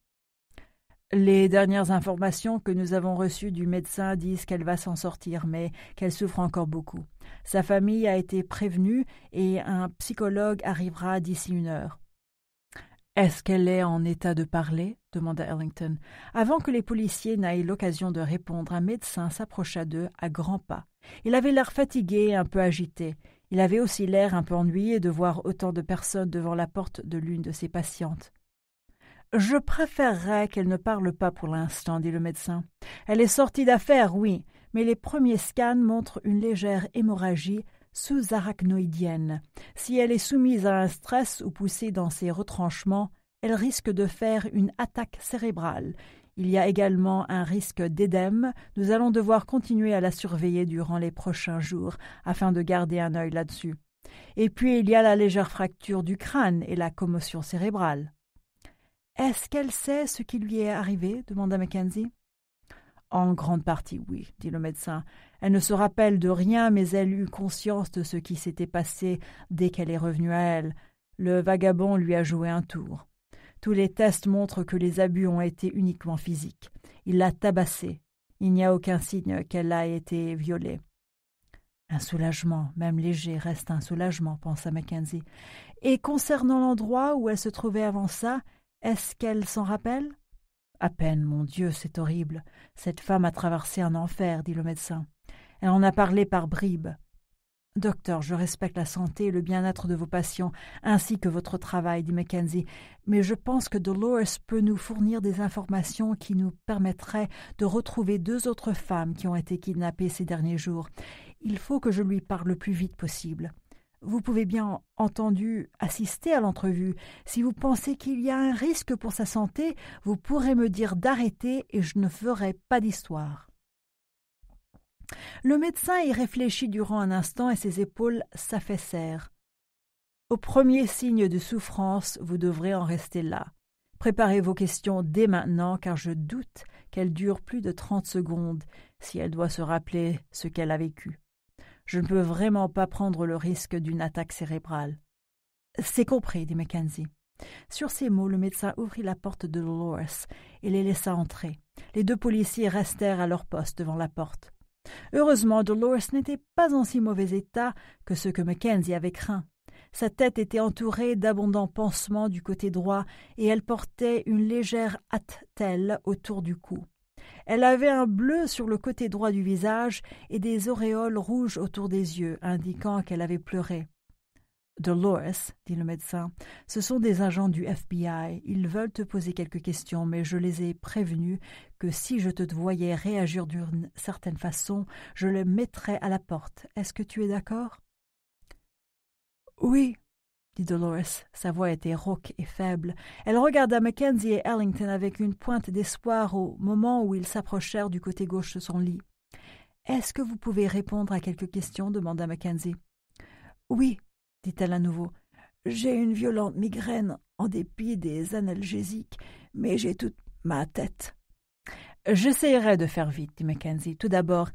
les dernières informations que nous avons reçues du médecin disent qu'elle va s'en sortir, mais qu'elle souffre encore beaucoup. Sa famille a été prévenue et un psychologue arrivera d'ici une heure. Est-ce qu'elle est en état de parler demanda Ellington. Avant que les policiers n'aient l'occasion de répondre, un médecin s'approcha d'eux à grands pas. Il avait l'air fatigué et un peu agité. Il avait aussi l'air un peu ennuyé de voir autant de personnes devant la porte de l'une de ses patientes. Je préférerais qu'elle ne parle pas pour l'instant, dit le médecin. Elle est sortie d'affaire, oui, mais les premiers scans montrent une légère hémorragie sous-arachnoïdienne. Si elle est soumise à un stress ou poussée dans ses retranchements, elle risque de faire une attaque cérébrale. Il y a également un risque d'édème. Nous allons devoir continuer à la surveiller durant les prochains jours afin de garder un œil là-dessus. Et puis il y a la légère fracture du crâne et la commotion cérébrale. Est-ce qu'elle sait ce qui lui est arrivé demanda Mackenzie. En grande partie, oui, dit le médecin. Elle ne se rappelle de rien, mais elle eut conscience de ce qui s'était passé dès qu'elle est revenue à elle. Le vagabond lui a joué un tour. Tous les tests montrent que les abus ont été uniquement physiques. Il l'a tabassée. Il n'y a aucun signe qu'elle a été violée. Un soulagement, même léger, reste un soulagement, pensa Mackenzie. Et concernant l'endroit où elle se trouvait avant ça, est-ce qu'elle s'en rappelle À peine, mon Dieu, c'est horrible. Cette femme a traversé un enfer, dit le médecin. Elle en a parlé par bribes. Docteur, je respecte la santé et le bien-être de vos patients, ainsi que votre travail, dit Mackenzie, mais je pense que Dolores peut nous fournir des informations qui nous permettraient de retrouver deux autres femmes qui ont été kidnappées ces derniers jours. Il faut que je lui parle le plus vite possible. Vous pouvez bien entendu assister à l'entrevue. Si vous pensez qu'il y a un risque pour sa santé, vous pourrez me dire d'arrêter et je ne ferai pas d'histoire. Le médecin y réfléchit durant un instant et ses épaules s'affaissèrent. Au premier signe de souffrance, vous devrez en rester là. Préparez vos questions dès maintenant, car je doute qu'elle dure plus de trente secondes, si elle doit se rappeler ce qu'elle a vécu. Je ne peux vraiment pas prendre le risque d'une attaque cérébrale. C'est compris, dit Mackenzie. Sur ces mots, le médecin ouvrit la porte de Dolores et les laissa entrer. Les deux policiers restèrent à leur poste devant la porte. Heureusement, Dolores n'était pas en si mauvais état que ce que Mackenzie avait craint. Sa tête était entourée d'abondants pansements du côté droit et elle portait une légère attelle autour du cou. Elle avait un bleu sur le côté droit du visage et des auréoles rouges autour des yeux, indiquant qu'elle avait pleuré. Dolores, dit le médecin, ce sont des agents du FBI. Ils veulent te poser quelques questions, mais je les ai prévenus que si je te voyais réagir d'une certaine façon, je les mettrais à la porte. Est-ce que tu es d'accord Oui, dit Dolores. Sa voix était rauque et faible. Elle regarda Mackenzie et Ellington avec une pointe d'espoir au moment où ils s'approchèrent du côté gauche de son lit. Est-ce que vous pouvez répondre à quelques questions demanda Mackenzie. Oui, dit-elle à nouveau. J'ai une violente migraine en dépit des analgésiques, mais j'ai toute ma tête. J'essayerai de faire vite, dit Mackenzie. Tout d'abord,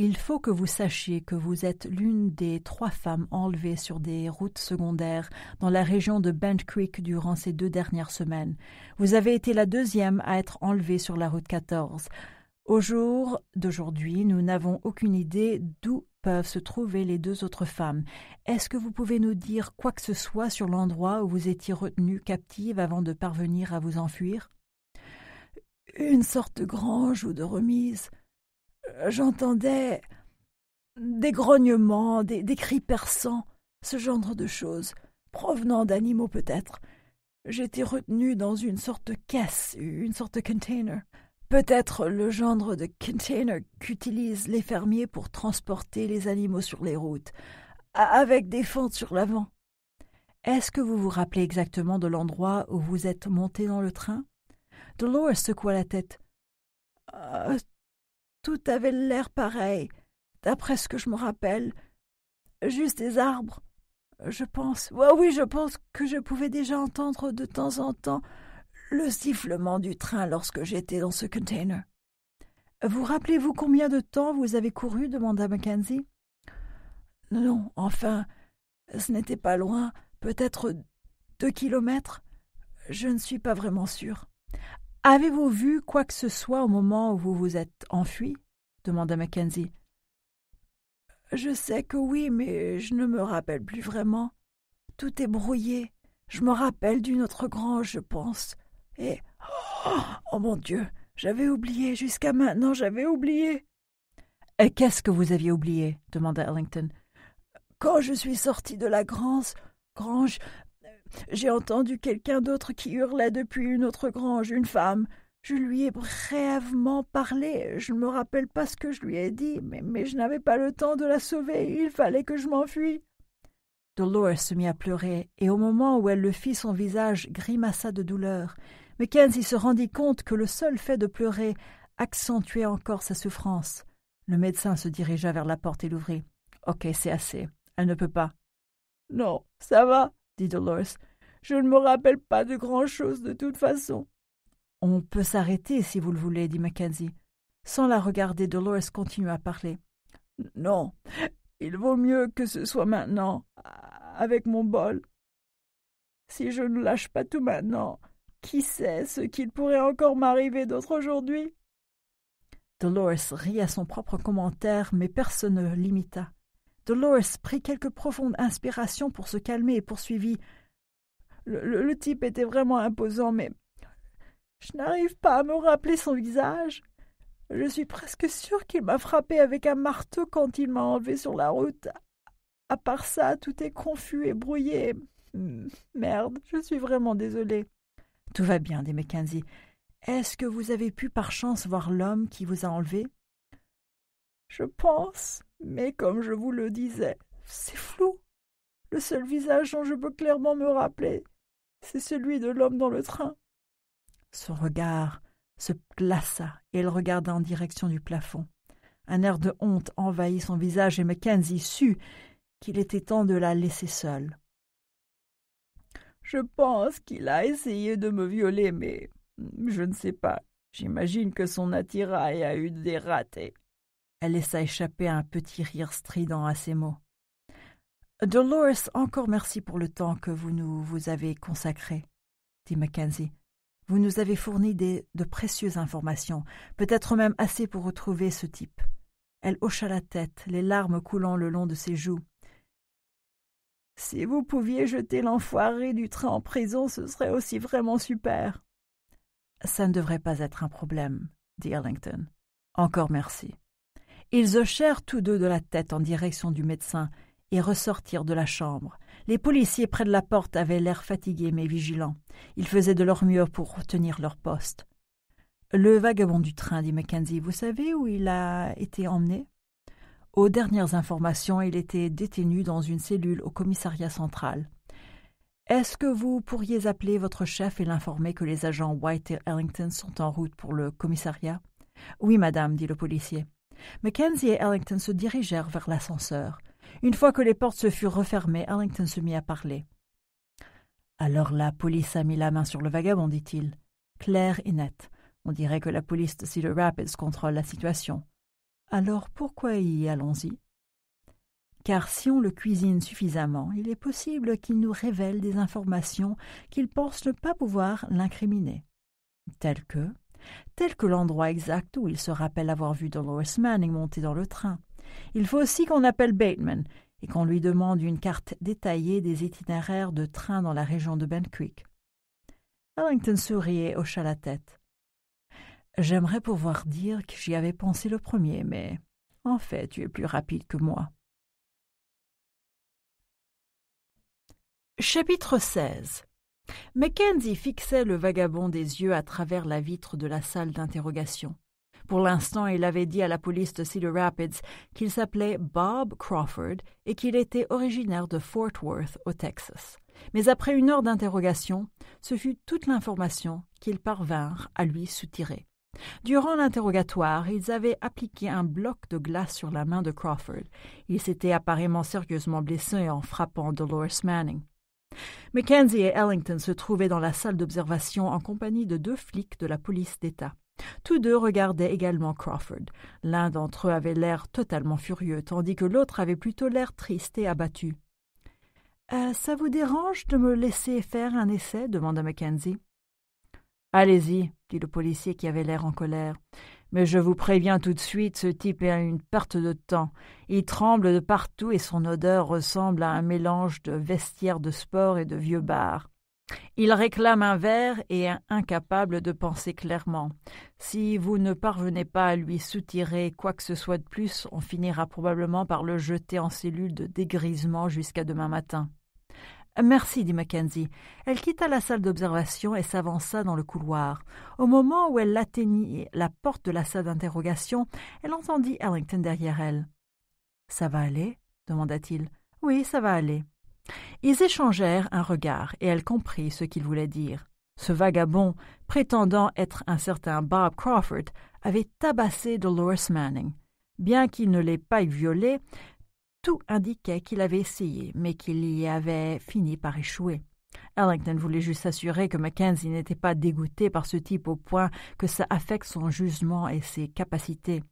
il faut que vous sachiez que vous êtes l'une des trois femmes enlevées sur des routes secondaires dans la région de Bent Creek durant ces deux dernières semaines. Vous avez été la deuxième à être enlevée sur la route 14. Au jour d'aujourd'hui, nous n'avons aucune idée d'où peuvent se trouver les deux autres femmes. Est-ce que vous pouvez nous dire quoi que ce soit sur l'endroit où vous étiez retenue captive avant de parvenir à vous enfuir Une sorte de grange ou de remise, j'entendais des grognements, des, cris perçants, ce genre de choses, provenant d'animaux peut-être. J'étais retenu dans une sorte de caisse, une sorte de container. Peut-être le genre de container qu'utilisent les fermiers pour transporter les animaux sur les routes, avec des fentes sur l'avant. Est-ce que vous vous rappelez exactement de l'endroit où vous êtes monté dans le train Dolores secoua la tête. Euh, tout avait l'air pareil, d'après ce que je me rappelle. Juste des arbres. Je pense, Oh oui, je pense que je pouvais déjà entendre de temps en temps le sifflement du train lorsque j'étais dans ce container. Vous rappelez-vous combien de temps vous avez couru demanda Mackenzie. Non, enfin, ce n'était pas loin, peut-être deux kilomètres. Je ne suis pas vraiment sûre. Avez-vous vu quoi que ce soit au moment où vous vous êtes enfui demanda Mackenzie. Je sais que oui, mais je ne me rappelle plus vraiment. Tout est brouillé. Je me rappelle d'une autre grange, je pense. Et. Oh, oh mon Dieu J'avais oublié, jusqu'à maintenant, j'avais oublié Et qu'est-ce que vous aviez oublié demanda Ellington. Quand je suis sorti de la grange, grange j'ai entendu quelqu'un d'autre qui hurlait depuis une autre grange, une femme. Je lui ai brièvement parlé, je ne me rappelle pas ce que je lui ai dit, mais, je n'avais pas le temps de la sauver, il fallait que je m'enfuie. » Dolores se mit à pleurer, et au moment où elle le fit, son visage grimaça de douleur. Mais Mackenzie se rendit compte que le seul fait de pleurer accentuait encore sa souffrance. Le médecin se dirigea vers la porte et l'ouvrit. Ok, c'est assez. Elle ne peut pas. Non, ça va, dit Dolores. Je ne me rappelle pas de grand-chose de toute façon. On peut s'arrêter si vous le voulez, dit Mackenzie. Sans la regarder, Dolores continua à parler. Non, il vaut mieux que ce soit maintenant, avec mon bol. Si je ne lâche pas tout maintenant, qui sait ce qu'il pourrait encore m'arriver d'autre aujourd'hui Dolores rit à son propre commentaire, mais personne ne l'imita. Dolores prit quelques profondes inspirations pour se calmer et poursuivit. Le, type était vraiment imposant, mais je n'arrive pas à me rappeler son visage. Je suis presque sûre qu'il m'a frappé avec un marteau quand il m'a enlevé sur la route. À part ça, tout est confus et brouillé. Hmm, merde, je suis vraiment désolée. Tout va bien, dit Mackenzie. Est-ce que vous avez pu par chance voir l'homme qui vous a enlevé Je pense, mais comme je vous le disais, c'est flou. Le seul visage dont je peux clairement me rappeler, c'est celui de l'homme dans le train. Son regard se glaça et elle regarda en direction du plafond. Un air de honte envahit son visage et Mackenzie sut qu'il était temps de la laisser seule. Je pense qu'il a essayé de me violer, mais je ne sais pas. J'imagine que son attirail a eu des ratés. Elle laissa échapper un petit rire strident à ces mots. Dolores, encore merci pour le temps que vous nous vous avez consacré, dit Mackenzie. Vous nous avez fourni des, de précieuses informations, peut-être même assez pour retrouver ce type. Elle hocha la tête, les larmes coulant le long de ses joues. Si vous pouviez jeter l'enfoiré du train en prison, ce serait aussi vraiment super. Ça ne devrait pas être un problème, dit Ellington. Encore merci. Ils hochèrent tous deux de la tête en direction du médecin et ressortirent de la chambre. Les policiers près de la porte avaient l'air fatigués mais vigilants. Ils faisaient de leur mieux pour tenir leur poste. Le vagabond du train, dit Mackenzie, vous savez où il a été emmené Aux dernières informations, il était détenu dans une cellule au commissariat central. Est-ce que vous pourriez appeler votre chef et l'informer que les agents White et Ellington sont en route pour le commissariat Oui, madame, dit le policier. Mackenzie et Ellington se dirigèrent vers l'ascenseur. Une fois que les portes se furent refermées, Ellington se mit à parler. Alors la police a mis la main sur le vagabond, dit-il. Clair et net. On dirait que la police de Cedar Rapids contrôle la situation. Alors pourquoi y allons-y Car si on le cuisine suffisamment, il est possible qu'il nous révèle des informations qu'il pense ne pas pouvoir l'incriminer. Telles que tel que l'endroit exact où il se rappelle avoir vu Dolores Manning monter dans le train. Il faut aussi qu'on appelle Bateman et qu'on lui demande une carte détaillée des itinéraires de train dans la région de Benwick Creek. sourit et hocha la tête. J'aimerais pouvoir dire que j'y avais pensé le premier, mais en fait, tu es plus rapide que moi. Chapitre Mackenzie fixait le vagabond des yeux à travers la vitre de la salle d'interrogation. Pour l'instant, il avait dit à la police de Cedar Rapids qu'il s'appelait Bob Crawford et qu'il était originaire de Fort Worth, au Texas. Mais après une heure d'interrogation, ce fut toute l'information qu'ils parvinrent à lui soutirer. Durant l'interrogatoire, ils avaient appliqué un bloc de glace sur la main de Crawford. Il s'était apparemment sérieusement blessé en frappant Dolores Manning. Mackenzie et Ellington se trouvaient dans la salle d'observation en compagnie de deux flics de la police d'État. Tous deux regardaient également Crawford. L'un d'entre eux avait l'air totalement furieux, tandis que l'autre avait plutôt l'air triste et abattu. Euh, ça vous dérange de me laisser faire un essai demanda Mackenzie. Allez-y, dit le policier qui avait l'air en colère. Mais je vous préviens tout de suite, ce type est à une perte de temps. Il tremble de partout et son odeur ressemble à un mélange de vestiaire de sport et de vieux bars. Il réclame un verre et est incapable de penser clairement. Si vous ne parvenez pas à lui soutirer quoi que ce soit de plus, on finira probablement par le jeter en cellule de dégrisement jusqu'à demain matin. Ah, merci, dit Mackenzie. Elle quitta la salle d'observation et s'avança dans le couloir. Au moment où elle atteignit la porte de la salle d'interrogation, elle entendit Ellington derrière elle. Ça va aller demanda-t-il. Oui, ça va aller. Ils échangèrent un regard et elle comprit ce qu'il voulait dire. Ce vagabond, prétendant être un certain Bob Crawford, avait tabassé Dolores Manning. Bien qu'il ne l'ait pas violée, tout indiquait qu'il avait essayé, mais qu'il y avait fini par échouer. Ellington voulait juste s'assurer que Mackenzie n'était pas dégoûté par ce type au point que ça affecte son jugement et ses capacités.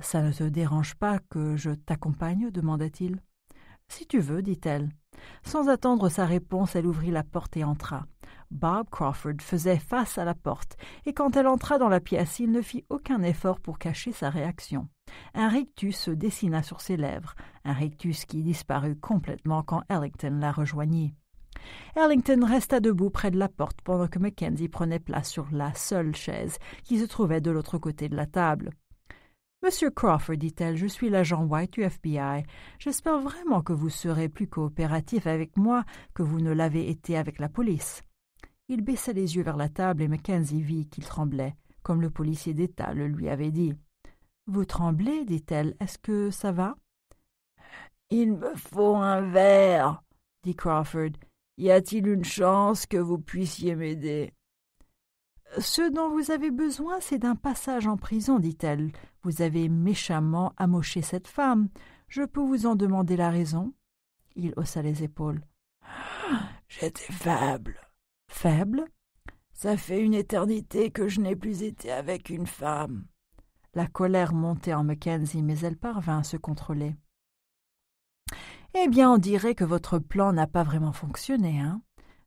Ça ne te dérange pas que je t'accompagne demanda-t-il. Si tu veux, dit-elle. Sans attendre sa réponse, elle ouvrit la porte et entra. Bob Crawford faisait face à la porte, et quand elle entra dans la pièce, il ne fit aucun effort pour cacher sa réaction. Un rictus se dessina sur ses lèvres, un rictus qui disparut complètement quand Ellington la rejoignit. Ellington resta debout près de la porte pendant que Mackenzie prenait place sur la seule chaise qui se trouvait de l'autre côté de la table. Monsieur Crawford, dit-elle, je suis l'agent White du FBI. J'espère vraiment que vous serez plus coopératif avec moi que vous ne l'avez été avec la police. Il baissa les yeux vers la table et Mackenzie vit qu'il tremblait, comme le policier d'État le lui avait dit. Vous tremblez, dit-elle. Est-ce que ça va Il me faut un verre, dit Crawford. Y a-t-il une chance que vous puissiez m'aider ce dont vous avez besoin, c'est d'un passage en prison, dit-elle. Vous avez méchamment amoché cette femme. Je peux vous en demander la raison Il haussa les épaules. J'étais faible. Faible Ça fait une éternité que je n'ai plus été avec une femme. La colère montait en Mackenzie, mais elle parvint à se contrôler. Eh bien, on dirait que votre plan n'a pas vraiment fonctionné, hein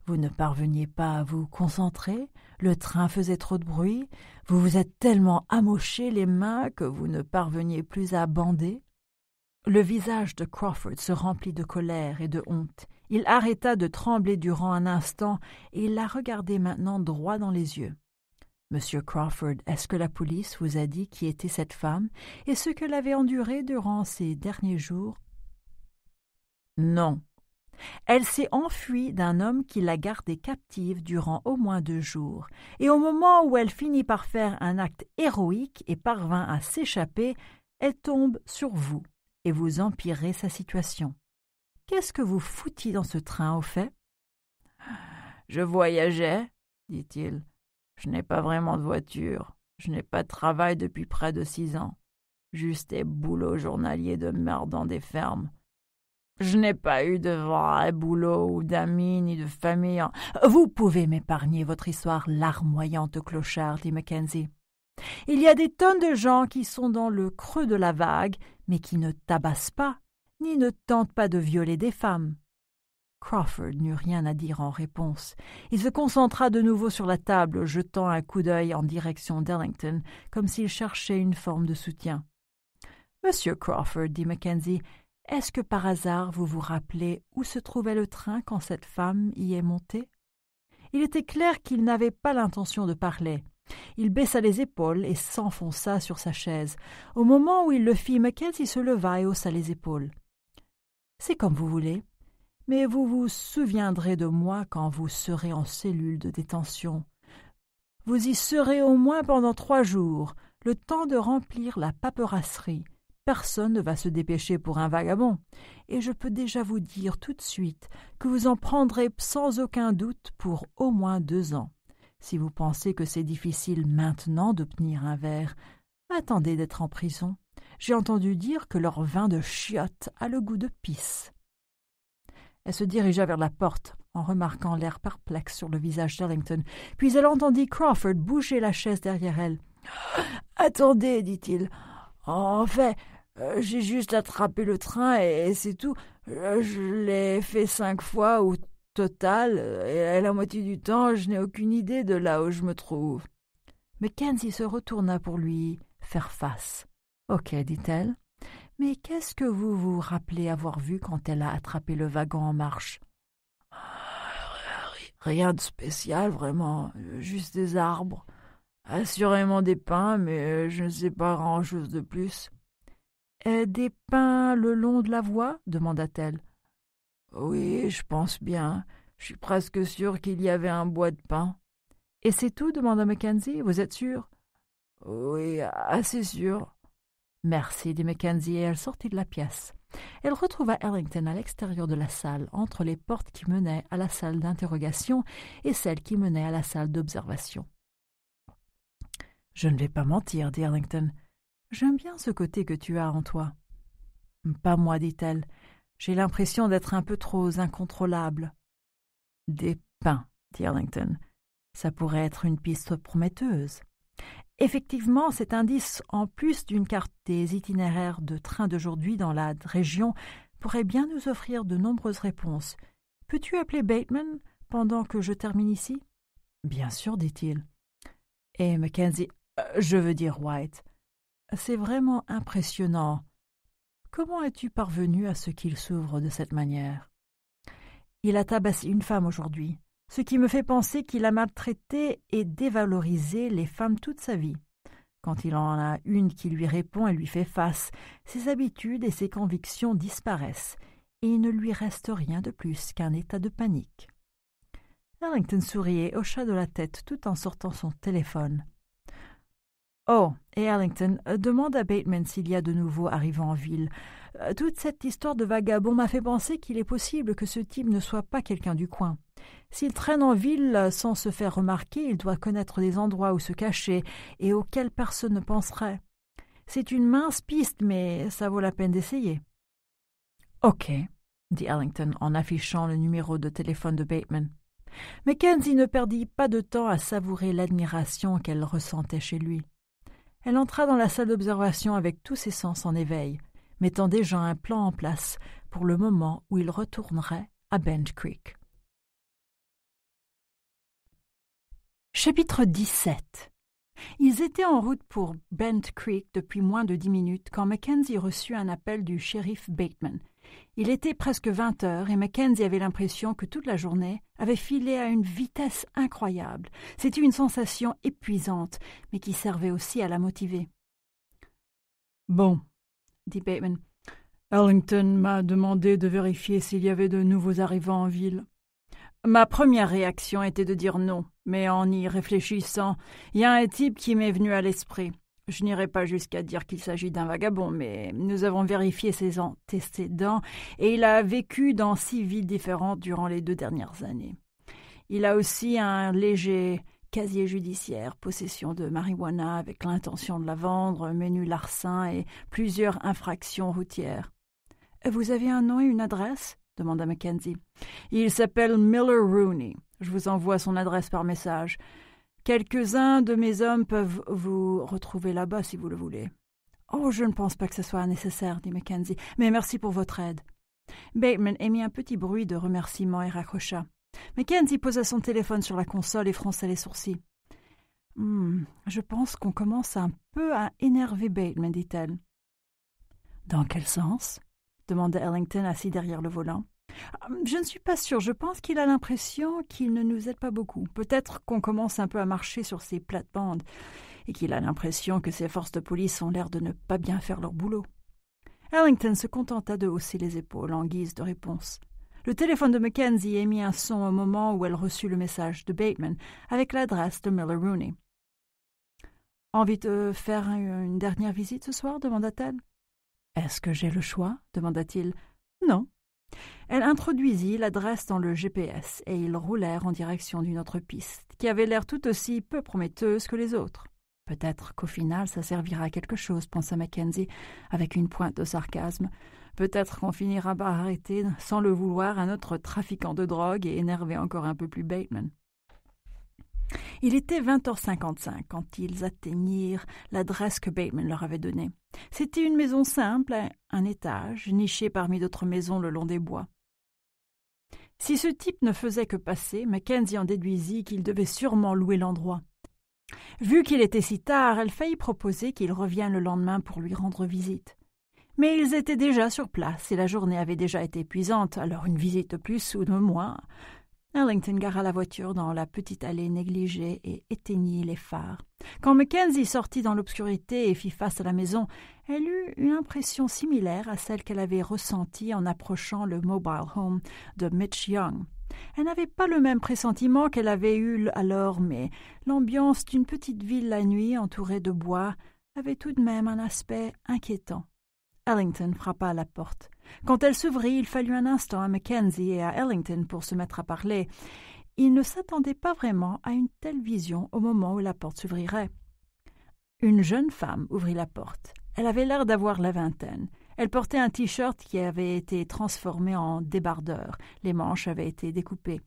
vous ne parveniez pas à vous concentrer, le train faisait trop de bruit, vous vous êtes tellement amoché les mains que vous ne parveniez plus à bander. Le visage de Crawford se remplit de colère et de honte. Il arrêta de trembler durant un instant et il la regardait maintenant droit dans les yeux. Monsieur Crawford, est-ce que la police vous a dit qui était cette femme et ce qu'elle avait enduré durant ces derniers jours Non, elle s'est enfuie d'un homme qui l'a gardée captive durant au moins deux jours, et au moment où elle finit par faire un acte héroïque et parvint à s'échapper, elle tombe sur vous, et vous empirez sa situation. Qu'est-ce que vous foutiez dans ce train, au fait Je voyageais, dit-il. Je n'ai pas vraiment de voiture. Je n'ai pas de travail depuis près de six ans. Juste des boulots journaliers de merdant des fermes. Je n'ai pas eu de vrai boulot ou d'amis ni de famille. Vous pouvez m'épargner votre histoire larmoyante, clochard, dit Mackenzie. Il y a des tonnes de gens qui sont dans le creux de la vague, mais qui ne tabassent pas, ni ne tentent pas de violer des femmes. Crawford n'eut rien à dire en réponse. Il se concentra de nouveau sur la table, jetant un coup d'œil en direction d'Ellington, comme s'il cherchait une forme de soutien. Monsieur Crawford, dit Mackenzie, est-ce que par hasard vous vous rappelez où se trouvait le train quand cette femme y est montée Il était clair qu'il n'avait pas l'intention de parler. Il baissa les épaules et s'enfonça sur sa chaise. Au moment où il le fit, Mackenzie se leva et haussa les épaules. C'est comme vous voulez, mais vous vous souviendrez de moi quand vous serez en cellule de détention. Vous y serez au moins pendant trois jours, le temps de remplir la paperasserie, personne ne va se dépêcher pour un vagabond, et je peux déjà vous dire tout de suite que vous en prendrez sans aucun doute pour au moins deux ans. Si vous pensez que c'est difficile maintenant d'obtenir un verre, attendez d'être en prison. J'ai entendu dire que leur vin de chiottes a le goût de pisse. Elle se dirigea vers la porte en remarquant l'air perplexe sur le visage d'Arlington, puis elle entendit Crawford bouger la chaise derrière elle. Attendez, dit-il. En fait, euh, j'ai juste attrapé le train et, c'est tout. Euh, je l'ai fait cinq fois au total, euh, et la moitié du temps, je n'ai aucune idée de là où je me trouve. Mais Kenzie se retourna pour lui faire face. Ok, dit-elle. Mais qu'est-ce que vous vous rappelez avoir vu quand elle a attrapé le wagon en marche ah, Rien de spécial, vraiment. Juste des arbres. Assurément des pins, mais je ne sais pas grand-chose de plus des pins le long de la voie demanda-t-elle. Oui, je pense bien. Je suis presque sûre qu'il y avait un bois de pins. Et c'est tout demanda Mackenzie. Vous êtes sûr Oui, assez sûr. Merci, dit Mackenzie, et elle sortit de la pièce. Elle retrouva Ellington à l'extérieur de la salle, entre les portes qui menaient à la salle d'interrogation et celles qui menaient à la salle d'observation. Je ne vais pas mentir, dit Ellington. J'aime bien ce côté que tu as en toi. Pas moi, dit-elle. J'ai l'impression d'être un peu trop incontrôlable. Des pains, » dit Arlington. Ça pourrait être une piste prometteuse. Effectivement, cet indice, en plus d'une carte des itinéraires de train d'aujourd'hui dans la région, pourrait bien nous offrir de nombreuses réponses. Peux-tu appeler Bateman pendant que je termine ici Bien sûr, dit-il. Et Mackenzie, euh, je veux dire White c'est vraiment impressionnant. Comment es-tu parvenu à ce qu'il s'ouvre de cette manière Il a tabassé une femme aujourd'hui, ce qui me fait penser qu'il a maltraité et dévalorisé les femmes toute sa vie. Quand il en a une qui lui répond et lui fait face, ses habitudes et ses convictions disparaissent, et il ne lui reste rien de plus qu'un état de panique. Arlington souriait et hocha de la tête tout en sortant son téléphone. Oh, et Arlington, euh, demande à Bateman s'il y a de nouveau arrivants en ville. Euh, toute cette histoire de vagabond m'a fait penser qu'il est possible que ce type ne soit pas quelqu'un du coin. S'il traîne en ville euh, sans se faire remarquer, il doit connaître des endroits où se cacher et auxquels personne ne penserait. C'est une mince piste, mais ça vaut la peine d'essayer. Ok, dit Arlington en affichant le numéro de téléphone de Bateman. Mackenzie ne perdit pas de temps à savourer l'admiration qu'elle ressentait chez lui. Elle entra dans la salle d'observation avec tous ses sens en éveil, mettant déjà un plan en place pour le moment où il retournerait à Bent Creek. Chapitre 17 Ils étaient en route pour Bent Creek depuis moins de dix minutes quand Mackenzie reçut un appel du shérif Bateman, il était presque vingt heures et Mackenzie avait l'impression que toute la journée avait filé à une vitesse incroyable. C'était une sensation épuisante, mais qui servait aussi à la motiver. Bon, dit Bateman. Ellington m'a demandé de vérifier s'il y avait de nouveaux arrivants en ville. Ma première réaction était de dire non, mais en y réfléchissant, il y a un type qui m'est venu à l'esprit. Je n'irai pas jusqu'à dire qu'il s'agit d'un vagabond, mais nous avons vérifié ses antécédents et il a vécu dans six villes différentes durant les deux dernières années. Il a aussi un léger casier judiciaire, possession de marijuana avec l'intention de la vendre, menu larcin et plusieurs infractions routières. Vous avez un nom et une adresse demanda Mackenzie. Il s'appelle Miller Rooney. Je vous envoie son adresse par message. Quelques-uns de mes hommes peuvent vous retrouver là-bas si vous le voulez. Oh, je ne pense pas que ce soit nécessaire, dit Mackenzie, mais merci pour votre aide. Bateman émit un petit bruit de remerciement et raccrocha. Mackenzie posa son téléphone sur la console et fronça les sourcils. Hmm, je pense qu'on commence un peu à énerver Bateman, dit-elle. Dans quel sens demanda Ellington assis derrière le volant. Euh, je ne suis pas sûre. Je pense qu'il a l'impression qu'il ne nous aide pas beaucoup. Peut-être qu'on commence un peu à marcher sur ses plates-bandes et qu'il a l'impression que ses forces de police ont l'air de ne pas bien faire leur boulot. Ellington se contenta de hausser les épaules en guise de réponse. Le téléphone de Mackenzie émit un son au moment où elle reçut le message de Bateman avec l'adresse de Miller Rooney. Envie de faire une dernière visite ce soir demanda-t-elle. Est-ce que j'ai le choix demanda-t-il. Non, elle introduisit l'adresse dans le GPS et ils roulèrent en direction d'une autre piste, qui avait l'air tout aussi peu prometteuse que les autres. Peut-être qu'au final ça servira à quelque chose, pensa Mackenzie, avec une pointe de sarcasme. Peut-être qu'on finira par arrêter, sans le vouloir, un autre trafiquant de drogue et énerver encore un peu plus Bateman. Il était 20h55 quand ils atteignirent l'adresse que Bateman leur avait donnée. C'était une maison simple, un étage, nichée parmi d'autres maisons le long des bois. Si ce type ne faisait que passer, Mackenzie en déduisit qu'il devait sûrement louer l'endroit. Vu qu'il était si tard, elle faillit proposer qu'il revienne le lendemain pour lui rendre visite. Mais ils étaient déjà sur place et la journée avait déjà été épuisante, alors une visite plus ou de moins Ellington gara la voiture dans la petite allée négligée et éteignit les phares. Quand Mackenzie sortit dans l'obscurité et fit face à la maison, elle eut une impression similaire à celle qu'elle avait ressentie en approchant le mobile home de Mitch Young. Elle n'avait pas le même pressentiment qu'elle avait eu alors, mais l'ambiance d'une petite ville la nuit entourée de bois avait tout de même un aspect inquiétant. Ellington frappa à la porte. Quand elle s'ouvrit, il fallut un instant à Mackenzie et à Ellington pour se mettre à parler. Ils ne s'attendaient pas vraiment à une telle vision au moment où la porte s'ouvrirait. Une jeune femme ouvrit la porte. Elle avait l'air d'avoir la vingtaine. Elle portait un t-shirt qui avait été transformé en débardeur. Les manches avaient été découpées.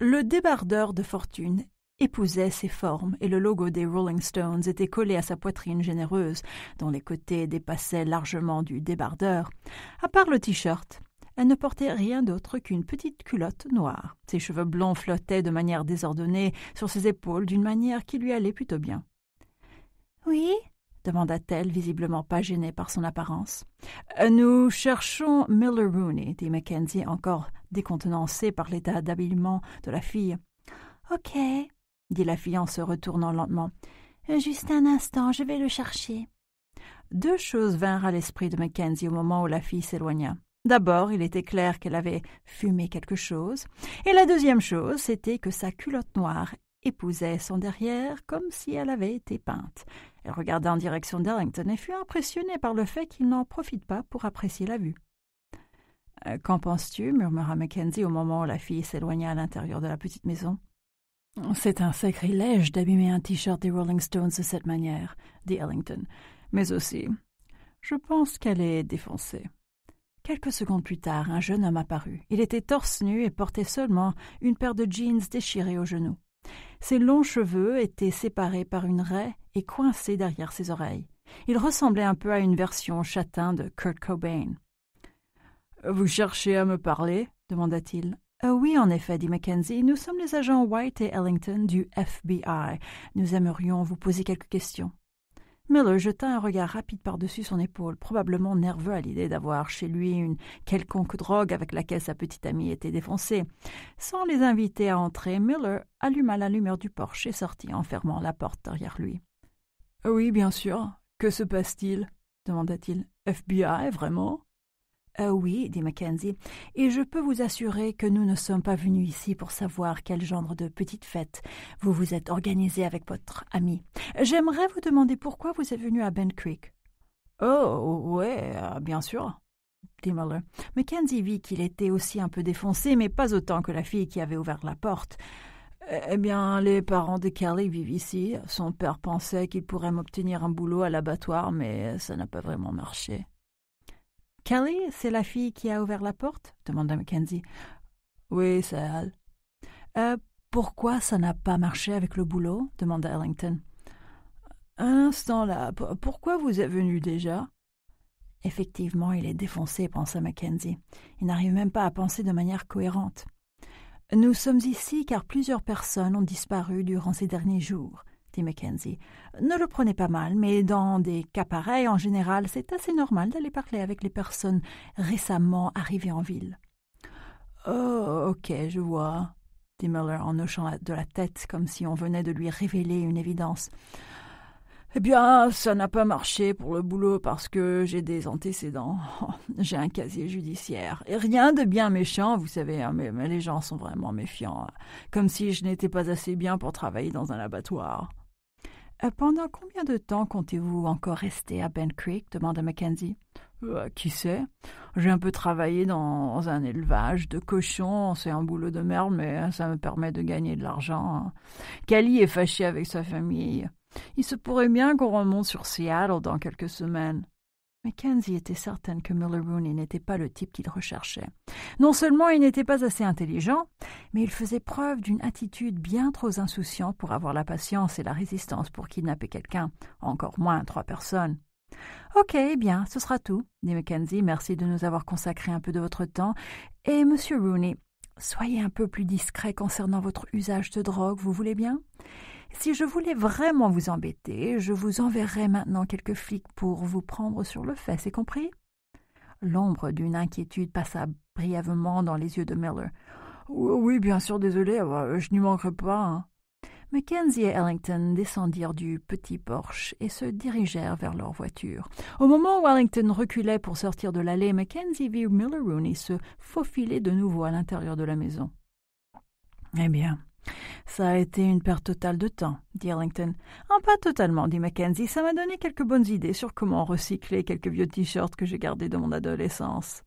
Le débardeur de fortune épousait ses formes et le logo des Rolling Stones était collé à sa poitrine généreuse, dont les côtés dépassaient largement du débardeur. À part le t-shirt, elle ne portait rien d'autre qu'une petite culotte noire. Ses cheveux blonds flottaient de manière désordonnée sur ses épaules d'une manière qui lui allait plutôt bien. Oui demanda-t-elle, visiblement pas gênée par son apparence. Nous cherchons Miller Rooney, dit Mackenzie, encore décontenancé par l'état d'habillement de la fille. Ok, dit la fille en se retournant lentement. Euh, juste un instant, je vais le chercher. Deux choses vinrent à l'esprit de Mackenzie au moment où la fille s'éloigna. D'abord, il était clair qu'elle avait fumé quelque chose, et la deuxième chose, c'était que sa culotte noire épousait son derrière comme si elle avait été peinte. Elle regarda en direction d'Arrington et fut impressionnée par le fait qu'il n'en profite pas pour apprécier la vue. Euh, qu'en penses-tu murmura Mackenzie au moment où la fille s'éloigna à l'intérieur de la petite maison. C'est un sacrilège d'abîmer un t-shirt des Rolling Stones de cette manière, dit Ellington. Mais aussi, je pense qu'elle est défoncée. Quelques secondes plus tard, un jeune homme apparut. Il était torse nu et portait seulement une paire de jeans déchirés aux genoux. Ses longs cheveux étaient séparés par une raie et coincés derrière ses oreilles. Il ressemblait un peu à une version châtain de Kurt Cobain. Vous cherchez à me parler demanda-t-il. Euh, oui, en effet, dit Mackenzie. Nous sommes les agents White et Ellington du FBI. Nous aimerions vous poser quelques questions. Miller jeta un regard rapide par-dessus son épaule, probablement nerveux à l'idée d'avoir chez lui une quelconque drogue avec laquelle sa petite amie était défoncée. Sans les inviter à entrer, Miller alluma la lumière du porche et sortit en fermant la porte derrière lui. Euh, oui, bien sûr. Que se passe-t-il demanda-t-il. FBI, vraiment euh, oui, dit Mackenzie, et je peux vous assurer que nous ne sommes pas venus ici pour savoir quel genre de petite fête vous vous êtes organisé avec votre ami. J'aimerais vous demander pourquoi vous êtes venu à Ben Creek. Oh, ouais, euh, bien sûr, dit Muller. Mackenzie vit qu'il était aussi un peu défoncé, mais pas autant que la fille qui avait ouvert la porte. Eh, eh bien, les parents de Kelly vivent ici. Son père pensait qu'il pourrait m'obtenir un boulot à l'abattoir, mais ça n'a pas vraiment marché. Kelly, c'est la fille qui a ouvert la porte demanda Mackenzie. Oui, c'est elle. Euh, pourquoi ça n'a pas marché avec le boulot demanda Ellington. Un instant là, pourquoi vous êtes venu déjà Effectivement, il est défoncé, pensa Mackenzie. Il n'arrive même pas à penser de manière cohérente. Nous sommes ici car plusieurs personnes ont disparu durant ces derniers jours dit Mackenzie. Ne le prenez pas mal, mais dans des cas pareils, en général, c'est assez normal d'aller parler avec les personnes récemment arrivées en ville. Oh, ok, je vois, dit Muller en hochant de la tête comme si on venait de lui révéler une évidence. Eh bien, ça n'a pas marché pour le boulot parce que j'ai des antécédents. J'ai un casier judiciaire. Et rien de bien méchant, vous savez, hein, mais, les gens sont vraiment méfiants. Hein. Comme si je n'étais pas assez bien pour travailler dans un abattoir. Euh, pendant combien de temps comptez-vous encore rester à Ben Creek demanda Mackenzie. Euh, qui sait J'ai un peu travaillé dans un élevage de cochons. C'est un boulot de merde, mais ça me permet de gagner de l'argent. Hein. Cali est fâché avec sa famille. Il se pourrait bien qu'on remonte sur Seattle dans quelques semaines. Mackenzie était certaine que Miller Rooney n'était pas le type qu'il recherchait. Non seulement il n'était pas assez intelligent, mais il faisait preuve d'une attitude bien trop insouciante pour avoir la patience et la résistance pour kidnapper quelqu'un, encore moins trois personnes. Ok, eh bien, ce sera tout, dit Mackenzie. Merci de nous avoir consacré un peu de votre temps. Et monsieur Rooney, soyez un peu plus discret concernant votre usage de drogue, vous voulez bien si je voulais vraiment vous embêter, je vous enverrais maintenant quelques flics pour vous prendre sur le fait, c'est compris L'ombre d'une inquiétude passa brièvement dans les yeux de Miller. Oh, oui, bien sûr, désolé, euh, je n'y manquerai pas. Hein. Mackenzie et Ellington descendirent du petit porche et se dirigèrent vers leur voiture. Au moment où Ellington reculait pour sortir de l'allée, Mackenzie vit Miller Rooney se faufiler de nouveau à l'intérieur de la maison. Eh bien, ça a été une perte totale de temps, dit Arlington. Ah, « Un pas totalement, dit Mackenzie. Ça m'a donné quelques bonnes idées sur comment recycler quelques vieux t-shirts que j'ai gardés de mon adolescence.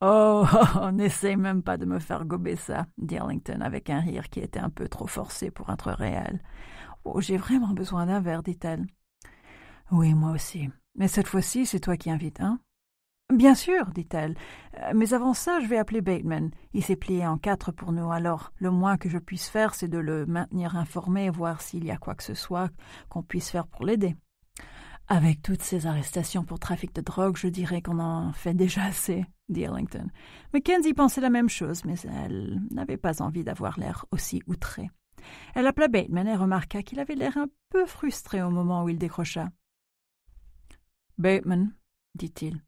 Oh, n'essaye même pas de me faire gober ça, dit Arlington avec un rire qui était un peu trop forcé pour être réel. Oh, j'ai vraiment besoin d'un verre, dit-elle. Oui, moi aussi. Mais cette fois-ci, c'est toi qui invites, hein Bien sûr, dit-elle. Euh, mais avant ça, je vais appeler Bateman. Il s'est plié en quatre pour nous, alors le moins que je puisse faire, c'est de le maintenir informé et voir s'il y a quoi que ce soit qu'on puisse faire pour l'aider. Avec toutes ces arrestations pour trafic de drogue, je dirais qu'on en fait déjà assez, dit Ellington. Mackenzie pensait la même chose, mais elle n'avait pas envie d'avoir l'air aussi outrée. Elle appela Bateman et remarqua qu'il avait l'air un peu frustré au moment où il décrocha. Bateman, dit-il,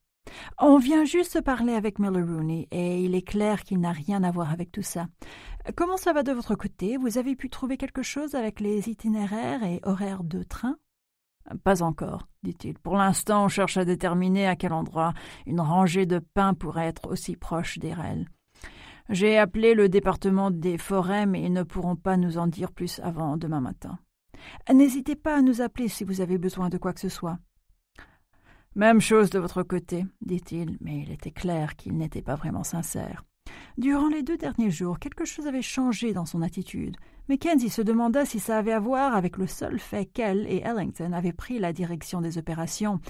on vient juste parler avec Miller Rooney et il est clair qu'il n'a rien à voir avec tout ça. Comment ça va de votre côté Vous avez pu trouver quelque chose avec les itinéraires et horaires de train Pas encore, dit-il. Pour l'instant, on cherche à déterminer à quel endroit une rangée de pins pourrait être aussi proche des rails. J'ai appelé le département des forêts, mais ils ne pourront pas nous en dire plus avant demain matin. N'hésitez pas à nous appeler si vous avez besoin de quoi que ce soit. Même chose de votre côté, dit-il, mais il était clair qu'il n'était pas vraiment sincère. Durant les deux derniers jours, quelque chose avait changé dans son attitude. Mackenzie se demanda si ça avait à voir avec le seul fait qu'elle et Ellington avaient pris la direction des opérations,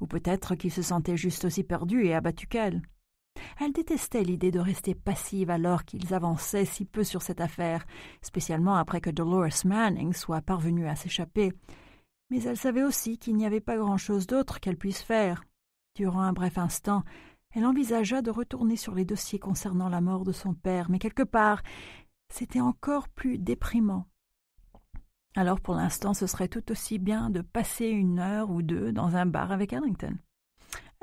ou peut-être qu'il se sentait juste aussi perdu et abattu qu'elle. Elle détestait l'idée de rester passive alors qu'ils avançaient si peu sur cette affaire, spécialement après que Dolores Manning soit parvenue à s'échapper mais elle savait aussi qu'il n'y avait pas grand-chose d'autre qu'elle puisse faire. Durant un bref instant, elle envisagea de retourner sur les dossiers concernant la mort de son père, mais quelque part, c'était encore plus déprimant. Alors pour l'instant, ce serait tout aussi bien de passer une heure ou deux dans un bar avec Harrington.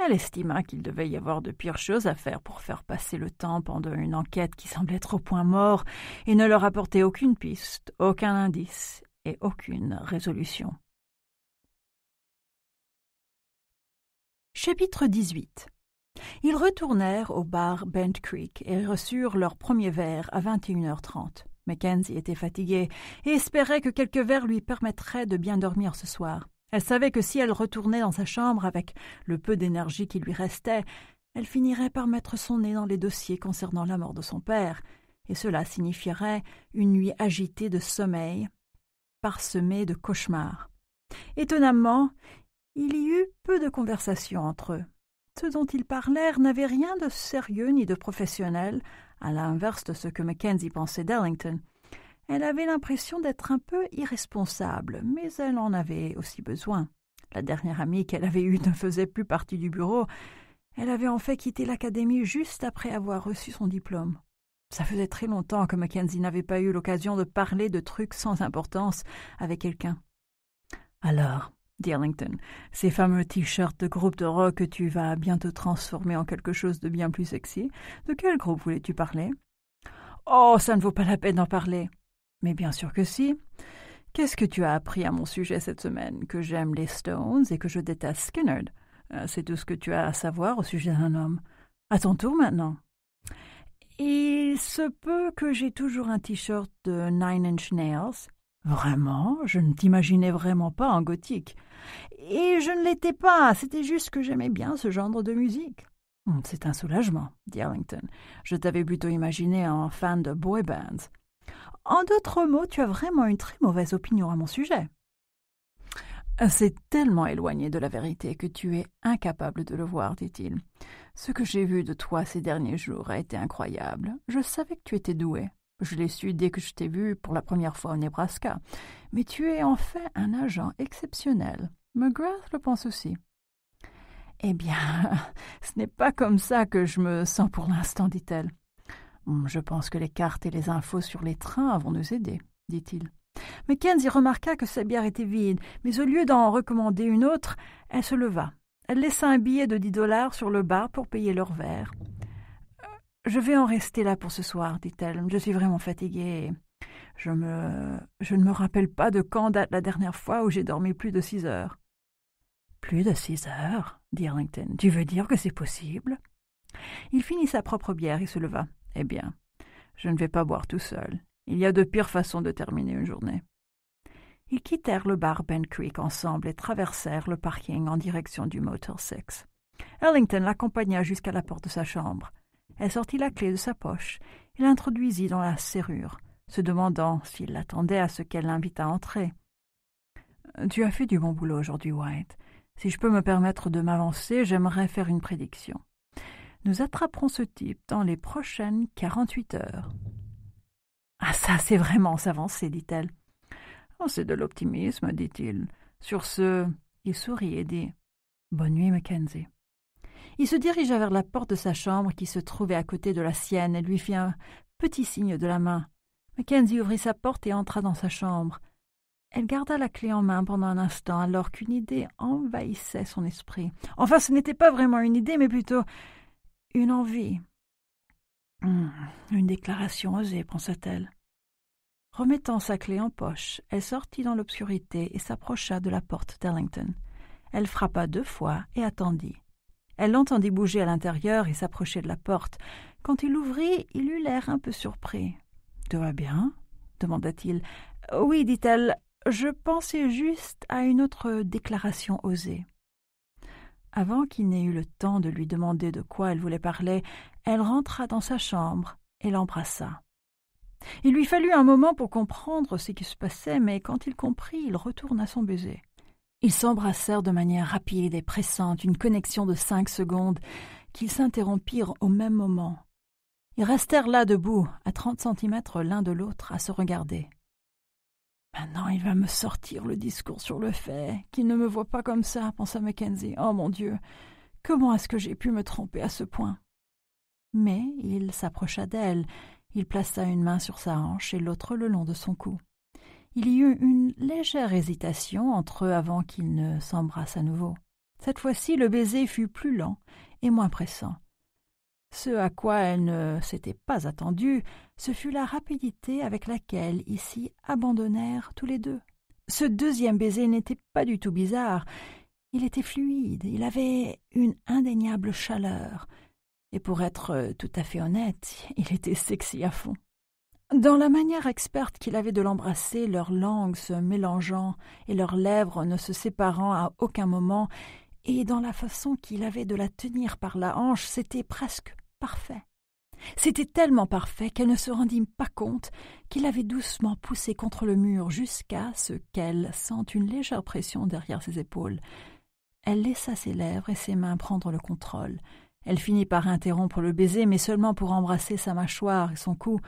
Elle estima qu'il devait y avoir de pires choses à faire pour faire passer le temps pendant une enquête qui semblait être au point mort et ne leur apportait aucune piste, aucun indice et aucune résolution. Chapitre 18 Ils retournèrent au bar Bent Creek et reçurent leur premier verre à 21h30. Mackenzie était fatiguée et espérait que quelques verres lui permettraient de bien dormir ce soir. Elle savait que si elle retournait dans sa chambre avec le peu d'énergie qui lui restait, elle finirait par mettre son nez dans les dossiers concernant la mort de son père, et cela signifierait une nuit agitée de sommeil, parsemée de cauchemars. Étonnamment, il y eut peu de conversation entre eux. Ce dont ils parlèrent n'avait rien de sérieux ni de professionnel, à l'inverse de ce que Mackenzie pensait d'Ellington. Elle avait l'impression d'être un peu irresponsable, mais elle en avait aussi besoin. La dernière amie qu'elle avait eue ne faisait plus partie du bureau. Elle avait en fait quitté l'académie juste après avoir reçu son diplôme. Ça faisait très longtemps que Mackenzie n'avait pas eu l'occasion de parler de trucs sans importance avec quelqu'un. Alors, ces fameux t-shirts de groupe de rock que tu vas bientôt transformer en quelque chose de bien plus sexy. De quel groupe voulais-tu parler Oh, ça ne vaut pas la peine d'en parler. Mais bien sûr que si. Qu'est-ce que tu as appris à mon sujet cette semaine Que j'aime les Stones et que je déteste Skinner. Euh, c'est tout ce que tu as à savoir au sujet d'un homme. À ton tour maintenant. Il se peut que j'ai toujours un t-shirt de Nine Inch Nails Vraiment, je ne t'imaginais vraiment pas en gothique. Et je ne l'étais pas, c'était juste que j'aimais bien ce genre de musique. Hmm, c'est un soulagement, dit Arlington. Je t'avais plutôt imaginé en fan de boy bands. En d'autres mots, tu as vraiment une très mauvaise opinion à mon sujet. Euh, c'est tellement éloigné de la vérité que tu es incapable de le voir, dit-il. Ce que j'ai vu de toi ces derniers jours a été incroyable. Je savais que tu étais doué. Je l'ai su dès que je t'ai vu pour la première fois au Nebraska. Mais tu es en fait un agent exceptionnel. McGrath le pense aussi. Eh bien, ce n'est pas comme ça que je me sens pour l'instant, dit-elle. Hmm, je pense que les cartes et les infos sur les trains vont nous aider, dit-il. Mackenzie remarqua que sa bière était vide, mais au lieu d'en recommander une autre, elle se leva. Elle laissa un billet de dix dollars sur le bar pour payer leur verre. Je vais en rester là pour ce soir, dit-elle. Je suis vraiment fatiguée. Je, me... je ne me rappelle pas de quand date la dernière fois où j'ai dormi plus de six heures. Plus de six heures, dit Arlington. Tu veux dire que c'est possible Il finit sa propre bière et se leva. Eh bien, je ne vais pas boire tout seul. Il y a de pires façons de terminer une journée. Ils quittèrent le bar Ben Creek ensemble et traversèrent le parking en direction du Motor Six. Ellington l'accompagna jusqu'à la porte de sa chambre. Elle sortit la clé de sa poche et l'introduisit dans la serrure, se demandant s'il l'attendait à ce qu'elle l'invite à entrer. Tu as fait du bon boulot aujourd'hui, White. Si je peux me permettre de m'avancer, j'aimerais faire une prédiction. Nous attraperons ce type dans les prochaines quarante-huit heures. Ah, ça, c'est vraiment s'avancer, dit-elle. Oh, c'est de l'optimisme, dit-il. Sur ce, il sourit et dit Bonne nuit, Mackenzie. Il se dirigea vers la porte de sa chambre qui se trouvait à côté de la sienne et lui fit un petit signe de la main. Mackenzie ouvrit sa porte et entra dans sa chambre. Elle garda la clé en main pendant un instant, alors qu'une idée envahissait son esprit. Enfin, ce n'était pas vraiment une idée, mais plutôt une envie. une déclaration osée, pensa-t-elle. Remettant sa clé en poche, elle sortit dans l'obscurité et s'approcha de la porte d'Ellington. Elle frappa deux fois et attendit. Elle l'entendit bouger à l'intérieur et s'approcher de la porte. Quand il ouvrit, il eut l'air un peu surpris. Tout va bien demanda-t-il. Oui, dit-elle, je pensais juste à une autre déclaration osée. Avant qu'il n'ait eu le temps de lui demander de quoi elle voulait parler, elle rentra dans sa chambre et l'embrassa. Il lui fallut un moment pour comprendre ce qui se passait, mais quand il comprit, il retourna son baiser. Ils s'embrassèrent de manière rapide et pressante, une connexion de cinq secondes, qu'ils s'interrompirent au même moment. Ils restèrent là debout, à trente centimètres l'un de l'autre, à se regarder. Maintenant, il va me sortir le discours sur le fait qu'il ne me voit pas comme ça, pensa Mackenzie. Oh mon Dieu, comment est-ce que j'ai pu me tromper à ce point Mais il s'approcha d'elle, il plaça une main sur sa hanche et l'autre le long de son cou. Il y eut une légère hésitation entre eux avant qu'ils ne s'embrassent à nouveau. Cette fois-ci, le baiser fut plus lent et moins pressant. Ce à quoi elle ne s'était pas attendue, ce fut la rapidité avec laquelle ils s'y abandonnèrent tous les deux. Ce deuxième baiser n'était pas du tout bizarre. Il était fluide, il avait une indéniable chaleur. Et pour être tout à fait honnête, il était sexy à fond. Dans la manière experte qu'il avait de l'embrasser, leurs langues se mélangeant et leurs lèvres ne se séparant à aucun moment, et dans la façon qu'il avait de la tenir par la hanche, c'était presque parfait. C'était tellement parfait qu'elle ne se rendit pas compte qu'il avait doucement poussé contre le mur jusqu'à ce qu'elle sente une légère pression derrière ses épaules. Elle laissa ses lèvres et ses mains prendre le contrôle. Elle finit par interrompre le baiser, mais seulement pour embrasser sa mâchoire et son cou.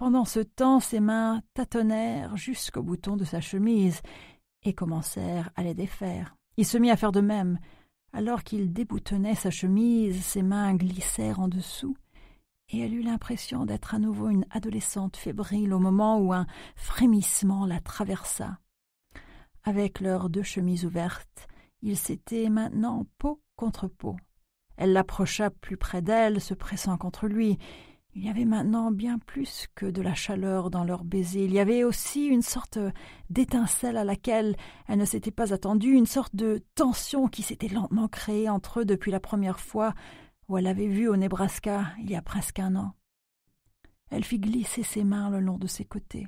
Pendant ce temps, ses mains tâtonnèrent jusqu'au bouton de sa chemise et commencèrent à les défaire. Il se mit à faire de même. Alors qu'il déboutonnait sa chemise, ses mains glissèrent en dessous, et elle eut l'impression d'être à nouveau une adolescente fébrile au moment où un frémissement la traversa. Avec leurs deux chemises ouvertes, ils s'étaient maintenant peau contre peau. Elle l'approcha plus près d'elle, se pressant contre lui, il y avait maintenant bien plus que de la chaleur dans leur baiser. il y avait aussi une sorte d'étincelle à laquelle elle ne s'était pas attendue, une sorte de tension qui s'était lentement créée entre eux depuis la première fois où elle l'avait vu au Nebraska il y a presque un an. Elle fit glisser ses mains le long de ses côtés,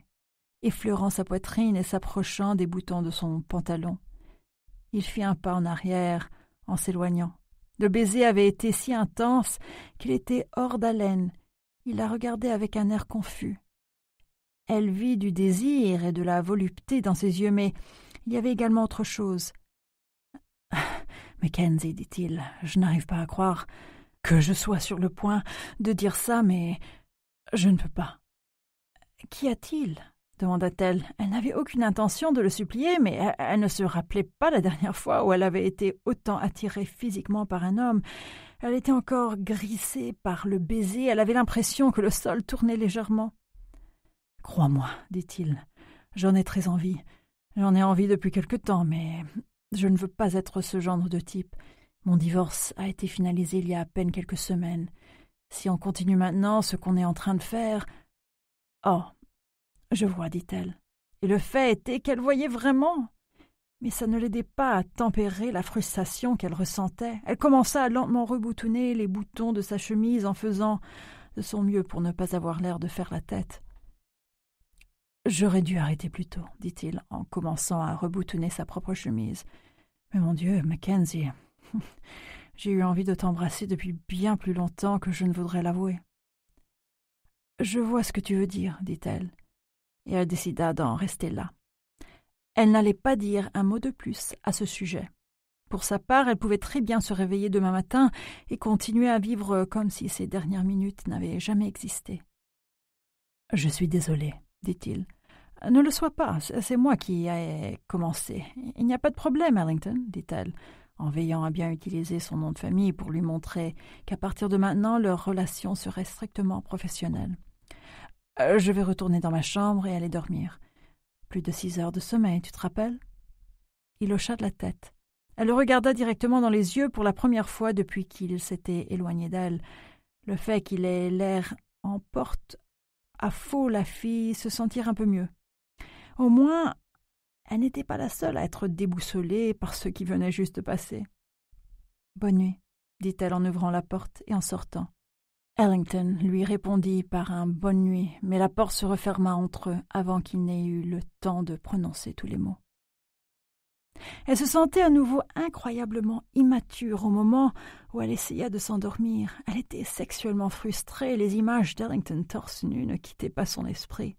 effleurant sa poitrine et s'approchant des boutons de son pantalon. Il fit un pas en arrière en s'éloignant. Le baiser avait été si intense qu'il était hors d'haleine, il la regardait avec un air confus. Elle vit du désir et de la volupté dans ses yeux, mais il y avait également autre chose. Mackenzie, dit-il, je n'arrive pas à croire que je sois sur le point de dire ça, mais je ne peux pas. Qu'y a-t-il demanda-t-elle. Elle, n'avait aucune intention de le supplier, mais elle ne se rappelait pas la dernière fois où elle avait été autant attirée physiquement par un homme. Elle était encore grissée par le baiser, elle avait l'impression que le sol tournait légèrement. Crois-moi, dit-il, j'en ai très envie. J'en ai envie depuis quelque temps, mais je ne veux pas être ce genre de type. Mon divorce a été finalisé il y a à peine quelques semaines. Si on continue maintenant ce qu'on est en train de faire. Oh. Je vois, dit elle. Et le fait était qu'elle voyait vraiment mais ça ne l'aidait pas à tempérer la frustration qu'elle ressentait. Elle commença à lentement reboutonner les boutons de sa chemise en faisant de son mieux pour ne pas avoir l'air de faire la tête. J'aurais dû arrêter plus tôt, dit-il en commençant à reboutonner sa propre chemise. Mais mon Dieu, Mackenzie, j'ai eu envie de t'embrasser depuis bien plus longtemps que je ne voudrais l'avouer. Je vois ce que tu veux dire, dit-elle, et elle décida d'en rester là. Elle n'allait pas dire un mot de plus à ce sujet. Pour sa part, elle pouvait très bien se réveiller demain matin et continuer à vivre comme si ces dernières minutes n'avaient jamais existé. Je suis désolé, dit-il. Ne le sois pas, c'est moi qui ai commencé. Il n'y a pas de problème, Arlington, dit-elle, en veillant à bien utiliser son nom de famille pour lui montrer qu'à partir de maintenant leur relation serait strictement professionnelle. Euh, je vais retourner dans ma chambre et aller dormir. Plus de six heures de sommeil, tu te rappelles Il hocha de la tête. Elle le regarda directement dans les yeux pour la première fois depuis qu'il s'était éloigné d'elle. Le fait qu'il ait l'air en porte à faux la fille se sentir un peu mieux. Au moins, elle n'était pas la seule à être déboussolée par ce qui venait juste de passer. Bonne nuit, dit-elle en ouvrant la porte et en sortant. Ellington lui répondit par un bonne nuit, mais la porte se referma entre eux avant qu'il n'ait eu le temps de prononcer tous les mots. Elle se sentait à nouveau incroyablement immature au moment où elle essaya de s'endormir. Elle était sexuellement frustrée, les images d'Ellington torse nu ne quittaient pas son esprit.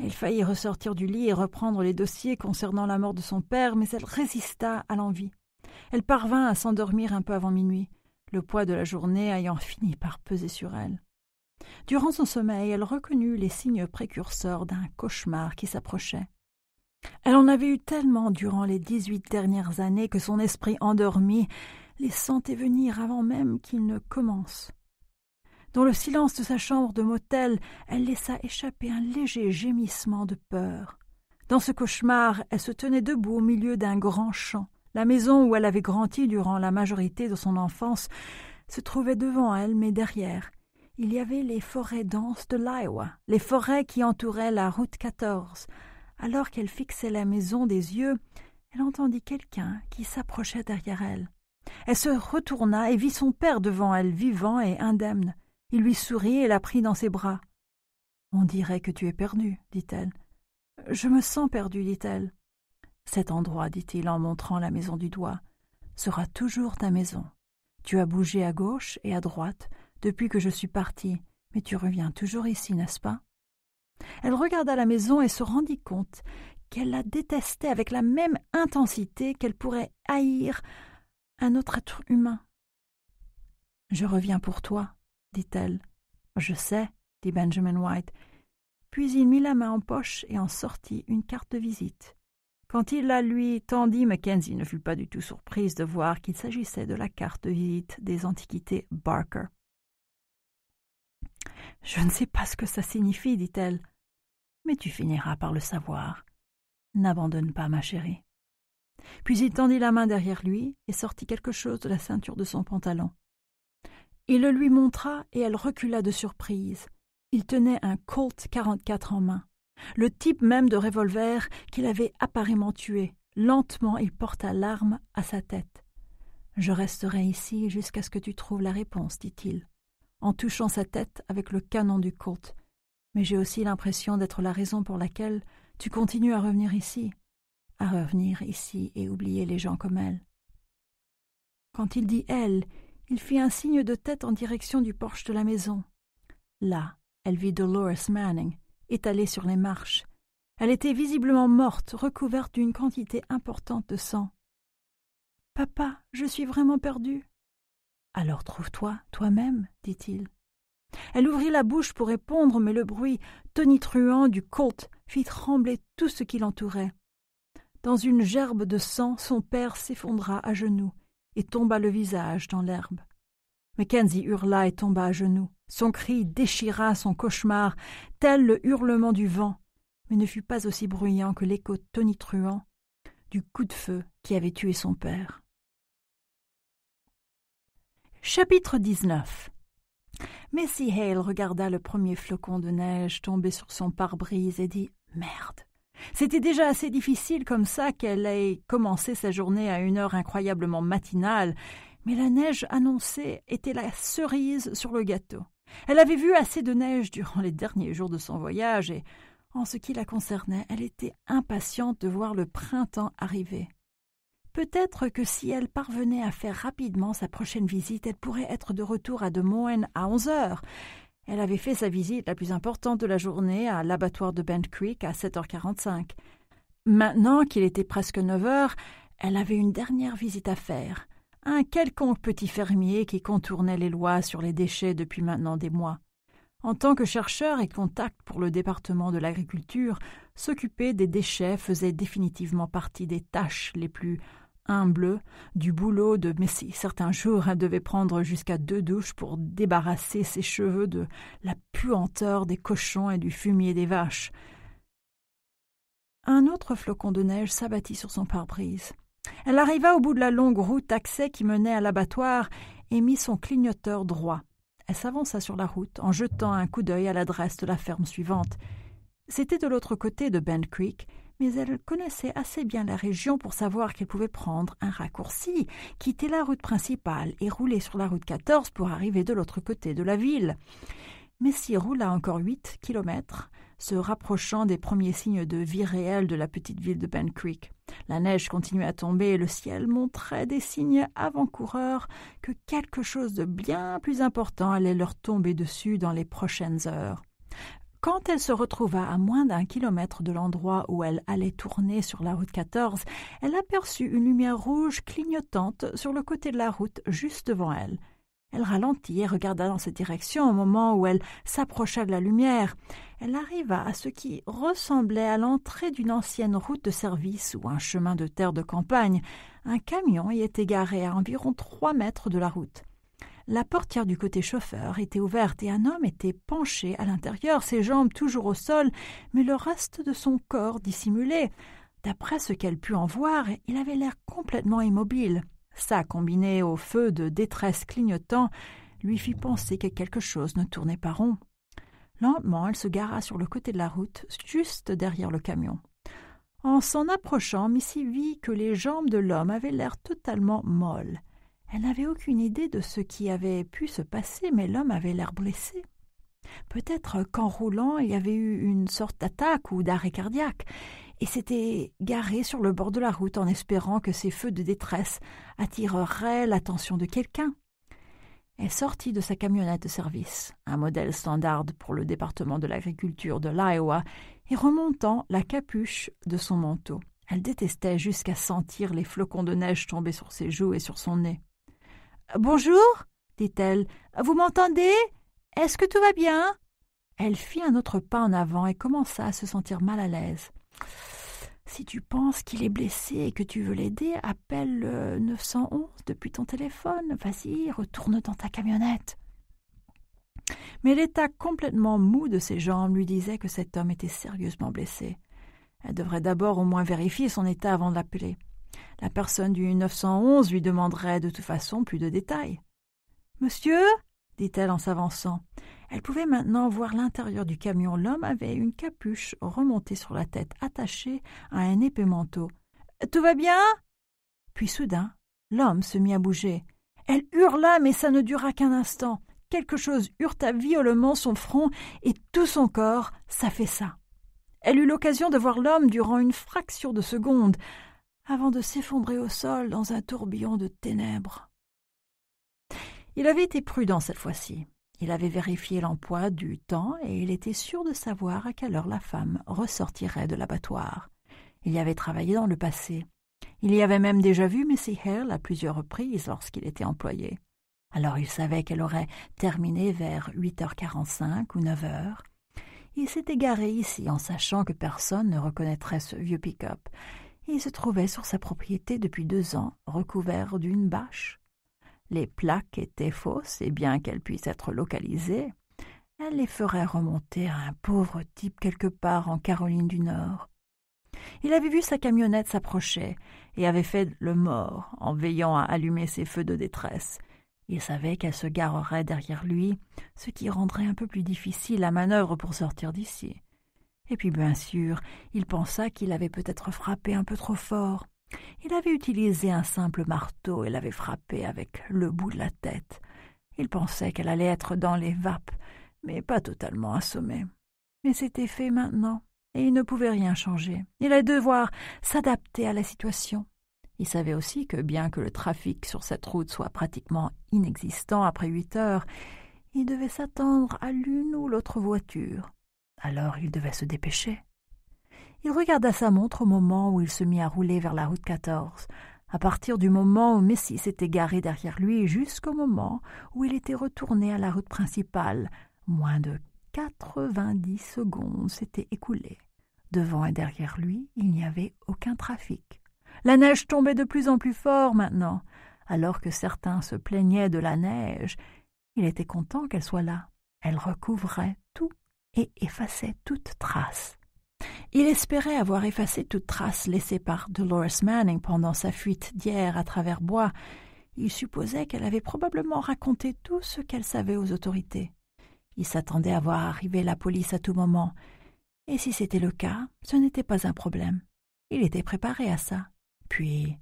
Elle faillit ressortir du lit et reprendre les dossiers concernant la mort de son père, mais elle résista à l'envie. Elle parvint à s'endormir un peu avant minuit le poids de la journée ayant fini par peser sur elle. Durant son sommeil, elle reconnut les signes précurseurs d'un cauchemar qui s'approchait. Elle en avait eu tellement durant les dix-huit dernières années que son esprit endormi les sentait venir avant même qu'ils ne commencent. Dans le silence de sa chambre de motel, elle laissa échapper un léger gémissement de peur. Dans ce cauchemar, elle se tenait debout au milieu d'un grand champ, la maison où elle avait grandi durant la majorité de son enfance se trouvait devant elle, mais derrière, il y avait les forêts denses de l'Iowa, les forêts qui entouraient la route 14. Alors qu'elle fixait la maison des yeux, elle entendit quelqu'un qui s'approchait derrière elle. Elle se retourna et vit son père devant elle, vivant et indemne. Il lui sourit et la prit dans ses bras. On dirait que tu es perdue, dit-elle. Je me sens perdue, dit-elle. Cet endroit, dit-il en montrant la maison du doigt, sera toujours ta maison. Tu as bougé à gauche et à droite depuis que je suis parti, mais tu reviens toujours ici, n'est-ce pas Elle regarda la maison et se rendit compte qu'elle la détestait avec la même intensité qu'elle pourrait haïr un autre être humain. Je reviens pour toi, dit-elle. Je sais, dit Benjamin White. Puis il mit la main en poche et en sortit une carte de visite. Quand il la lui tendit, Mackenzie ne fut pas du tout surprise de voir qu'il s'agissait de la carte de visite des antiquités Barker. Je ne sais pas ce que ça signifie, dit-elle, mais tu finiras par le savoir. N'abandonne pas, ma chérie. Puis il tendit la main derrière lui et sortit quelque chose de la ceinture de son pantalon. Il le lui montra et elle recula de surprise. Il tenait un Colt 44 en main le type même de revolver qu'il avait apparemment tué. Lentement, il porta l'arme à sa tête. Je resterai ici jusqu'à ce que tu trouves la réponse, dit-il, en touchant sa tête avec le canon du Colt. Mais j'ai aussi l'impression d'être la raison pour laquelle tu continues à revenir ici, à revenir ici et oublier les gens comme elle. Quand il dit elle, il fit un signe de tête en direction du porche de la maison. Là, elle vit Dolores Manning, étalée sur les marches. Elle était visiblement morte, recouverte d'une quantité importante de sang. Papa, je suis vraiment perdue. Alors trouve-toi toi-même, dit-il. Elle ouvrit la bouche pour répondre, mais le bruit tonitruant du colt fit trembler tout ce qui l'entourait. Dans une gerbe de sang, son père s'effondra à genoux et tomba le visage dans l'herbe. Mackenzie hurla et tomba à genoux. Son cri déchira son cauchemar, tel le hurlement du vent, mais ne fut pas aussi bruyant que l'écho tonitruant du coup de feu qui avait tué son père. Chapitre 19 Missy Hale regarda le premier flocon de neige tomber sur son pare-brise et dit Merde c'était déjà assez difficile comme ça qu'elle ait commencé sa journée à une heure incroyablement matinale mais la neige annoncée était la cerise sur le gâteau. Elle avait vu assez de neige durant les derniers jours de son voyage et, en ce qui la concernait, elle était impatiente de voir le printemps arriver. Peut-être que si elle parvenait à faire rapidement sa prochaine visite, elle pourrait être de retour à De Moines à onze heures. Elle avait fait sa visite la plus importante de la journée à l'abattoir de Bent Creek à 7h45. Maintenant qu'il était presque 9 heures, elle avait une dernière visite à faire un quelconque petit fermier qui contournait les lois sur les déchets depuis maintenant des mois. En tant que chercheur et contact pour le département de l'agriculture, s'occuper des déchets faisait définitivement partie des tâches les plus humbles du boulot de si, Certains jours, elle devait prendre jusqu'à deux douches pour débarrasser ses cheveux de la puanteur des cochons et du fumier des vaches. Un autre flocon de neige s'abattit sur son pare-brise. Elle arriva au bout de la longue route d'accès qui menait à l'abattoir et mit son clignoteur droit. Elle s'avança sur la route en jetant un coup d'œil à l'adresse de la ferme suivante. C'était de l'autre côté de Bend Creek, mais elle connaissait assez bien la région pour savoir qu'elle pouvait prendre un raccourci, quitter la route principale et rouler sur la route 14 pour arriver de l'autre côté de la ville. Messi roula encore huit kilomètres se rapprochant des premiers signes de vie réelle de la petite ville de Ben Creek. La neige continuait à tomber et le ciel montrait des signes avant-coureurs que quelque chose de bien plus important allait leur tomber dessus dans les prochaines heures. Quand elle se retrouva à moins d'un kilomètre de l'endroit où elle allait tourner sur la route 14, elle aperçut une lumière rouge clignotante sur le côté de la route juste devant elle. Elle ralentit et regarda dans cette direction au moment où elle s'approcha de la lumière. Elle arriva à ce qui ressemblait à l'entrée d'une ancienne route de service ou un chemin de terre de campagne. Un camion y était garé à environ trois mètres de la route. La portière du côté chauffeur était ouverte et un homme était penché à l'intérieur, ses jambes toujours au sol, mais le reste de son corps dissimulé. D'après ce qu'elle put en voir, il avait l'air complètement immobile. Ça, combiné au feu de détresse clignotant, lui fit penser que quelque chose ne tournait pas rond. Lentement, elle se gara sur le côté de la route, juste derrière le camion. En s'en approchant, Missy vit que les jambes de l'homme avaient l'air totalement molles. Elle n'avait aucune idée de ce qui avait pu se passer, mais l'homme avait l'air blessé. Peut-être qu'en roulant, il y avait eu une sorte d'attaque ou d'arrêt cardiaque, et s'était garée sur le bord de la route en espérant que ces feux de détresse attireraient l'attention de quelqu'un. Elle sortit de sa camionnette de service, un modèle standard pour le département de l'agriculture de l'Iowa, et remontant la capuche de son manteau. Elle détestait jusqu'à sentir les flocons de neige tomber sur ses joues et sur son nez. Bonjour, dit-elle. Vous m'entendez Est-ce que tout va bien Elle fit un autre pas en avant et commença à se sentir mal à l'aise. Si tu penses qu'il est blessé et que tu veux l'aider, appelle le 911 depuis ton téléphone. Vas-y, retourne dans ta camionnette. Mais l'état complètement mou de ses jambes lui disait que cet homme était sérieusement blessé. Elle devrait d'abord au moins vérifier son état avant de l'appeler. La personne du 911 lui demanderait de toute façon plus de détails. Monsieur, dit-elle en s'avançant, elle pouvait maintenant voir l'intérieur du camion. L'homme avait une capuche remontée sur la tête, attachée à un épais manteau. Tout va bien Puis soudain, l'homme se mit à bouger. Elle hurla, mais ça ne dura qu'un instant. Quelque chose hurta violemment son front et tout son corps s'affaissa. Elle eut l'occasion de voir l'homme durant une fraction de seconde, avant de s'effondrer au sol dans un tourbillon de ténèbres. Il avait été prudent cette fois-ci. Il avait vérifié l'emploi du temps et il était sûr de savoir à quelle heure la femme ressortirait de l'abattoir. Il y avait travaillé dans le passé. Il y avait même déjà vu Missy Hale à plusieurs reprises lorsqu'il était employé. Alors il savait qu'elle aurait terminé vers 8h45 ou 9h. Il s'était garé ici en sachant que personne ne reconnaîtrait ce vieux pick-up. Il se trouvait sur sa propriété depuis deux ans, recouvert d'une bâche les plaques étaient fausses et bien qu'elles puissent être localisées, elles les ferait remonter à un pauvre type quelque part en Caroline du Nord. Il avait vu sa camionnette s'approcher et avait fait le mort en veillant à allumer ses feux de détresse. Il savait qu'elle se garerait derrière lui, ce qui rendrait un peu plus difficile la manœuvre pour sortir d'ici. Et puis bien sûr, il pensa qu'il avait peut-être frappé un peu trop fort. Il avait utilisé un simple marteau et l'avait frappé avec le bout de la tête. Il pensait qu'elle allait être dans les vapes, mais pas totalement assommée. Mais c'était fait maintenant, et il ne pouvait rien changer. Il allait devoir s'adapter à la situation. Il savait aussi que bien que le trafic sur cette route soit pratiquement inexistant après huit heures, il devait s'attendre à l'une ou l'autre voiture. Alors il devait se dépêcher. Il regarda sa montre au moment où il se mit à rouler vers la route 14, à partir du moment où Messi s'était garé derrière lui jusqu'au moment où il était retourné à la route principale. Moins de 90 secondes s'étaient écoulées. Devant et derrière lui, il n'y avait aucun trafic. La neige tombait de plus en plus fort maintenant. Alors que certains se plaignaient de la neige, il était content qu'elle soit là. Elle recouvrait tout et effaçait toute trace. Il espérait avoir effacé toute trace laissée par Dolores Manning pendant sa fuite d'hier à travers bois. Il supposait qu'elle avait probablement raconté tout ce qu'elle savait aux autorités. Il s'attendait à voir arriver la police à tout moment. Et si c'était le cas, ce n'était pas un problème. Il était préparé à ça. Puis,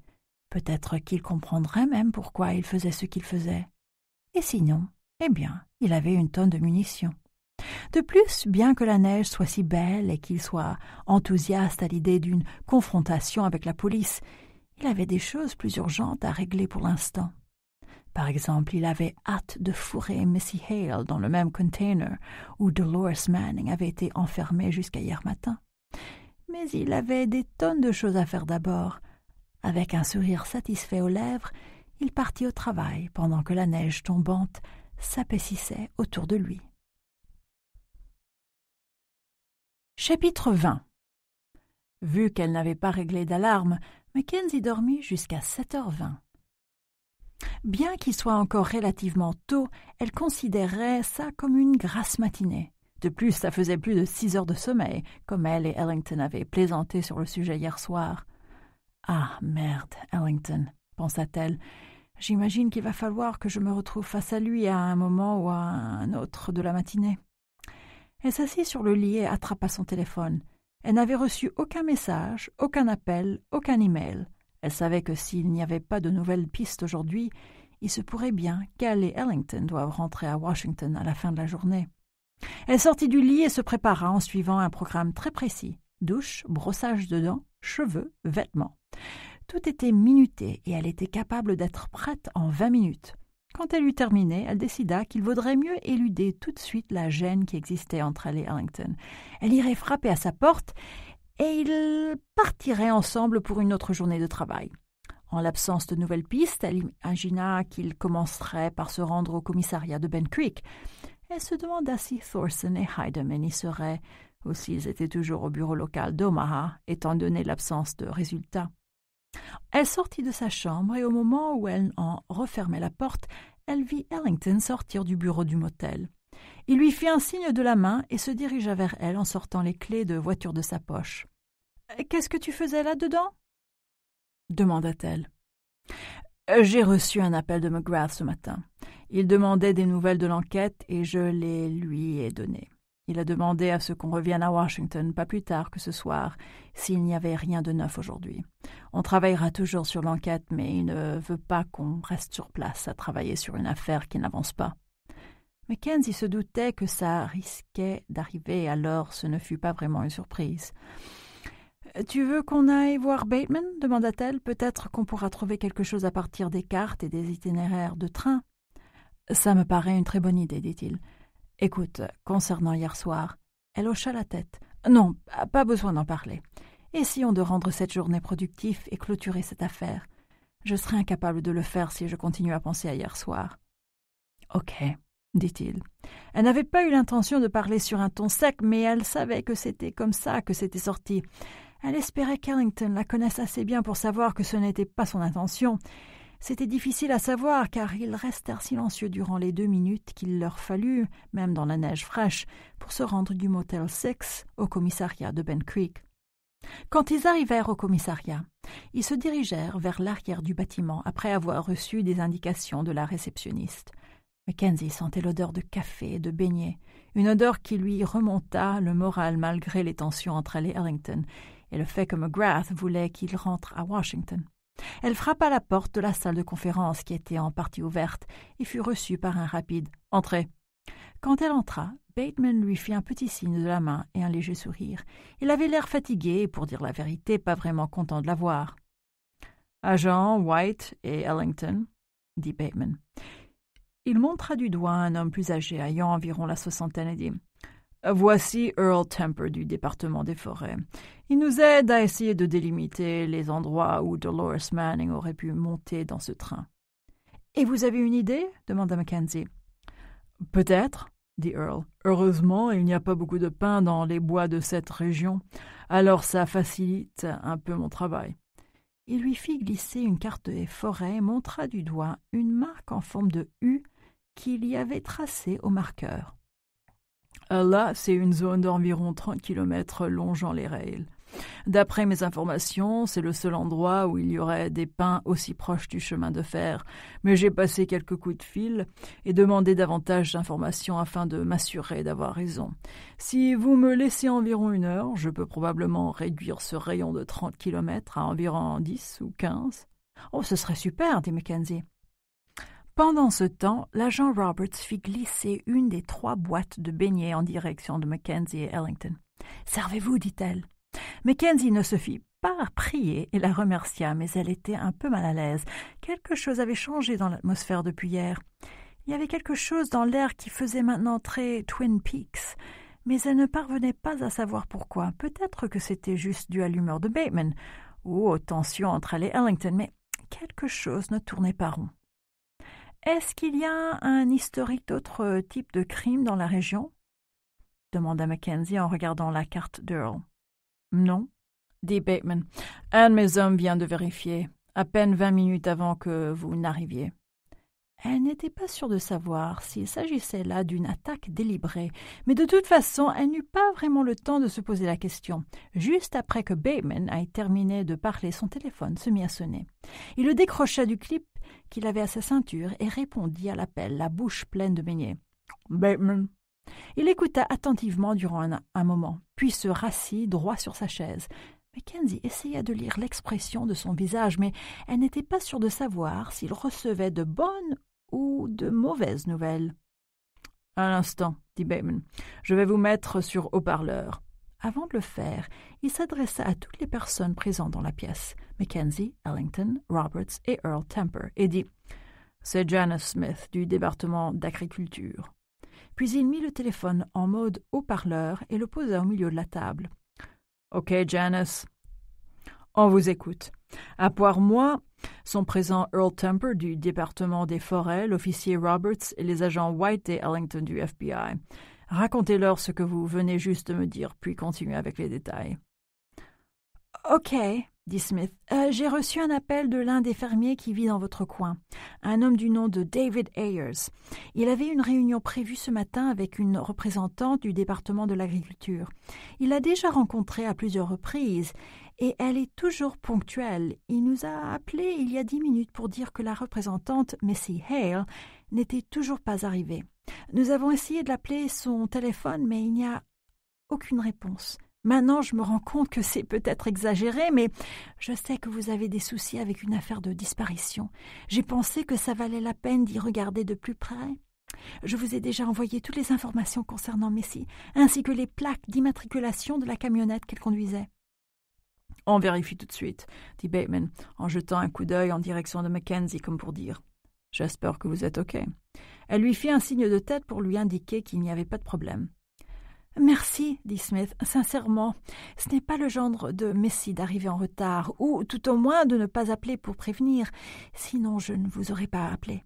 peut-être qu'il comprendrait même pourquoi il faisait ce qu'il faisait. Et sinon, eh bien, il avait une tonne de munitions. De plus, bien que la neige soit si belle et qu'il soit enthousiaste à l'idée d'une confrontation avec la police, il avait des choses plus urgentes à régler pour l'instant. Par exemple, il avait hâte de fourrer Missy Hale dans le même container où Dolores Manning avait été enfermée jusqu'à hier matin. Mais il avait des tonnes de choses à faire d'abord. Avec un sourire satisfait aux lèvres, il partit au travail pendant que la neige tombante s'apaisissait autour de lui. Chapitre 20 Vu qu'elle n'avait pas réglé d'alarme, Mackenzie dormit jusqu'à 7h20. Bien qu'il soit encore relativement tôt, elle considérait ça comme une grasse matinée. De plus, ça faisait plus de six heures de sommeil, comme elle et Ellington avaient plaisanté sur le sujet hier soir. Ah merde, Ellington, pensa-t-elle. J'imagine qu'il va falloir que je me retrouve face à lui à un moment ou à un autre de la matinée. Elle s'assit sur le lit et attrapa son téléphone. Elle n'avait reçu aucun message, aucun appel, aucun email. Elle savait que s'il n'y avait pas de nouvelles pistes aujourd'hui, il se pourrait bien qu'elle et Ellington doivent rentrer à Washington à la fin de la journée. Elle sortit du lit et se prépara en suivant un programme très précis douche, brossage de dents, cheveux, vêtements. Tout était minuté et elle était capable d'être prête en vingt minutes. Quand elle eut terminé, elle décida qu'il vaudrait mieux éluder tout de suite la gêne qui existait entre elle et Harrington. Elle irait frapper à sa porte et ils partiraient ensemble pour une autre journée de travail. En l'absence de nouvelles pistes, elle imagina qu'ils commenceraient par se rendre au commissariat de Ben Creek. Elle se demanda si Thorson et Heidemann y seraient, ou s'ils étaient toujours au bureau local d'Omaha, étant donné l'absence de résultats. Elle sortit de sa chambre et au moment où elle en refermait la porte, elle vit Ellington sortir du bureau du motel. Il lui fit un signe de la main et se dirigea vers elle en sortant les clés de voiture de sa poche. Qu'est-ce que tu faisais là-dedans demanda-t-elle. J'ai reçu un appel de McGrath ce matin. Il demandait des nouvelles de l'enquête et je les lui ai données. Il a demandé à ce qu'on revienne à Washington pas plus tard que ce soir, s'il n'y avait rien de neuf aujourd'hui. On travaillera toujours sur l'enquête, mais il ne veut pas qu'on reste sur place à travailler sur une affaire qui n'avance pas. Mackenzie se doutait que ça risquait d'arriver, alors ce ne fut pas vraiment une surprise. Tu veux qu'on aille voir Bateman demanda-t-elle. Peut-être qu'on pourra trouver quelque chose à partir des cartes et des itinéraires de train. Ça me paraît une très bonne idée, dit-il. Écoute, concernant hier soir, elle hocha la tête. Non, pas besoin d'en parler. Essayons de rendre cette journée productive et clôturer cette affaire. Je serai incapable de le faire si je continue à penser à hier soir. Ok, dit-il. Elle n'avait pas eu l'intention de parler sur un ton sec, mais elle savait que c'était comme ça que c'était sorti. Elle espérait qu'Arrington la connaisse assez bien pour savoir que ce n'était pas son intention, c'était difficile à savoir, car ils restèrent silencieux durant les deux minutes qu'il leur fallut, même dans la neige fraîche, pour se rendre du motel Six au commissariat de Ben Creek. Quand ils arrivèrent au commissariat, ils se dirigèrent vers l'arrière du bâtiment après avoir reçu des indications de la réceptionniste. Mackenzie sentait l'odeur de café et de beignet, une odeur qui lui remonta le moral malgré les tensions entre elle et Harrington et le fait que McGrath voulait qu'il rentre à Washington. Elle frappa la porte de la salle de conférence qui était en partie ouverte et fut reçue par un rapide Entrez. Quand elle entra, Bateman lui fit un petit signe de la main et un léger sourire. Il avait l'air fatigué et, pour dire la vérité, pas vraiment content de la voir. Agent, White et Ellington, dit Bateman. Il montra du doigt un homme plus âgé, ayant environ la soixantaine, et dit Voici Earl Temper du département des forêts. Il nous aide à essayer de délimiter les endroits où Dolores Manning aurait pu monter dans ce train. Et vous avez une idée demanda Mackenzie. Peut-être, dit Earl. Heureusement, il n'y a pas beaucoup de pain dans les bois de cette région, alors ça facilite un peu mon travail. Il lui fit glisser une carte des forêts et montra du doigt une marque en forme de U qu'il y avait tracée au marqueur. Euh, là, c'est une zone d'environ 30 km longeant les rails. D'après mes informations, c'est le seul endroit où il y aurait des pins aussi proches du chemin de fer, mais j'ai passé quelques coups de fil et demandé davantage d'informations afin de m'assurer d'avoir raison. Si vous me laissez environ une heure, je peux probablement réduire ce rayon de 30 kilomètres à environ 10 ou 15. Oh, ce serait super, dit Mackenzie. Pendant ce temps, l'agent Roberts fit glisser une des trois boîtes de beignets en direction de Mackenzie et Ellington. Servez-vous, dit-elle. Mackenzie ne se fit pas prier et la remercia, mais elle était un peu mal à l'aise. Quelque chose avait changé dans l'atmosphère depuis hier. Il y avait quelque chose dans l'air qui faisait maintenant très Twin Peaks, mais elle ne parvenait pas à savoir pourquoi. Peut-être que c'était juste dû à l'humeur de Bateman ou aux tensions entre elle et Ellington, mais quelque chose ne tournait pas rond. Est-ce qu'il y a un historique d'autres euh, types de crimes dans la région demanda Mackenzie en regardant la carte d'Earl. Non, dit Bateman. Un de mes hommes vient de vérifier, à peine vingt minutes avant que vous n'arriviez. Elle n'était pas sûre de savoir s'il s'agissait là d'une attaque délibérée, mais de toute façon, elle n'eut pas vraiment le temps de se poser la question. Juste après que Bateman ait terminé de parler, son téléphone se mit à sonner. Il le décrocha du clip qu'il avait à sa ceinture et répondit à l'appel, la bouche pleine de beignets. Il écouta attentivement durant un, un, moment, puis se rassit droit sur sa chaise. Mackenzie essaya de lire l'expression de son visage, mais elle n'était pas sûre de savoir s'il recevait de bonnes ou de mauvaises nouvelles. Un instant, dit Bateman. Je vais vous mettre sur haut-parleur. Avant de le faire, il s'adressa à toutes les personnes présentes dans la pièce, Mackenzie, Ellington, Roberts et Earl Temper, et dit C'est Janice Smith du département d'agriculture. Puis il mit le téléphone en mode haut-parleur et le posa au milieu de la table. OK, Janice. On vous écoute. À part moi, sont présents Earl Temper du département des forêts, l'officier Roberts et les agents White et Ellington du FBI. Racontez-leur ce que vous venez juste de me dire, puis continuez avec les détails. Ok, dit Smith. Euh, j'ai reçu un appel de l'un des fermiers qui vit dans votre coin, un homme du nom de David Ayers. Il avait une réunion prévue ce matin avec une représentante du département de l'agriculture. Il l'a déjà rencontrée à plusieurs reprises, et elle est toujours ponctuelle. Il nous a appelé il y a dix minutes pour dire que la représentante, Missy Hale, n'était toujours pas arrivé. Nous avons essayé de l'appeler son téléphone, mais il n'y a aucune réponse. Maintenant, je me rends compte que c'est peut-être exagéré, mais je sais que vous avez des soucis avec une affaire de disparition. J'ai pensé que ça valait la peine d'y regarder de plus près. Je vous ai déjà envoyé toutes les informations concernant Messi, ainsi que les plaques d'immatriculation de la camionnette qu'elle conduisait. On vérifie tout de suite, dit Bateman, en jetant un coup d'œil en direction de Mackenzie, comme pour dire J'espère que vous êtes OK. Elle lui fit un signe de tête pour lui indiquer qu'il n'y avait pas de problème. Merci, dit Smith, sincèrement. Ce n'est pas le genre de messie d'arriver en retard, ou tout au moins de ne pas appeler pour prévenir, sinon je ne vous aurais pas appelé.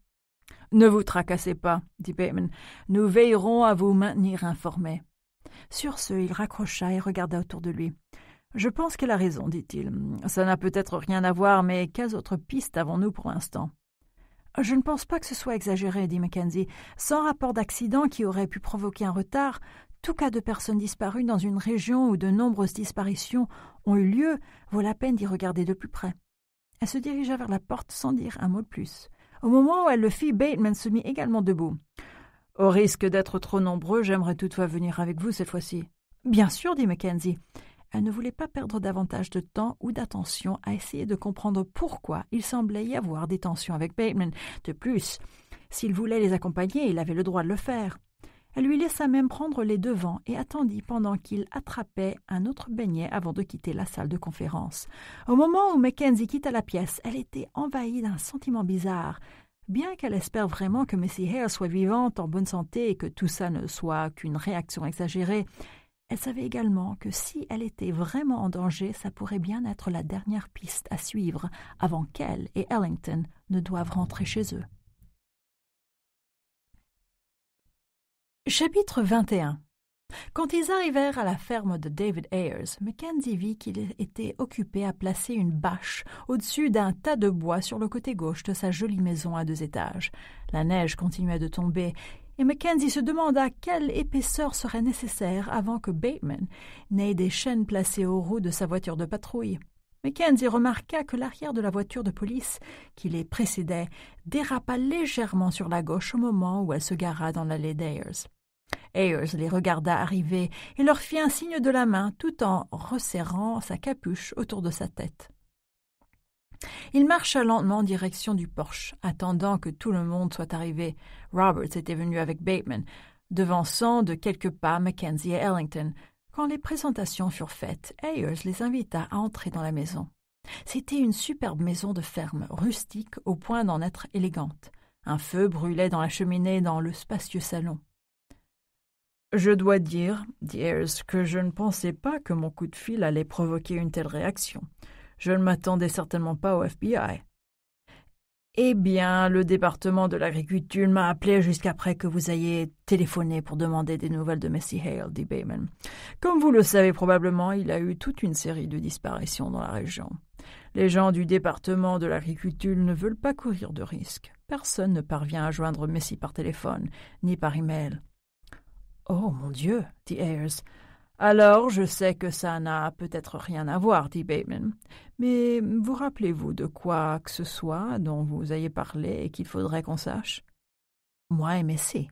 Ne vous tracassez pas, dit Bayman. Nous veillerons à vous maintenir informés. Sur ce, il raccrocha et regarda autour de lui. Je pense qu'elle a raison, dit-il. Ça n'a peut-être rien à voir, mais quelles autres pistes avons-nous pour l'instant je ne pense pas que ce soit exagéré, dit Mackenzie. Sans rapport d'accident qui aurait pu provoquer un retard, tout cas de personnes disparues dans une région où de nombreuses disparitions ont eu lieu vaut la peine d'y regarder de plus près. Elle se dirigea vers la porte sans dire un mot de plus. Au moment où elle le fit, Bateman se mit également debout. Au risque d'être trop nombreux, j'aimerais toutefois venir avec vous cette fois-ci. Bien sûr, dit Mackenzie elle ne voulait pas perdre davantage de temps ou d'attention à essayer de comprendre pourquoi il semblait y avoir des tensions avec Bateman. De plus, s'il voulait les accompagner, il avait le droit de le faire. Elle lui laissa même prendre les devants et attendit pendant qu'il attrapait un autre beignet avant de quitter la salle de conférence. Au moment où Mackenzie quitta la pièce, elle était envahie d'un sentiment bizarre. Bien qu'elle espère vraiment que Missy Hare soit vivante, en bonne santé et que tout ça ne soit qu'une réaction exagérée, elle savait également que si elle était vraiment en danger, ça pourrait bien être la dernière piste à suivre avant qu'elle et Ellington ne doivent rentrer chez eux. Chapitre 21 Quand ils arrivèrent à la ferme de David Ayers, Mackenzie vit qu'il était occupé à placer une bâche au-dessus d'un tas de bois sur le côté gauche de sa jolie maison à deux étages. La neige continuait de tomber et Mackenzie se demanda quelle épaisseur serait nécessaire avant que Bateman n'ait des chaînes placées aux roues de sa voiture de patrouille. Mackenzie remarqua que l'arrière de la voiture de police qui les précédait dérapa légèrement sur la gauche au moment où elle se gara dans l'allée d'Ayers. Ayers les regarda arriver et leur fit un signe de la main tout en resserrant sa capuche autour de sa tête. Il marcha lentement en direction du porche, attendant que tout le monde soit arrivé. Roberts était venu avec Bateman, devançant de quelques pas Mackenzie et Ellington. Quand les présentations furent faites, Ayers les invita à entrer dans la maison. C'était une superbe maison de ferme, rustique au point d'en être élégante. Un feu brûlait dans la cheminée dans le spacieux salon. Je dois dire, dit Ayers, que je ne pensais pas que mon coup de fil allait provoquer une telle réaction. Je ne m'attendais certainement pas au FBI. Eh bien, le département de l'agriculture m'a appelé jusqu'après que vous ayez téléphoné pour demander des nouvelles de Messi Hale, dit Bayman. Comme vous le savez probablement, il a eu toute une série de disparitions dans la région. Les gens du département de l'agriculture ne veulent pas courir de risques. Personne ne parvient à joindre Messi par téléphone, ni par email. Oh mon Dieu, dit Ayers, alors, je sais que ça n'a peut-être rien à voir, dit Bateman. Mais vous rappelez-vous de quoi que ce soit dont vous ayez parlé et qu'il faudrait qu'on sache Moi MSC, »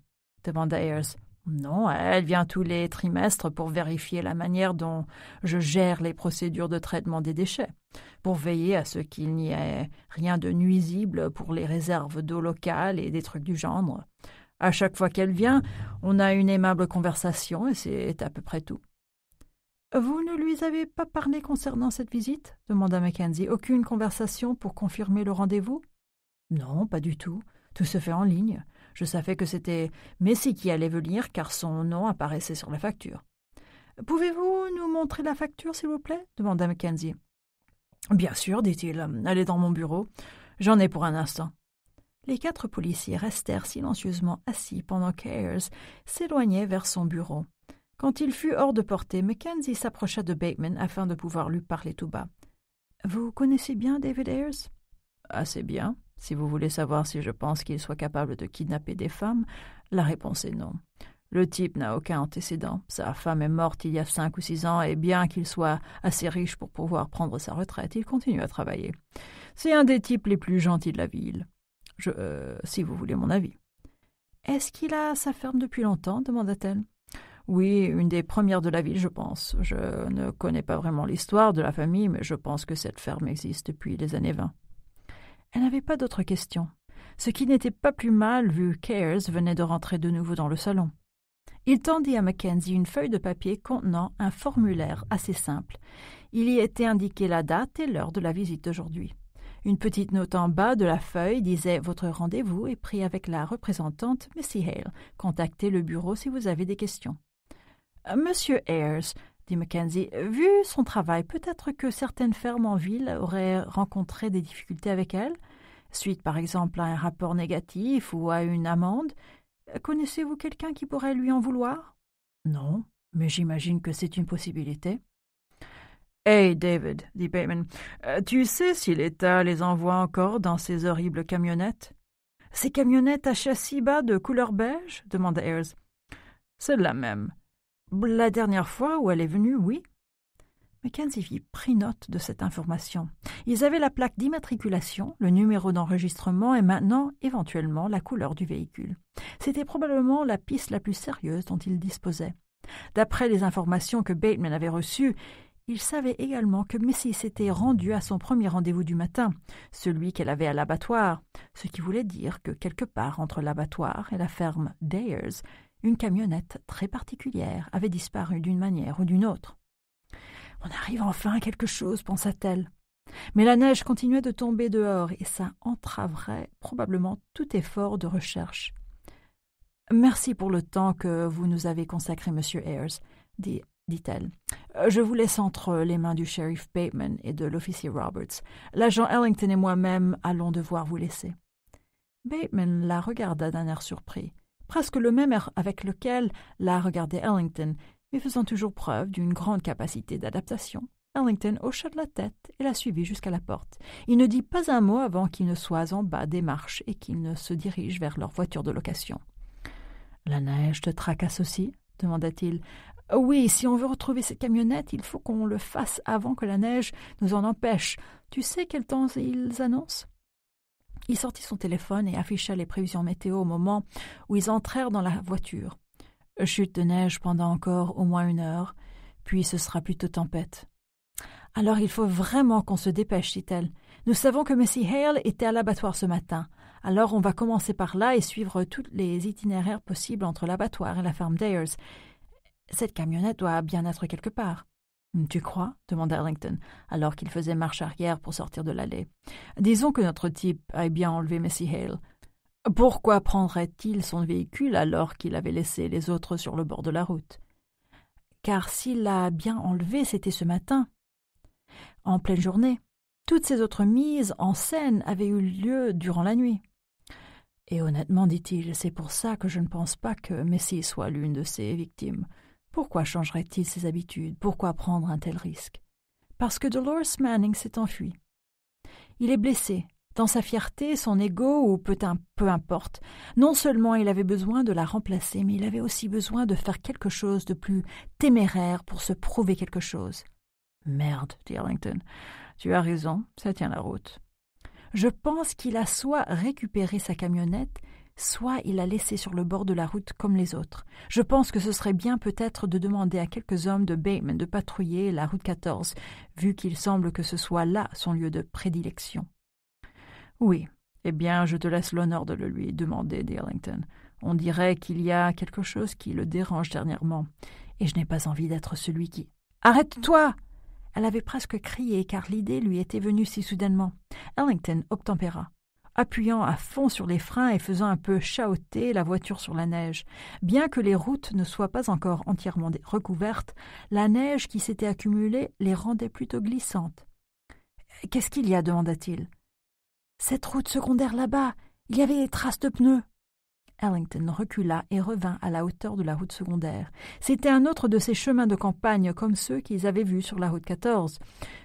demanda Ayers. Non, elle vient tous les trimestres pour vérifier la manière dont je gère les procédures de traitement des déchets, pour veiller à ce qu'il n'y ait rien de nuisible pour les réserves d'eau locale et des trucs du genre. À chaque fois qu'elle vient, on a une aimable conversation et c'est à peu près tout. Vous ne lui avez pas parlé concernant cette visite demanda Mackenzie. Aucune conversation pour confirmer le rendez-vous Non, pas du tout. Tout se fait en ligne. Je savais que c'était Messi qui allait venir car son nom apparaissait sur la facture. Pouvez-vous nous montrer la facture, s'il vous plaît demanda Mackenzie. Bien sûr, dit-il. Allez dans mon bureau. J'en ai pour un instant. Les quatre policiers restèrent silencieusement assis pendant qu'Ayers s'éloignait vers son bureau. Quand il fut hors de portée, Mackenzie s'approcha de Bateman afin de pouvoir lui parler tout bas. Vous connaissez bien David Ayers Assez bien. Si vous voulez savoir si je pense qu'il soit capable de kidnapper des femmes, la réponse est non. Le type n'a aucun antécédent. Sa femme est morte il y a cinq ou six ans, et bien qu'il soit assez riche pour pouvoir prendre sa retraite, il continue à travailler. C'est un des types les plus gentils de la ville. Je, euh, si vous voulez mon avis. Est-ce qu'il a sa ferme depuis longtemps demanda-t-elle. Oui, une des premières de la ville, je pense. Je ne connais pas vraiment l'histoire de la famille, mais je pense que cette ferme existe depuis les années 20. Elle n'avait pas d'autres questions, ce qui n'était pas plus mal vu Cares venait de rentrer de nouveau dans le salon. Il tendit à Mackenzie une feuille de papier contenant un formulaire assez simple. Il y était indiqué la date et l'heure de la visite d'aujourd'hui. Une petite note en bas de la feuille disait Votre rendez-vous est pris avec la représentante Missy Hale. Contactez le bureau si vous avez des questions. Euh, Monsieur Ayers, dit Mackenzie, vu son travail, peut-être que certaines fermes en ville auraient rencontré des difficultés avec elle, suite par exemple à un rapport négatif ou à une amende. Connaissez-vous quelqu'un qui pourrait lui en vouloir Non, mais j'imagine que c'est une possibilité. Hey, eh, David, dit Bateman, euh, « tu sais si l'État les envoie encore dans ces horribles camionnettes Ces camionnettes à châssis bas de couleur beige demanda Ayers. C'est la même, la dernière fois où elle est venue, oui. Mackenzie prit note de cette information. Ils avaient la plaque d'immatriculation, le numéro d'enregistrement et maintenant, éventuellement, la couleur du véhicule. C'était probablement la piste la plus sérieuse dont ils disposaient. D'après les informations que Bateman avait reçues, il savait également que Missy s'était rendue à son premier rendez-vous du matin, celui qu'elle avait à l'abattoir, ce qui voulait dire que quelque part entre l'abattoir et la ferme Dayers, une camionnette très particulière avait disparu d'une manière ou d'une autre. On arrive enfin à quelque chose, pensa-t-elle. Mais la neige continuait de tomber dehors et ça entraverait probablement tout effort de recherche. Merci pour le temps que vous nous avez consacré, monsieur Ayers, dit dit-elle. Je vous laisse entre les mains du shérif Bateman et de l'officier Roberts. L'agent Ellington et moi-même allons devoir vous laisser. Bateman la regarda d'un air surpris presque le même air avec lequel l'a regardait Ellington, mais faisant toujours preuve d'une grande capacité d'adaptation. Ellington hocha de la tête et la suivit jusqu'à la porte. Il ne dit pas un mot avant qu'ils ne soient en bas des marches et qu'ils ne se dirigent vers leur voiture de location. La neige te tracasse aussi demanda-t-il. Oui, si on veut retrouver ces camionnettes, il faut qu'on le fasse avant que la neige nous en empêche. Tu sais quel temps ils annoncent il sortit son téléphone et afficha les prévisions météo au moment où ils entrèrent dans la voiture. Chute de neige pendant encore au moins une heure, puis ce sera plutôt tempête. Alors il faut vraiment qu'on se dépêche, dit-elle. Nous savons que Messie Hale était à l'abattoir ce matin. Alors on va commencer par là et suivre tous les itinéraires possibles entre l'abattoir et la ferme Dayers. Cette camionnette doit bien être quelque part. Tu crois demanda Harrington, alors qu'il faisait marche arrière pour sortir de l'allée. Disons que notre type aille bien enlevé Messie Hale. Pourquoi prendrait-il son véhicule alors qu'il avait laissé les autres sur le bord de la route Car s'il l'a bien enlevé, c'était ce matin. En pleine journée. Toutes ces autres mises en scène avaient eu lieu durant la nuit. Et honnêtement, dit-il, c'est pour ça que je ne pense pas que Messie soit l'une de ses victimes. Pourquoi changerait-il ses habitudes Pourquoi prendre un tel risque Parce que Dolores Manning s'est enfui. Il est blessé, dans sa fierté, son ego ou peut un, peu importe. Non seulement il avait besoin de la remplacer, mais il avait aussi besoin de faire quelque chose de plus téméraire pour se prouver quelque chose. Merde, dit Arlington. Tu as raison, ça tient la route. Je pense qu'il a soit récupéré sa camionnette, soit il l'a laissé sur le bord de la route comme les autres. Je pense que ce serait bien peut-être de demander à quelques hommes de Bayman de patrouiller la route 14, vu qu'il semble que ce soit là son lieu de prédilection. Oui, eh bien, je te laisse l'honneur de le lui demander, Ellington. On dirait qu'il y a quelque chose qui le dérange dernièrement, et je n'ai pas envie d'être celui qui. Arrête-toi Elle avait presque crié car l'idée lui était venue si soudainement. Ellington obtempéra appuyant à fond sur les freins et faisant un peu chaoter la voiture sur la neige. Bien que les routes ne soient pas encore entièrement recouvertes, la neige qui s'était accumulée les rendait plutôt glissantes. Qu'est-ce qu'il y a demanda-t-il. Cette route secondaire là-bas, il y avait des traces de pneus. Ellington recula et revint à la hauteur de la route secondaire. C'était un autre de ces chemins de campagne comme ceux qu'ils avaient vus sur la route 14.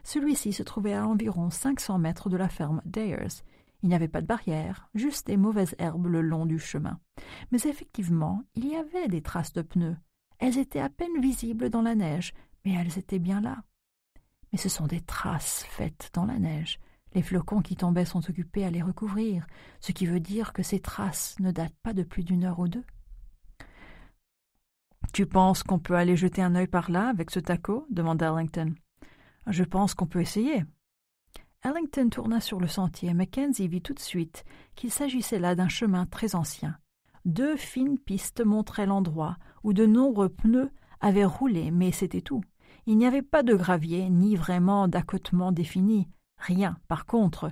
Celui-ci se trouvait à environ 500 mètres de la ferme Dayers. Il n'y avait pas de barrière, juste des mauvaises herbes le long du chemin. Mais effectivement, il y avait des traces de pneus. Elles étaient à peine visibles dans la neige, mais elles étaient bien là. Mais ce sont des traces faites dans la neige. Les flocons qui tombaient sont occupés à les recouvrir, ce qui veut dire que ces traces ne datent pas de plus d'une heure ou deux. Tu penses qu'on peut aller jeter un œil par là avec ce taco demanda Arlington. « Je pense qu'on peut essayer, Ellington tourna sur le sentier et Mackenzie vit tout de suite qu'il s'agissait là d'un chemin très ancien. Deux fines pistes montraient l'endroit où de nombreux pneus avaient roulé, mais c'était tout. Il n'y avait pas de gravier, ni vraiment d'accotement défini, rien. Par contre,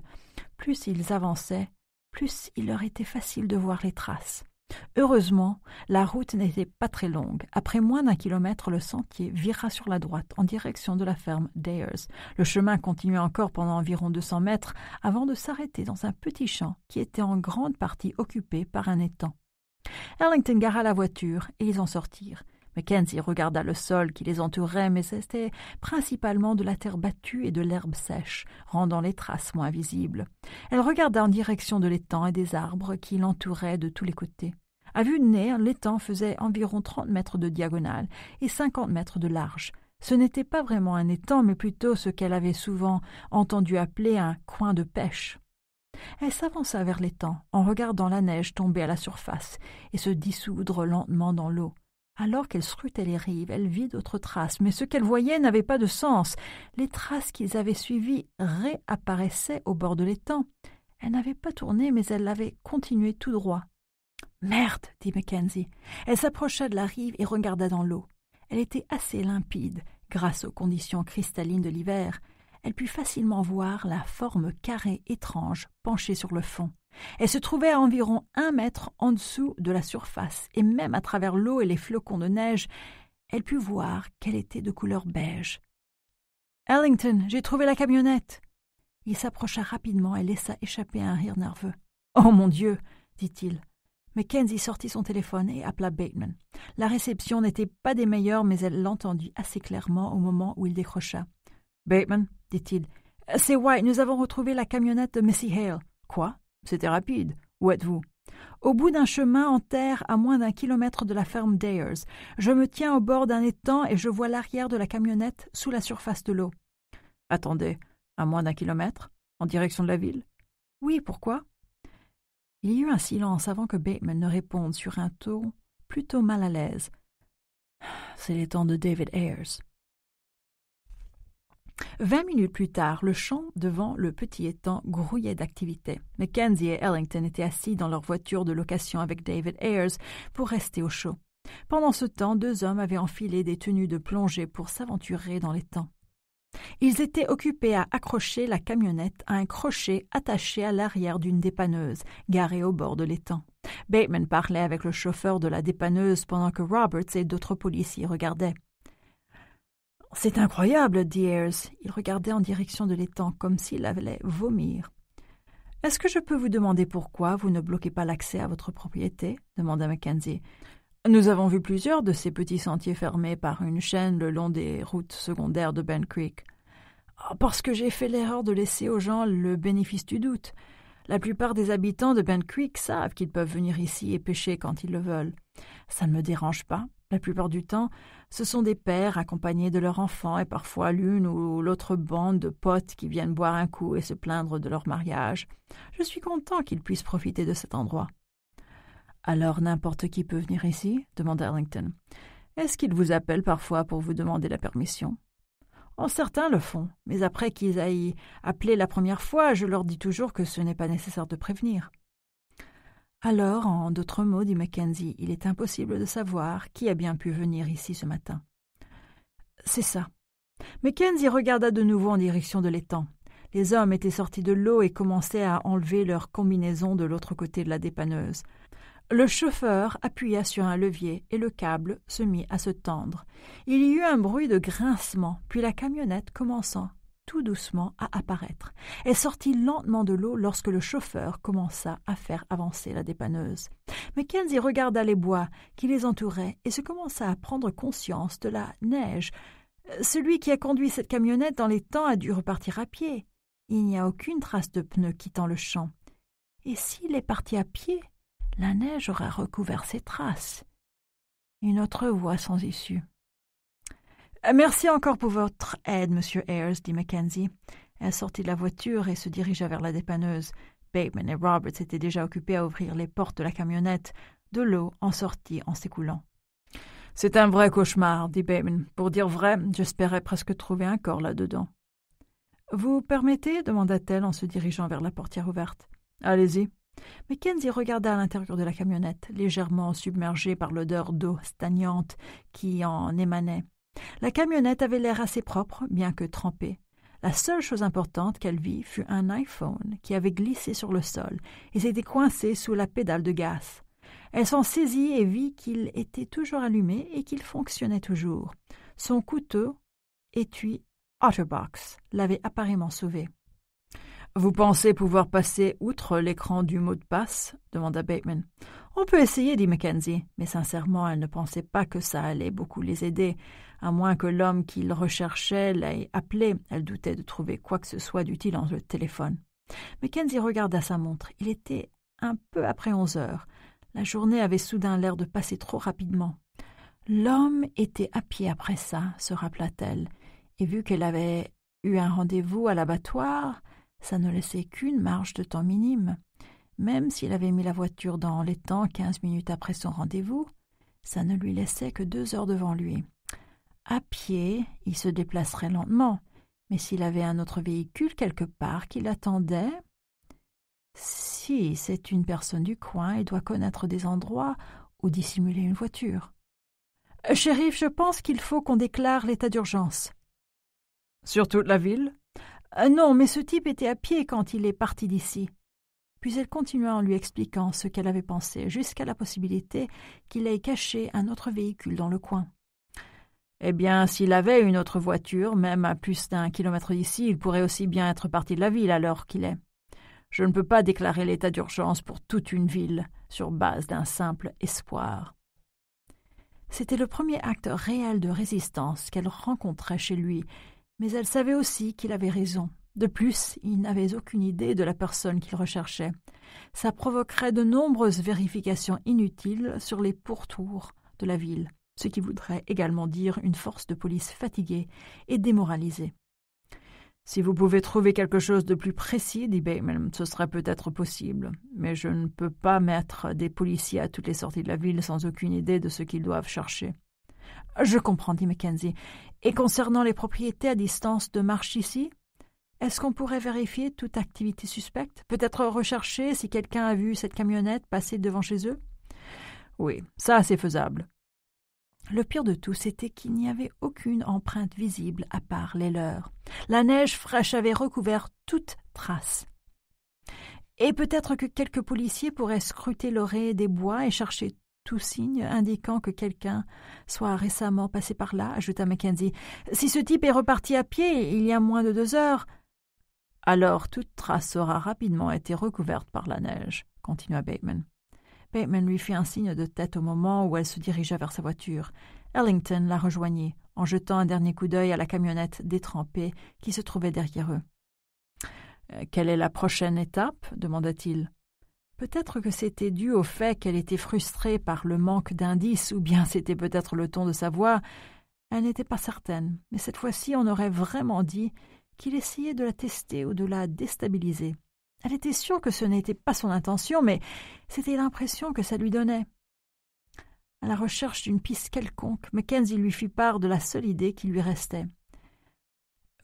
plus ils avançaient, plus il leur était facile de voir les traces. Heureusement, la route n'était pas très longue. Après moins d'un kilomètre, le sentier vira sur la droite en direction de la ferme Dayers. Le chemin continuait encore pendant environ deux cents mètres avant de s'arrêter dans un petit champ qui était en grande partie occupé par un étang. Arlington gara la voiture et ils en sortirent. Mackenzie regarda le sol qui les entourait, mais c'était principalement de la terre battue et de l'herbe sèche, rendant les traces moins visibles. Elle regarda en direction de l'étang et des arbres qui l'entouraient de tous les côtés. À vue de nez, l'étang faisait environ trente mètres de diagonale et cinquante mètres de large. Ce n'était pas vraiment un étang, mais plutôt ce qu'elle avait souvent entendu appeler un coin de pêche. Elle s'avança vers l'étang, en regardant la neige tomber à la surface et se dissoudre lentement dans l'eau. Alors qu'elle scrutait les rives, elle vit d'autres traces, mais ce qu'elle voyait n'avait pas de sens. Les traces qu'ils avaient suivies réapparaissaient au bord de l'étang. Elle n'avait pas tourné, mais elle l'avait continué tout droit. Merde, dit Mackenzie. Elle s'approcha de la rive et regarda dans l'eau. Elle était assez limpide, grâce aux conditions cristallines de l'hiver. Elle put facilement voir la forme carrée étrange penchée sur le fond. Elle se trouvait à environ un mètre en dessous de la surface, et même à travers l'eau et les flocons de neige, elle put voir qu'elle était de couleur beige. Ellington, j'ai trouvé la camionnette. Il s'approcha rapidement et laissa échapper un rire nerveux. Oh mon Dieu dit-il. Mackenzie sortit son téléphone et appela Bateman. La réception n'était pas des meilleures, mais elle l'entendit assez clairement au moment où il décrocha. Bateman, dit-il, c'est White, nous avons retrouvé la camionnette de Missy Hale. Quoi c'était rapide. Où êtes-vous Au bout d'un chemin en terre, à moins d'un kilomètre de la ferme Dayers, je me tiens au bord d'un étang et je vois l'arrière de la camionnette sous la surface de l'eau. Attendez, à moins d'un kilomètre En direction de la ville Oui, pourquoi Il y eut un silence avant que Bateman ne réponde sur un ton plutôt mal à l'aise. C'est l'étang de David Ayers. Vingt minutes plus tard, le champ devant le petit étang grouillait d'activité. Mackenzie et Ellington étaient assis dans leur voiture de location avec David Ayers pour rester au chaud. Pendant ce temps, deux hommes avaient enfilé des tenues de plongée pour s'aventurer dans l'étang. Ils étaient occupés à accrocher la camionnette à un crochet attaché à l'arrière d'une dépanneuse, garée au bord de l'étang. Bateman parlait avec le chauffeur de la dépanneuse pendant que Roberts et d'autres policiers regardaient. C'est incroyable, Dears. Il regardait en direction de l'étang comme s'il allait vomir. Est-ce que je peux vous demander pourquoi vous ne bloquez pas l'accès à votre propriété demanda Mackenzie. Nous avons vu plusieurs de ces petits sentiers fermés par une chaîne le long des routes secondaires de Ben Creek. Ah, parce que j'ai fait l'erreur de laisser aux gens le bénéfice du doute. La plupart des habitants de Ben Creek savent qu'ils peuvent venir ici et pêcher quand ils le veulent. Ça ne me dérange pas, la plupart du temps, ce sont des pères accompagnés de leurs enfants et parfois l'une ou l'autre bande de potes qui viennent boire un coup et se plaindre de leur mariage. Je suis content qu'ils puissent profiter de cet endroit. Alors n'importe qui peut venir ici demanda Arlington. Est-ce qu'ils vous appellent parfois pour vous demander la permission en certains le font, mais après qu'ils aillent appeler la première fois, je leur dis toujours que ce n'est pas nécessaire de prévenir. Alors, en d'autres mots, dit Mackenzie, il est impossible de savoir qui a bien pu venir ici ce matin. C'est ça. Mackenzie regarda de nouveau en direction de l'étang. Les hommes étaient sortis de l'eau et commençaient à enlever leurs combinaisons de l'autre côté de la dépanneuse. Le chauffeur appuya sur un levier et le câble se mit à se tendre. Il y eut un bruit de grincement, puis la camionnette commençant tout doucement à apparaître. Elle sortit lentement de l'eau lorsque le chauffeur commença à faire avancer la dépanneuse. Mackenzie regarda les bois qui les entouraient et se commença à prendre conscience de la neige. Euh, celui qui a conduit cette camionnette dans les temps a dû repartir à pied. Il n'y a aucune trace de pneus quittant le champ. Et s'il est parti à pied, la neige aura recouvert ses traces. Une autre voie sans issue. Euh, merci encore pour votre aide, monsieur Ayers, dit Mackenzie. Elle sortit de la voiture et se dirigea vers la dépanneuse. Bateman et Roberts étaient déjà occupés à ouvrir les portes de la camionnette. De l'eau en sortit en s'écoulant. C'est un vrai cauchemar, dit Bateman. Pour dire vrai, j'espérais presque trouver un corps là-dedans. Vous permettez demanda-t-elle en se dirigeant vers la portière ouverte. Allez-y. Mackenzie regarda à l'intérieur de la camionnette, légèrement submergée par l'odeur d'eau stagnante qui en émanait. La camionnette avait l'air assez propre, bien que trempée. La seule chose importante qu'elle vit fut un iPhone qui avait glissé sur le sol et s'était coincé sous la pédale de gaz. Elle s'en saisit et vit qu'il était toujours allumé et qu'il fonctionnait toujours. Son couteau, étui Otterbox, l'avait apparemment sauvé. Vous pensez pouvoir passer outre l'écran du mot de passe demanda Bateman. On peut essayer, dit Mackenzie, mais sincèrement, elle ne pensait pas que ça allait beaucoup les aider à moins que l'homme qu'il recherchait l'ait appelé. Elle doutait de trouver quoi que ce soit d'utile dans le téléphone. Mackenzie regarda sa montre. Il était un peu après onze heures. La journée avait soudain l'air de passer trop rapidement. L'homme était à pied après ça, se rappela-t-elle, et vu qu'elle avait eu un rendez-vous à l'abattoir, ça ne laissait qu'une marge de temps minime. Même s'il avait mis la voiture dans l'étang quinze minutes après son rendez-vous, ça ne lui laissait que deux heures devant lui. À pied, il se déplacerait lentement, mais s'il avait un autre véhicule quelque part qui l'attendait. Si c'est une personne du coin, il doit connaître des endroits où dissimuler une voiture. Euh, shérif, je pense qu'il faut qu'on déclare l'état d'urgence. Sur toute la ville euh, Non, mais ce type était à pied quand il est parti d'ici. Puis elle continua en lui expliquant ce qu'elle avait pensé, jusqu'à la possibilité qu'il ait caché un autre véhicule dans le coin. Eh bien, s'il avait une autre voiture, même à plus d'un kilomètre d'ici, il pourrait aussi bien être parti de la ville à l'heure qu'il est. Je ne peux pas déclarer l'état d'urgence pour toute une ville sur base d'un simple espoir. C'était le premier acte réel de résistance qu'elle rencontrait chez lui, mais elle savait aussi qu'il avait raison. De plus, il n'avait aucune idée de la personne qu'il recherchait. Ça provoquerait de nombreuses vérifications inutiles sur les pourtours de la ville ce qui voudrait également dire une force de police fatiguée et démoralisée. Si vous pouvez trouver quelque chose de plus précis, dit Bayman, ce serait peut-être possible, mais je ne peux pas mettre des policiers à toutes les sorties de la ville sans aucune idée de ce qu'ils doivent chercher. Je comprends, dit Mackenzie. Et concernant les propriétés à distance de marche ici Est-ce qu'on pourrait vérifier toute activité suspecte Peut-être rechercher si quelqu'un a vu cette camionnette passer devant chez eux Oui, ça c'est faisable. Le pire de tout, c'était qu'il n'y avait aucune empreinte visible à part les leurs. La neige fraîche avait recouvert toute trace. Et peut-être que quelques policiers pourraient scruter l'oreille des bois et chercher tout signe indiquant que quelqu'un soit récemment passé par là, ajouta Mackenzie. Si ce type est reparti à pied il y a moins de deux heures, alors toute trace aura rapidement été recouverte par la neige, continua Bateman. Bateman lui fit un signe de tête au moment où elle se dirigea vers sa voiture. Ellington la rejoignit, en jetant un dernier coup d'œil à la camionnette détrempée qui se trouvait derrière eux. Euh, quelle est la prochaine étape demanda-t-il. Peut-être que c'était dû au fait qu'elle était frustrée par le manque d'indices, ou bien c'était peut-être le ton de sa voix. Elle n'était pas certaine, mais cette fois-ci on aurait vraiment dit qu'il essayait de la tester ou de la déstabiliser. Elle était sûre que ce n'était pas son intention, mais c'était l'impression que ça lui donnait. À la recherche d'une piste quelconque, Mackenzie lui fit part de la seule idée qui lui restait.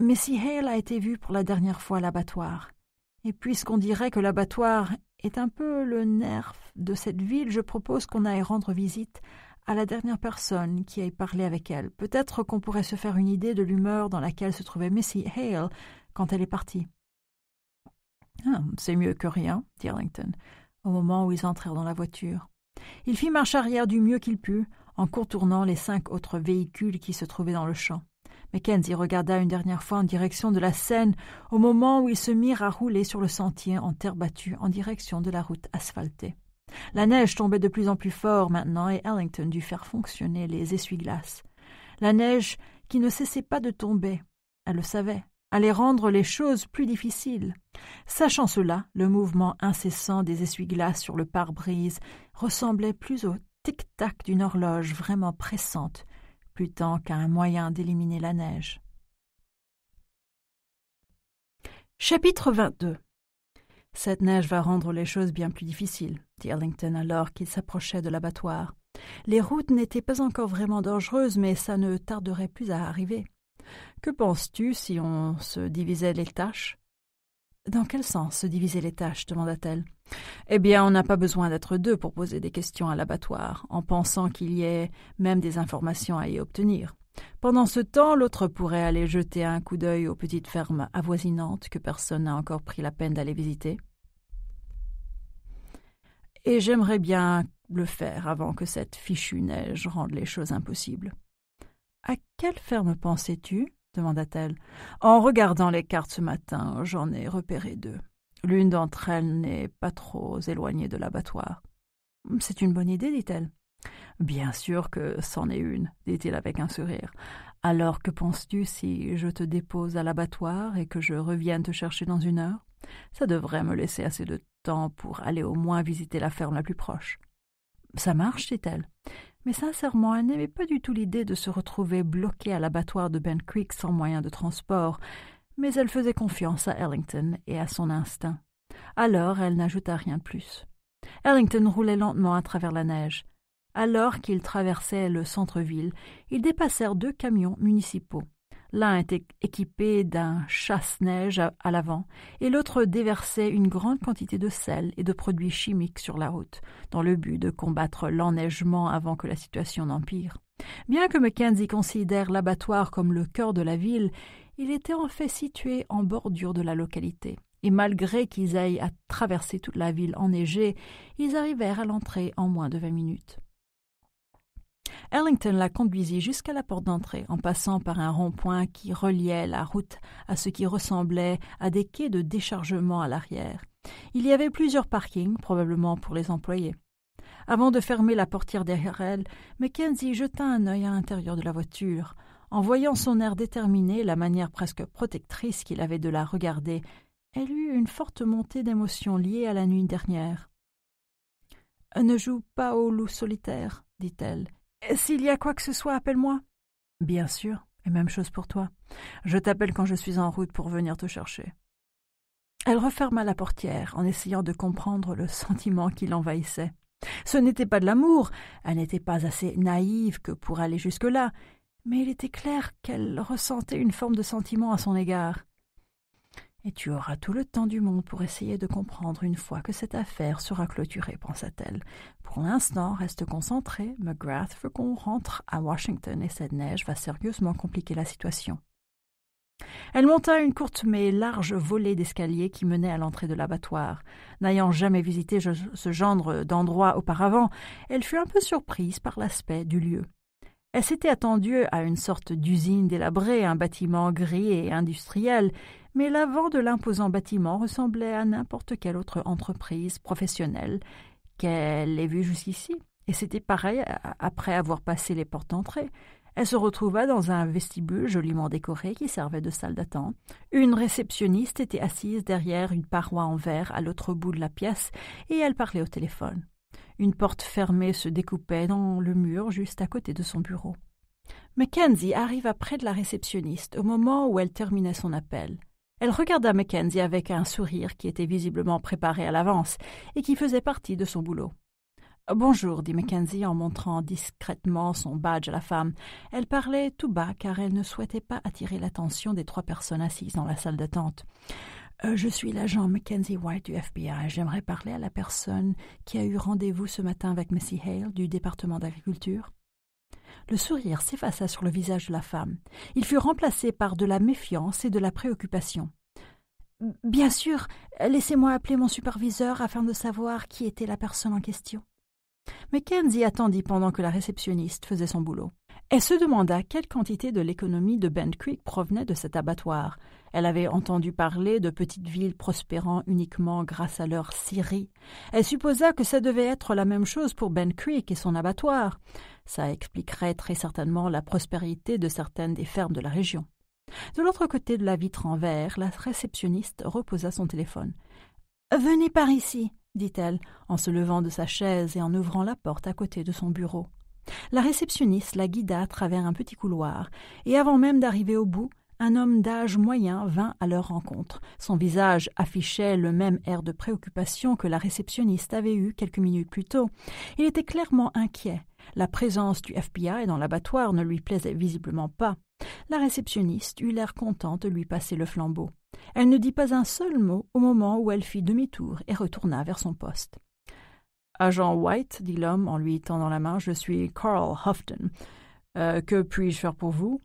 Missy Hale a été vue pour la dernière fois à l'abattoir. Et puisqu'on dirait que l'abattoir est un peu le nerf de cette ville, je propose qu'on aille rendre visite à la dernière personne qui aille parlé avec elle. Peut-être qu'on pourrait se faire une idée de l'humeur dans laquelle se trouvait Missy Hale quand elle est partie. Ah, c'est mieux que rien, dit Arlington au moment où ils entrèrent dans la voiture. Il fit marche arrière du mieux qu'il put, en contournant les cinq autres véhicules qui se trouvaient dans le champ. Mackenzie regarda une dernière fois en direction de la Seine au moment où ils se mirent à rouler sur le sentier en terre battue en direction de la route asphaltée. La neige tombait de plus en plus fort maintenant et Ellington dut faire fonctionner les essuie-glaces. La neige qui ne cessait pas de tomber, elle le savait, allait rendre les choses plus difficiles. Sachant cela, le mouvement incessant des essuie-glaces sur le pare-brise ressemblait plus au tic-tac d'une horloge vraiment pressante, plutôt qu'à un moyen d'éliminer la neige. Chapitre 22 Cette neige va rendre les choses bien plus difficiles, dit Arlington alors qu'il s'approchait de l'abattoir. Les routes n'étaient pas encore vraiment dangereuses, mais ça ne tarderait plus à arriver. Que penses-tu si on se divisait les tâches Dans quel sens se diviser les tâches demanda-t-elle. Eh bien, on n'a pas besoin d'être deux pour poser des questions à l'abattoir, en pensant qu'il y ait même des informations à y obtenir. Pendant ce temps, l'autre pourrait aller jeter un coup d'œil aux petites fermes avoisinantes que personne n'a encore pris la peine d'aller visiter. Et j'aimerais bien le faire avant que cette fichue neige rende les choses impossibles. À quelle ferme pensais-tu demanda-t-elle. En regardant les cartes ce matin, j'en ai repéré deux. L'une d'entre elles n'est pas trop éloignée de l'abattoir. C'est une bonne idée, dit-elle. Bien sûr que c'en est une, dit-il avec un sourire. Alors que penses-tu si je te dépose à l'abattoir et que je revienne te chercher dans une heure Ça devrait me laisser assez de temps pour aller au moins visiter la ferme la plus proche. Ça marche, dit-elle mais sincèrement, elle n'aimait pas du tout l'idée de se retrouver bloquée à l'abattoir de Ben Creek sans moyen de transport, mais elle faisait confiance à Ellington et à son instinct. Alors elle n'ajouta rien de plus. Ellington roulait lentement à travers la neige. Alors qu'ils traversaient le centre-ville, ils dépassèrent deux camions municipaux. L'un était équipé d'un chasse-neige à l'avant et l'autre déversait une grande quantité de sel et de produits chimiques sur la route, dans le but de combattre l'enneigement avant que la situation n'empire. Bien que Mackenzie considère l'abattoir comme le cœur de la ville, il était en fait situé en bordure de la localité. Et malgré qu'ils aillent à traverser toute la ville enneigée, ils arrivèrent à l'entrée en moins de vingt minutes. Ellington la conduisit jusqu'à la porte d'entrée, en passant par un rond-point qui reliait la route à ce qui ressemblait à des quais de déchargement à l'arrière. Il y avait plusieurs parkings, probablement pour les employés. Avant de fermer la portière derrière elle, Mackenzie jeta un œil à l'intérieur de la voiture. En voyant son air déterminé, la manière presque protectrice qu'il avait de la regarder, elle eut une forte montée d'émotion liée à la nuit dernière. Ne joue pas au loup solitaire, dit-elle, s'il y a quoi que ce soit, appelle-moi. Bien sûr, et même chose pour toi. Je t'appelle quand je suis en route pour venir te chercher. Elle referma la portière en essayant de comprendre le sentiment qui l'envahissait. Ce n'était pas de l'amour, elle n'était pas assez naïve que pour aller jusque-là, mais il était clair qu'elle ressentait une forme de sentiment à son égard. Et tu auras tout le temps du monde pour essayer de comprendre une fois que cette affaire sera clôturée, pensa-t-elle. Pour l'instant, reste concentré. McGrath veut qu'on rentre à Washington et cette neige va sérieusement compliquer la situation. Elle monta une courte mais large volée d'escaliers qui menait à l'entrée de l'abattoir. N'ayant jamais visité ce genre d'endroit auparavant, elle fut un peu surprise par l'aspect du lieu. Elle s'était attendue à une sorte d'usine délabrée, un bâtiment gris et industriel, mais l'avant de l'imposant bâtiment ressemblait à n'importe quelle autre entreprise professionnelle qu'elle ait vue jusqu'ici. Et c'était pareil après avoir passé les portes d'entrée. Elle se retrouva dans un vestibule joliment décoré qui servait de salle d'attente. Une réceptionniste était assise derrière une paroi en verre à l'autre bout de la pièce et elle parlait au téléphone. Une porte fermée se découpait dans le mur juste à côté de son bureau. Mackenzie arriva près de la réceptionniste au moment où elle terminait son appel. Elle regarda Mackenzie avec un sourire qui était visiblement préparé à l'avance et qui faisait partie de son boulot. Bonjour, dit Mackenzie en montrant discrètement son badge à la femme. Elle parlait tout bas car elle ne souhaitait pas attirer l'attention des trois personnes assises dans la salle d'attente. Euh, je suis l'agent Mackenzie White du FBI. J'aimerais parler à la personne qui a eu rendez-vous ce matin avec Missy Hale du département d'agriculture le sourire s'effaça sur le visage de la femme. Il fut remplacé par de la méfiance et de la préoccupation. Bien sûr, laissez-moi appeler mon superviseur afin de savoir qui était la personne en question. Mackenzie attendit pendant que la réceptionniste faisait son boulot. Elle se demanda quelle quantité de l'économie de Ben Creek provenait de cet abattoir. Elle avait entendu parler de petites villes prospérant uniquement grâce à leur scierie. Elle supposa que ça devait être la même chose pour Ben Creek et son abattoir. Ça expliquerait très certainement la prospérité de certaines des fermes de la région. De l'autre côté de la vitre en verre, la réceptionniste reposa son téléphone. Venez par ici, dit-elle, en se levant de sa chaise et en ouvrant la porte à côté de son bureau. La réceptionniste la guida à travers un petit couloir, et avant même d'arriver au bout, un homme d'âge moyen vint à leur rencontre. Son visage affichait le même air de préoccupation que la réceptionniste avait eu quelques minutes plus tôt. Il était clairement inquiet, la présence du FBI dans l'abattoir ne lui plaisait visiblement pas. La réceptionniste eut l'air contente de lui passer le flambeau. Elle ne dit pas un seul mot au moment où elle fit demi-tour et retourna vers son poste. Agent White, dit l'homme en lui tendant la main, je suis Carl Houghton. Euh, que puis-je faire pour vous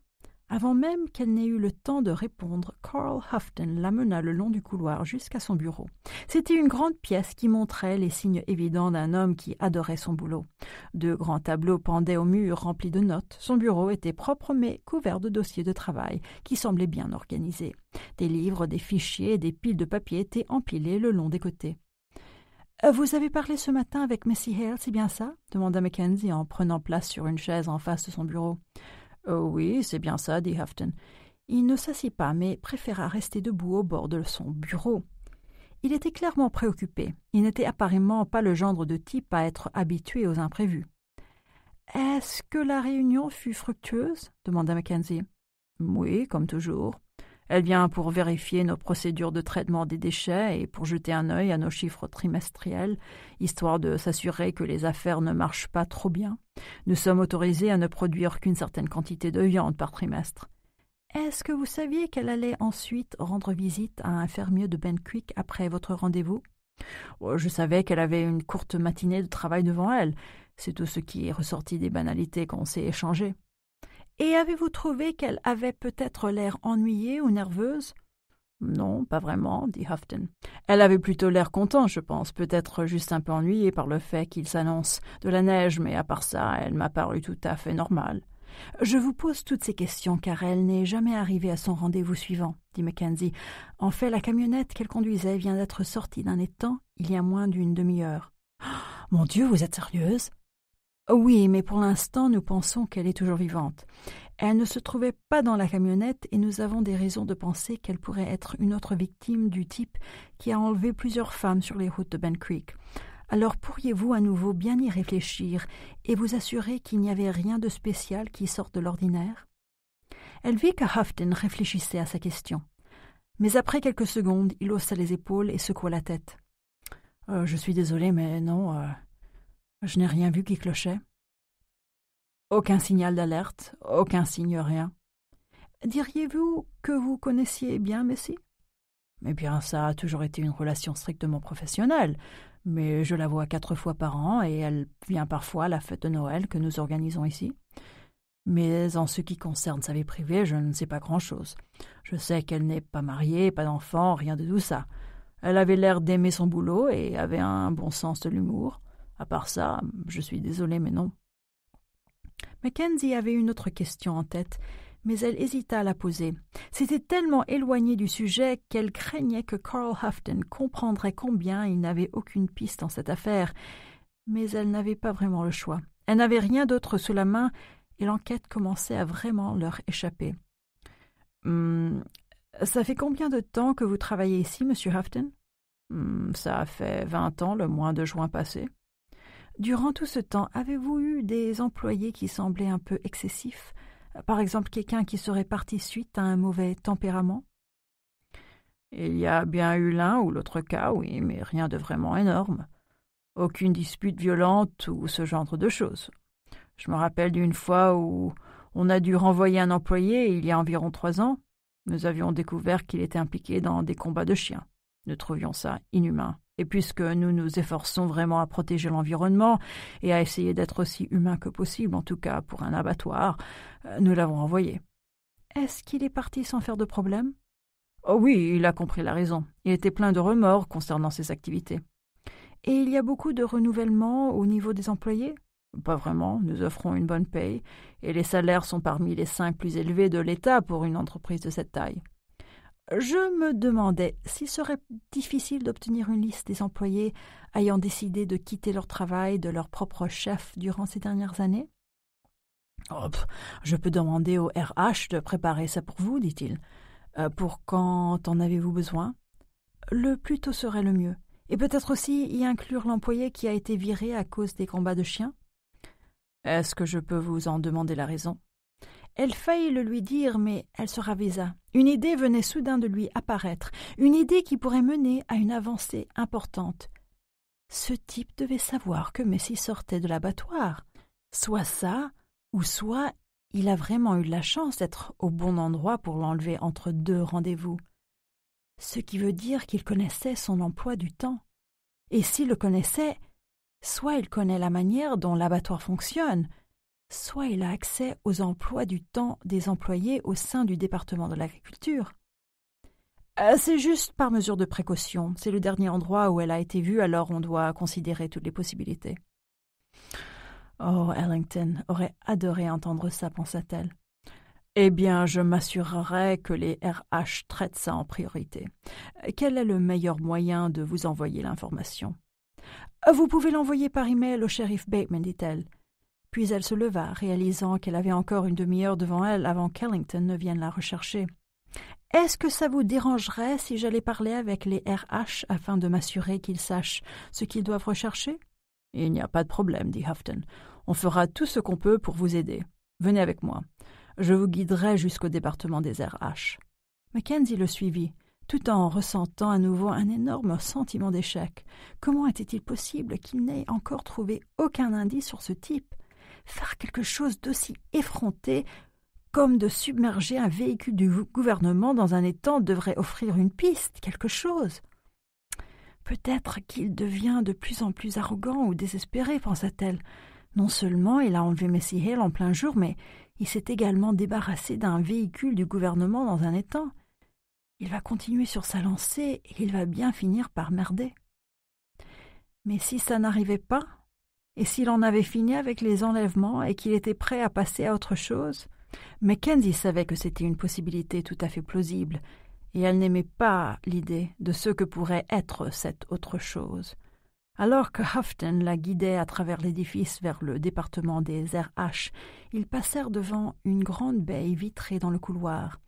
avant même qu'elle n'ait eu le temps de répondre, Carl Houghton l'amena le long du couloir jusqu'à son bureau. C'était une grande pièce qui montrait les signes évidents d'un homme qui adorait son boulot. Deux grands tableaux pendaient au mur remplis de notes. Son bureau était propre mais couvert de dossiers de travail qui semblaient bien organisés. Des livres, des fichiers et des piles de papier étaient empilés le long des côtés. Euh, vous avez parlé ce matin avec Missy Hale, c'est bien ça demanda Mackenzie en prenant place sur une chaise en face de son bureau. Euh, oui, c'est bien ça, dit Houghton. Il ne s'assit pas, mais préféra rester debout au bord de son bureau. Il était clairement préoccupé. Il n'était apparemment pas le genre de type à être habitué aux imprévus. Est-ce que la réunion fut fructueuse demanda Mackenzie. Oui, comme toujours. Elle eh vient pour vérifier nos procédures de traitement des déchets et pour jeter un œil à nos chiffres trimestriels, histoire de s'assurer que les affaires ne marchent pas trop bien. Nous sommes autorisés à ne produire qu'une certaine quantité de viande par trimestre. Est-ce que vous saviez qu'elle allait ensuite rendre visite à un fermier de Benquick après votre rendez-vous oh, Je savais qu'elle avait une courte matinée de travail devant elle. C'est tout ce qui est ressorti des banalités qu'on s'est échangées. Et avez-vous trouvé qu'elle avait peut-être l'air ennuyée ou nerveuse Non, pas vraiment, dit Houghton. Elle avait plutôt l'air contente, je pense, peut-être juste un peu ennuyée par le fait qu'il s'annonce de la neige, mais à part ça, elle m'a paru tout à fait normale. Je vous pose toutes ces questions car elle n'est jamais arrivée à son rendez-vous suivant, dit Mackenzie. En fait, la camionnette qu'elle conduisait vient d'être sortie d'un étang il y a moins d'une demi-heure. Oh, mon Dieu, vous êtes sérieuse oui, mais pour l'instant, nous pensons qu'elle est toujours vivante. Elle ne se trouvait pas dans la camionnette et nous avons des raisons de penser qu'elle pourrait être une autre victime du type qui a enlevé plusieurs femmes sur les routes de Ben Creek. Alors pourriez-vous à nouveau bien y réfléchir et vous assurer qu'il n'y avait rien de spécial qui sorte de l'ordinaire Elle vit que réfléchissait à sa question. Mais après quelques secondes, il haussa les épaules et secoua la tête. Euh, je suis désolé, mais non. Euh, je n'ai rien vu qui clochait. Aucun signal d'alerte, aucun signe, rien. Diriez-vous que vous connaissiez bien Messi Eh bien, ça a toujours été une relation strictement professionnelle, mais je la vois quatre fois par an et elle vient parfois à la fête de Noël que nous organisons ici. Mais en ce qui concerne sa vie privée, je ne sais pas grand-chose. Je sais qu'elle n'est pas mariée, pas d'enfant, rien de tout ça. Elle avait l'air d'aimer son boulot et avait un bon sens de l'humour. À part ça, je suis désolée, mais non. Mackenzie avait une autre question en tête, mais elle hésita à la poser. C'était tellement éloigné du sujet qu'elle craignait que Carl Houghton comprendrait combien il n'avait aucune piste en cette affaire. Mais elle n'avait pas vraiment le choix. Elle n'avait rien d'autre sous la main et l'enquête commençait à vraiment leur échapper. Hum, ça fait combien de temps que vous travaillez ici, monsieur Houghton hum, Ça a fait vingt ans le mois de juin passé. Durant tout ce temps, avez-vous eu des employés qui semblaient un peu excessifs Par exemple, quelqu'un qui serait parti suite à un mauvais tempérament Il y a bien eu l'un ou l'autre cas, oui, mais rien de vraiment énorme. Aucune dispute violente ou ce genre de choses. Je me rappelle d'une fois où on a dû renvoyer un employé il y a environ trois ans. Nous avions découvert qu'il était impliqué dans des combats de chiens. Nous trouvions ça inhumain. Et puisque nous nous efforçons vraiment à protéger l'environnement et à essayer d'être aussi humain que possible, en tout cas pour un abattoir, euh, nous l'avons envoyé. Est-ce qu'il est parti sans faire de problème oh oui, il a compris la raison. Il était plein de remords concernant ses activités. Et il y a beaucoup de renouvellement au niveau des employés Pas vraiment, nous offrons une bonne paye, et les salaires sont parmi les cinq plus élevés de l'État pour une entreprise de cette taille. Je me demandais s'il serait difficile d'obtenir une liste des employés ayant décidé de quitter leur travail de leur propre chef durant ces dernières années. Oh, je peux demander au RH de préparer ça pour vous, dit-il. Euh, pour quand en avez-vous besoin Le plus tôt serait le mieux. Et peut-être aussi y inclure l'employé qui a été viré à cause des combats de chiens Est-ce que je peux vous en demander la raison elle faillit le lui dire, mais elle se ravisa. Une idée venait soudain de lui apparaître, une idée qui pourrait mener à une avancée importante. Ce type devait savoir que Messi sortait de l'abattoir. Soit ça, ou soit il a vraiment eu la chance d'être au bon endroit pour l'enlever entre deux rendez-vous. Ce qui veut dire qu'il connaissait son emploi du temps. Et s'il le connaissait, soit il connaît la manière dont l'abattoir fonctionne, soit il a accès aux emplois du temps des employés au sein du département de l'agriculture. Euh, c'est juste par mesure de précaution, c'est le dernier endroit où elle a été vue, alors on doit considérer toutes les possibilités. Oh, Ellington aurait adoré entendre ça, pensa-t-elle. Eh bien, je m'assurerai que les RH traitent ça en priorité. Quel est le meilleur moyen de vous envoyer l'information euh, Vous pouvez l'envoyer par email au shérif Bateman, dit-elle. Puis elle se leva, réalisant qu'elle avait encore une demi-heure devant elle avant qu'Ellington ne vienne la rechercher. Est-ce que ça vous dérangerait si j'allais parler avec les RH afin de m'assurer qu'ils sachent ce qu'ils doivent rechercher Il n'y a pas de problème, dit Houghton. On fera tout ce qu'on peut pour vous aider. Venez avec moi. Je vous guiderai jusqu'au département des RH. Mackenzie le suivit, tout en ressentant à nouveau un énorme sentiment d'échec. Comment était-il possible qu'il n'ait encore trouvé aucun indice sur ce type faire quelque chose d'aussi effronté comme de submerger un véhicule du gouvernement dans un étang devrait offrir une piste, quelque chose. Peut-être qu'il devient de plus en plus arrogant ou désespéré, pensa-t-elle. Non seulement il a enlevé Messie Hill en plein jour, mais il s'est également débarrassé d'un véhicule du gouvernement dans un étang. Il va continuer sur sa lancée et il va bien finir par merder. Mais si ça n'arrivait pas, et s'il en avait fini avec les enlèvements et qu'il était prêt à passer à autre chose Mais Mackenzie savait que c'était une possibilité tout à fait plausible, et elle n'aimait pas l'idée de ce que pourrait être cette autre chose. Alors que Houghton la guidait à travers l'édifice vers le département des RH, ils passèrent devant une grande baie vitrée dans le couloir.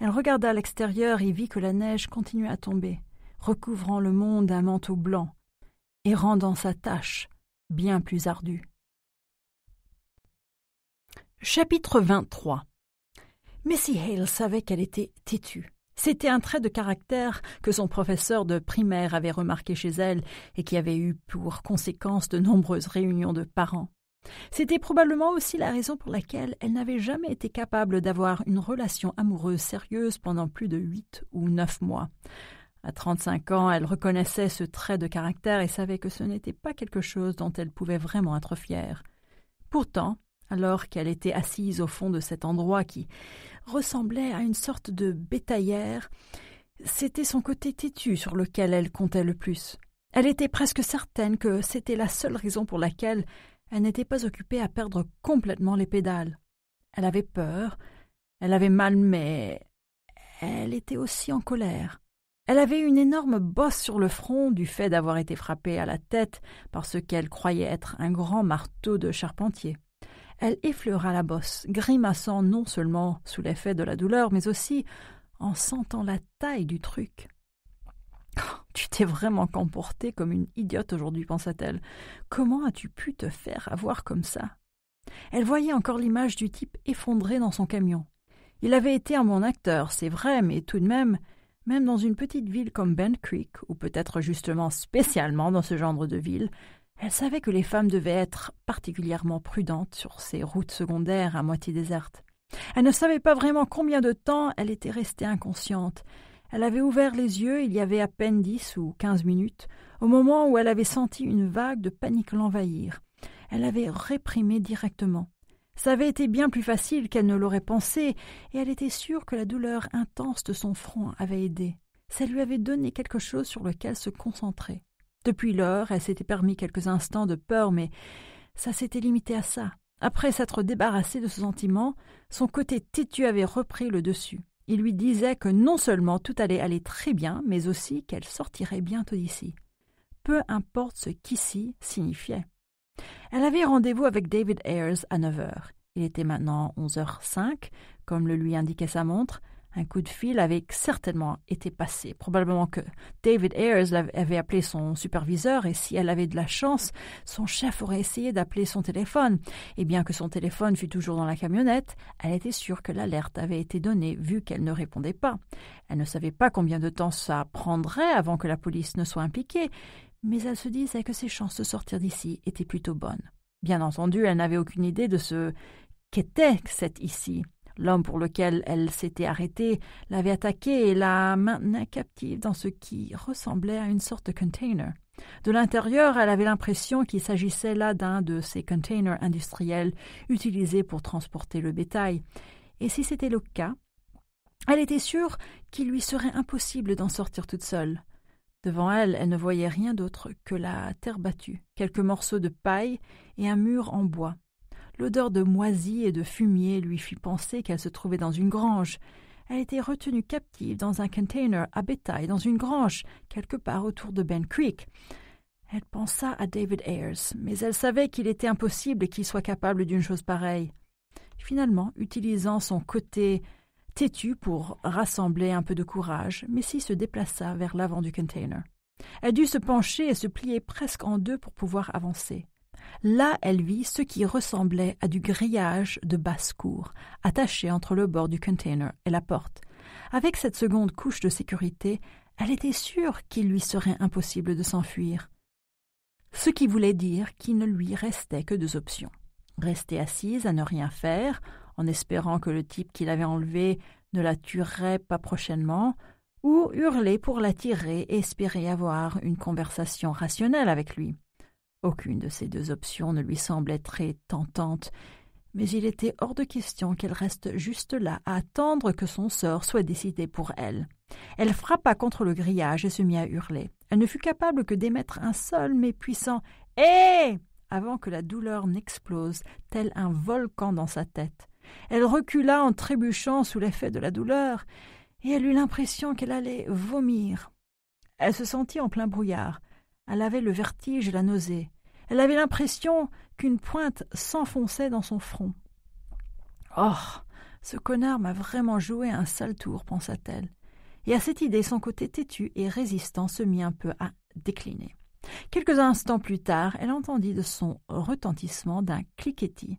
Elle regarda l'extérieur et vit que la neige continuait à tomber, recouvrant le monde d'un manteau blanc et rendant sa tâche bien plus ardu. Chapitre 23 Missy Hale savait qu'elle était têtue. C'était un trait de caractère que son professeur de primaire avait remarqué chez elle et qui avait eu pour conséquence de nombreuses réunions de parents. C'était probablement aussi la raison pour laquelle elle n'avait jamais été capable d'avoir une relation amoureuse sérieuse pendant plus de huit ou neuf mois. À 35 ans, elle reconnaissait ce trait de caractère et savait que ce n'était pas quelque chose dont elle pouvait vraiment être fière. Pourtant, alors qu'elle était assise au fond de cet endroit qui ressemblait à une sorte de bétaillère, c'était son côté têtu sur lequel elle comptait le plus. Elle était presque certaine que c'était la seule raison pour laquelle elle n'était pas occupée à perdre complètement les pédales. Elle avait peur, elle avait mal, mais elle était aussi en colère. Elle avait une énorme bosse sur le front du fait d'avoir été frappée à la tête par ce qu'elle croyait être un grand marteau de charpentier. Elle effleura la bosse, grimaçant non seulement sous l'effet de la douleur, mais aussi en sentant la taille du truc. Oh, tu t'es vraiment comportée comme une idiote aujourd'hui, pensa-t-elle. Comment as-tu pu te faire avoir comme ça Elle voyait encore l'image du type effondré dans son camion. Il avait été un bon acteur, c'est vrai, mais tout de même, même dans une petite ville comme Bent Creek, ou peut-être justement spécialement dans ce genre de ville, elle savait que les femmes devaient être particulièrement prudentes sur ces routes secondaires à moitié désertes. Elle ne savait pas vraiment combien de temps elle était restée inconsciente. Elle avait ouvert les yeux il y avait à peine dix ou quinze minutes, au moment où elle avait senti une vague de panique l'envahir. Elle avait réprimé directement. Ça avait été bien plus facile qu'elle ne l'aurait pensé, et elle était sûre que la douleur intense de son front avait aidé. Ça lui avait donné quelque chose sur lequel se concentrer. Depuis lors, elle s'était permis quelques instants de peur, mais ça s'était limité à ça. Après s'être débarrassée de ce sentiment, son côté têtu avait repris le dessus. Il lui disait que non seulement tout allait aller très bien, mais aussi qu'elle sortirait bientôt d'ici. Peu importe ce qu'ici signifiait. Elle avait rendez-vous avec David Ayers à 9 heures. Il était maintenant 11h05, comme le lui indiquait sa montre. Un coup de fil avait certainement été passé. Probablement que David Ayers avait appelé son superviseur et si elle avait de la chance, son chef aurait essayé d'appeler son téléphone. Et bien que son téléphone fût toujours dans la camionnette, elle était sûre que l'alerte avait été donnée vu qu'elle ne répondait pas. Elle ne savait pas combien de temps ça prendrait avant que la police ne soit impliquée mais elle se disait que ses chances de sortir d'ici étaient plutôt bonnes. Bien entendu, elle n'avait aucune idée de ce qu'était cet ici. L'homme pour lequel elle s'était arrêtée l'avait attaquée et la maintenait captive dans ce qui ressemblait à une sorte de container. De l'intérieur, elle avait l'impression qu'il s'agissait là d'un de ces containers industriels utilisés pour transporter le bétail. Et si c'était le cas, elle était sûre qu'il lui serait impossible d'en sortir toute seule. Devant elle, elle ne voyait rien d'autre que la terre battue, quelques morceaux de paille et un mur en bois. L'odeur de moisie et de fumier lui fit penser qu'elle se trouvait dans une grange. Elle était retenue captive dans un container à bétail, dans une grange, quelque part autour de Ben Creek. Elle pensa à David Ayers, mais elle savait qu'il était impossible qu'il soit capable d'une chose pareille. Finalement, utilisant son côté pour rassembler un peu de courage, Missy se déplaça vers l'avant du container. Elle dut se pencher et se plier presque en deux pour pouvoir avancer. Là, elle vit ce qui ressemblait à du grillage de basse-cour, attaché entre le bord du container et la porte. Avec cette seconde couche de sécurité, elle était sûre qu'il lui serait impossible de s'enfuir. Ce qui voulait dire qu'il ne lui restait que deux options. Rester assise à ne rien faire en espérant que le type qui l'avait enlevé ne la tuerait pas prochainement, ou hurler pour l'attirer et espérer avoir une conversation rationnelle avec lui. Aucune de ces deux options ne lui semblait très tentante, mais il était hors de question qu'elle reste juste là à attendre que son sort soit décidé pour elle. Elle frappa contre le grillage et se mit à hurler. Elle ne fut capable que d'émettre un seul mais puissant eh avant que la douleur n'explose, tel un volcan dans sa tête. Elle recula en trébuchant sous l'effet de la douleur, et elle eut l'impression qu'elle allait vomir. Elle se sentit en plein brouillard. Elle avait le vertige et la nausée. Elle avait l'impression qu'une pointe s'enfonçait dans son front. Oh ce connard m'a vraiment joué un sale tour, pensa-t-elle. Et à cette idée, son côté têtu et résistant se mit un peu à décliner. Quelques instants plus tard, elle entendit de son retentissement d'un cliquetis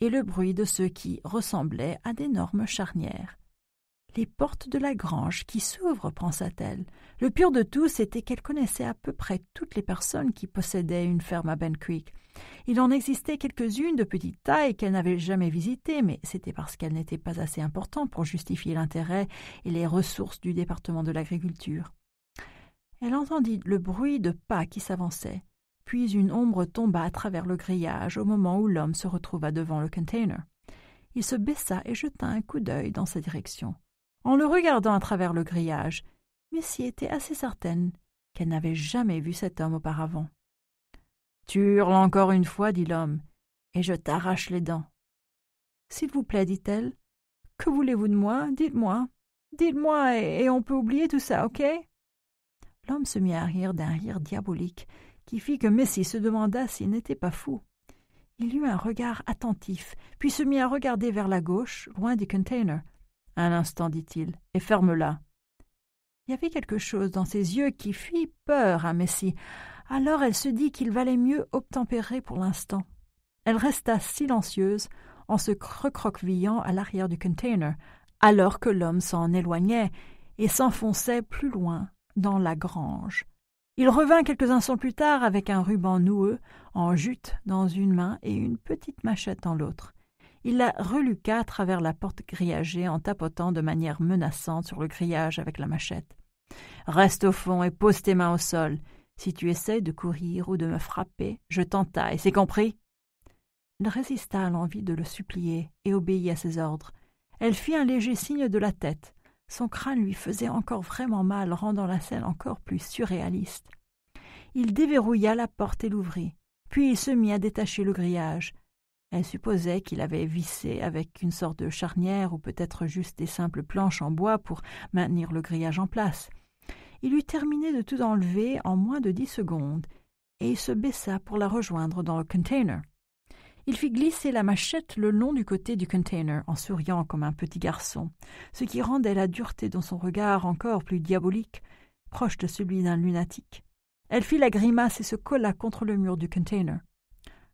et le bruit de ceux qui ressemblaient à d'énormes charnières. Les portes de la grange qui s'ouvrent, pensa-t-elle. Le pur de tout, c'était qu'elle connaissait à peu près toutes les personnes qui possédaient une ferme à Ben Creek. Il en existait quelques-unes de petite taille qu'elle n'avait jamais visitées, mais c'était parce qu'elles n'étaient pas assez importantes pour justifier l'intérêt et les ressources du département de l'agriculture. Elle entendit le bruit de pas qui s'avançaient puis une ombre tomba à travers le grillage au moment où l'homme se retrouva devant le container. Il se baissa et jeta un coup d'œil dans sa direction. En le regardant à travers le grillage, Missy était assez certaine qu'elle n'avait jamais vu cet homme auparavant. Tu hurles encore une fois, dit l'homme, et je t'arrache les dents. S'il vous plaît, dit-elle, que voulez-vous de moi Dites-moi. Dites-moi, et, et on peut oublier tout ça, ok L'homme se mit à rire d'un rire diabolique, qui fit que Messie se demanda s'il n'était pas fou. Il eut un regard attentif, puis se mit à regarder vers la gauche, loin du container. Un instant, dit-il, et ferme-la. Il y avait quelque chose dans ses yeux qui fit peur à Messie, Alors elle se dit qu'il valait mieux obtempérer pour l'instant. Elle resta silencieuse en se recroquevillant à l'arrière du container, alors que l'homme s'en éloignait et s'enfonçait plus loin dans la grange, il revint quelques instants plus tard avec un ruban noueux, en jute dans une main et une petite machette dans l'autre. Il la reluqua à travers la porte grillagée en tapotant de manière menaçante sur le grillage avec la machette. Reste au fond et pose tes mains au sol. Si tu essaies de courir ou de me frapper, je t'entaille, c'est compris Elle résista à l'envie de le supplier et obéit à ses ordres. Elle fit un léger signe de la tête. Son crâne lui faisait encore vraiment mal, rendant la scène encore plus surréaliste. Il déverrouilla la porte et l'ouvrit. Puis il se mit à détacher le grillage. Elle supposait qu'il avait vissé avec une sorte de charnière ou peut-être juste des simples planches en bois pour maintenir le grillage en place. Il eut terminé de tout enlever en moins de dix secondes, et il se baissa pour la rejoindre dans le container. Il fit glisser la machette le long du côté du container en souriant comme un petit garçon, ce qui rendait la dureté dans son regard encore plus diabolique, proche de celui d'un lunatique. Elle fit la grimace et se colla contre le mur du container.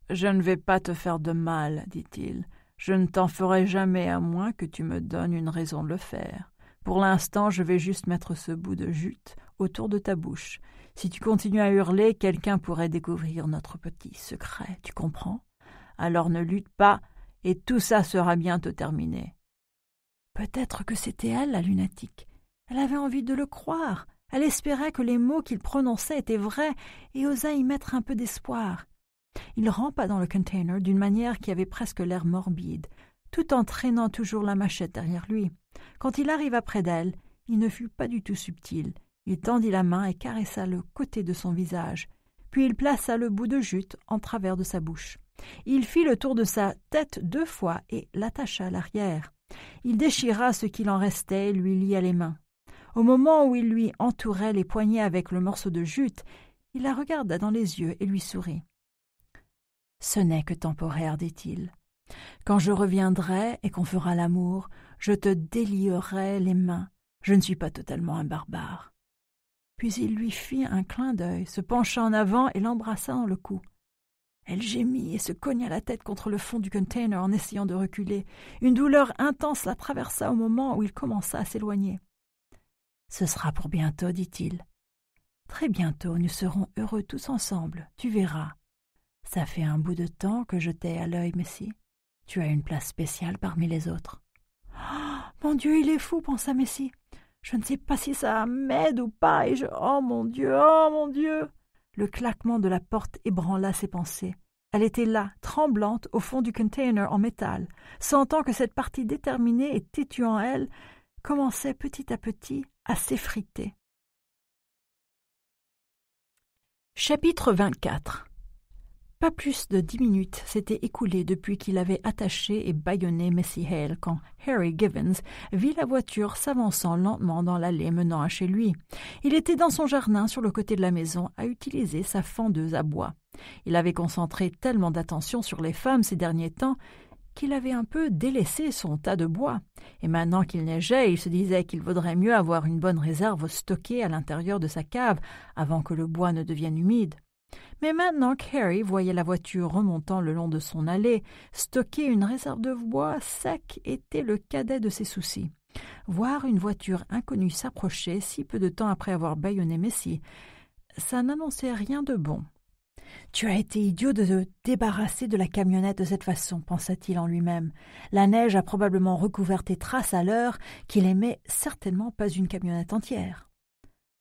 Je ne vais pas te faire de mal, dit-il. Je ne t'en ferai jamais à moins que tu me donnes une raison de le faire. Pour l'instant, je vais juste mettre ce bout de jute autour de ta bouche. Si tu continues à hurler, quelqu'un pourrait découvrir notre petit secret, tu comprends alors ne lutte pas, et tout ça sera bientôt terminé. Peut-être que c'était elle, la lunatique. Elle avait envie de le croire. Elle espérait que les mots qu'il prononçait étaient vrais et osa y mettre un peu d'espoir. Il rampa dans le container d'une manière qui avait presque l'air morbide, tout en traînant toujours la machette derrière lui. Quand il arriva près d'elle, il ne fut pas du tout subtil. Il tendit la main et caressa le côté de son visage, puis il plaça le bout de jute en travers de sa bouche. Il fit le tour de sa tête deux fois et l'attacha à l'arrière. Il déchira ce qu'il en restait et lui lia les mains. Au moment où il lui entourait les poignets avec le morceau de jute, il la regarda dans les yeux et lui sourit. Ce n'est que temporaire, dit-il. Quand je reviendrai et qu'on fera l'amour, je te délierai les mains. Je ne suis pas totalement un barbare. Puis il lui fit un clin d'œil, se pencha en avant et l'embrassa dans le cou. Elle gémit et se cogna la tête contre le fond du container en essayant de reculer. Une douleur intense la traversa au moment où il commença à s'éloigner. Ce sera pour bientôt, dit-il. Très bientôt, nous serons heureux tous ensemble, tu verras. Ça fait un bout de temps que je t'ai à l'œil, Messie. Tu as une place spéciale parmi les autres. Ah mon Dieu, il est fou, pensa Messie. Je ne sais pas si ça m'aide ou pas, et je. Oh mon Dieu, oh mon Dieu le claquement de la porte ébranla ses pensées. Elle était là, tremblante, au fond du container en métal, sentant que cette partie déterminée et têtue en elle commençait petit à petit à s'effriter. Chapitre 24 pas plus de dix minutes s'étaient écoulées depuis qu'il avait attaché et bâillonné Messie Hale quand Harry Givens vit la voiture s'avançant lentement dans l'allée menant à chez lui. Il était dans son jardin sur le côté de la maison à utiliser sa fendeuse à bois. Il avait concentré tellement d'attention sur les femmes ces derniers temps qu'il avait un peu délaissé son tas de bois, et maintenant qu'il neigeait, il se disait qu'il vaudrait mieux avoir une bonne réserve stockée à l'intérieur de sa cave avant que le bois ne devienne humide. Mais maintenant Harry voyait la voiture remontant le long de son allée. Stocker une réserve de bois sec était le cadet de ses soucis. Voir une voiture inconnue s'approcher si peu de temps après avoir bâillonné Messi, ça n'annonçait rien de bon. Tu as été idiot de te débarrasser de la camionnette de cette façon, pensa-t-il en lui-même. La neige a probablement recouvert tes traces à l'heure qu'il aimait certainement pas une camionnette entière.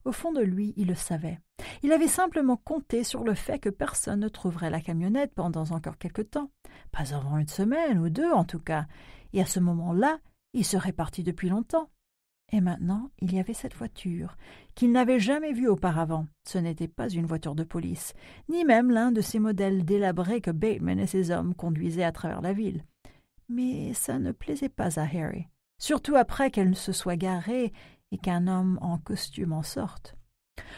Au fond de lui, il le savait. Il avait simplement compté sur le fait que personne ne trouverait la camionnette pendant encore quelque temps, pas avant une semaine ou deux en tout cas, et à ce moment-là, il serait parti depuis longtemps. Et maintenant, il y avait cette voiture, qu'il n'avait jamais vue auparavant. Ce n'était pas une voiture de police, ni même l'un de ces modèles délabrés que Bateman et ses hommes conduisaient à travers la ville. Mais ça ne plaisait pas à Harry, surtout après qu'elle ne se soit garée et qu'un homme en costume en sorte.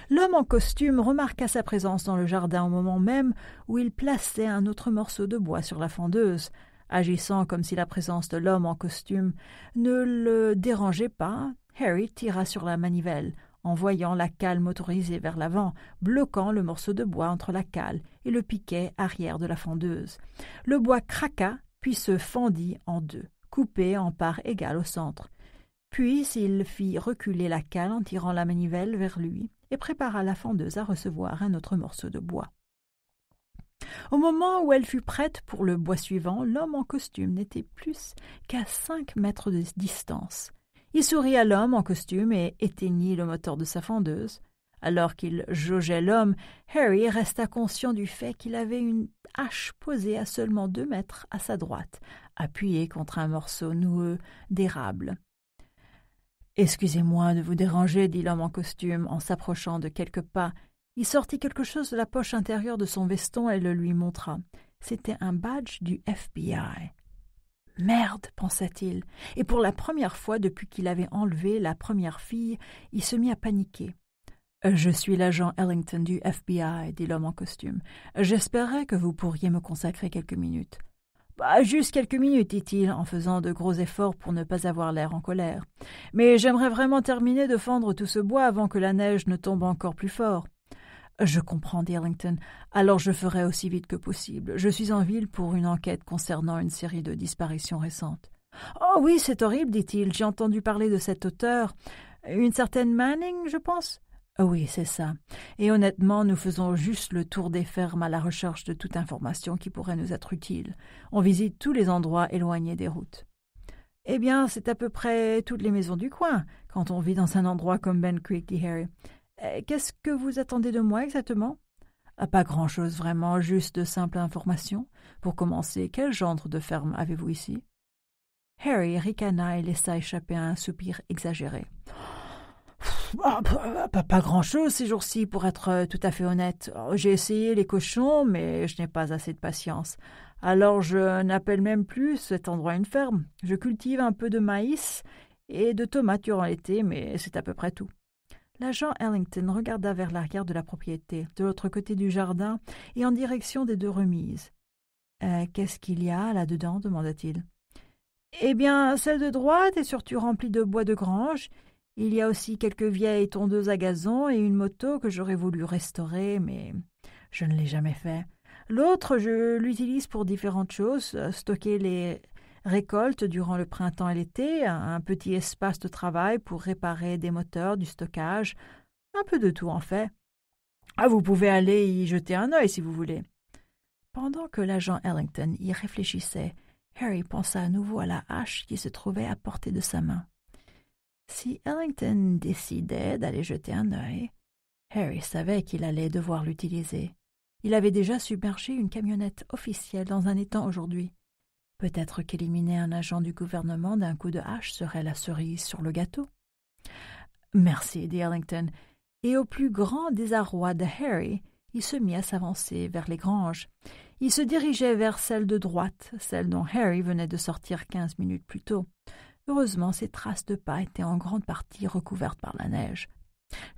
L'homme en costume remarqua sa présence dans le jardin au moment même où il plaçait un autre morceau de bois sur la fendeuse, agissant comme si la présence de l'homme en costume ne le dérangeait pas. Harry tira sur la manivelle, en voyant la cale motorisée vers l'avant, bloquant le morceau de bois entre la cale et le piquet arrière de la fendeuse. Le bois craqua, puis se fendit en deux, coupé en parts égales au centre. Puis il fit reculer la cale en tirant la manivelle vers lui et prépara la fendeuse à recevoir un autre morceau de bois. Au moment où elle fut prête pour le bois suivant, l'homme en costume n'était plus qu'à cinq mètres de distance. Il sourit à l'homme en costume et éteignit le moteur de sa fendeuse. Alors qu'il jaugeait l'homme, Harry resta conscient du fait qu'il avait une hache posée à seulement deux mètres à sa droite, appuyée contre un morceau noueux d'érable. Excusez-moi de vous déranger, dit l'homme en costume en s'approchant de quelques pas. Il sortit quelque chose de la poche intérieure de son veston et le lui montra. C'était un badge du FBI. Merde, pensa-t-il, et pour la première fois depuis qu'il avait enlevé la première fille, il se mit à paniquer. Euh, je suis l'agent Ellington du FBI, dit l'homme en costume. J'espérais que vous pourriez me consacrer quelques minutes. Bah, juste quelques minutes, dit-il, en faisant de gros efforts pour ne pas avoir l'air en colère. Mais j'aimerais vraiment terminer de fendre tout ce bois avant que la neige ne tombe encore plus fort. Je comprends, dit Ellington. Alors je ferai aussi vite que possible. Je suis en ville pour une enquête concernant une série de disparitions récentes. Oh oui, c'est horrible, dit-il. J'ai entendu parler de cet auteur. Une certaine Manning, je pense. Ah oui, c'est ça. Et honnêtement, nous faisons juste le tour des fermes à la recherche de toute information qui pourrait nous être utile. On visite tous les endroits éloignés des routes. Eh bien, c'est à peu près toutes les maisons du coin, quand on vit dans un endroit comme Ben Creek, dit Harry. Eh, qu'est-ce que vous attendez de moi exactement ah, Pas grand-chose vraiment, juste de simples informations. Pour commencer, quel genre de ferme avez-vous ici Harry ricana et laissa échapper un soupir exagéré. Ah, ah, pas, grand-chose ces jours-ci, pour être euh, tout à fait honnête. Oh, j'ai essayé les cochons, mais je n'ai pas assez de patience. Alors je n'appelle même plus cet endroit une ferme. Je cultive un peu de maïs et de tomates durant l'été, mais c'est à peu près tout. L'agent Ellington regarda vers l'arrière de la propriété, de l'autre côté du jardin, et en direction des deux remises. Euh, qu'est-ce qu'il y a là-dedans demanda-t-il. Eh bien, celle de droite est surtout remplie de bois de grange, il y a aussi quelques vieilles tondeuses à gazon et une moto que j'aurais voulu restaurer, mais je ne l'ai jamais fait. L'autre, je l'utilise pour différentes choses, euh, stocker les récoltes durant le printemps et l'été, un petit espace de travail pour réparer des moteurs, du stockage, un peu de tout en fait. Ah, vous pouvez aller y jeter un œil si vous voulez. Pendant que l'agent Ellington y réfléchissait, Harry pensa à nouveau à la hache qui se trouvait à portée de sa main. Si Ellington décidait d'aller jeter un œil, Harry savait qu'il allait devoir l'utiliser. Il avait déjà submergé une camionnette officielle dans un étang aujourd'hui. Peut-être qu'éliminer un agent du gouvernement d'un coup de hache serait la cerise sur le gâteau. Merci, dit Ellington. Et au plus grand désarroi de Harry, il se mit à s'avancer vers les granges. Il se dirigeait vers celle de droite, celle dont Harry venait de sortir quinze minutes plus tôt. Heureusement, ses traces de pas étaient en grande partie recouvertes par la neige.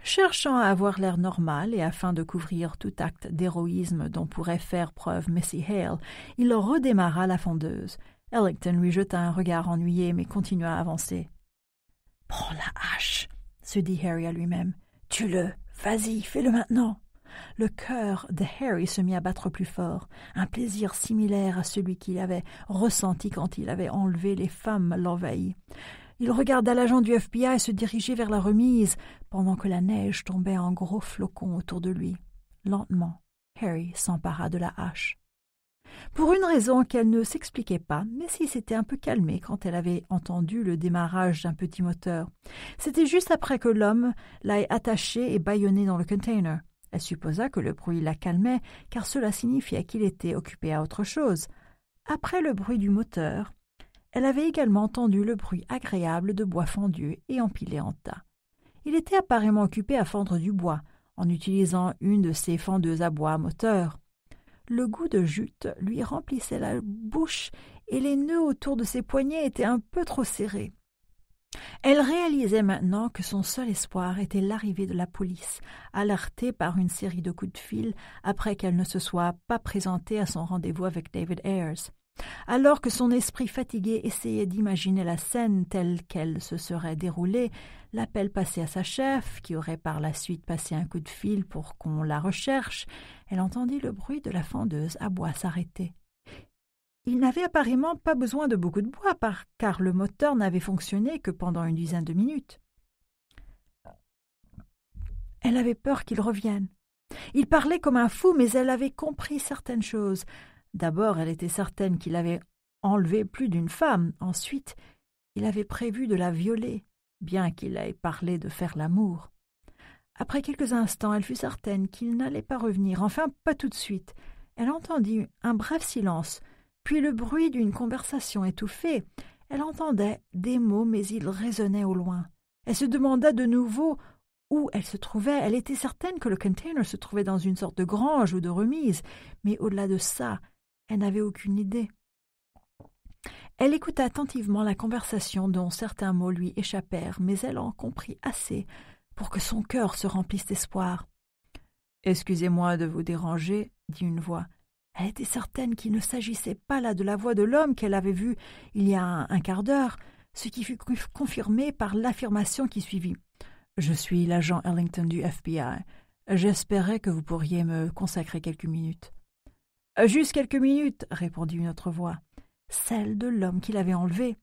Cherchant à avoir l'air normal et afin de couvrir tout acte d'héroïsme dont pourrait faire preuve Missy Hale, il redémarra la fondeuse. Ellington lui jeta un regard ennuyé, mais continua à avancer. Prends la hache, se dit Harry à lui-même. Tue-le, vas-y, fais-le maintenant. Le cœur de Harry se mit à battre plus fort, un plaisir similaire à celui qu'il avait ressenti quand il avait enlevé les femmes l'envahit. Il regarda l'agent du FBI se diriger vers la remise, pendant que la neige tombait en gros flocons autour de lui. Lentement, Harry s'empara de la hache. Pour une raison qu'elle ne s'expliquait pas, mais s'il s'était un peu calmée quand elle avait entendu le démarrage d'un petit moteur. C'était juste après que l'homme l'ait attaché et bâillonné dans le container. Elle supposa que le bruit la calmait, car cela signifiait qu'il était occupé à autre chose. Après le bruit du moteur, elle avait également entendu le bruit agréable de bois fendu et empilé en tas. Il était apparemment occupé à fendre du bois, en utilisant une de ses fendeuses à bois à moteur. Le goût de jute lui remplissait la bouche et les nœuds autour de ses poignets étaient un peu trop serrés. Elle réalisait maintenant que son seul espoir était l'arrivée de la police, alertée par une série de coups de fil après qu'elle ne se soit pas présentée à son rendez-vous avec David Ayers. Alors que son esprit fatigué essayait d'imaginer la scène telle qu'elle se serait déroulée, l'appel passé à sa chef, qui aurait par la suite passé un coup de fil pour qu'on la recherche, elle entendit le bruit de la fendeuse à bois s'arrêter. Il n'avait apparemment pas besoin de beaucoup de bois, car le moteur n'avait fonctionné que pendant une dizaine de minutes. Elle avait peur qu'il revienne. Il parlait comme un fou, mais elle avait compris certaines choses. D'abord, elle était certaine qu'il avait enlevé plus d'une femme. Ensuite, il avait prévu de la violer, bien qu'il ait parlé de faire l'amour. Après quelques instants, elle fut certaine qu'il n'allait pas revenir, enfin pas tout de suite. Elle entendit un bref silence, puis le bruit d'une conversation étouffée. Elle entendait des mots, mais ils résonnaient au loin. Elle se demanda de nouveau où elle se trouvait. Elle était certaine que le container se trouvait dans une sorte de grange ou de remise, mais au-delà de ça, elle n'avait aucune idée. Elle écouta attentivement la conversation dont certains mots lui échappèrent, mais elle en comprit assez pour que son cœur se remplisse d'espoir. Excusez-moi de vous déranger, dit une voix. Elle était certaine qu'il ne s'agissait pas là de la voix de l'homme qu'elle avait vu il y a un, quart d'heure, ce qui fut confirmé par l'affirmation qui suivit. Je suis l'agent Ellington du FBI. J'espérais que vous pourriez me consacrer quelques minutes. Juste quelques minutes, répondit une autre voix, celle de l'homme qui l'avait enlevé.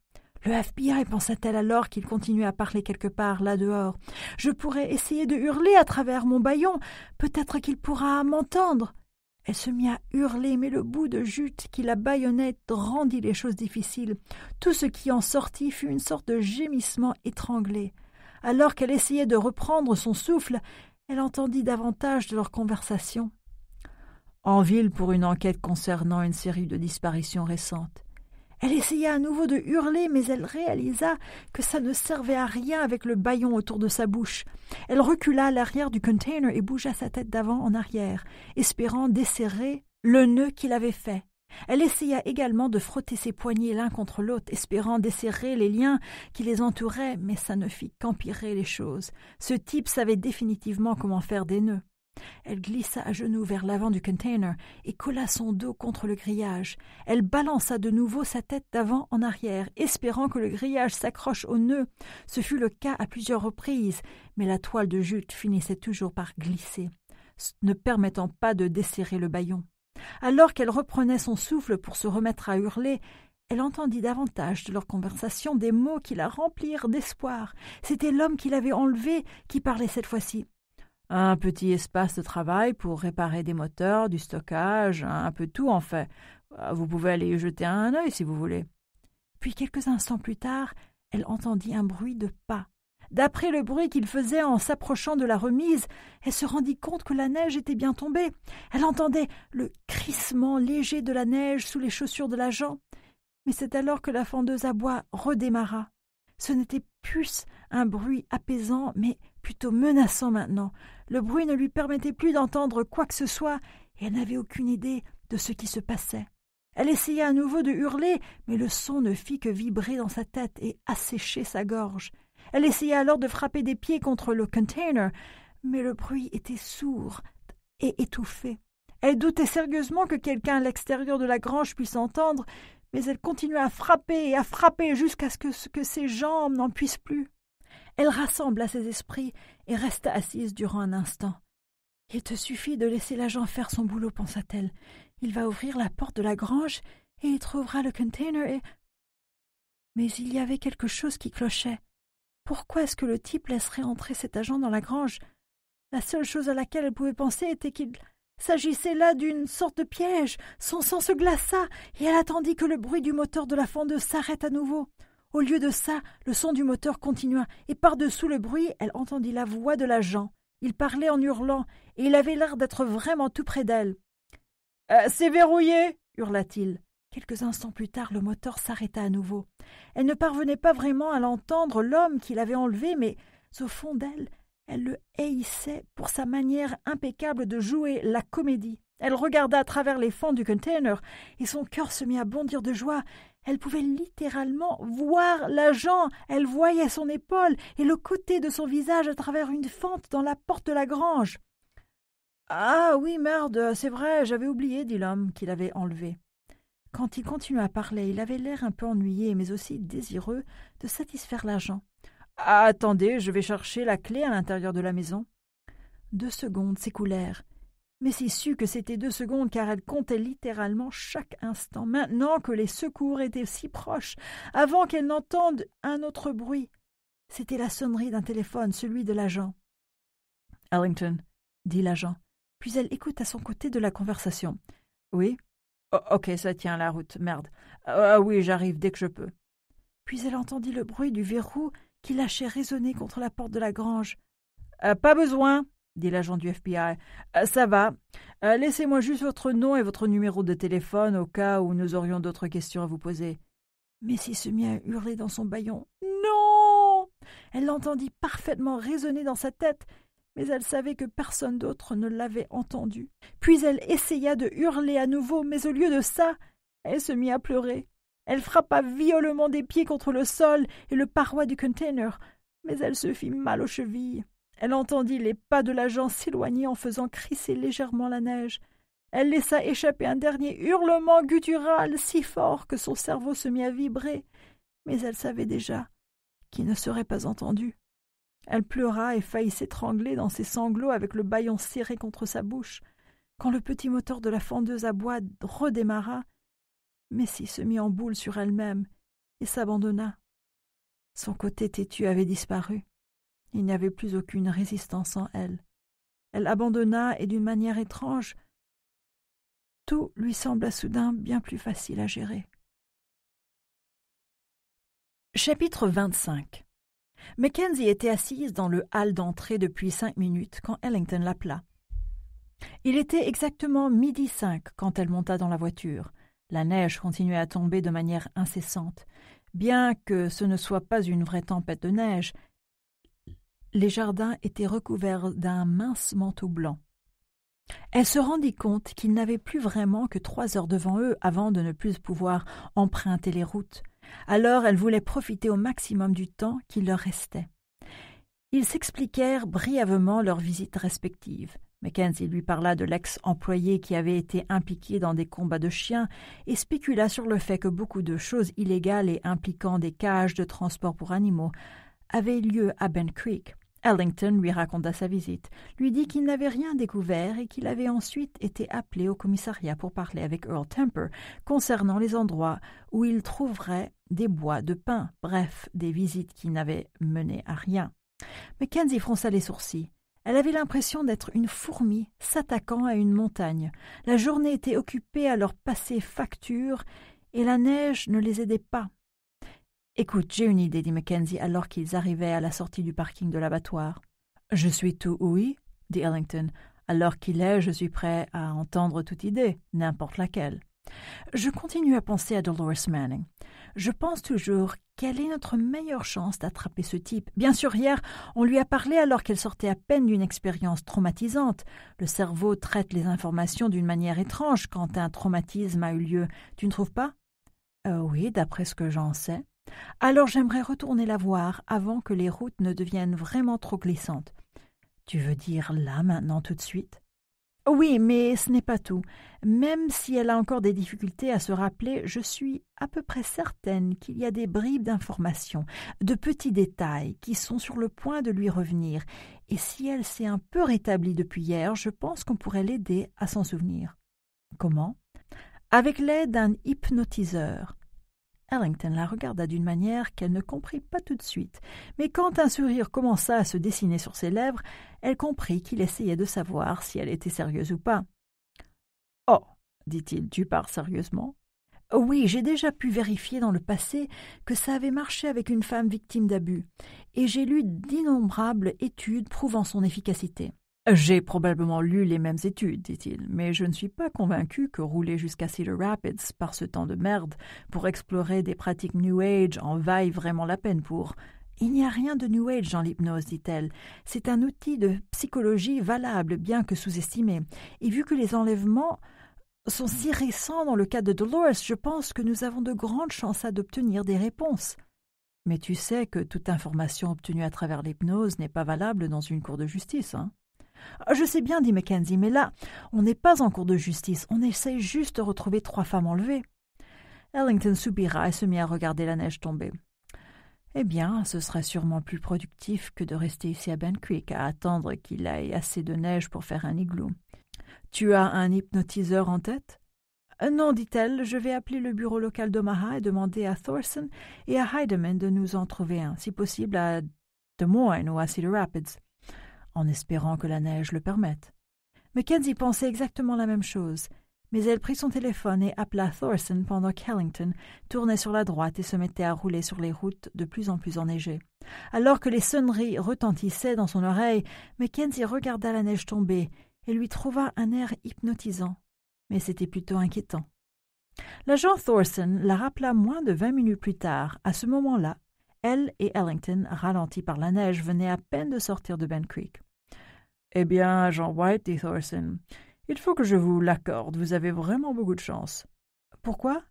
Le FBI pensa-t-elle alors qu'il continuait à parler quelque part là dehors. Je pourrais essayer de hurler à travers mon baillon. Peut-être qu'il pourra m'entendre. Elle se mit à hurler, mais le bout de jute qui la baïonnait rendit les choses difficiles. Tout ce qui en sortit fut une sorte de gémissement étranglé. Alors qu'elle essayait de reprendre son souffle, elle entendit davantage de leur conversation. En ville pour une enquête concernant une série de disparitions récentes. Elle essaya à nouveau de hurler, mais elle réalisa que ça ne servait à rien avec le baillon autour de sa bouche. Elle recula à l'arrière du container et bougea sa tête d'avant en arrière, espérant desserrer le nœud qu'il avait fait. Elle essaya également de frotter ses poignets l'un contre l'autre, espérant desserrer les liens qui les entouraient, mais ça ne fit qu'empirer les choses. Ce type savait définitivement comment faire des nœuds. Elle glissa à genoux vers l'avant du container et colla son dos contre le grillage. Elle balança de nouveau sa tête d'avant en arrière, espérant que le grillage s'accroche au nœud. Ce fut le cas à plusieurs reprises, mais la toile de jute finissait toujours par glisser, ne permettant pas de desserrer le baillon. Alors qu'elle reprenait son souffle pour se remettre à hurler, elle entendit davantage de leur conversation des mots qui la remplirent d'espoir. C'était l'homme qui l'avait enlevée qui parlait cette fois-ci un petit espace de travail pour réparer des moteurs, du stockage, un peu tout en fait. Euh, vous pouvez aller y jeter un œil si vous voulez. Puis quelques instants plus tard, elle entendit un bruit de pas. D'après le bruit qu'il faisait en s'approchant de la remise, elle se rendit compte que la neige était bien tombée. Elle entendait le crissement léger de la neige sous les chaussures de l'agent. Mais c'est alors que la fendeuse à bois redémarra. Ce n'était plus un bruit apaisant, mais plutôt menaçant maintenant. Le bruit ne lui permettait plus d'entendre quoi que ce soit, et elle n'avait aucune idée de ce qui se passait. Elle essaya à nouveau de hurler, mais le son ne fit que vibrer dans sa tête et assécher sa gorge. Elle essaya alors de frapper des pieds contre le container, mais le bruit était sourd et étouffé. Elle doutait sérieusement que quelqu'un à l'extérieur de la grange puisse entendre, mais elle continua à frapper et à frapper jusqu'à ce que, que ses jambes n'en puissent plus. Elle rassembla ses esprits et resta assise durant un instant. Il te suffit de laisser l'agent faire son boulot, pensa-t-elle. Il va ouvrir la porte de la grange et il trouvera le container et. Mais il y avait quelque chose qui clochait. Pourquoi est-ce que le type laisserait entrer cet agent dans la grange La seule chose à laquelle elle pouvait penser était qu'il s'agissait là d'une sorte de piège. Son sang se glaça et elle attendit que le bruit du moteur de la fondeuse s'arrête à nouveau. Au lieu de ça, le son du moteur continua, et par-dessous le bruit, elle entendit la voix de l'agent. Il parlait en hurlant, et il avait l'air d'être vraiment tout près d'elle. Euh, c'est verrouillé hurla-t-il. Quelques instants plus tard, le moteur s'arrêta à nouveau. Elle ne parvenait pas vraiment à l'entendre, l'homme qui l'avait enlevé, mais au fond d'elle, elle le haïssait pour sa manière impeccable de jouer la comédie. Elle regarda à travers les fentes du container et son cœur se mit à bondir de joie. Elle pouvait littéralement voir l'agent. Elle voyait son épaule et le côté de son visage à travers une fente dans la porte de la grange. Ah oui, merde, c'est vrai, j'avais oublié, dit l'homme qui l'avait enlevé. Quand il continua à parler, il avait l'air un peu ennuyé, mais aussi désireux de satisfaire l'agent. Attendez, je vais chercher la clé à l'intérieur de la maison. Deux secondes s'écoulèrent. Mais c'est sut que c'était deux secondes car elle comptait littéralement chaque instant, maintenant que les secours étaient si proches, avant qu'elle n'entende un autre bruit. C'était la sonnerie d'un téléphone, celui de l'agent. Ellington, dit l'agent, puis elle écoute à son côté de la conversation. Oui. Oh, ok, ça tient la route, merde. Ah, ah oui, j'arrive dès que je peux. Puis elle entendit le bruit du verrou qui lâchait résonner contre la porte de la grange. Euh, pas besoin, dit l'agent du FBI. Euh, ça va. Euh, laissez-moi juste votre nom et votre numéro de téléphone au cas où nous aurions d'autres questions à vous poser. si, se mit à hurler dans son baillon. Non Elle l'entendit parfaitement résonner dans sa tête, mais elle savait que personne d'autre ne l'avait entendu. Puis elle essaya de hurler à nouveau, mais au lieu de ça, elle se mit à pleurer. Elle frappa violemment des pieds contre le sol et le paroi du container, mais elle se fit mal aux chevilles. Elle entendit les pas de l'agent s'éloigner en faisant crisser légèrement la neige. Elle laissa échapper un dernier hurlement guttural si fort que son cerveau se mit à vibrer, mais elle savait déjà qu'il ne serait pas entendu. Elle pleura et faillit s'étrangler dans ses sanglots avec le baillon serré contre sa bouche. Quand le petit moteur de la fendeuse à bois redémarra, Messie se mit en boule sur elle-même et s'abandonna. Son côté têtu avait disparu. Il n'y avait plus aucune résistance en elle. Elle abandonna et d'une manière étrange, tout lui sembla soudain bien plus facile à gérer. Chapitre 25 Mackenzie était assise dans le hall d'entrée depuis cinq minutes quand Ellington l'appela. Il était exactement midi cinq quand elle monta dans la voiture. La neige continuait à tomber de manière incessante. Bien que ce ne soit pas une vraie tempête de neige, les jardins étaient recouverts d'un mince manteau blanc. Elle se rendit compte qu'ils n'avaient plus vraiment que trois heures devant eux avant de ne plus pouvoir emprunter les routes. Alors elle voulait profiter au maximum du temps qui leur restait. Ils s'expliquèrent brièvement leurs visites respectives. Mackenzie lui parla de l'ex-employé qui avait été impliqué dans des combats de chiens et spécula sur le fait que beaucoup de choses illégales et impliquant des cages de transport pour animaux avaient lieu à Ben Creek. Ellington lui raconta sa visite, lui dit qu'il n'avait rien découvert et qu'il avait ensuite été appelé au commissariat pour parler avec Earl Temper concernant les endroits où il trouverait des bois de pin, bref, des visites qui n'avaient mené à rien. Mackenzie fronça les sourcils. Elle avait l'impression d'être une fourmi s'attaquant à une montagne. La journée était occupée à leur passer facture, et la neige ne les aidait pas. Écoute, j'ai une idée, dit Mackenzie alors qu'ils arrivaient à la sortie du parking de l'abattoir. Je suis tout oui, dit Ellington. Alors qu'il est, je suis prêt à entendre toute idée, n'importe laquelle. Je continue à penser à Dolores Manning je pense toujours quelle est notre meilleure chance d'attraper ce type Bien sûr, hier, on lui a parlé alors qu'elle sortait à peine d'une expérience traumatisante. Le cerveau traite les informations d'une manière étrange quand un traumatisme a eu lieu. Tu ne trouves pas euh, Oui, d'après ce que j'en sais. Alors j'aimerais retourner la voir avant que les routes ne deviennent vraiment trop glissantes. Tu veux dire là maintenant tout de suite oui, mais ce n'est pas tout. Même si elle a encore des difficultés à se rappeler, je suis à peu près certaine qu'il y a des bribes d'informations, de petits détails qui sont sur le point de lui revenir, et si elle s'est un peu rétablie depuis hier, je pense qu'on pourrait l'aider à s'en souvenir. Comment Avec l'aide d'un hypnotiseur. Ellington la regarda d'une manière qu'elle ne comprit pas tout de suite, mais quand un sourire commença à se dessiner sur ses lèvres, elle comprit qu'il essayait de savoir si elle était sérieuse ou pas. Oh, dit-il, tu pars sérieusement Oui, j'ai déjà pu vérifier dans le passé que ça avait marché avec une femme victime d'abus, et j'ai lu d'innombrables études prouvant son efficacité. J'ai probablement lu les mêmes études, dit-il, mais je ne suis pas convaincu que rouler jusqu'à Cedar Rapids par ce temps de merde pour explorer des pratiques New Age en vaille vraiment la peine pour. Il n'y a rien de New Age dans l'hypnose, dit-elle. C'est un outil de psychologie valable, bien que sous-estimé. Et vu que les enlèvements sont si récents dans le cas de Dolores, je pense que nous avons de grandes chances d'obtenir des réponses. Mais tu sais que toute information obtenue à travers l'hypnose n'est pas valable dans une cour de justice, hein? Ah, je sais bien, dit Mackenzie, mais là, on n'est pas en cours de justice, on essaie juste de retrouver trois femmes enlevées. Ellington soupira et se mit à regarder la neige tomber. Eh bien, ce serait sûrement plus productif que de rester ici à Ben Creek à attendre qu'il aille assez de neige pour faire un igloo. Tu as un hypnotiseur en tête euh, Non, dit-elle, je vais appeler le bureau local d'Omaha et demander à Thorson et à Heidemann de nous en trouver un, si possible à Des Moines ou à Cedar Rapids en espérant que la neige le permette. Mackenzie pensait exactement la même chose, mais elle prit son téléphone et appela Thorson pendant qu'Ellington tournait sur la droite et se mettait à rouler sur les routes de plus en plus enneigées. Alors que les sonneries retentissaient dans son oreille, Mackenzie regarda la neige tomber et lui trouva un air hypnotisant. Mais c'était plutôt inquiétant. L'agent Thorson la rappela moins de vingt minutes plus tard. À ce moment-là, elle et Ellington, ralentis par la neige, venaient à peine de sortir de Ben Creek. Eh bien, Jean White dit Thorson, il faut que je vous l'accorde, vous avez vraiment beaucoup de chance. Pourquoi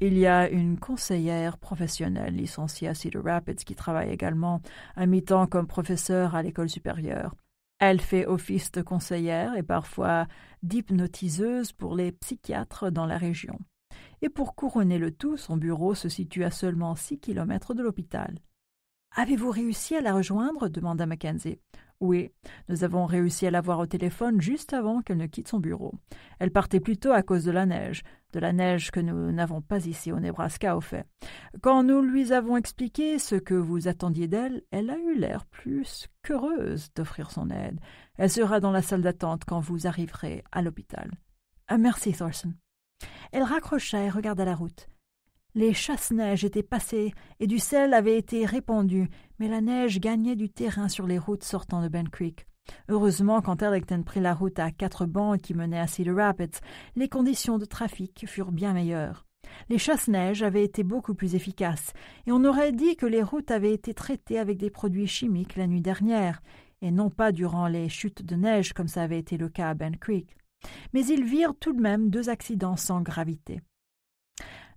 il y a une conseillère professionnelle licenciée à Cedar Rapids qui travaille également à mi-temps comme professeur à l'école supérieure. Elle fait office de conseillère et parfois d'hypnotiseuse pour les psychiatres dans la région. Et pour couronner le tout, son bureau se situe à seulement six kilomètres de l'hôpital. Avez-vous réussi à la rejoindre demanda Mackenzie. Oui, nous avons réussi à la voir au téléphone juste avant qu'elle ne quitte son bureau. Elle partait plutôt à cause de la neige, de la neige que nous n'avons pas ici au Nebraska au fait. Quand nous lui avons expliqué ce que vous attendiez d'elle, elle a eu l'air plus qu'heureuse d'offrir son aide. Elle sera dans la salle d'attente quand vous arriverez à l'hôpital. Ah, merci, Thorson. Elle raccrocha et regarda la route. Les chasse-neige étaient passées et du sel avait été répandu, mais la neige gagnait du terrain sur les routes sortant de Ben Creek. Heureusement, quand Arlington prit la route à quatre bancs qui menait à Cedar Rapids, les conditions de trafic furent bien meilleures. Les chasse-neige avaient été beaucoup plus efficaces, et on aurait dit que les routes avaient été traitées avec des produits chimiques la nuit dernière, et non pas durant les chutes de neige comme ça avait été le cas à Ben Creek. Mais ils virent tout de même deux accidents sans gravité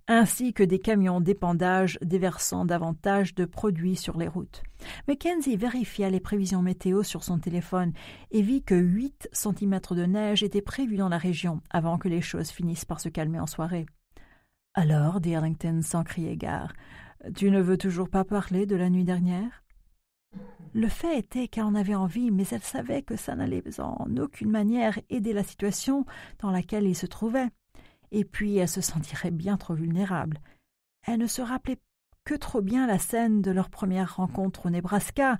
ainsi que des camions d'épandage déversant davantage de produits sur les routes. Mackenzie vérifia les prévisions météo sur son téléphone et vit que 8 centimètres de neige étaient prévus dans la région avant que les choses finissent par se calmer en soirée. Alors, dit Arlington sans crier gare, tu ne veux toujours pas parler de la nuit dernière le fait était qu'elle en avait envie, mais elle savait que ça n'allait en aucune manière aider la situation dans laquelle il se trouvait et puis elle se sentirait bien trop vulnérable. Elle ne se rappelait que trop bien la scène de leur première rencontre au Nebraska.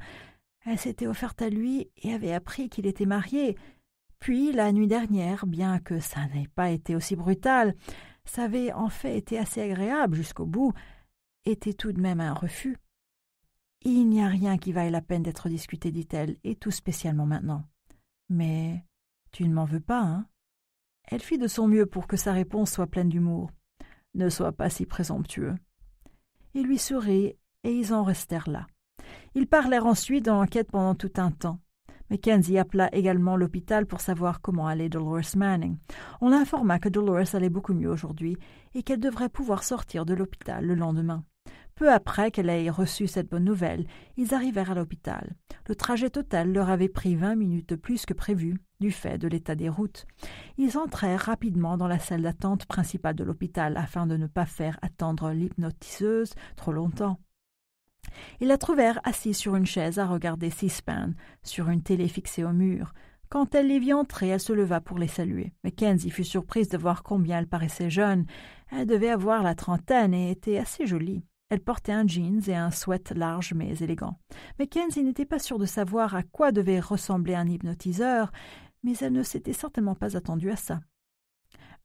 Elle s'était offerte à lui et avait appris qu'il était marié. Puis, la nuit dernière, bien que ça n'ait pas été aussi brutal, ça avait en fait été assez agréable jusqu'au bout, était tout de même un refus. Il n'y a rien qui vaille la peine d'être discuté, dit-elle, et tout spécialement maintenant. Mais tu ne m'en veux pas, hein elle fit de son mieux pour que sa réponse soit pleine d'humour. Ne sois pas si présomptueux. Il lui sourit, et ils en restèrent là. Ils parlèrent ensuite dans l'enquête pendant tout un temps. Mackenzie appela également l'hôpital pour savoir comment allait Dolores Manning. On l'informa que Dolores allait beaucoup mieux aujourd'hui et qu'elle devrait pouvoir sortir de l'hôpital le lendemain. Peu après qu'elle ait reçu cette bonne nouvelle, ils arrivèrent à l'hôpital. Le trajet total leur avait pris vingt minutes plus que prévu, du fait de l'état des routes. Ils entrèrent rapidement dans la salle d'attente principale de l'hôpital afin de ne pas faire attendre l'hypnotiseuse trop longtemps. Ils la trouvèrent assise sur une chaise à regarder C-SPAN sur une télé fixée au mur. Quand elle les vit entrer, elle se leva pour les saluer. Mackenzie fut surprise de voir combien elle paraissait jeune. Elle devait avoir la trentaine et était assez jolie. Elle portait un jeans et un sweat large mais élégant. Mackenzie n'était pas sûre de savoir à quoi devait ressembler un hypnotiseur, mais elle ne s'était certainement pas attendue à ça.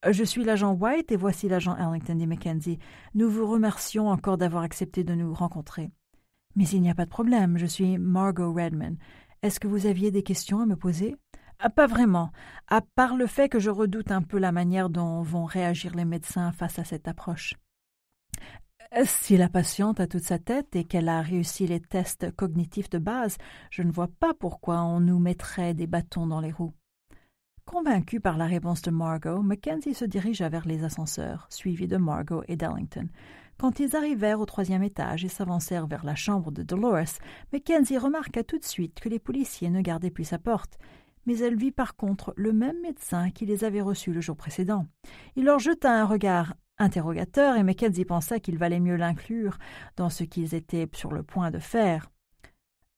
Je suis l'agent White et voici l'agent Arlington, dit Mackenzie. Nous vous remercions encore d'avoir accepté de nous rencontrer. Mais il n'y a pas de problème, je suis Margot Redman. Est-ce que vous aviez des questions à me poser ah, Pas vraiment, à part le fait que je redoute un peu la manière dont vont réagir les médecins face à cette approche. Si la patiente a toute sa tête et qu'elle a réussi les tests cognitifs de base, je ne vois pas pourquoi on nous mettrait des bâtons dans les roues. Convaincu par la réponse de Margot, Mackenzie se dirigea vers les ascenseurs, suivi de Margot et Dellington. Quand ils arrivèrent au troisième étage et s'avancèrent vers la chambre de Dolores, Mackenzie remarqua tout de suite que les policiers ne gardaient plus sa porte mais elle vit par contre le même médecin qui les avait reçus le jour précédent. Il leur jeta un regard interrogateur, et Mackenzie pensa qu'il valait mieux l'inclure dans ce qu'ils étaient sur le point de faire.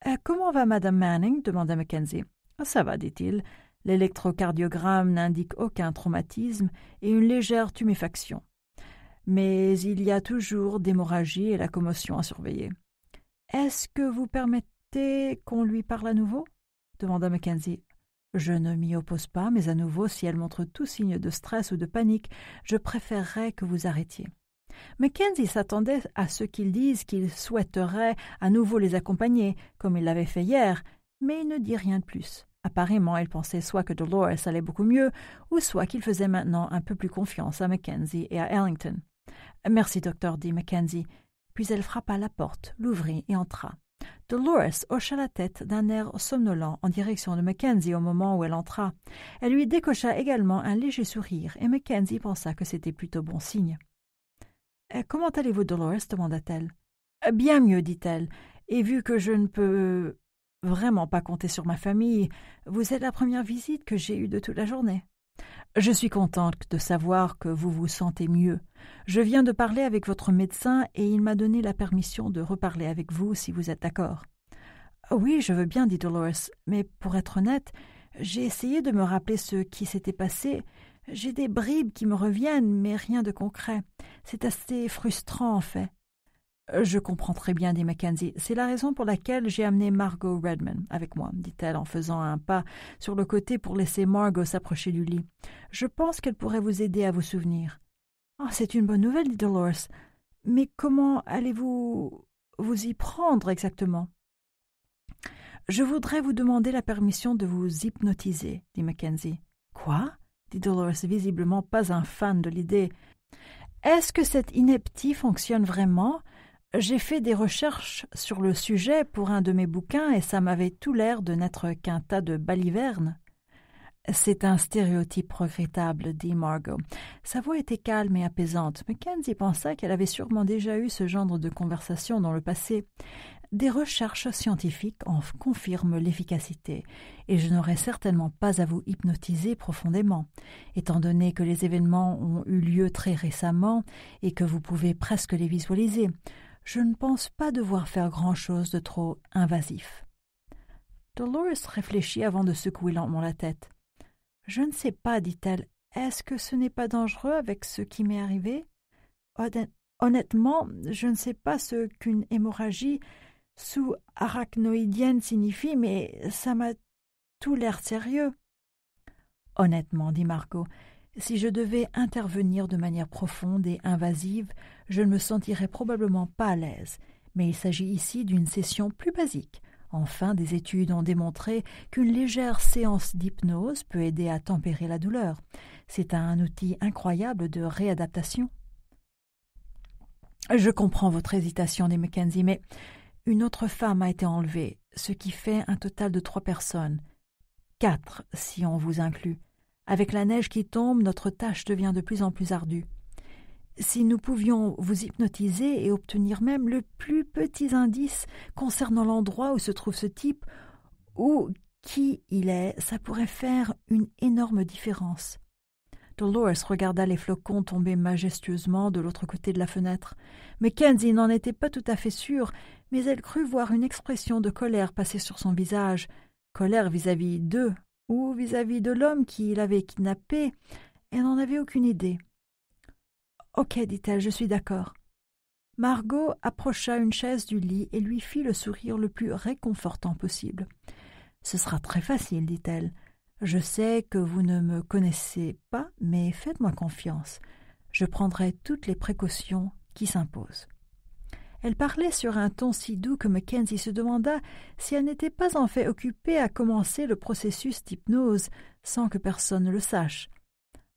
Euh, comment va Madame Manning demanda Mackenzie. Ah, ça va, dit-il. L'électrocardiogramme n'indique aucun traumatisme et une légère tuméfaction. Mais il y a toujours d'hémorragie et la commotion à surveiller. Est-ce que vous permettez qu'on lui parle à nouveau demanda Mackenzie. Je ne m'y oppose pas, mais à nouveau, si elle montre tout signe de stress ou de panique, je préférerais que vous arrêtiez. Mackenzie s'attendait à ce qu'il dise qu'il souhaiterait à nouveau les accompagner, comme il l'avait fait hier, mais il ne dit rien de plus. Apparemment, elle pensait soit que Dolores allait beaucoup mieux, ou soit qu'il faisait maintenant un peu plus confiance à Mackenzie et à Ellington. Merci, docteur, dit Mackenzie. Puis elle frappa la porte, l'ouvrit et entra. Dolores hocha la tête d'un air somnolent en direction de Mackenzie au moment où elle entra. Elle lui décocha également un léger sourire, et Mackenzie pensa que c'était plutôt bon signe. Euh, comment allez-vous, Dolores demanda-t-elle. Euh, bien mieux, dit-elle, et vu que je ne peux vraiment pas compter sur ma famille, vous êtes la première visite que j'ai eue de toute la journée. Je suis contente de savoir que vous vous sentez mieux. Je viens de parler avec votre médecin et il m'a donné la permission de reparler avec vous si vous êtes d'accord. Oui, je veux bien, dit Dolores, mais pour être honnête, j'ai essayé de me rappeler ce qui s'était passé. J'ai des bribes qui me reviennent, mais rien de concret. C'est assez frustrant, en fait. Je comprends très bien, dit Mackenzie. C'est la raison pour laquelle j'ai amené Margot Redman avec moi, dit-elle en faisant un pas sur le côté pour laisser Margot s'approcher du lit. Je pense qu'elle pourrait vous aider à vous souvenir. Ah, c'est une bonne nouvelle, dit Dolores. Mais comment allez-vous vous y prendre exactement Je voudrais vous demander la permission de vous hypnotiser, dit Mackenzie. Quoi dit Dolores, visiblement pas un fan de l'idée. Est-ce que cette ineptie fonctionne vraiment j'ai fait des recherches sur le sujet pour un de mes bouquins et ça m'avait tout l'air de n'être qu'un tas de balivernes. C'est un stéréotype regrettable, dit Margot. Sa voix était calme et apaisante. Kenzie pensa qu'elle avait sûrement déjà eu ce genre de conversation dans le passé. Des recherches scientifiques en confirment l'efficacité, et je n'aurais certainement pas à vous hypnotiser profondément, étant donné que les événements ont eu lieu très récemment et que vous pouvez presque les visualiser je ne pense pas devoir faire grand-chose de trop invasif. Dolores réfléchit avant de secouer lentement la tête. Je ne sais pas, dit-elle. Est-ce que ce n'est pas dangereux avec ce qui m'est arrivé Honnêtement, je ne sais pas ce qu'une hémorragie sous-arachnoïdienne signifie, mais ça m'a tout l'air sérieux. Honnêtement, dit Margot, si je devais intervenir de manière profonde et invasive, je ne me sentirais probablement pas à l'aise, mais il s'agit ici d'une session plus basique. Enfin, des études ont démontré qu'une légère séance d'hypnose peut aider à tempérer la douleur. C'est un outil incroyable de réadaptation. Je comprends votre hésitation, des Mackenzie, mais une autre femme a été enlevée, ce qui fait un total de trois personnes. Quatre, si on vous inclut. Avec la neige qui tombe, notre tâche devient de plus en plus ardue. Si nous pouvions vous hypnotiser et obtenir même le plus petit indice concernant l'endroit où se trouve ce type ou qui il est, ça pourrait faire une énorme différence. Dolores regarda les flocons tomber majestueusement de l'autre côté de la fenêtre. Mackenzie n'en était pas tout à fait sûre, mais elle crut voir une expression de colère passer sur son visage, colère vis-à-vis d'eux ou vis-à-vis de l'homme qui l'avait kidnappée, elle n'en avait aucune idée. Ok, dit-elle, je suis d'accord. Margot approcha une chaise du lit et lui fit le sourire le plus réconfortant possible. Ce sera très facile, dit-elle. Je sais que vous ne me connaissez pas, mais faites-moi confiance. Je prendrai toutes les précautions qui s'imposent. Elle parlait sur un ton si doux que Mackenzie se demanda si elle n'était pas en fait occupée à commencer le processus d'hypnose sans que personne ne le sache.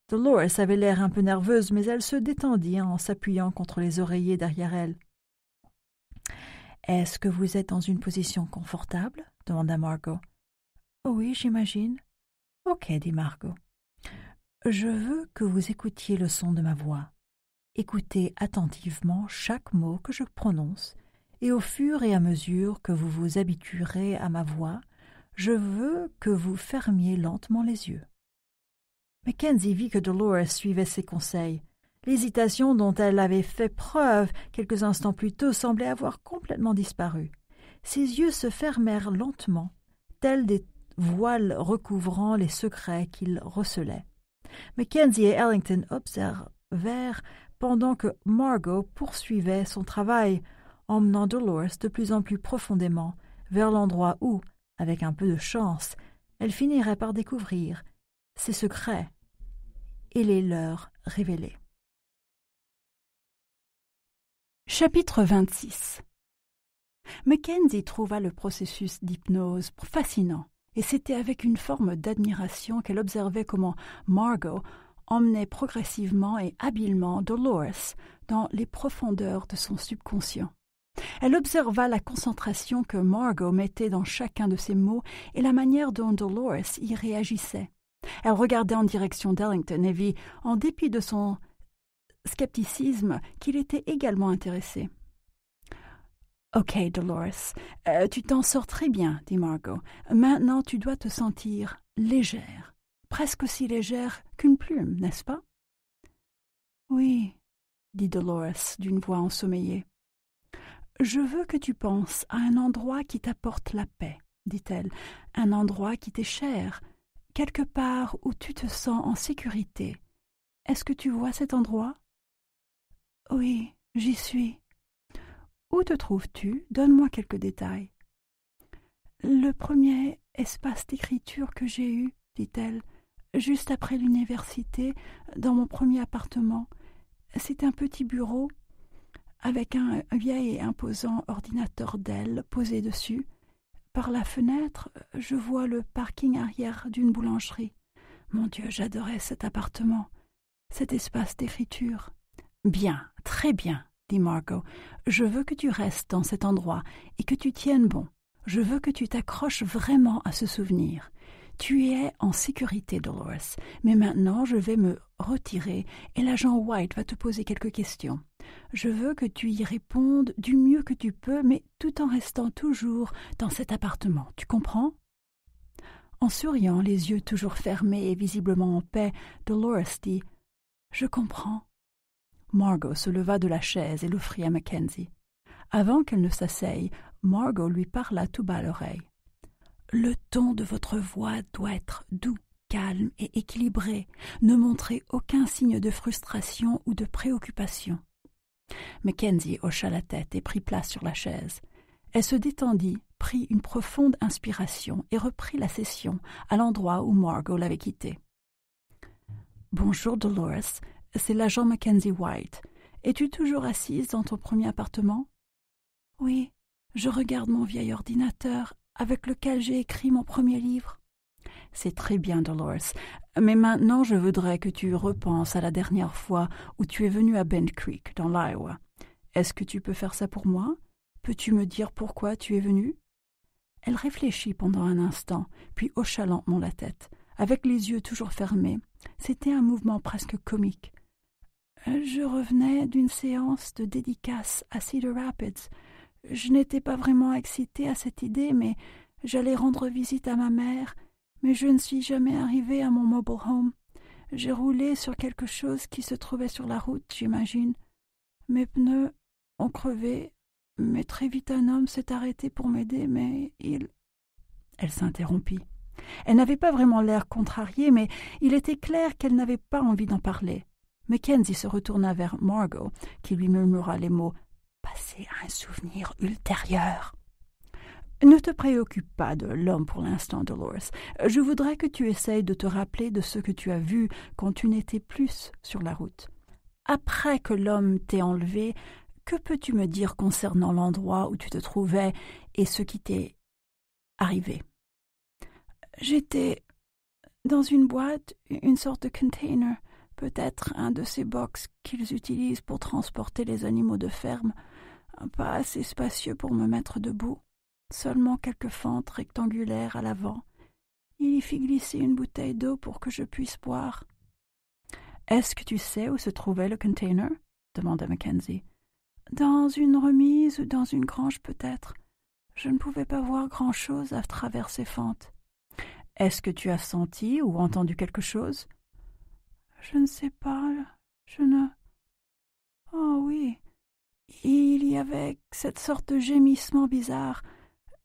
Dolores avait l'air un peu nerveuse, mais elle se détendit en s'appuyant contre les oreillers derrière elle. Est-ce que vous êtes dans une position confortable demanda Margot. Oui, j'imagine. Ok, dit Margot. Je veux que vous écoutiez le son de ma voix. Écoutez attentivement chaque mot que je prononce, et au fur et à mesure que vous vous habituerez à ma voix, je veux que vous fermiez lentement les yeux. Mackenzie vit que Dolores suivait ses conseils. L'hésitation dont elle avait fait preuve quelques instants plus tôt semblait avoir complètement disparu. Ses yeux se fermèrent lentement, tels des voiles recouvrant les secrets qu'ils recelaient. Mackenzie et Ellington observèrent pendant que Margot poursuivait son travail, emmenant Dolores de plus en plus profondément vers l'endroit où, avec un peu de chance, elle finirait par découvrir ses secrets et les leurs révélés. Chapitre 26 Mackenzie trouva le processus d'hypnose fascinant, et c'était avec une forme d'admiration qu'elle observait comment Margot emmenait progressivement et habilement Dolores dans les profondeurs de son subconscient. Elle observa la concentration que Margot mettait dans chacun de ses mots et la manière dont Dolores y réagissait. Elle regardait en direction d'Ellington et vit, en dépit de son scepticisme, qu'il était également intéressé. Ok, Dolores, euh, tu t'en sors très bien, dit Margot. Maintenant, tu dois te sentir légère presque aussi légère qu'une plume, n'est-ce pas Oui, dit Dolores d'une voix ensommeillée. Je veux que tu penses à un endroit qui t'apporte la paix, dit-elle, un endroit qui t'est cher, quelque part où tu te sens en sécurité. Est-ce que tu vois cet endroit Oui, j'y suis. Où te trouves-tu Donne-moi quelques détails. Le premier espace d'écriture que j'ai eu, dit-elle, juste après l'université, dans mon premier appartement. C'est un petit bureau avec un vieil et imposant ordinateur Dell posé dessus. Par la fenêtre, je vois le parking arrière d'une boulangerie. Mon Dieu, j'adorais cet appartement, cet espace d'écriture. Bien, très bien, dit Margot. Je veux que tu restes dans cet endroit et que tu tiennes bon. Je veux que tu t'accroches vraiment à ce souvenir. Tu es en sécurité, Dolores, mais maintenant je vais me retirer et l'agent White va te poser quelques questions. Je veux que tu y répondes du mieux que tu peux, mais tout en restant toujours dans cet appartement. Tu comprends En souriant, les yeux toujours fermés et visiblement en paix, Dolores dit Je comprends. Margot se leva de la chaise et l'offrit à Mackenzie. Avant qu'elle ne s'asseye, Margot lui parla tout bas à l'oreille. Le ton de votre voix doit être doux, calme et équilibré. Ne montrez aucun signe de frustration ou de préoccupation. Mackenzie hocha la tête et prit place sur la chaise. Elle se détendit, prit une profonde inspiration et reprit la session à l'endroit où Margot l'avait quittée. Bonjour Dolores, c'est l'agent Mackenzie White. Es-tu toujours assise dans ton premier appartement Oui, je regarde mon vieil ordinateur avec lequel j'ai écrit mon premier livre. C'est très bien, Dolores. Mais maintenant, je voudrais que tu repenses à la dernière fois où tu es venue à Bend Creek, dans l'Iowa. Est-ce que tu peux faire ça pour moi Peux-tu me dire pourquoi tu es venue ?» Elle réfléchit pendant un instant, puis hocha lentement la tête, avec les yeux toujours fermés. C'était un mouvement presque comique. Euh, je revenais d'une séance de dédicace à Cedar Rapids. Je n'étais pas vraiment excitée à cette idée, mais j'allais rendre visite à ma mère, mais je ne suis jamais arrivée à mon mobile home. J'ai roulé sur quelque chose qui se trouvait sur la route, j'imagine. Mes pneus ont crevé, mais très vite un homme s'est arrêté pour m'aider, mais il. Elle s'interrompit. Elle n'avait pas vraiment l'air contrariée, mais il était clair qu'elle n'avait pas envie d'en parler. Mackenzie se retourna vers Margot, qui lui murmura les mots c'est un souvenir ultérieur. Ne te préoccupe pas de l'homme pour l'instant, Dolores. Je voudrais que tu essayes de te rappeler de ce que tu as vu quand tu n'étais plus sur la route. Après que l'homme t'ait enlevé, que peux-tu me dire concernant l'endroit où tu te trouvais et ce qui t'est arrivé J'étais dans une boîte, une sorte de container, peut-être un de ces box qu'ils utilisent pour transporter les animaux de ferme pas assez spacieux pour me mettre debout, seulement quelques fentes rectangulaires à l'avant. Il y fit glisser une bouteille d'eau pour que je puisse boire. Est-ce que tu sais où se trouvait le container demanda Mackenzie. Dans une remise ou dans une grange peut-être. Je ne pouvais pas voir grand-chose à travers ces fentes. Est-ce que tu as senti ou entendu quelque chose Je ne sais pas. Je ne. Oh oui, il y avait cette sorte de gémissement bizarre.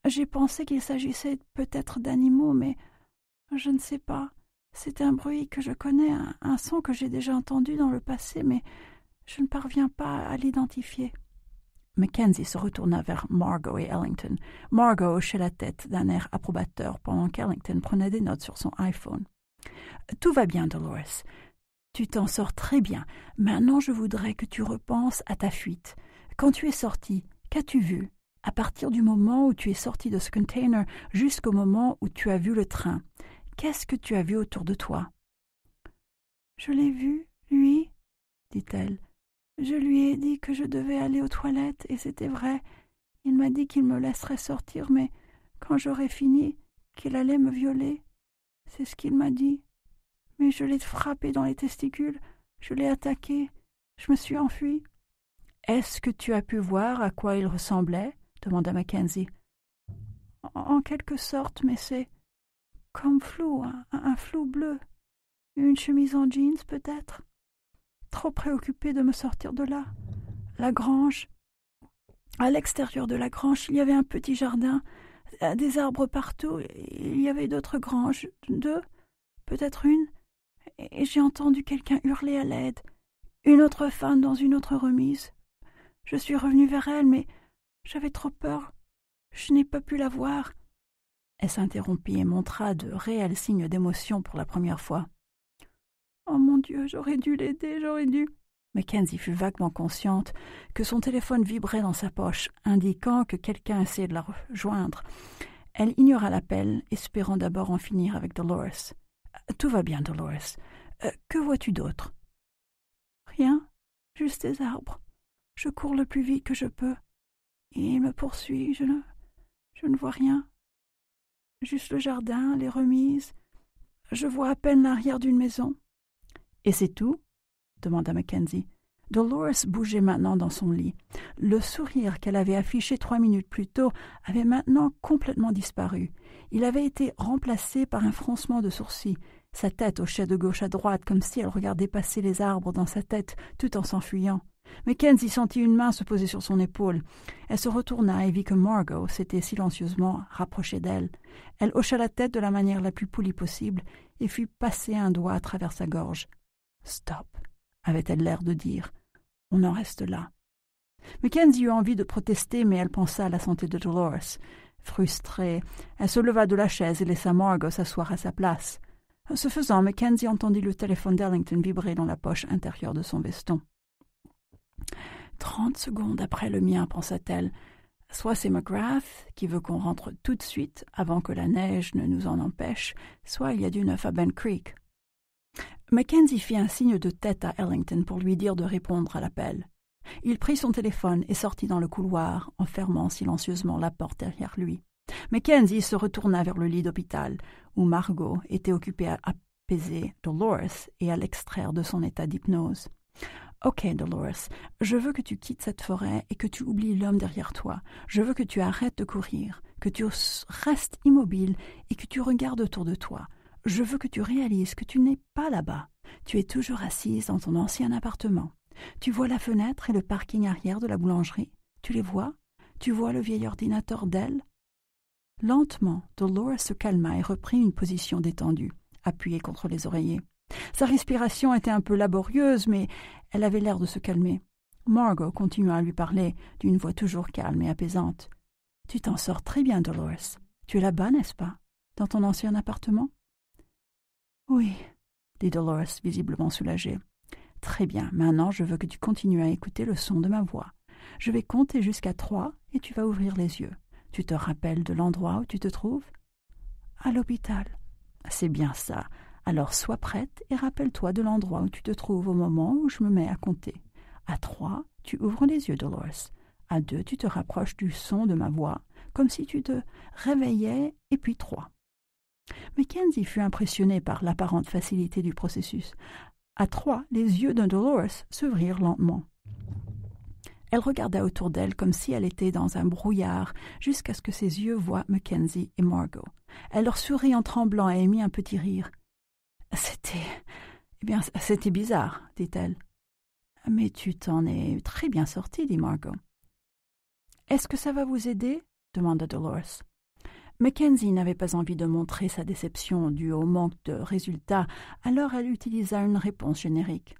J'ai pensé qu'il s'agissait peut-être d'animaux, mais je ne sais pas. C'est un bruit que je connais, un, son que j'ai déjà entendu dans le passé, mais je ne parviens pas à l'identifier. Mackenzie se retourna vers Margot et Ellington. Margot hochait la tête d'un air approbateur pendant qu'Ellington prenait des notes sur son iPhone. Tout va bien, Dolores. Tu t'en sors très bien. Maintenant, je voudrais que tu repenses à ta fuite. Quand tu es sorti, qu'as-tu vu à partir du moment où tu es sorti de ce container jusqu'au moment où tu as vu le train Qu'est-ce que tu as vu autour de toi Je l'ai vu, lui, dit-elle. Je lui ai dit que je devais aller aux toilettes, et c'était vrai. Il m'a dit qu'il me laisserait sortir, mais quand j'aurais fini, qu'il allait me violer. C'est ce qu'il m'a dit. Mais je l'ai frappé dans les testicules, je l'ai attaqué, je me suis enfuie. Est-ce que tu as pu voir à quoi il ressemblait demanda Mackenzie. En quelque sorte, mais c'est comme flou, un, flou bleu. Une chemise en jeans, peut-être. Trop préoccupé de me sortir de là. La grange. À l'extérieur de la grange, il y avait un petit jardin, euh, des arbres partout. Il y avait d'autres granges, deux, peut-être une. Et j'ai entendu quelqu'un hurler à l'aide. Une autre femme dans une autre remise. Je suis revenue vers elle, mais j'avais trop peur. Je n'ai pas pu la voir. Elle s'interrompit et montra de réels signes d'émotion pour la première fois. Oh mon Dieu, j'aurais dû l'aider, j'aurais dû. Mackenzie fut vaguement consciente que son téléphone vibrait dans sa poche, indiquant que quelqu'un essayait de la rejoindre. Elle ignora l'appel, espérant d'abord en finir avec Dolores. Euh, tout va bien, Dolores. Euh, que vois-tu d'autre Rien, juste des arbres. Je cours le plus vite que je peux. Il me poursuit, je ne, je ne vois rien. Juste le jardin, les remises. Je vois à peine l'arrière d'une maison. Et c'est tout demanda Mackenzie. Dolores bougeait maintenant dans son lit. Le sourire qu'elle avait affiché trois minutes plus tôt avait maintenant complètement disparu. Il avait été remplacé par un froncement de sourcils. Sa tête hochait de gauche à droite comme si elle regardait passer les arbres dans sa tête tout en s'enfuyant. Mackenzie sentit une main se poser sur son épaule. Elle se retourna et vit que Margot s'était silencieusement rapprochée d'elle. Elle hocha la tête de la manière la plus polie possible et fit passer un doigt à travers sa gorge. Stop, avait-elle l'air de dire. On en reste là. Mackenzie eut envie de protester, mais elle pensa à la santé de Dolores. Frustrée, elle se leva de la chaise et laissa Margot s'asseoir à sa place. En ce faisant, Mackenzie entendit le téléphone d'Ellington vibrer dans la poche intérieure de son veston. Trente secondes après le mien, pensa-t-elle. Soit c'est McGrath qui veut qu'on rentre tout de suite avant que la neige ne nous en empêche, soit il y a du neuf à Ben Creek. Mackenzie fit un signe de tête à Ellington pour lui dire de répondre à l'appel. Il prit son téléphone et sortit dans le couloir en fermant silencieusement la porte derrière lui. Mackenzie se retourna vers le lit d'hôpital où Margot était occupée à apaiser Dolores et à l'extraire de son état d'hypnose. Ok, Dolores, je veux que tu quittes cette forêt et que tu oublies l'homme derrière toi. Je veux que tu arrêtes de courir, que tu restes immobile et que tu regardes autour de toi. Je veux que tu réalises que tu n'es pas là-bas. Tu es toujours assise dans ton ancien appartement. Tu vois la fenêtre et le parking arrière de la boulangerie. Tu les vois Tu vois le vieil ordinateur d'elle Lentement, Dolores se calma et reprit une position détendue, appuyée contre les oreillers. Sa respiration était un peu laborieuse, mais elle avait l'air de se calmer. Margot continua à lui parler d'une voix toujours calme et apaisante. Tu t'en sors très bien, Dolores. Tu es là-bas, n'est-ce pas Dans ton ancien appartement Oui, dit Dolores, visiblement soulagée. Très bien, maintenant je veux que tu continues à écouter le son de ma voix. Je vais compter jusqu'à trois et tu vas ouvrir les yeux. Tu te rappelles de l'endroit où tu te trouves À l'hôpital. C'est bien ça. Alors sois prête et rappelle-toi de l'endroit où tu te trouves au moment où je me mets à compter. À trois, tu ouvres les yeux, Dolores. À deux, tu te rapproches du son de ma voix, comme si tu te réveillais, et puis trois. Mackenzie fut impressionné par l'apparente facilité du processus. À trois, les yeux de Dolores s'ouvrirent lentement. Elle regarda autour d'elle comme si elle était dans un brouillard, jusqu'à ce que ses yeux voient Mackenzie et Margot. Elle leur sourit en tremblant et émit un petit rire. C'était. Eh bien, c'était bizarre, dit-elle. Mais tu t'en es très bien sorti, dit Margot. Est-ce que ça va vous aider demanda Dolores. Mackenzie n'avait pas envie de montrer sa déception due au manque de résultats, alors elle utilisa une réponse générique.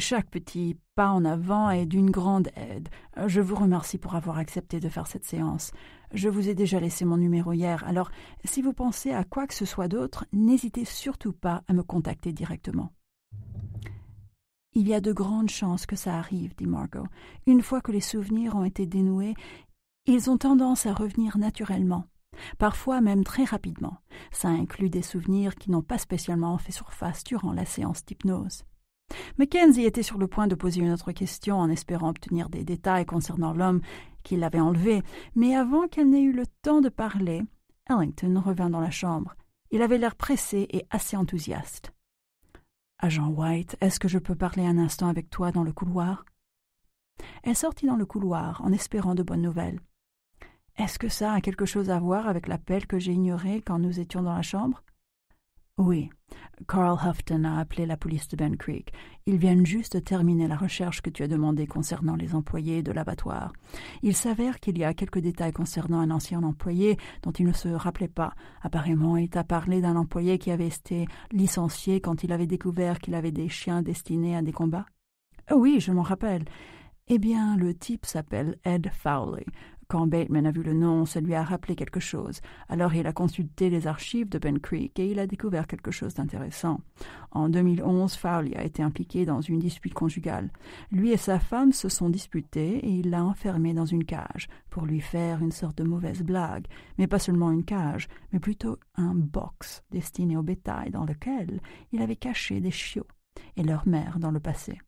Chaque petit pas en avant est d'une grande aide. Euh, je vous remercie pour avoir accepté de faire cette séance. Je vous ai déjà laissé mon numéro hier, alors si vous pensez à quoi que ce soit d'autre, n'hésitez surtout pas à me contacter directement. Il y a de grandes chances que ça arrive, dit Margot. Une fois que les souvenirs ont été dénoués, ils ont tendance à revenir naturellement, parfois même très rapidement. Ça inclut des souvenirs qui n'ont pas spécialement fait surface durant la séance d'hypnose. Mackenzie était sur le point de poser une autre question en espérant obtenir des détails concernant l'homme qui l'avait enlevé, mais avant qu'elle n'ait eu le temps de parler, Ellington revint dans la chambre. Il avait l'air pressé et assez enthousiaste. Agent White, est-ce que je peux parler un instant avec toi dans le couloir Elle sortit dans le couloir en espérant de bonnes nouvelles. Est-ce que ça a quelque chose à voir avec l'appel que j'ai ignoré quand nous étions dans la chambre oui. Carl Houghton a appelé la police de Ben Creek. Ils viennent juste terminer la recherche que tu as demandée concernant les employés de l'abattoir. Il s'avère qu'il y a quelques détails concernant un ancien employé dont il ne se rappelait pas. Apparemment, il t'a parlé d'un employé qui avait été licencié quand il avait découvert qu'il avait des chiens destinés à des combats. Euh, oui, je m'en rappelle. Eh bien, le type s'appelle Ed Fowley. Quand Bateman a vu le nom, ça lui a rappelé quelque chose. Alors il a consulté les archives de Ben Creek et il a découvert quelque chose d'intéressant. En 2011, Fowley a été impliqué dans une dispute conjugale. Lui et sa femme se sont disputés et il l'a enfermé dans une cage pour lui faire une sorte de mauvaise blague, mais pas seulement une cage, mais plutôt un box destiné au bétail dans lequel il avait caché des chiots et leur mère dans le passé.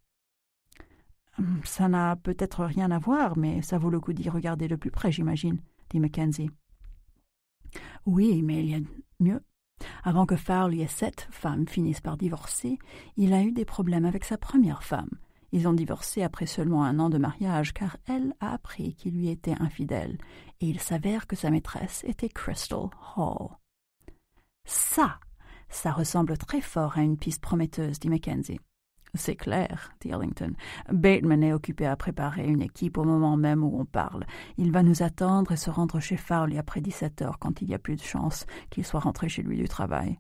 Ça n'a peut-être rien à voir, mais ça vaut le coup d'y regarder de plus près, j'imagine, dit Mackenzie. Oui, mais il y a mieux. Avant que Farley et cette femme finissent par divorcer, il a eu des problèmes avec sa première femme. Ils ont divorcé après seulement un an de mariage car elle a appris qu'il lui était infidèle, et il s'avère que sa maîtresse était Crystal Hall. Ça, ça ressemble très fort à une piste prometteuse, dit Mackenzie. C'est clair, dit Arlington. Bateman est occupé à préparer une équipe au moment même où on parle. Il va nous attendre et se rendre chez Fowley après dix-sept heures quand il n'y a plus de chance qu'il soit rentré chez lui du travail.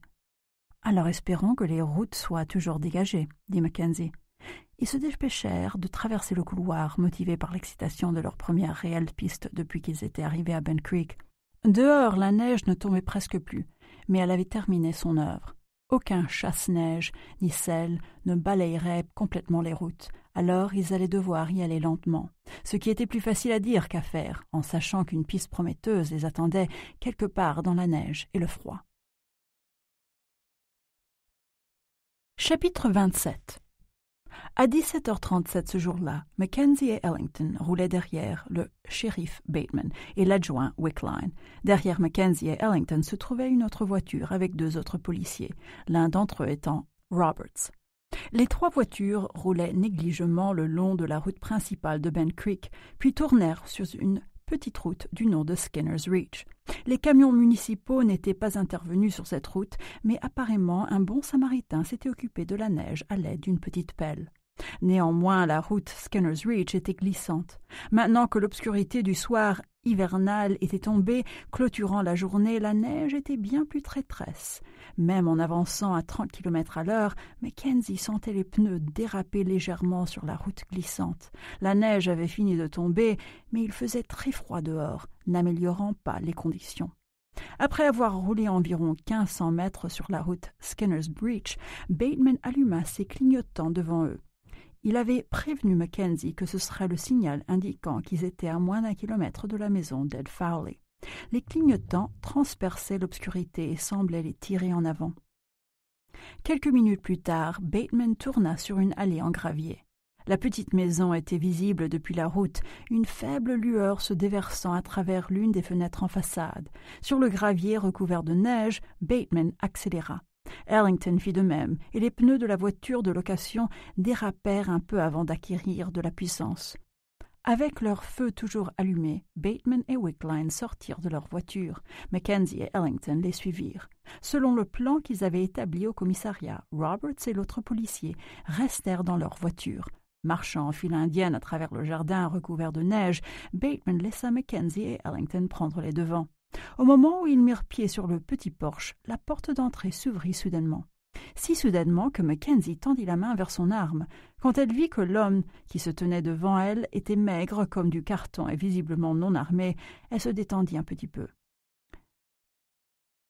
Alors espérons que les routes soient toujours dégagées, dit Mackenzie. Ils se dépêchèrent de traverser le couloir, motivés par l'excitation de leur première réelle piste depuis qu'ils étaient arrivés à Ben Creek. Dehors, la neige ne tombait presque plus, mais elle avait terminé son œuvre. Aucun chasse-neige ni sel ne balayerait complètement les routes, alors ils allaient devoir y aller lentement, ce qui était plus facile à dire qu'à faire, en sachant qu'une piste prometteuse les attendait quelque part dans la neige et le froid. Chapitre à heures trente-sept ce jour-là, Mackenzie et Ellington roulaient derrière le shérif Bateman et l'adjoint Wickline. Derrière Mackenzie et Ellington se trouvait une autre voiture avec deux autres policiers, l'un d'entre eux étant Roberts. Les trois voitures roulaient négligemment le long de la route principale de Ben Creek, puis tournèrent sur une petite route du nom de Skinner's Reach. Les camions municipaux n'étaient pas intervenus sur cette route, mais apparemment un bon samaritain s'était occupé de la neige à l'aide d'une petite pelle. Néanmoins, la route Skinner's Reach était glissante. Maintenant que l'obscurité du soir hivernal était tombée, clôturant la journée, la neige était bien plus traîtresse. Même en avançant à trente kilomètres à l'heure, Mackenzie sentait les pneus déraper légèrement sur la route glissante. La neige avait fini de tomber, mais il faisait très froid dehors, n'améliorant pas les conditions. Après avoir roulé environ quinze cents mètres sur la route Skinner's Reach Bateman alluma ses clignotants devant eux. Il avait prévenu Mackenzie que ce serait le signal indiquant qu'ils étaient à moins d'un kilomètre de la maison d'Ed Fowley. Les clignotants transperçaient l'obscurité et semblaient les tirer en avant. Quelques minutes plus tard, Bateman tourna sur une allée en gravier. La petite maison était visible depuis la route, une faible lueur se déversant à travers l'une des fenêtres en façade. Sur le gravier recouvert de neige, Bateman accéléra. Ellington fit de même, et les pneus de la voiture de location dérapèrent un peu avant d'acquérir de la puissance. Avec leurs feux toujours allumés, Bateman et Wickline sortirent de leur voiture. Mackenzie et Ellington les suivirent. Selon le plan qu'ils avaient établi au commissariat, Roberts et l'autre policier restèrent dans leur voiture. Marchant en file indienne à travers le jardin recouvert de neige, Bateman laissa Mackenzie et Ellington prendre les devants. Au moment où ils mirent pied sur le petit porche, la porte d'entrée s'ouvrit soudainement. Si soudainement que Mackenzie tendit la main vers son arme, quand elle vit que l'homme qui se tenait devant elle était maigre comme du carton et visiblement non armé, elle se détendit un petit peu.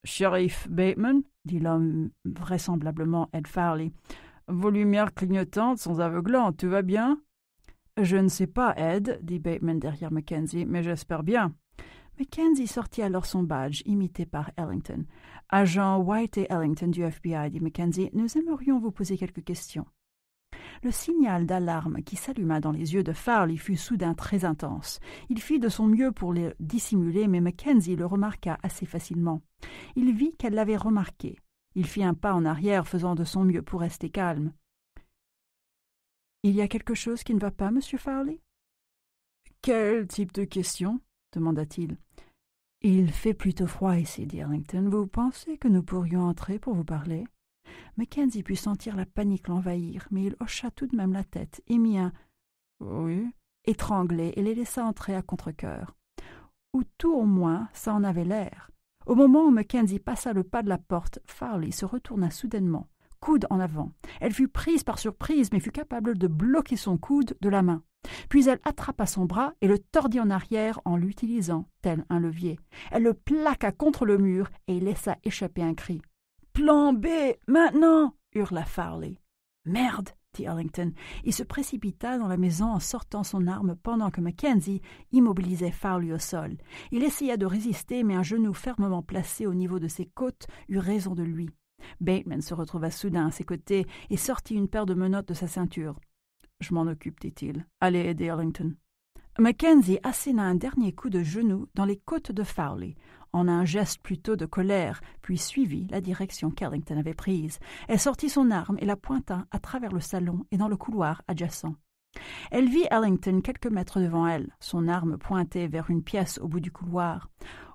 Sheriff Bateman, dit l'homme, vraisemblablement Ed Farley, vos lumières clignotantes sont aveuglantes, tout va bien Je ne sais pas, Ed, dit Bateman derrière Mackenzie, mais j'espère bien. Mackenzie sortit alors son badge, imité par Ellington. Agent White et Ellington du FBI, dit Mackenzie, nous aimerions vous poser quelques questions. Le signal d'alarme qui s'alluma dans les yeux de Farley fut soudain très intense. Il fit de son mieux pour les dissimuler, mais Mackenzie le remarqua assez facilement. Il vit qu'elle l'avait remarqué. Il fit un pas en arrière, faisant de son mieux pour rester calme. Il y a quelque chose qui ne va pas, monsieur Farley Quel type de question demanda-t-il. Il fait plutôt froid ici, dit Vous pensez que nous pourrions entrer pour vous parler Mackenzie put sentir la panique l'envahir, mais il hocha tout de même la tête, émit un Oui étranglé et les laissa entrer à contre-cœur. Ou tout au moins, ça en avait l'air. Au moment où Mackenzie passa le pas de la porte, Farley se retourna soudainement coude en avant. Elle fut prise par surprise, mais fut capable de bloquer son coude de la main. Puis elle attrapa son bras et le tordit en arrière en l'utilisant tel un levier. Elle le plaqua contre le mur et laissa échapper un cri. Plan B, maintenant hurla Farley. Merde dit Arlington. Il se précipita dans la maison en sortant son arme pendant que Mackenzie immobilisait Farley au sol. Il essaya de résister, mais un genou fermement placé au niveau de ses côtes eut raison de lui. Bateman se retrouva soudain à ses côtés et sortit une paire de menottes de sa ceinture. Je m'en occupe, dit-il. Allez aider ellington Mackenzie asséna un dernier coup de genou dans les côtes de Fowley, en un geste plutôt de colère, puis suivit la direction qu'Arlington avait prise. Elle sortit son arme et la pointa à travers le salon et dans le couloir adjacent. Elle vit Ellington quelques mètres devant elle, son arme pointée vers une pièce au bout du couloir.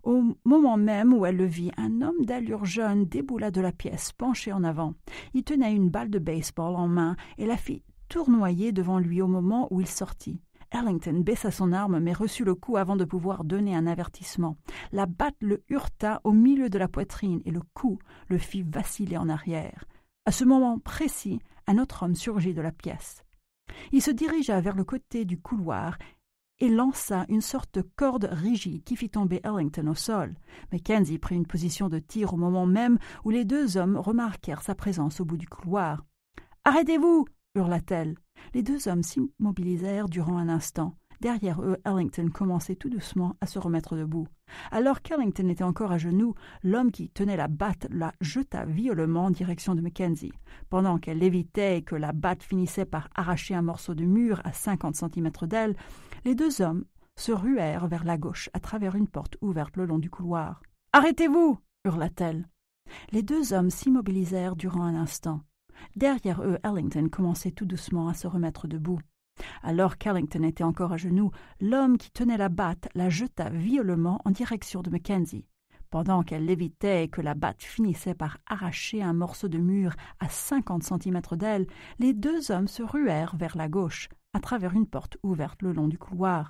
Au moment même où elle le vit, un homme d'allure jeune déboula de la pièce, penché en avant. Il tenait une balle de baseball en main et la fit tournoyer devant lui au moment où il sortit. Ellington baissa son arme mais reçut le coup avant de pouvoir donner un avertissement. La batte le hurta au milieu de la poitrine et le coup le fit vaciller en arrière. À ce moment précis, un autre homme surgit de la pièce. Il se dirigea vers le côté du couloir et lança une sorte de corde rigide qui fit tomber Ellington au sol. Mackenzie prit une position de tir au moment même où les deux hommes remarquèrent sa présence au bout du couloir. Arrêtez-vous hurla-t-elle. Les deux hommes s'immobilisèrent durant un instant. Derrière eux, Ellington commençait tout doucement à se remettre debout. Alors qu'Ellington était encore à genoux, l'homme qui tenait la batte la jeta violemment en direction de Mackenzie. Pendant qu'elle évitait et que la batte finissait par arracher un morceau de mur à cinquante centimètres d'elle, les deux hommes se ruèrent vers la gauche à travers une porte ouverte le long du couloir. Arrêtez-vous hurla-t-elle. Les deux hommes s'immobilisèrent durant un instant. Derrière eux, Ellington commençait tout doucement à se remettre debout. Alors qu'Ellington était encore à genoux, l'homme qui tenait la batte la jeta violemment en direction de Mackenzie. Pendant qu'elle l'évitait et que la batte finissait par arracher un morceau de mur à cinquante centimètres d'elle, les deux hommes se ruèrent vers la gauche, à travers une porte ouverte le long du couloir.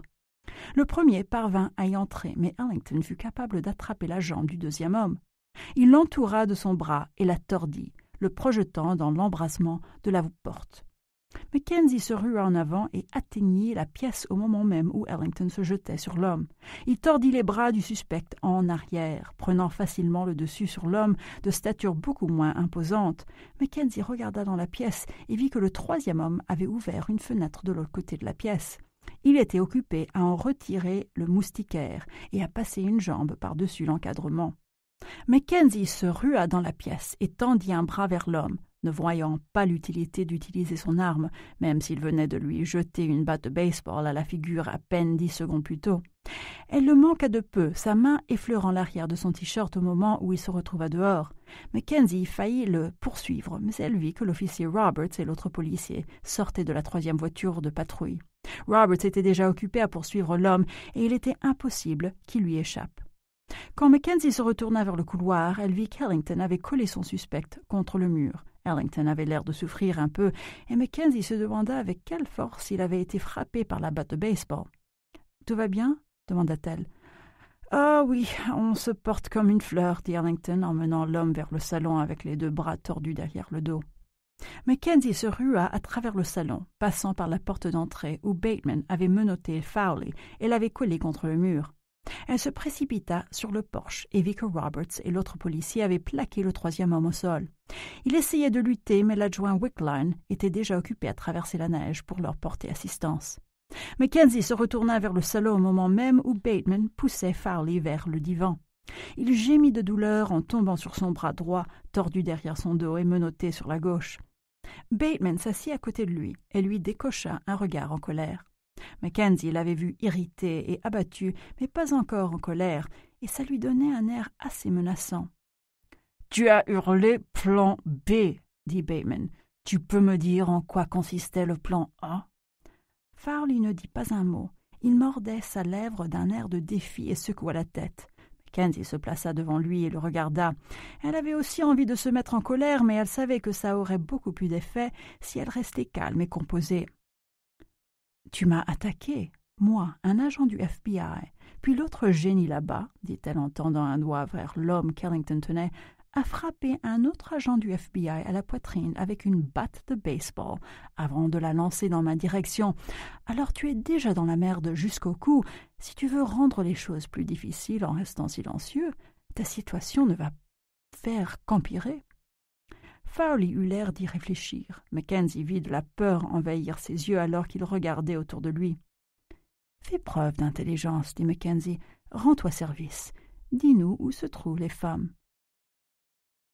Le premier parvint à y entrer, mais Ellington fut capable d'attraper la jambe du deuxième homme. Il l'entoura de son bras et la tordit, le projetant dans l'embrasement de la porte. Mackenzie se rua en avant et atteignit la pièce au moment même où Ellington se jetait sur l'homme. Il tordit les bras du suspect en arrière, prenant facilement le dessus sur l'homme de stature beaucoup moins imposante. Mackenzie regarda dans la pièce et vit que le troisième homme avait ouvert une fenêtre de l'autre côté de la pièce. Il était occupé à en retirer le moustiquaire et à passer une jambe par-dessus l'encadrement. Mackenzie se rua dans la pièce et tendit un bras vers l'homme ne voyant pas l'utilité d'utiliser son arme, même s'il venait de lui jeter une batte de baseball à la figure à peine dix secondes plus tôt. Elle le manqua de peu, sa main effleurant l'arrière de son t-shirt au moment où il se retrouva dehors. Mackenzie faillit le poursuivre, mais elle vit que l'officier Roberts et l'autre policier sortaient de la troisième voiture de patrouille. Roberts était déjà occupé à poursuivre l'homme, et il était impossible qu'il lui échappe. Quand Mackenzie se retourna vers le couloir, elle vit qu'Ellington avait collé son suspect contre le mur. Ellington avait l'air de souffrir un peu, et Mackenzie se demanda avec quelle force il avait été frappé par la batte de baseball. Tout va bien demanda-t-elle. Ah oui, on se porte comme une fleur, dit Arlington en menant l'homme vers le salon avec les deux bras tordus derrière le dos. Mackenzie se rua à travers le salon, passant par la porte d'entrée où Bateman avait menotté Fowley et l'avait collé contre le mur. Elle se précipita sur le porche et vit Roberts et l'autre policier avaient plaqué le troisième homme au sol. Il essayait de lutter, mais l'adjoint Wickline était déjà occupé à traverser la neige pour leur porter assistance. Mackenzie se retourna vers le salon au moment même où Bateman poussait Farley vers le divan. Il gémit de douleur en tombant sur son bras droit, tordu derrière son dos et menotté sur la gauche. Bateman s'assit à côté de lui et lui décocha un regard en colère. Mackenzie l'avait vu irrité et abattu, mais pas encore en colère, et ça lui donnait un air assez menaçant. Tu as hurlé plan B, dit Bayman. Tu peux me dire en quoi consistait le plan A Farley ne dit pas un mot. Il mordait sa lèvre d'un air de défi et secoua la tête. Mackenzie se plaça devant lui et le regarda. Elle avait aussi envie de se mettre en colère, mais elle savait que ça aurait beaucoup plus d'effet si elle restait calme et composée. Tu m'as attaqué, moi, un agent du FBI, puis l'autre génie là-bas, dit-elle en tendant un doigt vers l'homme qu'Ellington tenait, a frappé un autre agent du FBI à la poitrine avec une batte de baseball avant de la lancer dans ma direction. Alors tu es déjà dans la merde jusqu'au cou. Si tu veux rendre les choses plus difficiles en restant silencieux, ta situation ne va faire qu'empirer. Farley eut l'air d'y réfléchir. Mackenzie vit de la peur envahir ses yeux alors qu'il regardait autour de lui. Fais preuve d'intelligence, dit Mackenzie. Rends-toi service. Dis-nous où se trouvent les femmes.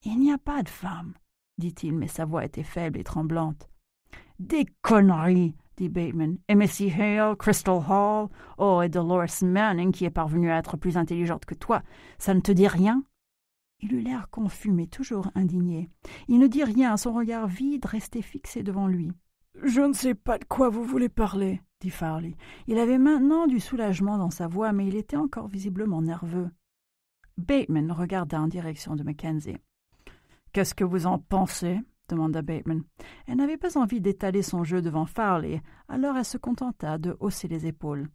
Il n'y a pas de femmes, dit-il, mais sa voix était faible et tremblante. Des conneries, dit Bateman. Et Missy Hale, Crystal Hall, oh, et Dolores Manning, qui est parvenue à être plus intelligente que toi, ça ne te dit rien il eut l'air confus, mais toujours indigné. Il ne dit rien, son regard vide restait fixé devant lui. Je ne sais pas de quoi vous voulez parler, dit Farley. Il avait maintenant du soulagement dans sa voix, mais il était encore visiblement nerveux. Bateman regarda en direction de Mackenzie. Qu'est-ce que vous en pensez demanda Bateman. Elle n'avait pas envie d'étaler son jeu devant Farley, alors elle se contenta de hausser les épaules.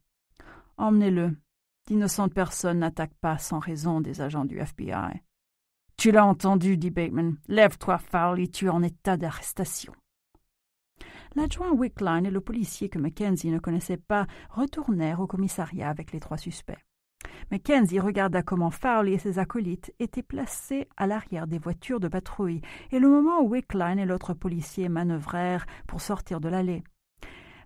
Emmenez-le. D'innocentes personnes n'attaquent pas sans raison des agents du FBI. Tu l'as entendu, dit Bateman. Lève-toi, Farley, tu es en état d'arrestation. L'adjoint Wickline et le policier que Mackenzie ne connaissait pas retournèrent au commissariat avec les trois suspects. Mackenzie regarda comment Farley et ses acolytes étaient placés à l'arrière des voitures de patrouille et le moment où Wickline et l'autre policier manœuvrèrent pour sortir de l'allée.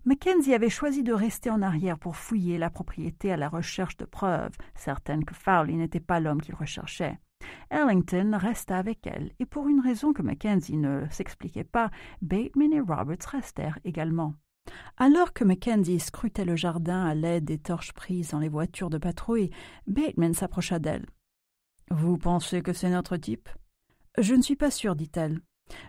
Mackenzie avait choisi de rester en arrière pour fouiller la propriété à la recherche de preuves, certaine que Farley n'était pas l'homme qu'il recherchait. Ellington resta avec elle, et pour une raison que Mackenzie ne s'expliquait pas, Bateman et Roberts restèrent également. Alors que Mackenzie scrutait le jardin à l'aide des torches prises dans les voitures de patrouille, Bateman s'approcha d'elle. Vous pensez que c'est notre type Je ne suis pas sûre, dit-elle.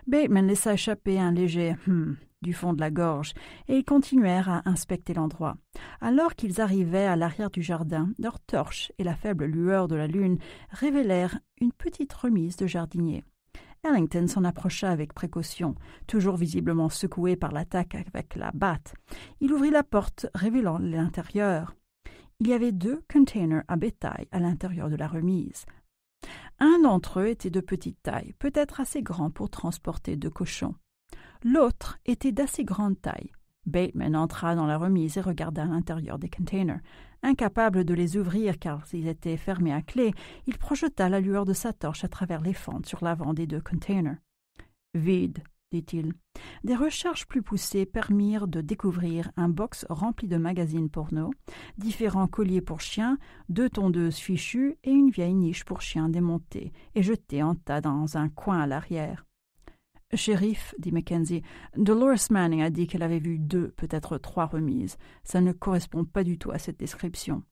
Bateman laissa échapper un léger hmm du fond de la gorge, et ils continuèrent à inspecter l'endroit. Alors qu'ils arrivaient à l'arrière du jardin, leurs torches et la faible lueur de la lune révélèrent une petite remise de jardinier. Ellington s'en approcha avec précaution, toujours visiblement secoué par l'attaque avec la batte. Il ouvrit la porte, révélant l'intérieur. Il y avait deux containers à bétail à l'intérieur de la remise. Un d'entre eux était de petite taille, peut-être assez grand pour transporter deux cochons. L'autre était d'assez grande taille. Bateman entra dans la remise et regarda l'intérieur des containers. Incapable de les ouvrir car ils étaient fermés à clé, il projeta la lueur de sa torche à travers les fentes sur l'avant des deux containers. Vide, dit-il. Des recherches plus poussées permirent de découvrir un box rempli de magazines porno, différents colliers pour chiens, deux tondeuses fichues et une vieille niche pour chiens démontée et jetée en tas dans un coin à l'arrière. Shérif, dit Mackenzie, Dolores Manning a dit qu'elle avait vu deux, peut-être trois remises. Ça ne correspond pas du tout à cette description.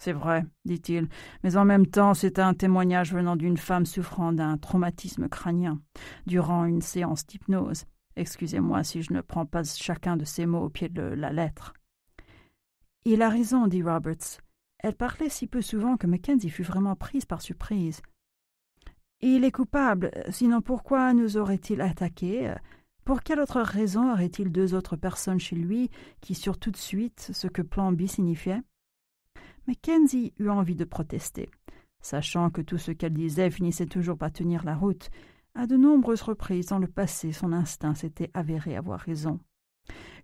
C'est vrai, dit-il, mais en même temps, c'est un témoignage venant d'une femme souffrant d'un traumatisme crânien durant une séance d'hypnose. Excusez-moi si je ne prends pas chacun de ces mots au pied de la lettre. Il a raison, dit Roberts. Elle parlait si peu souvent que Mackenzie fut vraiment prise par surprise. Il est coupable, sinon pourquoi nous aurait-il attaqué Pour quelle autre raison aurait-il deux autres personnes chez lui qui surent tout de suite ce que plan B signifiait Kenzie eut envie de protester. Sachant que tout ce qu'elle disait finissait toujours par tenir la route, à de nombreuses reprises dans le passé, son instinct s'était avéré avoir raison.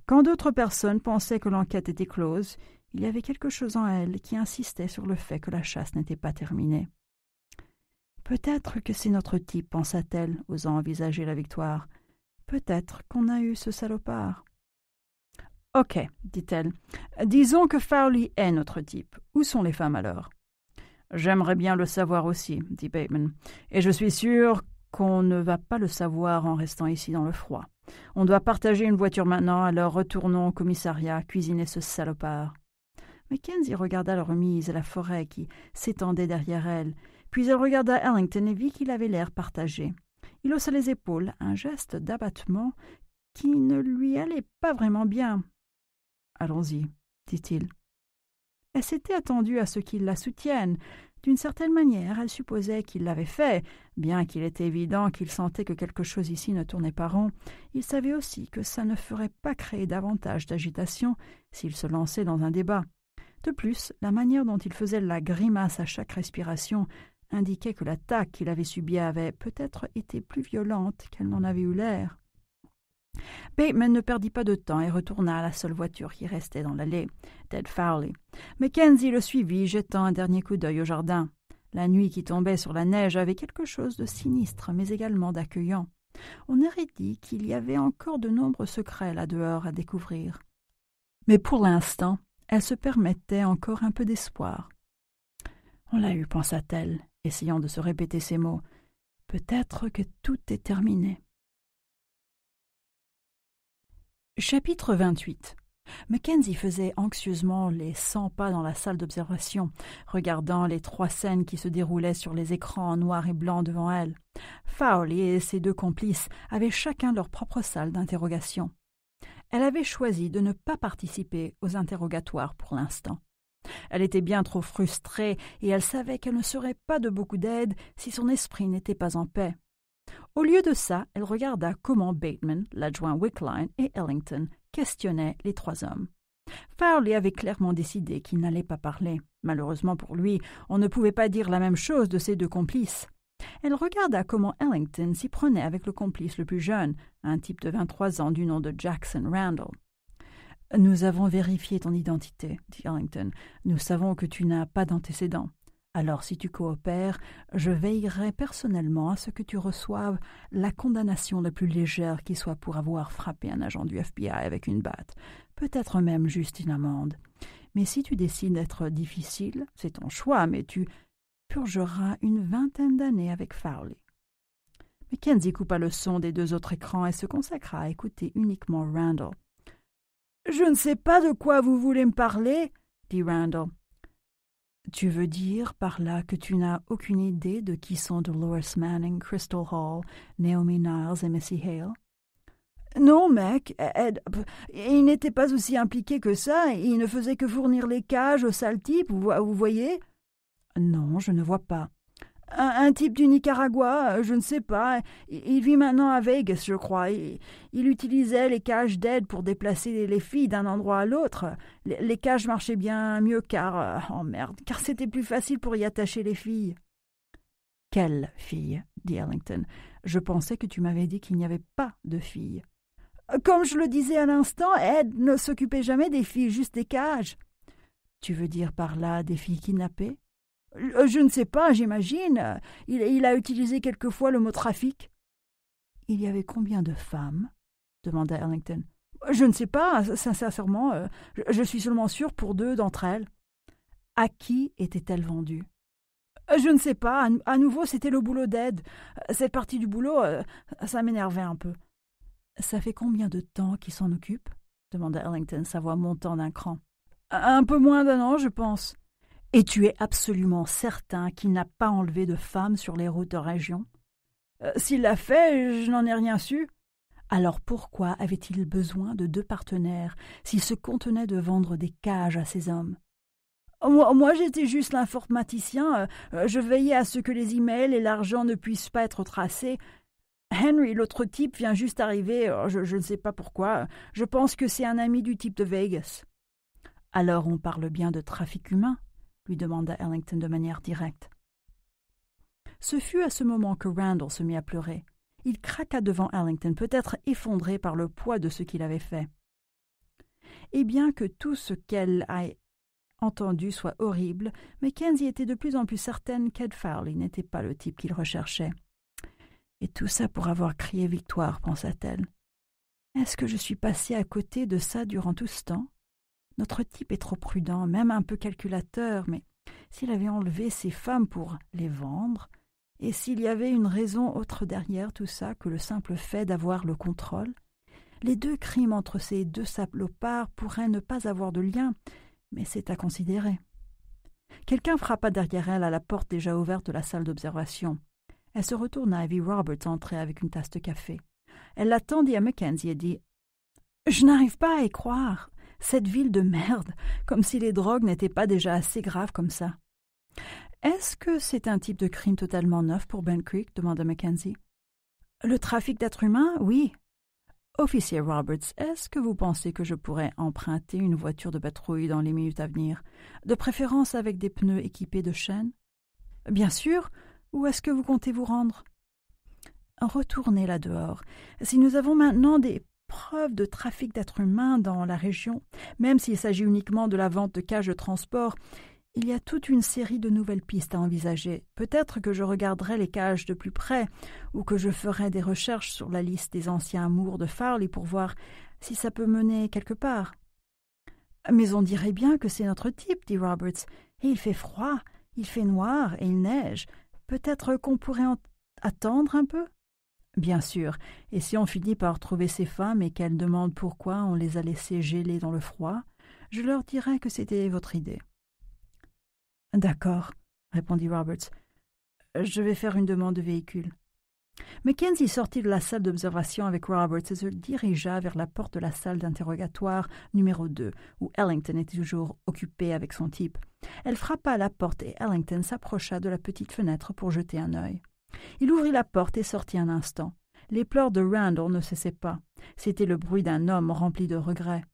Quand d'autres personnes pensaient que l'enquête était close, il y avait quelque chose en elle qui insistait sur le fait que la chasse n'était pas terminée. Peut-être que c'est notre type, pensa-t-elle, osant envisager la victoire. Peut-être qu'on a eu ce salopard. Ok, dit-elle. Disons que Fowley est notre type. Où sont les femmes alors J'aimerais bien le savoir aussi, dit Bateman. Et je suis sûr qu'on ne va pas le savoir en restant ici dans le froid. On doit partager une voiture maintenant, alors retournons au commissariat, cuisiner ce salopard. Mackenzie regarda la remise et la forêt qui s'étendait derrière elle, puis elle regarda Ellington et vit qu'il avait l'air partagé. Il haussa les épaules, un geste d'abattement qui ne lui allait pas vraiment bien. Allons-y, dit-il. Elle s'était attendue à ce qu'il la soutienne. D'une certaine manière, elle supposait qu'il l'avait fait, bien qu'il était évident qu'il sentait que quelque chose ici ne tournait pas rond. Il savait aussi que ça ne ferait pas créer davantage d'agitation s'il se lançait dans un débat. De plus, la manière dont il faisait la grimace à chaque respiration indiquait que l'attaque qu'il avait subie avait peut-être été plus violente qu'elle n'en avait eu l'air. Bateman ne perdit pas de temps et retourna à la seule voiture qui restait dans l'allée, Ted Farley. Mackenzie le suivit, jetant un dernier coup d'œil au jardin. La nuit qui tombait sur la neige avait quelque chose de sinistre, mais également d'accueillant. On aurait dit qu'il y avait encore de nombreux secrets là-dehors à découvrir. Mais pour l'instant, elle se permettait encore un peu d'espoir. On l'a eu, pensa-t-elle, essayant de se répéter ces mots. Peut-être que tout est terminé. Chapitre 28 Mackenzie faisait anxieusement les cent pas dans la salle d'observation, regardant les trois scènes qui se déroulaient sur les écrans en noir et blanc devant elle. Fowley et ses deux complices avaient chacun leur propre salle d'interrogation. Elle avait choisi de ne pas participer aux interrogatoires pour l'instant. Elle était bien trop frustrée, et elle savait qu'elle ne serait pas de beaucoup d'aide si son esprit n'était pas en paix. Au lieu de ça, elle regarda comment Bateman, l'adjoint Wickline et Ellington questionnaient les trois hommes. Farley avait clairement décidé qu'il n'allait pas parler. Malheureusement pour lui, on ne pouvait pas dire la même chose de ses deux complices. Elle regarda comment Ellington s'y prenait avec le complice le plus jeune, un type de vingt-trois ans du nom de Jackson Randall. Nous avons vérifié ton identité, dit Arrington. Nous savons que tu n'as pas d'antécédents. Alors si tu coopères, je veillerai personnellement à ce que tu reçoives la condamnation la plus légère qui soit pour avoir frappé un agent du FBI avec une batte, peut-être même juste une amende. Mais si tu décides d'être difficile, c'est ton choix, mais tu purgeras une vingtaine d'années avec Farley. Mackenzie coupa le son des deux autres écrans et se consacra à écouter uniquement Randall. Je ne sais pas de quoi vous voulez me parler, dit Randall. Tu veux dire par là que tu n'as aucune idée de qui sont Dolores Manning, Crystal Hall, Naomi Niles et Missy Hale? Non, mec, Ed, il n'était pas aussi impliqué que ça, il ne faisait que fournir les cages aux sales types, vous voyez? Non, je ne vois pas, un, type du Nicaragua, euh, je ne sais pas. Il, vit maintenant à Vegas, je crois. Il, utilisait les cages d'aide pour déplacer les filles d'un endroit à l'autre. Les, cages marchaient bien mieux car. Euh, oh merde, car c'était plus facile pour y attacher les filles. Quelles filles ?» dit Ellington. Je pensais que tu m'avais dit qu'il n'y avait pas de filles. Euh, comme je le disais à l'instant, Ed ne s'occupait jamais des filles, juste des cages. Tu veux dire par là des filles kidnappées euh, je ne sais pas, j'imagine. Il, a utilisé quelquefois le mot trafic. Il y avait combien de femmes demanda Ellington. Je ne sais pas, sincèrement. Euh, je, suis seulement sûr pour deux d'entre elles. À qui était-elle vendue euh, Je ne sais pas. À, nouveau, c'était le boulot d'aide. Cette partie du boulot, ça m'énervait un peu. Ça fait combien de temps qu'il s'en occupe demanda Ellington, sa voix montant d'un cran. Un peu moins d'un an, je pense. Et tu es absolument certain qu'il n'a pas enlevé de femmes sur les routes de région euh, S'il l'a fait, je n'en ai rien su. Alors pourquoi avait-il besoin de deux partenaires s'il se contenait de vendre des cages à ces hommes moi, j'étais juste l'informaticien. Euh, euh, je veillais à ce que les emails et l'argent ne puissent pas être tracés. Henry, l'autre type, vient juste arriver. je ne sais pas pourquoi. Je pense que c'est un ami du type de Vegas. Alors on parle bien de trafic humain lui demanda Ellington de manière directe. Ce fut à ce moment que Randall se mit à pleurer. Il craqua devant Ellington, peut-être effondré par le poids de ce qu'il avait fait. Et bien que tout ce qu'elle a entendu soit horrible, Mackenzie était de plus en plus certaine qu'Ed Farley n'était pas le type qu'il recherchait. Et tout ça pour avoir crié victoire, pensa-t-elle. Est-ce que je suis passée à côté de ça durant tout ce temps notre type est trop prudent, même un peu calculateur, mais s'il avait enlevé ses femmes pour les vendre, et s'il y avait une raison autre derrière tout ça que le simple fait d'avoir le contrôle, les deux crimes entre ces deux saplopards pourraient ne pas avoir de lien, mais c'est à considérer. Quelqu'un frappa derrière elle à la porte déjà ouverte de la salle d'observation. Elle se retourna et vit Roberts entrer avec une tasse de café. Elle l'attendit à Mackenzie et dit Je n'arrive pas à y croire. Cette ville de merde, comme si les drogues n'étaient pas déjà assez graves comme ça. Est-ce que c'est un type de crime totalement neuf pour Ben Creek demanda Mackenzie. Le trafic d'êtres humains, oui. Officier Roberts, est-ce que vous pensez que je pourrais emprunter une voiture de patrouille dans les minutes à venir, de préférence avec des pneus équipés de chaînes Bien sûr. Où est-ce que vous comptez vous rendre Retournez là dehors. Si nous avons maintenant des « Preuve de trafic d'êtres humains dans la région, même s'il s'agit uniquement de la vente de cages de transport, il y a toute une série de nouvelles pistes à envisager. Peut-être que je regarderai les cages de plus près, ou que je ferai des recherches sur la liste des anciens amours de Farley pour voir si ça peut mener quelque part. Mais on dirait bien que c'est notre type, dit Roberts. Et il fait froid, il fait noir et il neige. Peut-être qu'on pourrait attendre un peu Bien sûr, et si on finit par trouver ces femmes et qu'elles demandent pourquoi on les a laissées geler dans le froid, je leur dirai que c'était votre idée. D'accord, répondit Roberts. Je vais faire une demande de véhicule. Mackenzie sortit de la salle d'observation avec Roberts et se dirigea vers la porte de la salle d'interrogatoire numéro 2, où Ellington était toujours occupé avec son type. Elle frappa à la porte et Ellington s'approcha de la petite fenêtre pour jeter un œil. Il ouvrit la porte et sortit un instant. Les pleurs de Randall ne cessaient pas. C'était le bruit d'un homme rempli de regrets.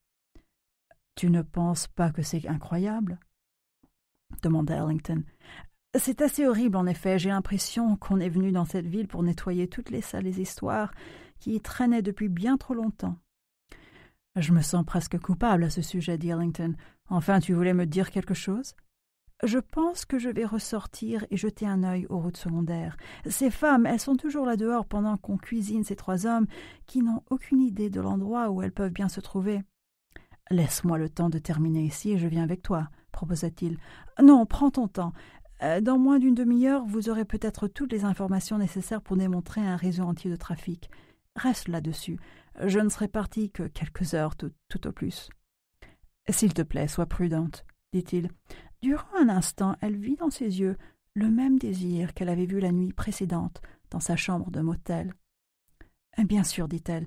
Tu ne penses pas que c'est incroyable demanda Ellington. C'est assez horrible, en effet. J'ai l'impression qu'on est venu dans cette ville pour nettoyer toutes les sales histoires qui y traînaient depuis bien trop longtemps. Je me sens presque coupable à ce sujet, dit Ellington. Enfin, tu voulais me dire quelque chose je pense que je vais ressortir et jeter un œil aux routes secondaires. Ces femmes, elles sont toujours là dehors pendant qu'on cuisine ces trois hommes qui n'ont aucune idée de l'endroit où elles peuvent bien se trouver. Laisse-moi le temps de terminer ici et je viens avec toi, proposa-t-il. Non, prends ton temps. Euh, dans moins d'une demi-heure, vous aurez peut-être toutes les informations nécessaires pour démontrer un réseau entier de trafic. Reste là-dessus. Je ne serai parti que quelques heures tout au plus. S'il te plaît, sois prudente, dit-il. Durant un instant, elle vit dans ses yeux le même désir qu'elle avait vu la nuit précédente dans sa chambre de motel. Bien sûr, dit-elle,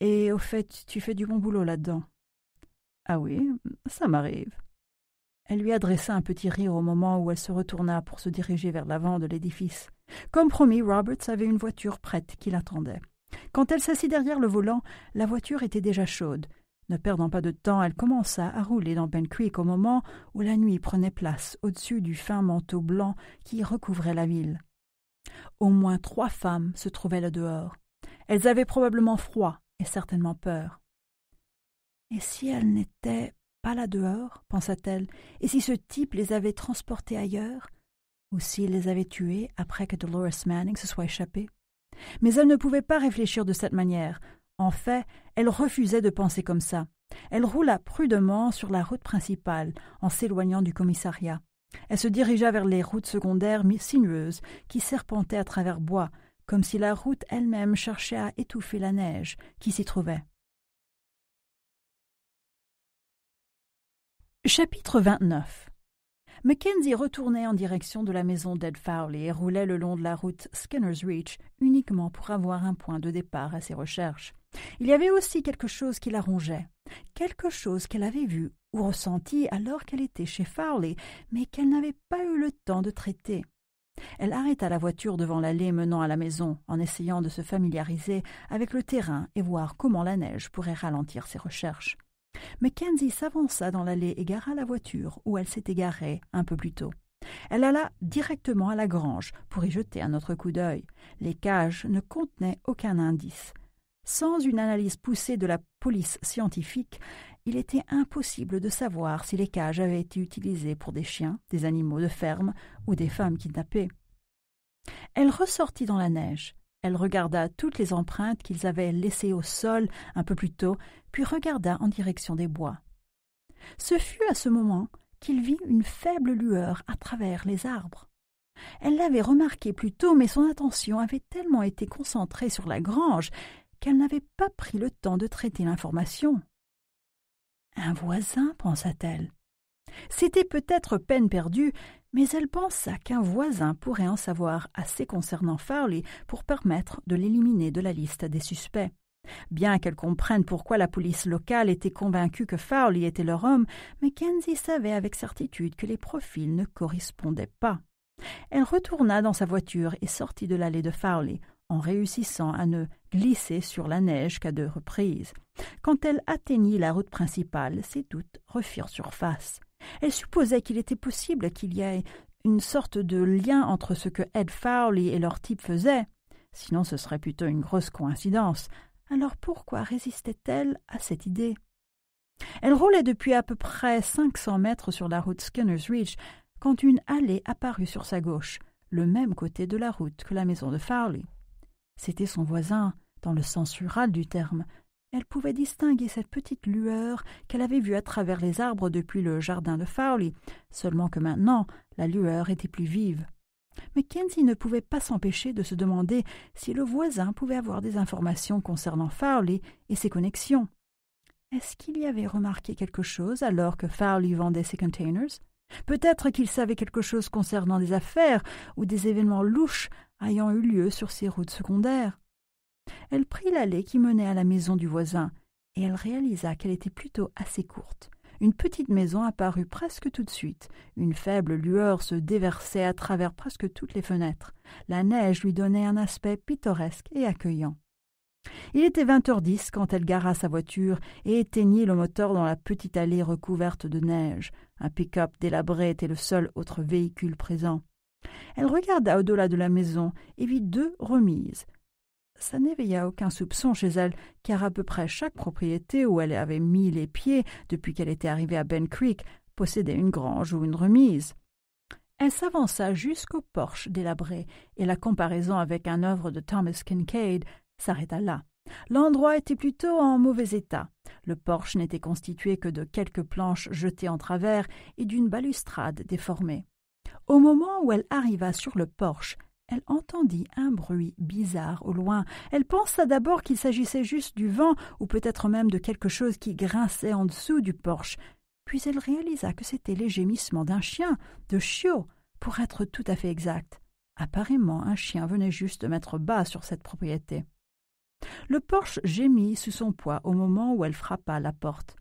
et au fait, tu fais du bon boulot là-dedans. Ah oui, ça m'arrive. Elle lui adressa un petit rire au moment où elle se retourna pour se diriger vers l'avant de l'édifice. Comme promis, Roberts avait une voiture prête qui l'attendait. Quand elle s'assit derrière le volant, la voiture était déjà chaude, ne perdant pas de temps, elle commença à rouler dans Ben Creek au moment où la nuit prenait place au-dessus du fin manteau blanc qui recouvrait la ville. Au moins trois femmes se trouvaient là dehors. Elles avaient probablement froid et certainement peur. Et si elles n'étaient pas là dehors, pensa-t-elle, et si ce type les avait transportées ailleurs, ou s'il les avait tuées après que Dolores Manning se soit échappée mais elle ne pouvait pas réfléchir de cette manière. En fait, elle refusait de penser comme ça. Elle roula prudemment sur la route principale, en s'éloignant du commissariat. Elle se dirigea vers les routes secondaires sinueuses qui serpentaient à travers bois, comme si la route elle-même cherchait à étouffer la neige qui s'y trouvait. Chapitre 29 Mackenzie retournait en direction de la maison d'Ed Farley et roulait le long de la route Skinner's Reach uniquement pour avoir un point de départ à ses recherches. Il y avait aussi quelque chose qui la rongeait, quelque chose qu'elle avait vu ou ressenti alors qu'elle était chez Farley, mais qu'elle n'avait pas eu le temps de traiter. Elle arrêta la voiture devant l'allée menant à la maison, en essayant de se familiariser avec le terrain et voir comment la neige pourrait ralentir ses recherches. Mackenzie s'avança dans l'allée et gara la voiture où elle s'était garée un peu plus tôt. Elle alla directement à la grange pour y jeter un autre coup d'œil. Les cages ne contenaient aucun indice. Sans une analyse poussée de la police scientifique, il était impossible de savoir si les cages avaient été utilisées pour des chiens, des animaux de ferme ou des femmes kidnappées. Elle ressortit dans la neige. Elle regarda toutes les empreintes qu'ils avaient laissées au sol un peu plus tôt puis regarda en direction des bois. Ce fut à ce moment qu'il vit une faible lueur à travers les arbres. Elle l'avait remarqué plus tôt, mais son attention avait tellement été concentrée sur la grange qu'elle n'avait pas pris le temps de traiter l'information. Un voisin, pensa-t-elle. C'était peut-être peine perdue, mais elle pensa qu'un voisin pourrait en savoir assez concernant Farley pour permettre de l'éliminer de la liste des suspects. Bien qu'elle comprenne pourquoi la police locale était convaincue que Farley était leur homme, Mackenzie savait avec certitude que les profils ne correspondaient pas. Elle retourna dans sa voiture et sortit de l'allée de Farley, en réussissant à ne glisser sur la neige qu'à deux reprises. Quand elle atteignit la route principale, ses doutes refirent surface. Elle supposait qu'il était possible qu'il y ait une sorte de lien entre ce que Ed Farley et leur type faisaient. Sinon, ce serait plutôt une grosse coïncidence. Alors pourquoi résistait-elle à cette idée Elle roulait depuis à peu près cinq cents mètres sur la route Skinner's Ridge quand une allée apparut sur sa gauche, le même côté de la route que la maison de Farley. C'était son voisin, dans le sens rural du terme. Elle pouvait distinguer cette petite lueur qu'elle avait vue à travers les arbres depuis le jardin de Farley, seulement que maintenant la lueur était plus vive. Kenzie ne pouvait pas s'empêcher de se demander si le voisin pouvait avoir des informations concernant Farley et ses connexions. Est-ce qu'il y avait remarqué quelque chose alors que Farley vendait ses containers Peut-être qu'il savait quelque chose concernant des affaires ou des événements louches ayant eu lieu sur ses routes secondaires. Elle prit l'allée qui menait à la maison du voisin, et elle réalisa qu'elle était plutôt assez courte. Une petite maison apparut presque tout de suite. Une faible lueur se déversait à travers presque toutes les fenêtres. La neige lui donnait un aspect pittoresque et accueillant. Il était vingt heures dix quand elle gara sa voiture et éteignit le moteur dans la petite allée recouverte de neige. Un pick-up délabré était le seul autre véhicule présent. Elle regarda au-delà de la maison et vit deux remises, ça n'éveilla aucun soupçon chez elle, car à peu près chaque propriété où elle avait mis les pieds depuis qu'elle était arrivée à Ben Creek possédait une grange ou une remise. Elle s'avança jusqu'au porche délabré, et la comparaison avec un œuvre de Thomas Kincaid s'arrêta là. L'endroit était plutôt en mauvais état. Le porche n'était constitué que de quelques planches jetées en travers et d'une balustrade déformée. Au moment où elle arriva sur le porche, elle entendit un bruit bizarre au loin. Elle pensa d'abord qu'il s'agissait juste du vent, ou peut-être même de quelque chose qui grinçait en dessous du porche. Puis elle réalisa que c'était les gémissements d'un chien, de chiot, pour être tout à fait exact. Apparemment, un chien venait juste de mettre bas sur cette propriété. Le porche gémit sous son poids au moment où elle frappa la porte.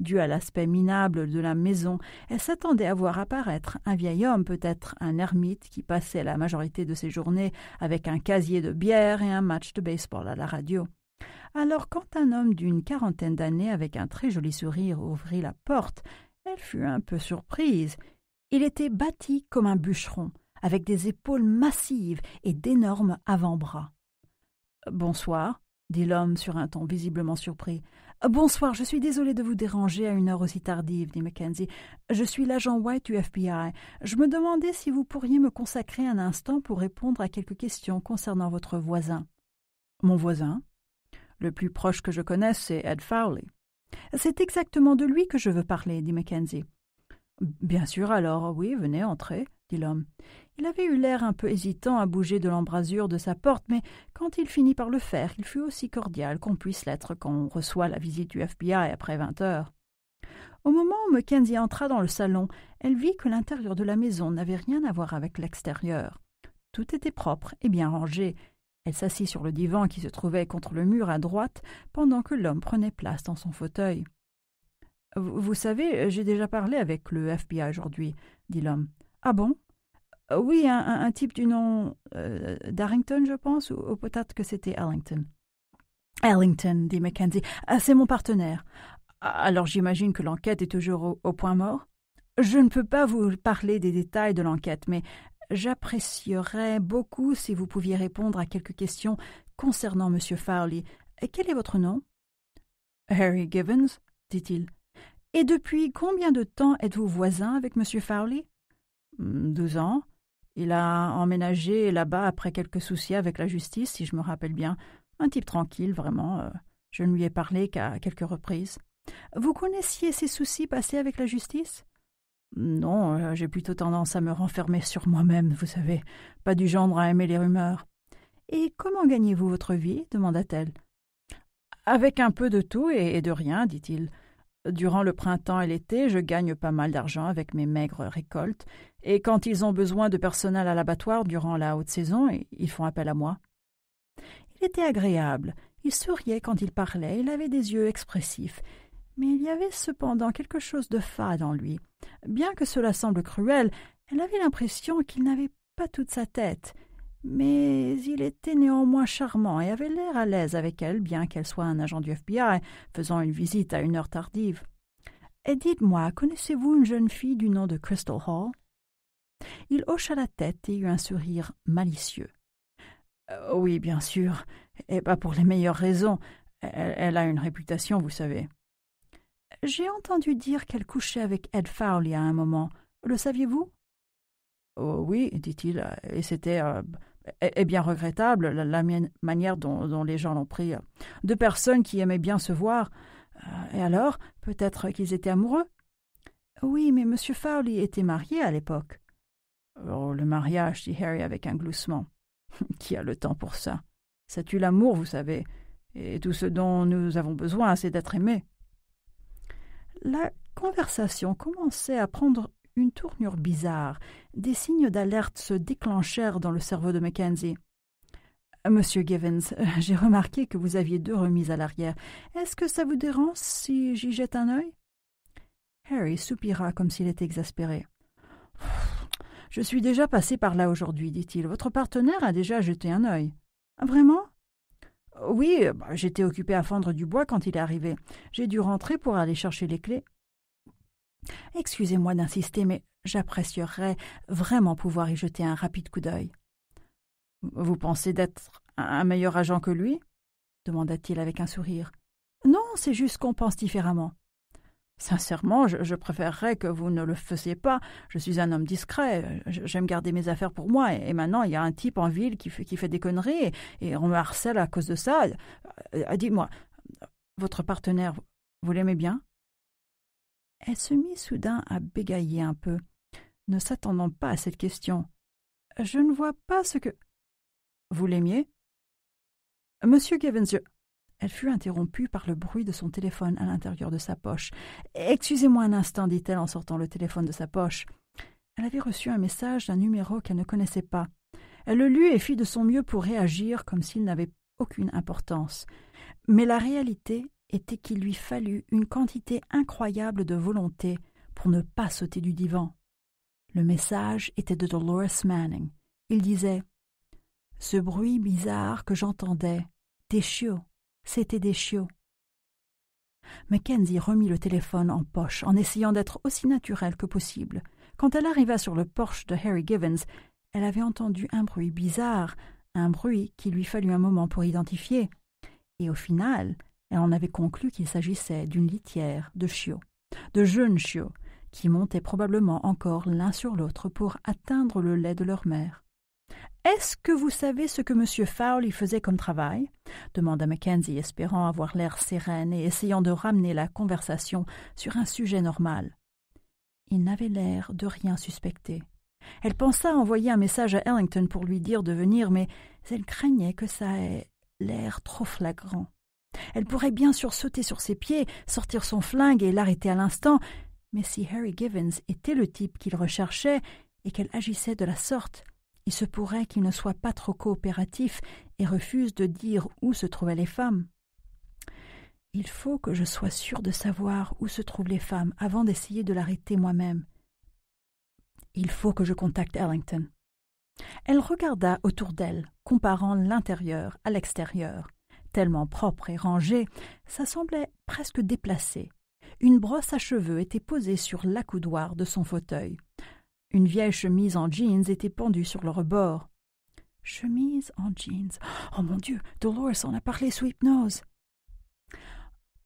Due à l'aspect minable de la maison, elle s'attendait à voir apparaître un vieil homme, peut-être un ermite, qui passait la majorité de ses journées avec un casier de bière et un match de baseball à la radio. Alors quand un homme d'une quarantaine d'années avec un très joli sourire ouvrit la porte, elle fut un peu surprise. Il était bâti comme un bûcheron, avec des épaules massives et d'énormes avant-bras. Bonsoir, dit l'homme sur un ton visiblement surpris. Euh, bonsoir, je suis désolé de vous déranger à une heure aussi tardive, dit Mackenzie. Je suis l'agent White du FBI. Je me demandais si vous pourriez me consacrer un instant pour répondre à quelques questions concernant votre voisin. Mon voisin Le plus proche que je connaisse, c'est Ed Fowley. C'est exactement de lui que je veux parler, dit Mackenzie. Bien sûr, alors, oui, venez, entrer, » dit l'homme. Il avait eu l'air un peu hésitant à bouger de l'embrasure de sa porte, mais quand il finit par le faire, il fut aussi cordial qu'on puisse l'être quand on reçoit la visite du FBI après vingt heures. Au moment où Mackenzie entra dans le salon, elle vit que l'intérieur de la maison n'avait rien à voir avec l'extérieur. Tout était propre et bien rangé. Elle s'assit sur le divan qui se trouvait contre le mur à droite pendant que l'homme prenait place dans son fauteuil. Vous savez, j'ai déjà parlé avec le FBI aujourd'hui, dit l'homme. Ah bon euh, oui, un, type du nom euh, d'Arrington, je pense, ou, peut-être que c'était Ellington. »« Ellington, dit Mackenzie. Ah, c'est mon partenaire. Ah, alors j'imagine que l'enquête est toujours au, point mort. Je ne peux pas vous parler des détails de l'enquête, mais j'apprécierais beaucoup si vous pouviez répondre à quelques questions concernant M. Fowley. Quel est votre nom Harry Givens, dit-il. Et depuis combien de temps êtes-vous voisin avec M. Fowley ?»« Douze ans. Il a emménagé là-bas après quelques soucis avec la justice, si je me rappelle bien. Un type tranquille, vraiment. Euh, je ne lui ai parlé qu'à quelques reprises. Vous connaissiez ses soucis passés avec la justice Non, euh, j'ai plutôt tendance à me renfermer sur moi-même, vous savez. Pas du genre à aimer les rumeurs. Et comment gagnez-vous votre vie demanda-t-elle. Avec un peu de tout et de rien, dit-il. Durant le printemps et l'été, je gagne pas mal d'argent avec mes maigres récoltes, et quand ils ont besoin de personnel à l'abattoir durant la haute saison, ils font appel à moi. Il était agréable, il souriait quand il parlait, il avait des yeux expressifs, mais il y avait cependant quelque chose de fade en lui. Bien que cela semble cruel, elle avait l'impression qu'il n'avait pas toute sa tête, mais il était néanmoins charmant et avait l'air à l'aise avec elle, bien qu'elle soit un agent du FBI faisant une visite à une heure tardive. Et dites-moi, connaissez-vous une jeune fille du nom de Crystal Hall Il hocha la tête et eut un sourire malicieux. Euh, oui, bien sûr, et pas pour les meilleures raisons. Elle, a une réputation, vous savez. J'ai entendu dire qu'elle couchait avec Ed Fowley à un moment. Le saviez-vous Oh oui, dit-il, et c'était. Euh, est, bien regrettable, la, manière dont, les gens l'ont pris. Euh, Deux personnes qui aimaient bien se voir, euh, et alors, peut-être qu'ils étaient amoureux Oui, mais M. Fowley était marié à l'époque. Oh, le mariage, dit Harry avec un gloussement. Qui a le temps pour ça Ça tue l'amour, vous savez, et tout ce dont nous avons besoin, c'est d'être aimés. La conversation commençait à prendre une tournure bizarre. Des signes d'alerte se déclenchèrent dans le cerveau de Mackenzie. Euh, monsieur Givens, euh, j'ai remarqué que vous aviez deux remises à l'arrière. Est-ce que ça vous dérange si j'y jette un œil Harry soupira comme s'il était exaspéré. Je suis déjà passé par là aujourd'hui, dit-il. Votre partenaire a déjà jeté un œil. Ah, vraiment Oui, euh, bah, j'étais occupé à fendre du bois quand il est arrivé. J'ai dû rentrer pour aller chercher les clés. Excusez-moi d'insister, mais j'apprécierais vraiment pouvoir y jeter un rapide coup d'œil. Vous pensez d'être un meilleur agent que lui demanda-t-il avec un sourire. Non, c'est juste qu'on pense différemment. Sincèrement, je, préférerais que vous ne le fassiez pas. Je suis un homme discret. J'aime garder mes affaires pour moi. Et, maintenant, il y a un type en ville qui fait, des conneries et, et on me harcèle à cause de ça. Euh, euh, dites-moi, votre partenaire, vous l'aimez bien elle se mit soudain à bégayer un peu, ne s'attendant pas à cette question. Je ne vois pas ce que. Vous l'aimiez Monsieur Gavensieux. Elle fut interrompue par le bruit de son téléphone à l'intérieur de sa poche. Excusez-moi un instant, dit-elle en sortant le téléphone de sa poche. Elle avait reçu un message d'un numéro qu'elle ne connaissait pas. Elle le lut et fit de son mieux pour réagir comme s'il n'avait aucune importance. Mais la réalité était qu'il lui fallut une quantité incroyable de volonté pour ne pas sauter du divan. Le message était de Dolores Manning. Il disait Ce bruit bizarre que j'entendais, des chiots, c'était des chiots. Mackenzie remit le téléphone en poche en essayant d'être aussi naturel que possible. Quand elle arriva sur le porche de Harry Givens, elle avait entendu un bruit bizarre, un bruit qu'il lui fallut un moment pour identifier. Et au final, elle en avait conclu qu'il s'agissait d'une litière de chiots, de jeunes chiots, qui montaient probablement encore l'un sur l'autre pour atteindre le lait de leur mère. Est-ce que vous savez ce que M. Fowle faisait comme travail demanda Mackenzie, espérant avoir l'air sereine et essayant de ramener la conversation sur un sujet normal. Il n'avait l'air de rien suspecter. Elle pensa envoyer un message à Ellington pour lui dire de venir, mais elle craignait que ça ait l'air trop flagrant. Elle pourrait bien sûr sauter sur ses pieds, sortir son flingue et l'arrêter à l'instant, mais si Harry Givens était le type qu'il recherchait et qu'elle agissait de la sorte, il se pourrait qu'il ne soit pas trop coopératif et refuse de dire où se trouvaient les femmes. Il faut que je sois sûre de savoir où se trouvent les femmes avant d'essayer de l'arrêter moi-même. Il faut que je contacte Ellington. Elle regarda autour d'elle, comparant l'intérieur à l'extérieur tellement propre et rangé, ça semblait presque déplacé. Une brosse à cheveux était posée sur l'accoudoir de son fauteuil. Une vieille chemise en jeans était pendue sur le rebord. Chemise en jeans. Oh mon Dieu, Dolores en a parlé sous hypnose.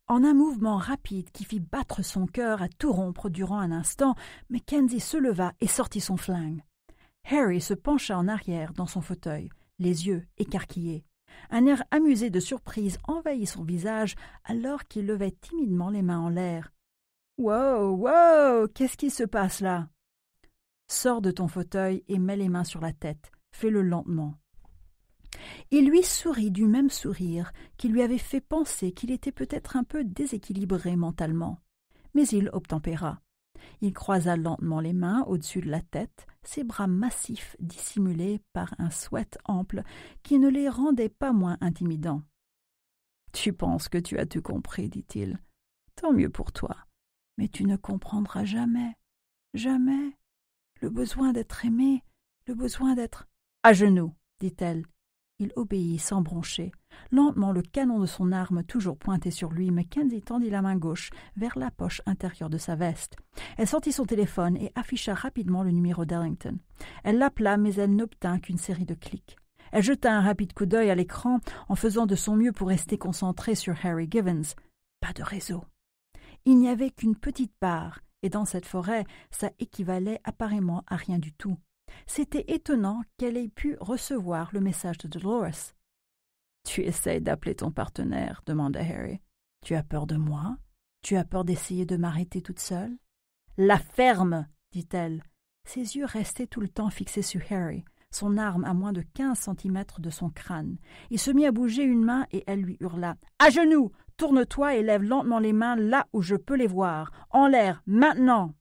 En un mouvement rapide qui fit battre son cœur à tout rompre durant un instant, Mackenzie se leva et sortit son flingue. Harry se pencha en arrière dans son fauteuil, les yeux écarquillés. Un air amusé de surprise envahit son visage alors qu'il levait timidement les mains en l'air. Wow, wow, qu'est-ce qui se passe là Sors de ton fauteuil et mets les mains sur la tête. Fais-le lentement. Il lui sourit du même sourire qui lui avait fait penser qu'il était peut-être un peu déséquilibré mentalement. Mais il obtempéra. Il croisa lentement les mains au-dessus de la tête, ses bras massifs dissimulés par un sweat ample qui ne les rendait pas moins intimidants. Tu penses que tu as tout compris, dit-il. Tant mieux pour toi. Mais tu ne comprendras jamais, jamais, le besoin d'être aimé, le besoin d'être. À genoux, dit-elle, il obéit sans broncher. Lentement, le canon de son arme, toujours pointé sur lui, Mackenzie tendit la main gauche vers la poche intérieure de sa veste. Elle sortit son téléphone et afficha rapidement le numéro d'Ellington. Elle l'appela, mais elle n'obtint qu'une série de clics. Elle jeta un rapide coup d'œil à l'écran en faisant de son mieux pour rester concentrée sur Harry Givens. Pas de réseau. Il n'y avait qu'une petite part, et dans cette forêt, ça équivalait apparemment à rien du tout. C'était étonnant qu'elle ait pu recevoir le message de Dolores. Tu essayes d'appeler ton partenaire, demanda Harry. Tu as peur de moi Tu as peur d'essayer de m'arrêter toute seule La ferme dit-elle. Ses yeux restaient tout le temps fixés sur Harry, son arme à moins de quinze centimètres de son crâne. Il se mit à bouger une main et elle lui hurla À genoux Tourne-toi et lève lentement les mains là où je peux les voir En l'air, maintenant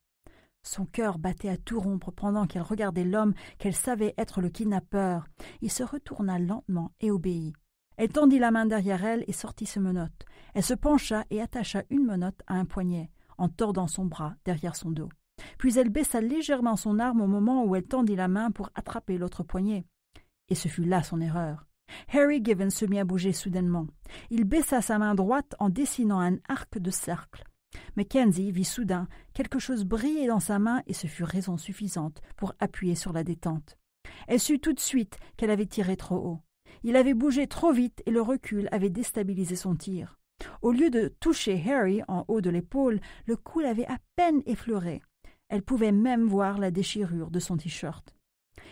son cœur battait à tout rompre pendant qu'elle regardait l'homme qu'elle savait être le kidnappeur. Il se retourna lentement et obéit. Elle tendit la main derrière elle et sortit ses menottes. Elle se pencha et attacha une menotte à un poignet, en tordant son bras derrière son dos. Puis elle baissa légèrement son arme au moment où elle tendit la main pour attraper l'autre poignet. Et ce fut là son erreur. Harry Given se mit à bouger soudainement. Il baissa sa main droite en dessinant un arc de cercle. Mackenzie vit soudain quelque chose briller dans sa main et ce fut raison suffisante pour appuyer sur la détente. Elle sut tout de suite qu'elle avait tiré trop haut. Il avait bougé trop vite et le recul avait déstabilisé son tir. Au lieu de toucher Harry en haut de l'épaule, le coup l'avait à peine effleuré. Elle pouvait même voir la déchirure de son t-shirt.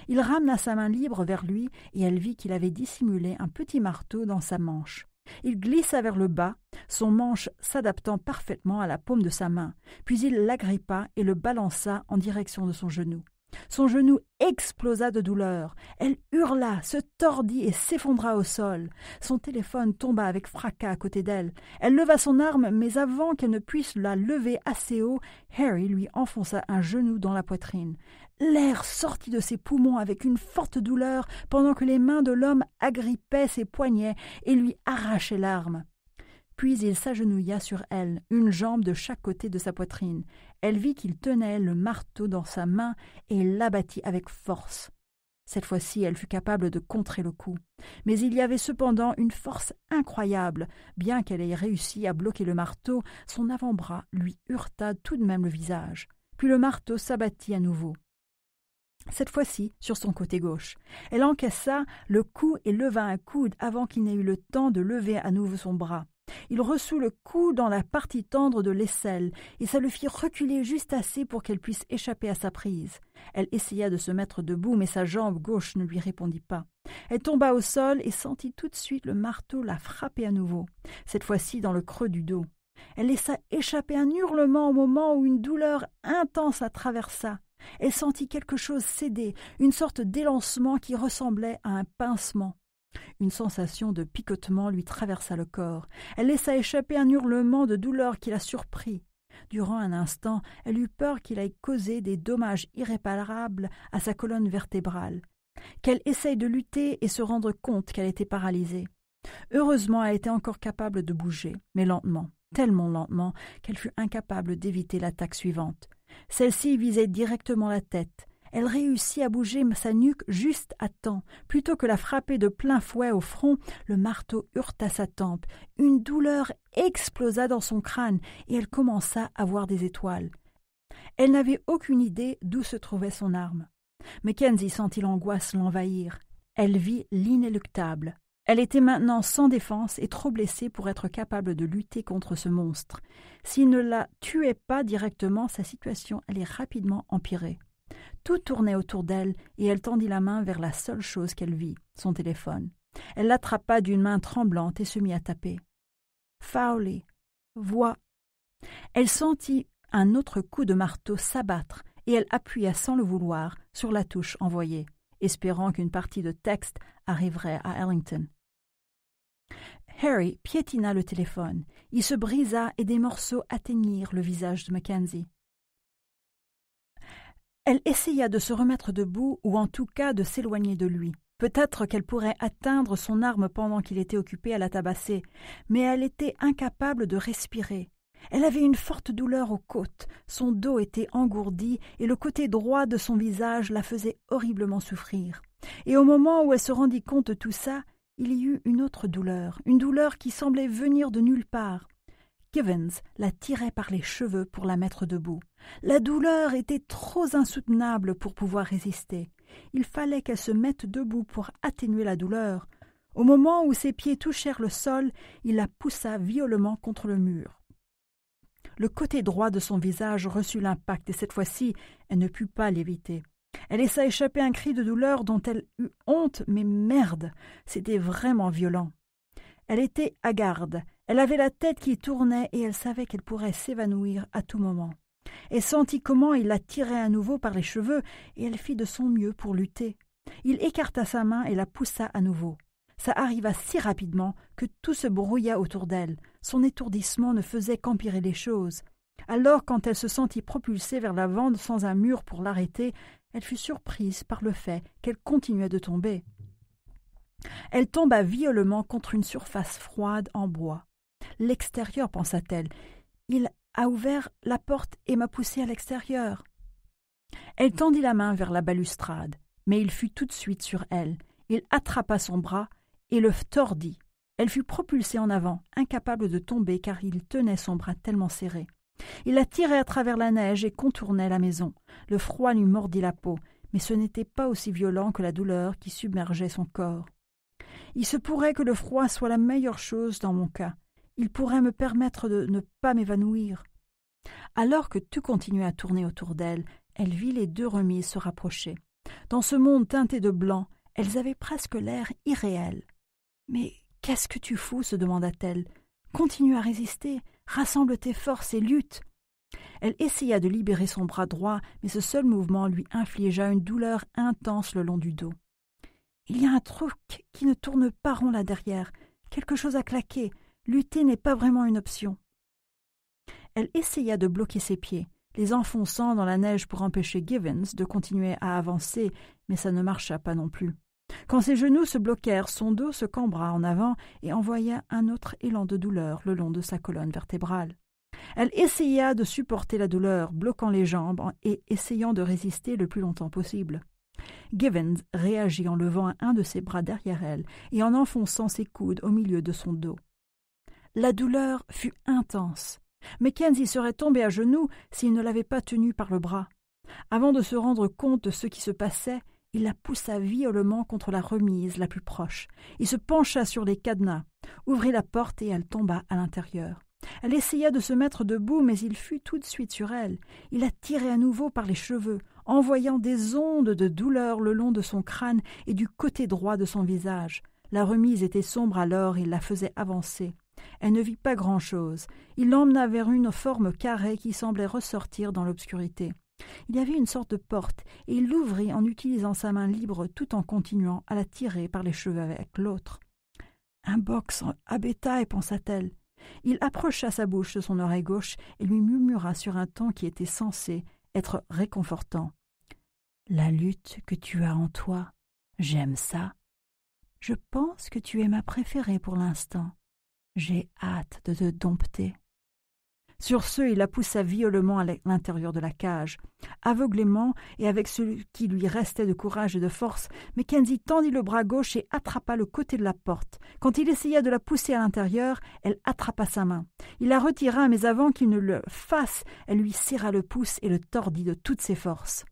Il ramena sa main libre vers lui et elle vit qu'il avait dissimulé un petit marteau dans sa manche. Il glissa vers le bas, son manche s'adaptant parfaitement à la paume de sa main, puis il l'agrippa et le balança en direction de son genou. Son genou explosa de douleur. Elle hurla, se tordit et s'effondra au sol. Son téléphone tomba avec fracas à côté d'elle. Elle leva son arme, mais avant qu'elle ne puisse la lever assez haut, Harry lui enfonça un genou dans la poitrine. L'air sortit de ses poumons avec une forte douleur pendant que les mains de l'homme agrippaient ses poignets et lui arrachaient l'arme. Puis il s'agenouilla sur elle, une jambe de chaque côté de sa poitrine. Elle vit qu'il tenait le marteau dans sa main et l'abattit avec force. Cette fois-ci, elle fut capable de contrer le coup. Mais il y avait cependant une force incroyable. Bien qu'elle ait réussi à bloquer le marteau, son avant-bras lui heurta tout de même le visage. Puis le marteau s'abattit à nouveau cette fois-ci sur son côté gauche. Elle encaissa le cou et leva un coude avant qu'il n'ait eu le temps de lever à nouveau son bras. Il reçut le coup dans la partie tendre de l'aisselle, et ça le fit reculer juste assez pour qu'elle puisse échapper à sa prise. Elle essaya de se mettre debout, mais sa jambe gauche ne lui répondit pas. Elle tomba au sol et sentit tout de suite le marteau la frapper à nouveau, cette fois-ci dans le creux du dos. Elle laissa échapper un hurlement au moment où une douleur intense la traversa. Elle sentit quelque chose céder, une sorte d'élancement qui ressemblait à un pincement. Une sensation de picotement lui traversa le corps. Elle laissa échapper un hurlement de douleur qui la surprit. Durant un instant, elle eut peur qu'il aille causer des dommages irréparables à sa colonne vertébrale, qu'elle essaye de lutter et se rendre compte qu'elle était paralysée. Heureusement, elle était encore capable de bouger, mais lentement, tellement lentement qu'elle fut incapable d'éviter l'attaque suivante. Celle-ci visait directement la tête. Elle réussit à bouger sa nuque juste à temps. Plutôt que la frapper de plein fouet au front, le marteau heurta sa tempe. Une douleur explosa dans son crâne et elle commença à voir des étoiles. Elle n'avait aucune idée d'où se trouvait son arme. Mackenzie sentit l'angoisse l'envahir. Elle vit l'inéluctable. Elle était maintenant sans défense et trop blessée pour être capable de lutter contre ce monstre. S'il ne la tuait pas directement, sa situation allait rapidement empirer. Tout tournait autour d'elle et elle tendit la main vers la seule chose qu'elle vit, son téléphone. Elle l'attrapa d'une main tremblante et se mit à taper. Fowley, voix. Elle sentit un autre coup de marteau s'abattre et elle appuya sans le vouloir sur la touche envoyée, espérant qu'une partie de texte arriverait à Ellington. Harry piétina le téléphone. Il se brisa et des morceaux atteignirent le visage de Mackenzie. Elle essaya de se remettre debout ou en tout cas de s'éloigner de lui. Peut-être qu'elle pourrait atteindre son arme pendant qu'il était occupé à la tabasser, mais elle était incapable de respirer. Elle avait une forte douleur aux côtes, son dos était engourdi et le côté droit de son visage la faisait horriblement souffrir. Et au moment où elle se rendit compte de tout ça, il y eut une autre douleur, une douleur qui semblait venir de nulle part. Kevins la tirait par les cheveux pour la mettre debout. La douleur était trop insoutenable pour pouvoir résister. Il fallait qu'elle se mette debout pour atténuer la douleur. Au moment où ses pieds touchèrent le sol, il la poussa violemment contre le mur. Le côté droit de son visage reçut l'impact et cette fois-ci, elle ne put pas l'éviter. Elle laissa échapper un cri de douleur dont elle eut honte, mais merde, c'était vraiment violent. Elle était garde. elle avait la tête qui tournait et elle savait qu'elle pourrait s'évanouir à tout moment. Elle sentit comment il la tirait à nouveau par les cheveux et elle fit de son mieux pour lutter. Il écarta sa main et la poussa à nouveau. Ça arriva si rapidement que tout se brouilla autour d'elle. Son étourdissement ne faisait qu'empirer les choses. Alors, quand elle se sentit propulsée vers la vente sans un mur pour l'arrêter, elle fut surprise par le fait qu'elle continuait de tomber. Elle tomba violemment contre une surface froide en bois. L'extérieur, pensa-t-elle. Il a ouvert la porte et m'a poussée à l'extérieur. Elle tendit la main vers la balustrade, mais il fut tout de suite sur elle. Il attrapa son bras et le tordit. Elle fut propulsée en avant, incapable de tomber car il tenait son bras tellement serré. Il la tirait à travers la neige et contournait la maison. Le froid lui mordit la peau, mais ce n'était pas aussi violent que la douleur qui submergeait son corps. Il se pourrait que le froid soit la meilleure chose dans mon cas. Il pourrait me permettre de ne pas m'évanouir. Alors que tout continuait à tourner autour d'elle, elle vit les deux remises se rapprocher. Dans ce monde teinté de blanc, elles avaient presque l'air irréel. Mais qu'est-ce que tu fous se demanda-t-elle. Continue à résister, Rassemble tes forces et lutte. Elle essaya de libérer son bras droit, mais ce seul mouvement lui infligea une douleur intense le long du dos. Il y a un truc qui ne tourne pas rond là derrière, quelque chose à claquer, lutter n'est pas vraiment une option. Elle essaya de bloquer ses pieds, les enfonçant dans la neige pour empêcher Givens de continuer à avancer, mais ça ne marcha pas non plus. Quand ses genoux se bloquèrent, son dos se cambra en avant et envoya un autre élan de douleur le long de sa colonne vertébrale. Elle essaya de supporter la douleur, bloquant les jambes et essayant de résister le plus longtemps possible. Givens réagit en levant un de ses bras derrière elle et en enfonçant ses coudes au milieu de son dos. La douleur fut intense. Mackenzie serait tombé à genoux s'il ne l'avait pas tenue par le bras. Avant de se rendre compte de ce qui se passait, il la poussa violemment contre la remise la plus proche. Il se pencha sur les cadenas, ouvrit la porte et elle tomba à l'intérieur. Elle essaya de se mettre debout, mais il fut tout de suite sur elle. Il la tirait à nouveau par les cheveux, envoyant des ondes de douleur le long de son crâne et du côté droit de son visage. La remise était sombre alors il la faisait avancer. Elle ne vit pas grand-chose. Il l'emmena vers une forme carrée qui semblait ressortir dans l'obscurité. Il y avait une sorte de porte, et il l'ouvrit en utilisant sa main libre tout en continuant à la tirer par les cheveux avec l'autre. Un box en et pensa-t-elle. Il approcha sa bouche de son oreille gauche et lui murmura sur un ton qui était censé être réconfortant. La lutte que tu as en toi, j'aime ça. Je pense que tu es ma préférée pour l'instant. J'ai hâte de te dompter. Sur ce, il la poussa violemment à l'intérieur de la cage. Aveuglément et avec ce qui lui restait de courage et de force, Mackenzie tendit le bras gauche et attrapa le côté de la porte. Quand il essaya de la pousser à l'intérieur, elle attrapa sa main. Il la retira, mais avant qu'il ne le fasse, elle lui serra le pouce et le tordit de toutes ses forces.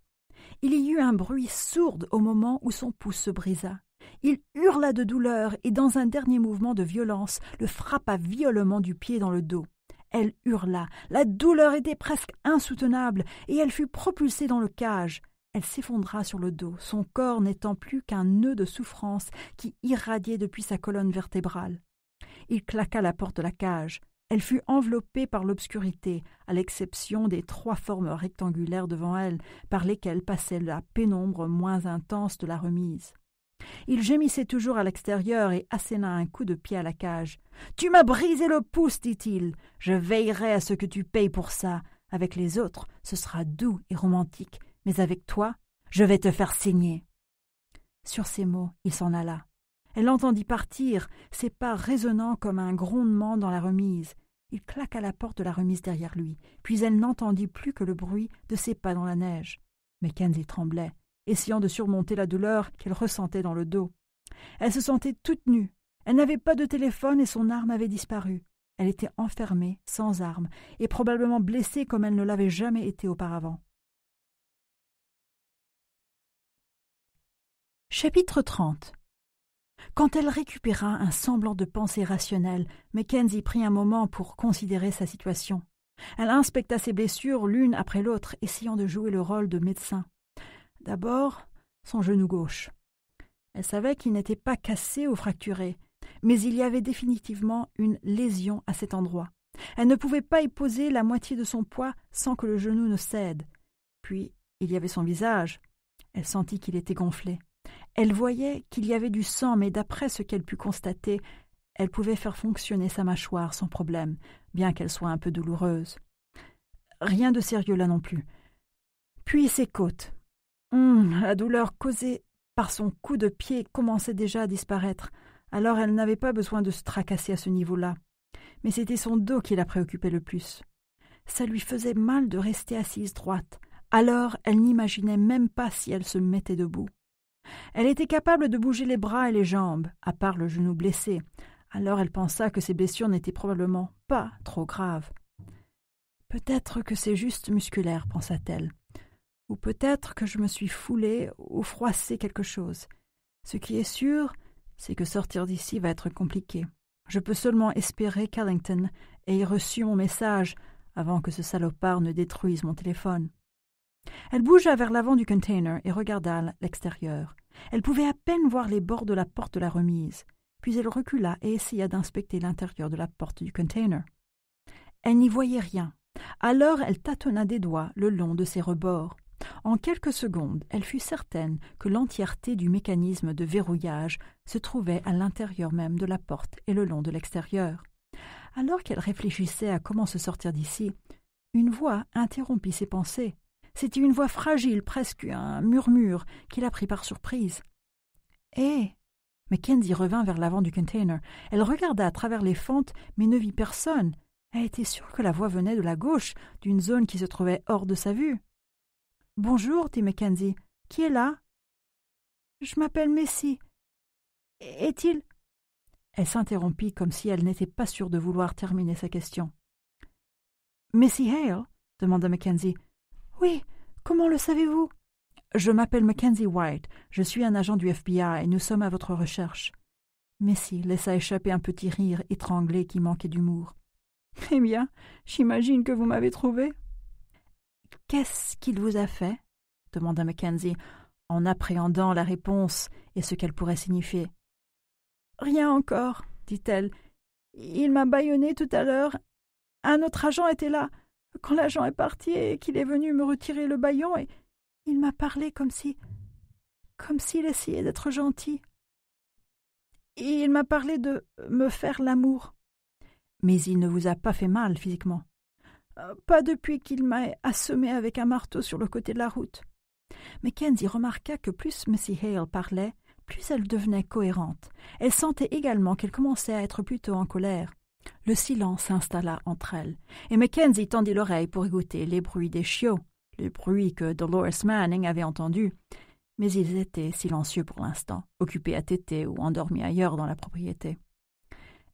Il y eut un bruit sourd au moment où son pouce se brisa. Il hurla de douleur et, dans un dernier mouvement de violence, le frappa violemment du pied dans le dos. Elle hurla, la douleur était presque insoutenable, et elle fut propulsée dans le cage. Elle s'effondra sur le dos, son corps n'étant plus qu'un nœud de souffrance qui irradiait depuis sa colonne vertébrale. Il claqua la porte de la cage. Elle fut enveloppée par l'obscurité, à l'exception des trois formes rectangulaires devant elle, par lesquelles passait la pénombre moins intense de la remise. Il gémissait toujours à l'extérieur et asséna un coup de pied à la cage. Tu m'as brisé le pouce, dit-il. Je veillerai à ce que tu payes pour ça. Avec les autres, ce sera doux et romantique, mais avec toi, je vais te faire saigner. Sur ces mots, il s'en alla. Elle entendit partir, ses pas résonnant comme un grondement dans la remise. Il claqua la porte de la remise derrière lui, puis elle n'entendit plus que le bruit de ses pas dans la neige. Mais Kenzie tremblait essayant de surmonter la douleur qu'elle ressentait dans le dos. Elle se sentait toute nue. Elle n'avait pas de téléphone et son arme avait disparu. Elle était enfermée, sans arme, et probablement blessée comme elle ne l'avait jamais été auparavant. Chapitre 30 Quand elle récupéra un semblant de pensée rationnelle, Mackenzie prit un moment pour considérer sa situation. Elle inspecta ses blessures l'une après l'autre, essayant de jouer le rôle de médecin. D'abord, son genou gauche. Elle savait qu'il n'était pas cassé ou fracturé, mais il y avait définitivement une lésion à cet endroit. Elle ne pouvait pas y poser la moitié de son poids sans que le genou ne cède. Puis il y avait son visage. Elle sentit qu'il était gonflé. Elle voyait qu'il y avait du sang, mais d'après ce qu'elle put constater, elle pouvait faire fonctionner sa mâchoire sans problème, bien qu'elle soit un peu douloureuse. Rien de sérieux là non plus. Puis ses côtes. Hum, la douleur causée par son coup de pied commençait déjà à disparaître, alors elle n'avait pas besoin de se tracasser à ce niveau-là. Mais c'était son dos qui la préoccupait le plus. Ça lui faisait mal de rester assise droite, alors elle n'imaginait même pas si elle se mettait debout. Elle était capable de bouger les bras et les jambes, à part le genou blessé, alors elle pensa que ses blessures n'étaient probablement pas trop graves. Peut-être que c'est juste musculaire, pensa-t-elle ou peut-être que je me suis foulé ou froissé quelque chose. Ce qui est sûr, c'est que sortir d'ici va être compliqué. Je peux seulement espérer qu'Allington ait reçu mon message avant que ce salopard ne détruise mon téléphone. Elle bougea vers l'avant du container et regarda l'extérieur. Elle pouvait à peine voir les bords de la porte de la remise, puis elle recula et essaya d'inspecter l'intérieur de la porte du container. Elle n'y voyait rien. Alors elle tâtonna des doigts le long de ses rebords. En quelques secondes, elle fut certaine que l'entièreté du mécanisme de verrouillage se trouvait à l'intérieur même de la porte et le long de l'extérieur. Alors qu'elle réfléchissait à comment se sortir d'ici, une voix interrompit ses pensées. C'était une voix fragile, presque un murmure, qui la prit par surprise. Eh McKenzie Mackenzie revint vers l'avant du container. Elle regarda à travers les fentes, mais ne vit personne. Elle était sûre que la voix venait de la gauche, d'une zone qui se trouvait hors de sa vue. Bonjour, dit Mackenzie. Qui est là Je m'appelle Messi. Est-il Elle s'interrompit comme si elle n'était pas sûre de vouloir terminer sa question. Messi Hale demanda Mackenzie. Oui, comment le savez-vous Je m'appelle Mackenzie White. Je suis un agent du FBI et nous sommes à votre recherche. Messi laissa échapper un petit rire étranglé qui manquait d'humour. Eh bien, j'imagine que vous m'avez trouvé, Qu'est-ce qu'il vous a fait demanda Mackenzie, en appréhendant la réponse et ce qu'elle pourrait signifier. Rien encore, dit-elle. Il m'a bâillonné tout à l'heure. Un autre agent était là, quand l'agent est parti et qu'il est venu me retirer le baillon, et il m'a parlé comme si. comme s'il essayait d'être gentil. il m'a parlé de me faire l'amour. Mais il ne vous a pas fait mal physiquement. Euh, pas depuis qu'il m'a assommé avec un marteau sur le côté de la route. Mackenzie remarqua que plus Mrs. Hale parlait, plus elle devenait cohérente. Elle sentait également qu'elle commençait à être plutôt en colère. Le silence s'installa entre elles, et Mackenzie tendit l'oreille pour écouter les bruits des chiots, les bruits que Dolores Manning avait entendus. Mais ils étaient silencieux pour l'instant, occupés à téter ou endormis ailleurs dans la propriété.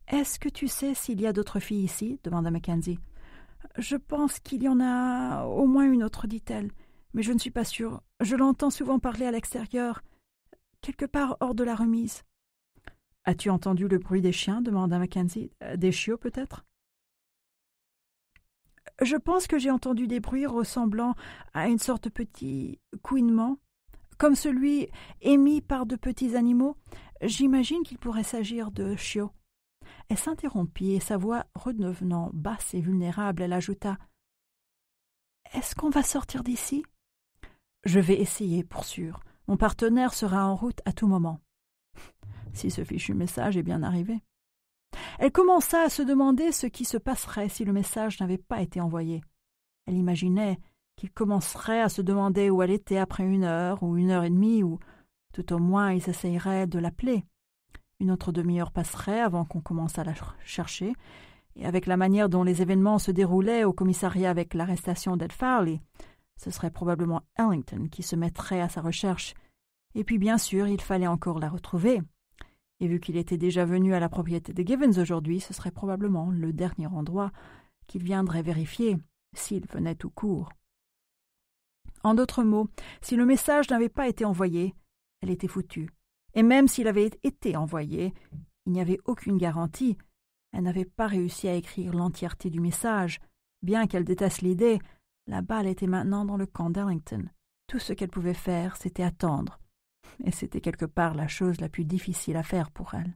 Est-ce que tu sais s'il y a d'autres filles ici demanda Mackenzie. Je pense qu'il y en a au moins une autre, dit-elle, mais je ne suis pas sûre. Je l'entends souvent parler à l'extérieur, quelque part hors de la remise. As-tu entendu le bruit des chiens demanda Mackenzie. Euh, des chiots, peut-être Je pense que j'ai entendu des bruits ressemblant à une sorte de petit couinement, comme celui émis par de petits animaux. J'imagine qu'il pourrait s'agir de chiots. Elle s'interrompit et sa voix redevenant basse et vulnérable, elle ajouta Est-ce qu'on va sortir d'ici Je vais essayer, pour sûr. Mon partenaire sera en route à tout moment. si ce fichu message est bien arrivé. Elle commença à se demander ce qui se passerait si le message n'avait pas été envoyé. Elle imaginait qu'il commencerait à se demander où elle était après une heure ou une heure et demie, ou tout au moins ils essayeraient de l'appeler. Une autre demi-heure passerait avant qu'on commence à la chercher, et avec la manière dont les événements se déroulaient au commissariat avec l'arrestation d'Ed Farley, ce serait probablement Ellington qui se mettrait à sa recherche. Et puis bien sûr, il fallait encore la retrouver. Et vu qu'il était déjà venu à la propriété de Givens aujourd'hui, ce serait probablement le dernier endroit qu'il viendrait vérifier, s'il venait tout court. En d'autres mots, si le message n'avait pas été envoyé, elle était foutue et même s'il avait été envoyé, il n'y avait aucune garantie. Elle n'avait pas réussi à écrire l'entièreté du message. Bien qu'elle déteste l'idée, la balle était maintenant dans le camp d'Ellington. Tout ce qu'elle pouvait faire, c'était attendre. Et c'était quelque part la chose la plus difficile à faire pour elle.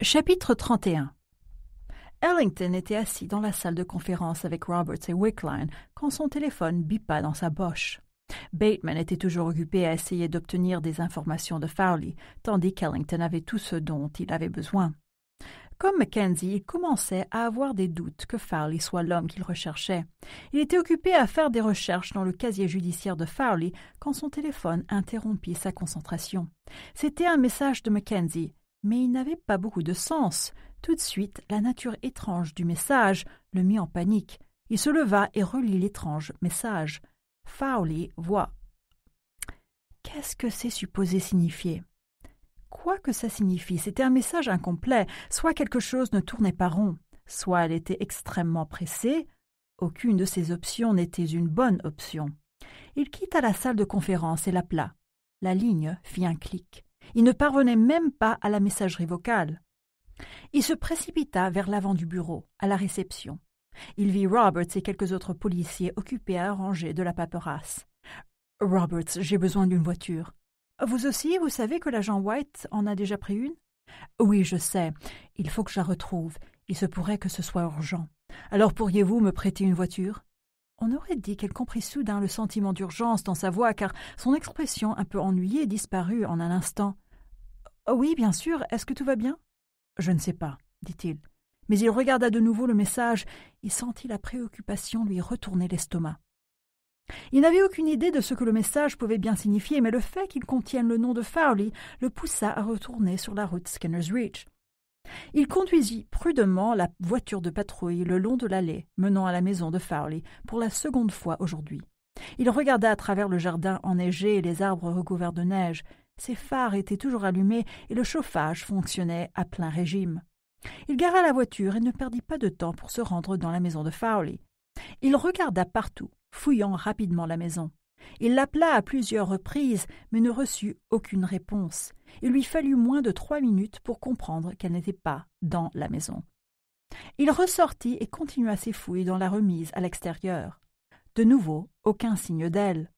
Chapitre 31 Ellington était assis dans la salle de conférence avec Roberts et Wickline quand son téléphone bipa dans sa boche. Bateman était toujours occupé à essayer d'obtenir des informations de Fowley, tandis qu'Ellington avait tout ce dont il avait besoin. Comme Mackenzie, il commençait à avoir des doutes que Farley soit l'homme qu'il recherchait. Il était occupé à faire des recherches dans le casier judiciaire de Farley quand son téléphone interrompit sa concentration. C'était un message de Mackenzie, mais il n'avait pas beaucoup de sens. Tout de suite, la nature étrange du message le mit en panique. Il se leva et relit l'étrange message. Fowley voit. Qu'est-ce que c'est supposé signifier Quoi que ça signifie, c'était un message incomplet. Soit quelque chose ne tournait pas rond, soit elle était extrêmement pressée. Aucune de ces options n'était une bonne option. Il quitta la salle de conférence et l'appela. La ligne fit un clic. Il ne parvenait même pas à la messagerie vocale. Il se précipita vers l'avant du bureau, à la réception. Il vit Roberts et quelques autres policiers occupés à arranger de la paperasse. Roberts, j'ai besoin d'une voiture. Vous aussi, vous savez que l'agent White en a déjà pris une Oui, je sais. Il faut que je la retrouve. Il se pourrait que ce soit urgent. Alors pourriez-vous me prêter une voiture on aurait dit qu'elle comprit soudain le sentiment d'urgence dans sa voix, car son expression un peu ennuyée disparut en un instant. Oh oui, bien sûr, est-ce que tout va bien Je ne sais pas, dit-il mais il regarda de nouveau le message et sentit la préoccupation lui retourner l'estomac. Il n'avait aucune idée de ce que le message pouvait bien signifier, mais le fait qu'il contienne le nom de Fowley le poussa à retourner sur la route Skinner's Ridge. Il conduisit prudemment la voiture de patrouille le long de l'allée menant à la maison de Farley pour la seconde fois aujourd'hui. Il regarda à travers le jardin enneigé et les arbres recouverts de neige. Ses phares étaient toujours allumés et le chauffage fonctionnait à plein régime. Il gara la voiture et ne perdit pas de temps pour se rendre dans la maison de Farley. Il regarda partout, fouillant rapidement la maison. Il l'appela à plusieurs reprises, mais ne reçut aucune réponse. Il lui fallut moins de trois minutes pour comprendre qu'elle n'était pas dans la maison. Il ressortit et continua ses fouilles dans la remise à l'extérieur. De nouveau, aucun signe d'elle.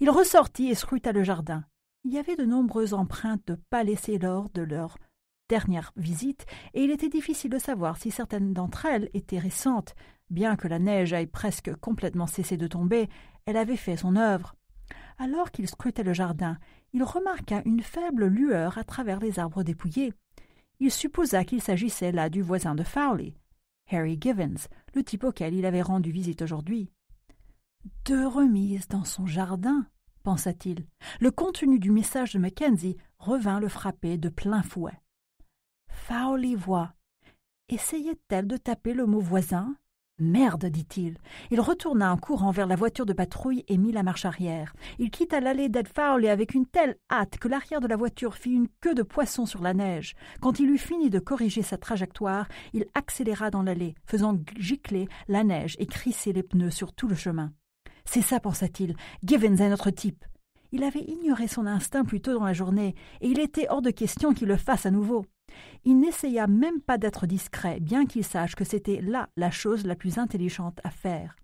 Il ressortit et scruta le jardin. Il y avait de nombreuses empreintes de pas laissées lors de leur dernière visite, et il était difficile de savoir si certaines d'entre elles étaient récentes. Bien que la neige aille presque complètement cessé de tomber, elle avait fait son œuvre. Alors qu'il scrutait le jardin, il remarqua une faible lueur à travers les arbres dépouillés. Il supposa qu'il s'agissait là du voisin de Fowley, Harry Givens, le type auquel il avait rendu visite aujourd'hui. Deux remises dans son jardin, pensa-t-il. Le contenu du message de Mackenzie revint le frapper de plein fouet voit. Essayait-elle de taper le mot voisin Merde, dit-il. Il retourna en courant vers la voiture de patrouille et mit la marche arrière. Il quitta l'allée d'Ed Fowley avec une telle hâte que l'arrière de la voiture fit une queue de poisson sur la neige. Quand il eut fini de corriger sa trajectoire, il accéléra dans l'allée, faisant gicler la neige et crisser les pneus sur tout le chemin. C'est ça, pensa-t-il. Givens est notre type. Il avait ignoré son instinct plus tôt dans la journée, et il était hors de question qu'il le fasse à nouveau. Il n'essaya même pas d'être discret, bien qu'il sache que c'était là la chose la plus intelligente à faire.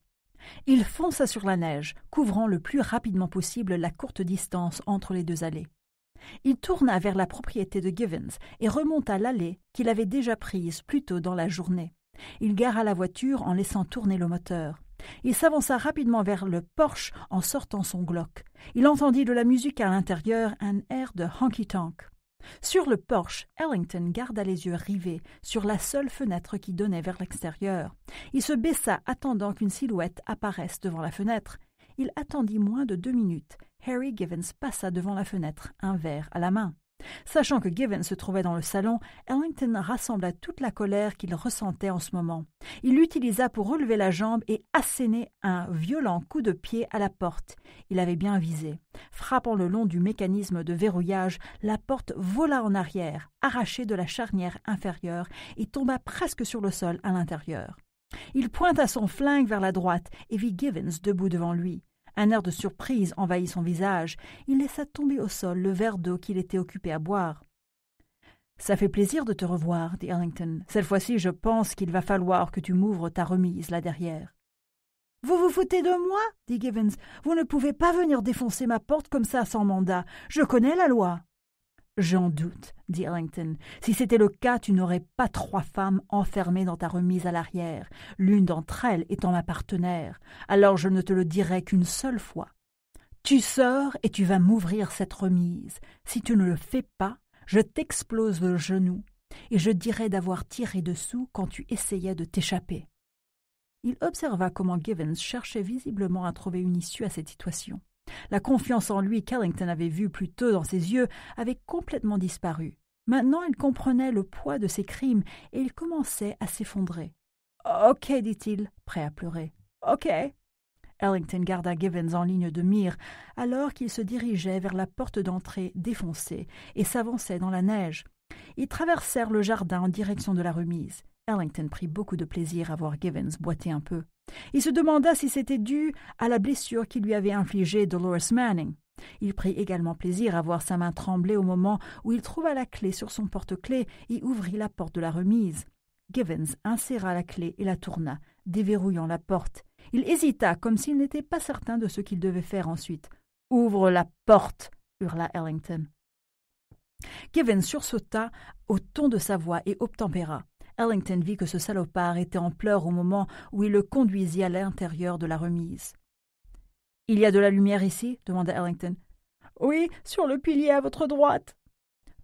Il fonça sur la neige, couvrant le plus rapidement possible la courte distance entre les deux allées. Il tourna vers la propriété de Givens et remonta l'allée qu'il avait déjà prise plus tôt dans la journée. Il gara la voiture en laissant tourner le moteur. Il s'avança rapidement vers le porche en sortant son Glock. Il entendit de la musique à l'intérieur, un air de honky-tonk. Sur le porche, Ellington garda les yeux rivés sur la seule fenêtre qui donnait vers l'extérieur. Il se baissa, attendant qu'une silhouette apparaisse devant la fenêtre. Il attendit moins de deux minutes. Harry Givens passa devant la fenêtre, un verre à la main. Sachant que Givens se trouvait dans le salon, Ellington rassembla toute la colère qu'il ressentait en ce moment. Il l'utilisa pour relever la jambe et asséner un violent coup de pied à la porte. Il avait bien visé. Frappant le long du mécanisme de verrouillage, la porte vola en arrière, arrachée de la charnière inférieure, et tomba presque sur le sol à l'intérieur. Il pointa son flingue vers la droite et vit Givens debout devant lui. Un air de surprise envahit son visage. Il laissa tomber au sol le verre d'eau qu'il était occupé à boire. Ça fait plaisir de te revoir, dit Ellington. Cette fois-ci, je pense qu'il va falloir que tu m'ouvres ta remise là derrière. Vous vous foutez de moi dit Givens. Vous ne pouvez pas venir défoncer ma porte comme ça sans mandat. Je connais la loi. J'en doute, dit Ellington. Si c'était le cas, tu n'aurais pas trois femmes enfermées dans ta remise à l'arrière, l'une d'entre elles étant ma partenaire. Alors je ne te le dirai qu'une seule fois. Tu sors et tu vas m'ouvrir cette remise. Si tu ne le fais pas, je t'explose le genou et je dirai d'avoir tiré dessous quand tu essayais de t'échapper. Il observa comment Givens cherchait visiblement à trouver une issue à cette situation. La confiance en lui qu'Ellington avait vue plus tôt dans ses yeux avait complètement disparu. Maintenant, il comprenait le poids de ses crimes et il commençait à s'effondrer. Ok, dit-il, prêt à pleurer. Ok. Ellington garda Givens en ligne de mire alors qu'il se dirigeait vers la porte d'entrée défoncée et s'avançait dans la neige. Ils traversèrent le jardin en direction de la remise. Ellington prit beaucoup de plaisir à voir Givens boiter un peu. Il se demanda si c'était dû à la blessure qui lui avait infligée Dolores Manning. Il prit également plaisir à voir sa main trembler au moment où il trouva la clé sur son porte-clés et ouvrit la porte de la remise. Givens inséra la clé et la tourna, déverrouillant la porte. Il hésita, comme s'il n'était pas certain de ce qu'il devait faire ensuite. Ouvre la porte hurla Ellington. Givens sursauta au ton de sa voix et obtempéra. Ellington vit que ce salopard était en pleurs au moment où il le conduisit à l'intérieur de la remise. Il y a de la lumière ici demanda Ellington. Oui, sur le pilier à votre droite.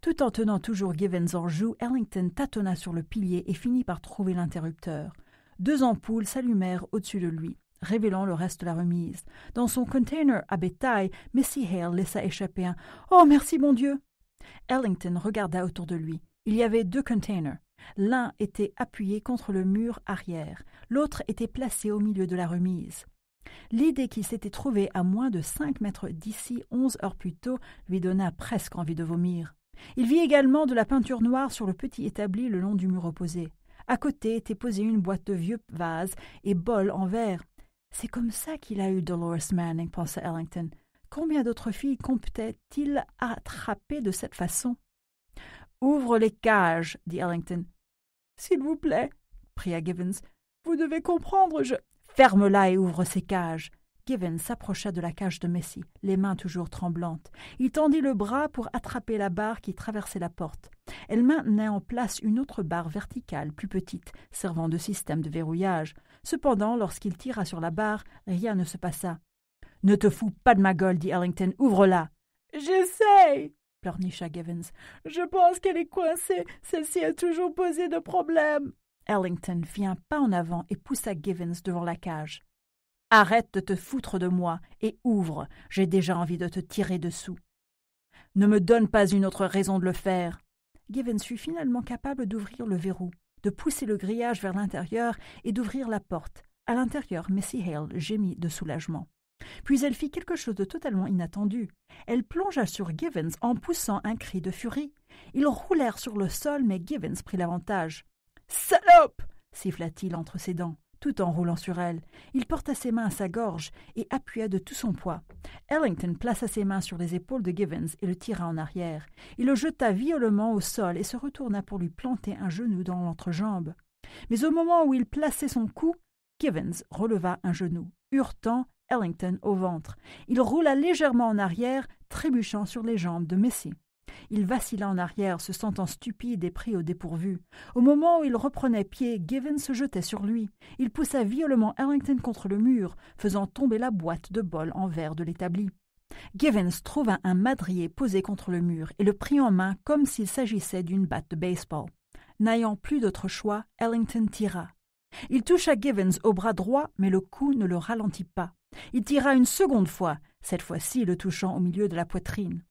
Tout en tenant toujours Givens en joue, Ellington tâtonna sur le pilier et finit par trouver l'interrupteur. Deux ampoules s'allumèrent au-dessus de lui, révélant le reste de la remise. Dans son container à bétail, Missy Hale laissa échapper un Oh, merci, mon Dieu! Ellington regarda autour de lui. Il y avait deux containers. L'un était appuyé contre le mur arrière, l'autre était placé au milieu de la remise. L'idée qu'il s'était trouvé à moins de cinq mètres d'ici onze heures plus tôt lui donna presque envie de vomir. Il vit également de la peinture noire sur le petit établi le long du mur opposé. À côté était posée une boîte de vieux vases et bols en verre. C'est comme ça qu'il a eu Dolores Manning, pensa Ellington. Combien d'autres filles comptait-il attraper de cette façon Ouvre les cages, dit Ellington. S'il vous plaît, pria Givens, vous devez comprendre, je. Ferme-la et ouvre ces cages. Givens s'approcha de la cage de Messi, les mains toujours tremblantes. Il tendit le bras pour attraper la barre qui traversait la porte. Elle maintenait en place une autre barre verticale, plus petite, servant de système de verrouillage. Cependant, lorsqu'il tira sur la barre, rien ne se passa. Ne te fous pas de ma gueule, dit Ellington, ouvre-la. J'essaye, pleurnicha Givens. Je pense qu'elle est coincée. Celle-ci a toujours posé de problèmes. Ellington fit un pas en avant et poussa Givens devant la cage. Arrête de te foutre de moi et ouvre. J'ai déjà envie de te tirer dessous. Ne me donne pas une autre raison de le faire. Givens fut finalement capable d'ouvrir le verrou, de pousser le grillage vers l'intérieur et d'ouvrir la porte. À l'intérieur, Missy Hale gémit de soulagement. Puis elle fit quelque chose de totalement inattendu. Elle plongea sur Givens en poussant un cri de furie. Ils roulèrent sur le sol, mais Givens prit l'avantage. Salope siffla-t-il entre ses dents, tout en roulant sur elle. Il porta ses mains à sa gorge et appuya de tout son poids. Ellington plaça ses mains sur les épaules de Givens et le tira en arrière. Il le jeta violemment au sol et se retourna pour lui planter un genou dans l'entrejambe. Mais au moment où il plaçait son cou, Givens releva un genou, Ellington au ventre. Il roula légèrement en arrière, trébuchant sur les jambes de Messi. Il vacilla en arrière, se sentant stupide et pris au dépourvu. Au moment où il reprenait pied, Givens se jetait sur lui. Il poussa violemment Ellington contre le mur, faisant tomber la boîte de bol en verre de l'établi. Givens trouva un madrier posé contre le mur et le prit en main comme s'il s'agissait d'une batte de baseball. N'ayant plus d'autre choix, Ellington tira. Il toucha Givens au bras droit, mais le coup ne le ralentit pas. Il tira une seconde fois, cette fois-ci le touchant au milieu de la poitrine.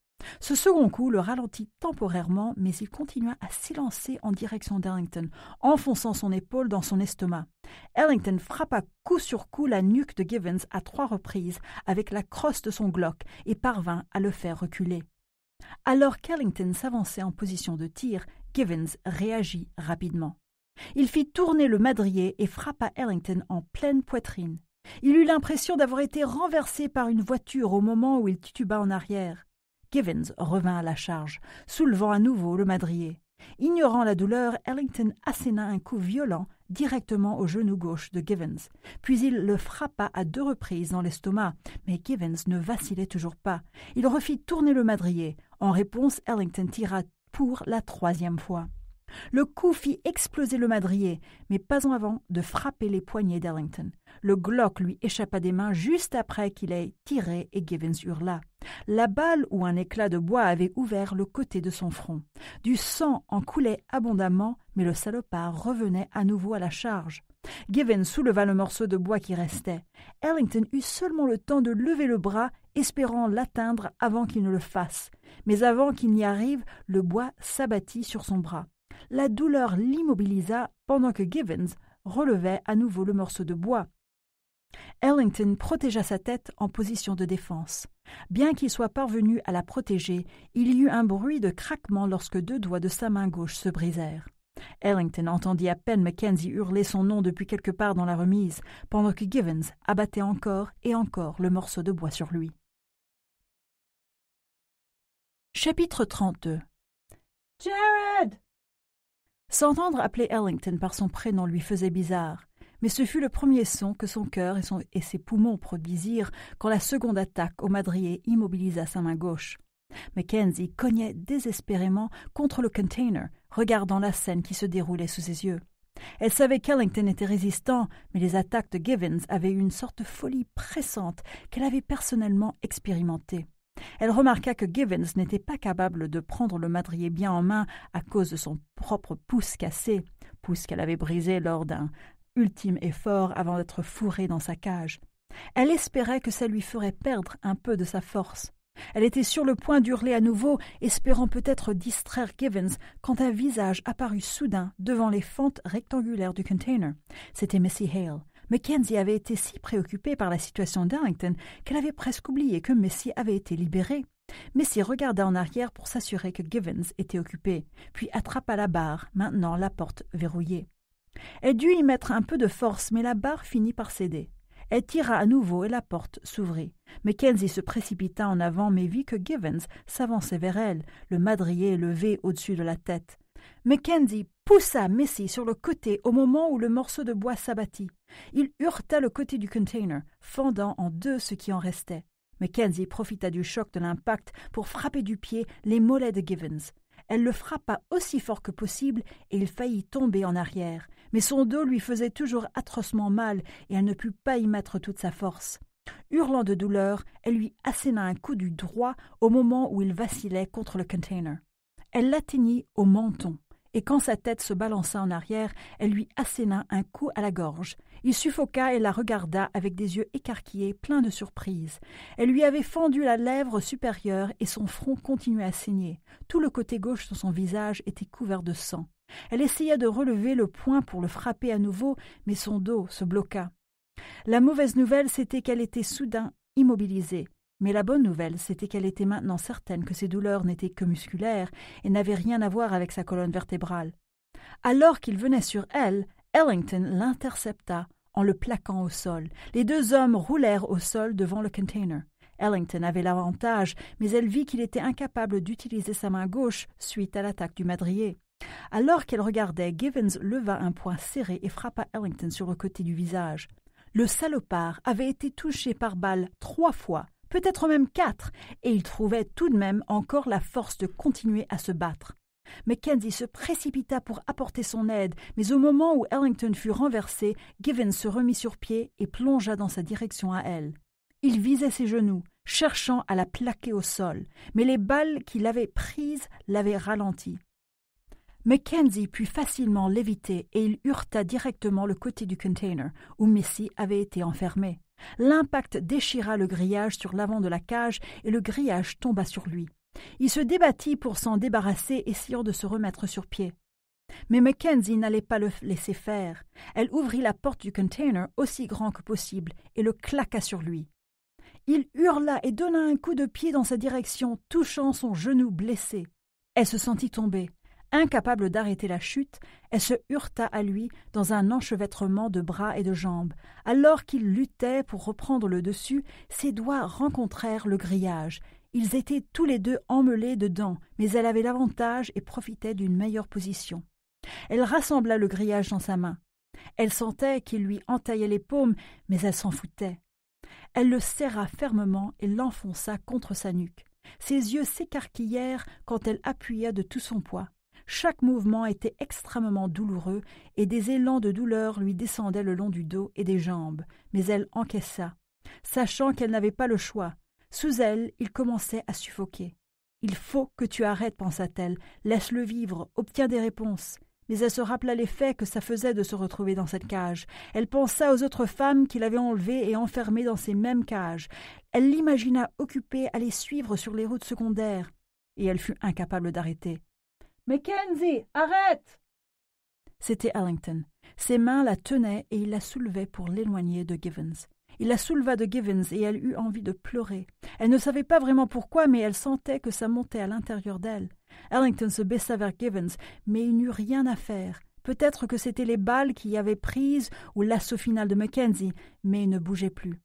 Ce second coup le ralentit temporairement, mais il continua à s'élancer en direction d'Ellington, enfonçant son épaule dans son estomac. Ellington frappa coup sur coup la nuque de Givens à trois reprises avec la crosse de son Glock et parvint à le faire reculer. Alors qu'Ellington s'avançait en position de tir, Givens réagit rapidement. Il fit tourner le madrier et frappa Ellington en pleine poitrine. Il eut l'impression d'avoir été renversé par une voiture au moment où il tituba en arrière. Givens revint à la charge, soulevant à nouveau le madrier. Ignorant la douleur, Ellington asséna un coup violent directement au genou gauche de Givens, puis il le frappa à deux reprises dans l'estomac, mais Givens ne vacillait toujours pas. Il refit tourner le madrier. En réponse, Ellington tira pour la troisième fois. Le coup fit exploser le madrier, mais pas en avant de frapper les poignets d'Ellington. Le Glock lui échappa des mains juste après qu'il ait tiré et Givens hurla. La balle ou un éclat de bois avait ouvert le côté de son front. Du sang en coulait abondamment, mais le salopard revenait à nouveau à la charge. Givens souleva le morceau de bois qui restait. Ellington eut seulement le temps de lever le bras, espérant l'atteindre avant qu'il ne le fasse. Mais avant qu'il n'y arrive, le bois s'abattit sur son bras. La douleur l'immobilisa pendant que Givens relevait à nouveau le morceau de bois. Ellington protégea sa tête en position de défense. Bien qu'il soit parvenu à la protéger, il y eut un bruit de craquement lorsque deux doigts de sa main gauche se brisèrent. Ellington entendit à peine Mackenzie hurler son nom depuis quelque part dans la remise, pendant que Givens abattait encore et encore le morceau de bois sur lui. Chapitre 32 S'entendre appeler Ellington par son prénom lui faisait bizarre, mais ce fut le premier son que son cœur et, ses poumons produisirent quand la seconde attaque au madrier immobilisa sa main gauche. Mackenzie cognait désespérément contre le container, regardant la scène qui se déroulait sous ses yeux. Elle savait qu'Ellington était résistant, mais les attaques de Givens avaient eu une sorte de folie pressante qu'elle avait personnellement expérimentée. Elle remarqua que Givens n'était pas capable de prendre le madrier bien en main à cause de son propre pouce cassé, pouce qu'elle avait brisé lors d'un ultime effort avant d'être fourré dans sa cage. Elle espérait que ça lui ferait perdre un peu de sa force. Elle était sur le point d'hurler à nouveau, espérant peut-être distraire Givens, quand un visage apparut soudain devant les fentes rectangulaires du container. C'était Missy Hale, Mackenzie avait été si préoccupée par la situation d'Arlington qu'elle avait presque oublié que Messi avait été libérée. Messi regarda en arrière pour s'assurer que Givens était occupé, puis attrapa la barre, maintenant la porte verrouillée. Elle dut y mettre un peu de force, mais la barre finit par céder. Elle tira à nouveau et la porte s'ouvrit. Mackenzie se précipita en avant, mais vit que Givens s'avançait vers elle, le madrier levé au-dessus de la tête. Mackenzie poussa Messi sur le côté au moment où le morceau de bois s'abattit. Il heurta le côté du container, fendant en deux ce qui en restait. Mackenzie profita du choc de l'impact pour frapper du pied les mollets de Givens. Elle le frappa aussi fort que possible et il faillit tomber en arrière. Mais son dos lui faisait toujours atrocement mal et elle ne put pas y mettre toute sa force. Hurlant de douleur, elle lui asséna un coup du droit au moment où il vacillait contre le container. Elle l'atteignit au menton et quand sa tête se balança en arrière, elle lui asséna un coup à la gorge. Il suffoqua et la regarda avec des yeux écarquillés, pleins de surprise. Elle lui avait fendu la lèvre supérieure et son front continuait à saigner. Tout le côté gauche de son visage était couvert de sang. Elle essaya de relever le poing pour le frapper à nouveau, mais son dos se bloqua. La mauvaise nouvelle, c'était qu'elle était soudain immobilisée. Mais la bonne nouvelle, c'était qu'elle était maintenant certaine que ses douleurs n'étaient que musculaires et n'avaient rien à voir avec sa colonne vertébrale. Alors qu'il venait sur elle, Ellington l'intercepta en le plaquant au sol. Les deux hommes roulèrent au sol devant le container. Ellington avait l'avantage, mais elle vit qu'il était incapable d'utiliser sa main gauche suite à l'attaque du madrier. Alors qu'elle regardait, Givens leva un poing serré et frappa Ellington sur le côté du visage. Le salopard avait été touché par balle trois fois, peut-être même quatre, et il trouvait tout de même encore la force de continuer à se battre. Mackenzie se précipita pour apporter son aide, mais au moment où Ellington fut renversé, Givens se remit sur pied et plongea dans sa direction à elle. Il visait ses genoux, cherchant à la plaquer au sol, mais les balles qu'il avait prises l'avaient ralenti. Mackenzie put facilement l'éviter et il hurta directement le côté du container où Missy avait été enfermée. L'impact déchira le grillage sur l'avant de la cage et le grillage tomba sur lui. Il se débattit pour s'en débarrasser, essayant de se remettre sur pied. Mais Mackenzie n'allait pas le laisser faire. Elle ouvrit la porte du container aussi grand que possible et le claqua sur lui. Il hurla et donna un coup de pied dans sa direction, touchant son genou blessé. Elle se sentit tomber. Incapable d'arrêter la chute, elle se heurta à lui dans un enchevêtrement de bras et de jambes. Alors qu'il luttait pour reprendre le dessus, ses doigts rencontrèrent le grillage. Ils étaient tous les deux emmêlés dedans, mais elle avait l'avantage et profitait d'une meilleure position. Elle rassembla le grillage dans sa main. Elle sentait qu'il lui entaillait les paumes, mais elle s'en foutait. Elle le serra fermement et l'enfonça contre sa nuque. Ses yeux s'écarquillèrent quand elle appuya de tout son poids. Chaque mouvement était extrêmement douloureux, et des élans de douleur lui descendaient le long du dos et des jambes, mais elle encaissa, sachant qu'elle n'avait pas le choix. Sous elle, il commençait à suffoquer. Il faut que tu arrêtes, pensa-t-elle, laisse-le vivre, obtiens des réponses. Mais elle se rappela l'effet que ça faisait de se retrouver dans cette cage. Elle pensa aux autres femmes qui l'avaient enlevées et enfermées dans ces mêmes cages. Elle l'imagina occupée à les suivre sur les routes secondaires, et elle fut incapable d'arrêter. Mackenzie, arrête C'était Allington. Ses mains la tenaient et il la soulevait pour l'éloigner de Givens. Il la souleva de Givens et elle eut envie de pleurer. Elle ne savait pas vraiment pourquoi, mais elle sentait que ça montait à l'intérieur d'elle. Arlington se baissa vers Givens, mais il n'eut rien à faire. Peut-être que c'était les balles qui y avaient prises ou l'assaut final de Mackenzie, mais il ne bougeait plus.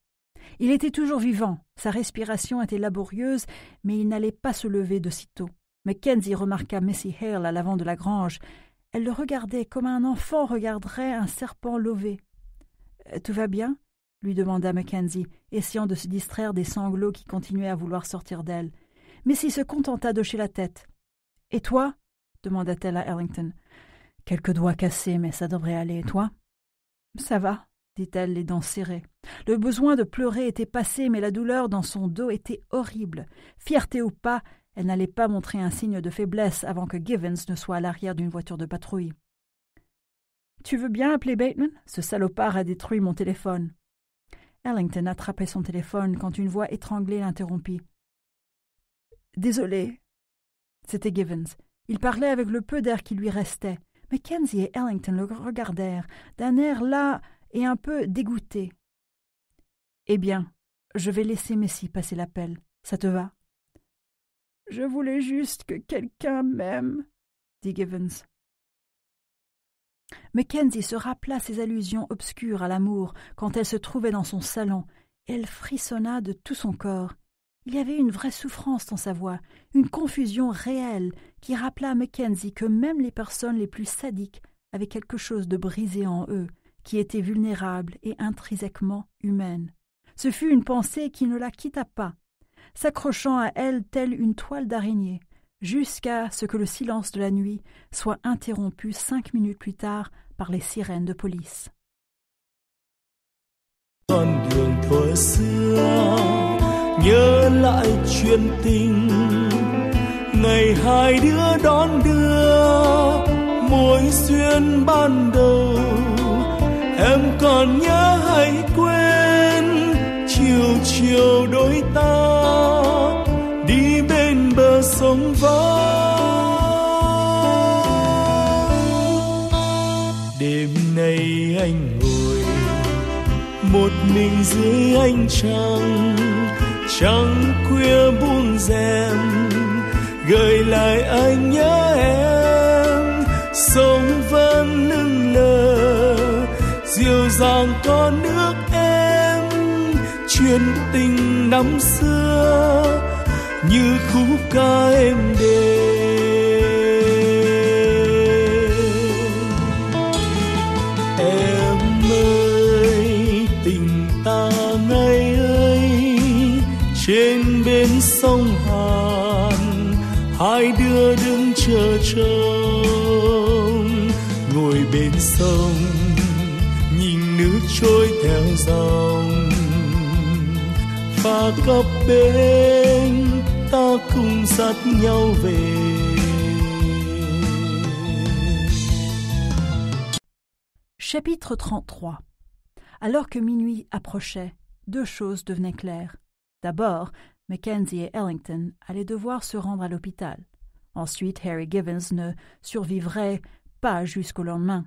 Il était toujours vivant, sa respiration était laborieuse, mais il n'allait pas se lever de sitôt. Mackenzie remarqua Missy Hale à l'avant de la grange. Elle le regardait comme un enfant regarderait un serpent lové. Tout va bien lui demanda Mackenzie, essayant de se distraire des sanglots qui continuaient à vouloir sortir d'elle. Missy se contenta de hocher la tête. Et toi demanda-t-elle à Ellington. Quelques doigts cassés, mais ça devrait aller. Et toi Ça va, dit-elle, les dents serrées. Le besoin de pleurer était passé, mais la douleur dans son dos était horrible. Fierté ou pas, elle n'allait pas montrer un signe de faiblesse avant que Givens ne soit à l'arrière d'une voiture de patrouille. Tu veux bien appeler Bateman Ce salopard a détruit mon téléphone. Ellington attrapait son téléphone quand une voix étranglée l'interrompit. Désolé. C'était Givens. Il parlait avec le peu d'air qui lui restait. mais Kenzie et Ellington le regardèrent d'un air là et un peu dégoûté. Eh bien, je vais laisser Messi passer l'appel. Ça te va je voulais juste que quelqu'un m'aime, dit Givens. Mackenzie se rappela ses allusions obscures à l'amour quand elle se trouvait dans son salon, elle frissonna de tout son corps. Il y avait une vraie souffrance dans sa voix, une confusion réelle qui rappela à Mackenzie que même les personnes les plus sadiques avaient quelque chose de brisé en eux, qui était vulnérable et intrinsèquement humaine. Ce fut une pensée qui ne la quitta pas s'accrochant à elle telle une toile d'araignée, jusqu'à ce que le silence de la nuit soit interrompu cinq minutes plus tard par les sirènes de police. trống vắng đêm nay anh ngồi một mình dưới ánh trăng trăng khuya buông rèm gợi lại anh nhớ em sông vẫn nâng lờ dịu dàng con nước em chuyện tình năm xưa như khúc ca em đêm em ơi tình ta ngày ấy trên bên sông hàn hai đứa đứng chờ trông ngồi bên sông nhìn nước trôi theo dòng và cặp bên Chapitre 33 Alors que minuit approchait, deux choses devenaient claires. D'abord, Mackenzie et Ellington allaient devoir se rendre à l'hôpital. Ensuite, Harry Givens ne survivrait pas jusqu'au lendemain.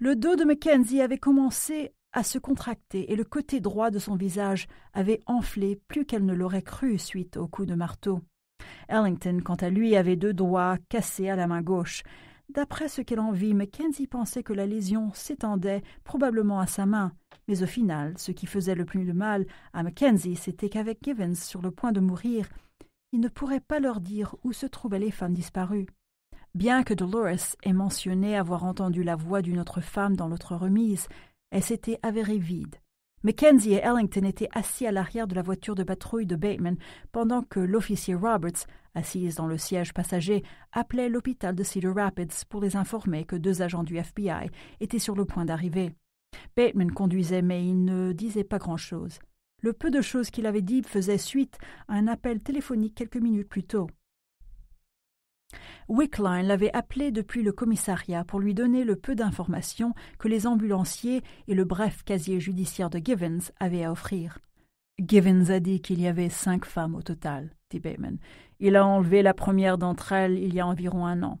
Le dos de Mackenzie avait commencé à se contracter et le côté droit de son visage avait enflé plus qu'elle ne l'aurait cru suite au coup de marteau. Ellington, quant à lui, avait deux doigts cassés à la main gauche. D'après ce qu'elle en vit, Mackenzie pensait que la lésion s'étendait probablement à sa main, mais au final, ce qui faisait le plus de mal à Mackenzie, c'était qu'avec Givens sur le point de mourir, il ne pourrait pas leur dire où se trouvaient les femmes disparues. Bien que Dolores ait mentionné avoir entendu la voix d'une autre femme dans l'autre remise, elle s'était avérée vide. Mackenzie et Ellington étaient assis à l'arrière de la voiture de patrouille de Bateman, pendant que l'officier Roberts, assise dans le siège passager, appelait l'hôpital de Cedar Rapids pour les informer que deux agents du FBI étaient sur le point d'arriver. Bateman conduisait, mais il ne disait pas grand-chose. Le peu de choses qu'il avait dit faisait suite à un appel téléphonique quelques minutes plus tôt. Wickline l'avait appelé depuis le commissariat pour lui donner le peu d'informations que les ambulanciers et le bref casier judiciaire de Givens avaient à offrir. Givens a dit qu'il y avait cinq femmes au total, dit Bayman. Il a enlevé la première d'entre elles il y a environ un an.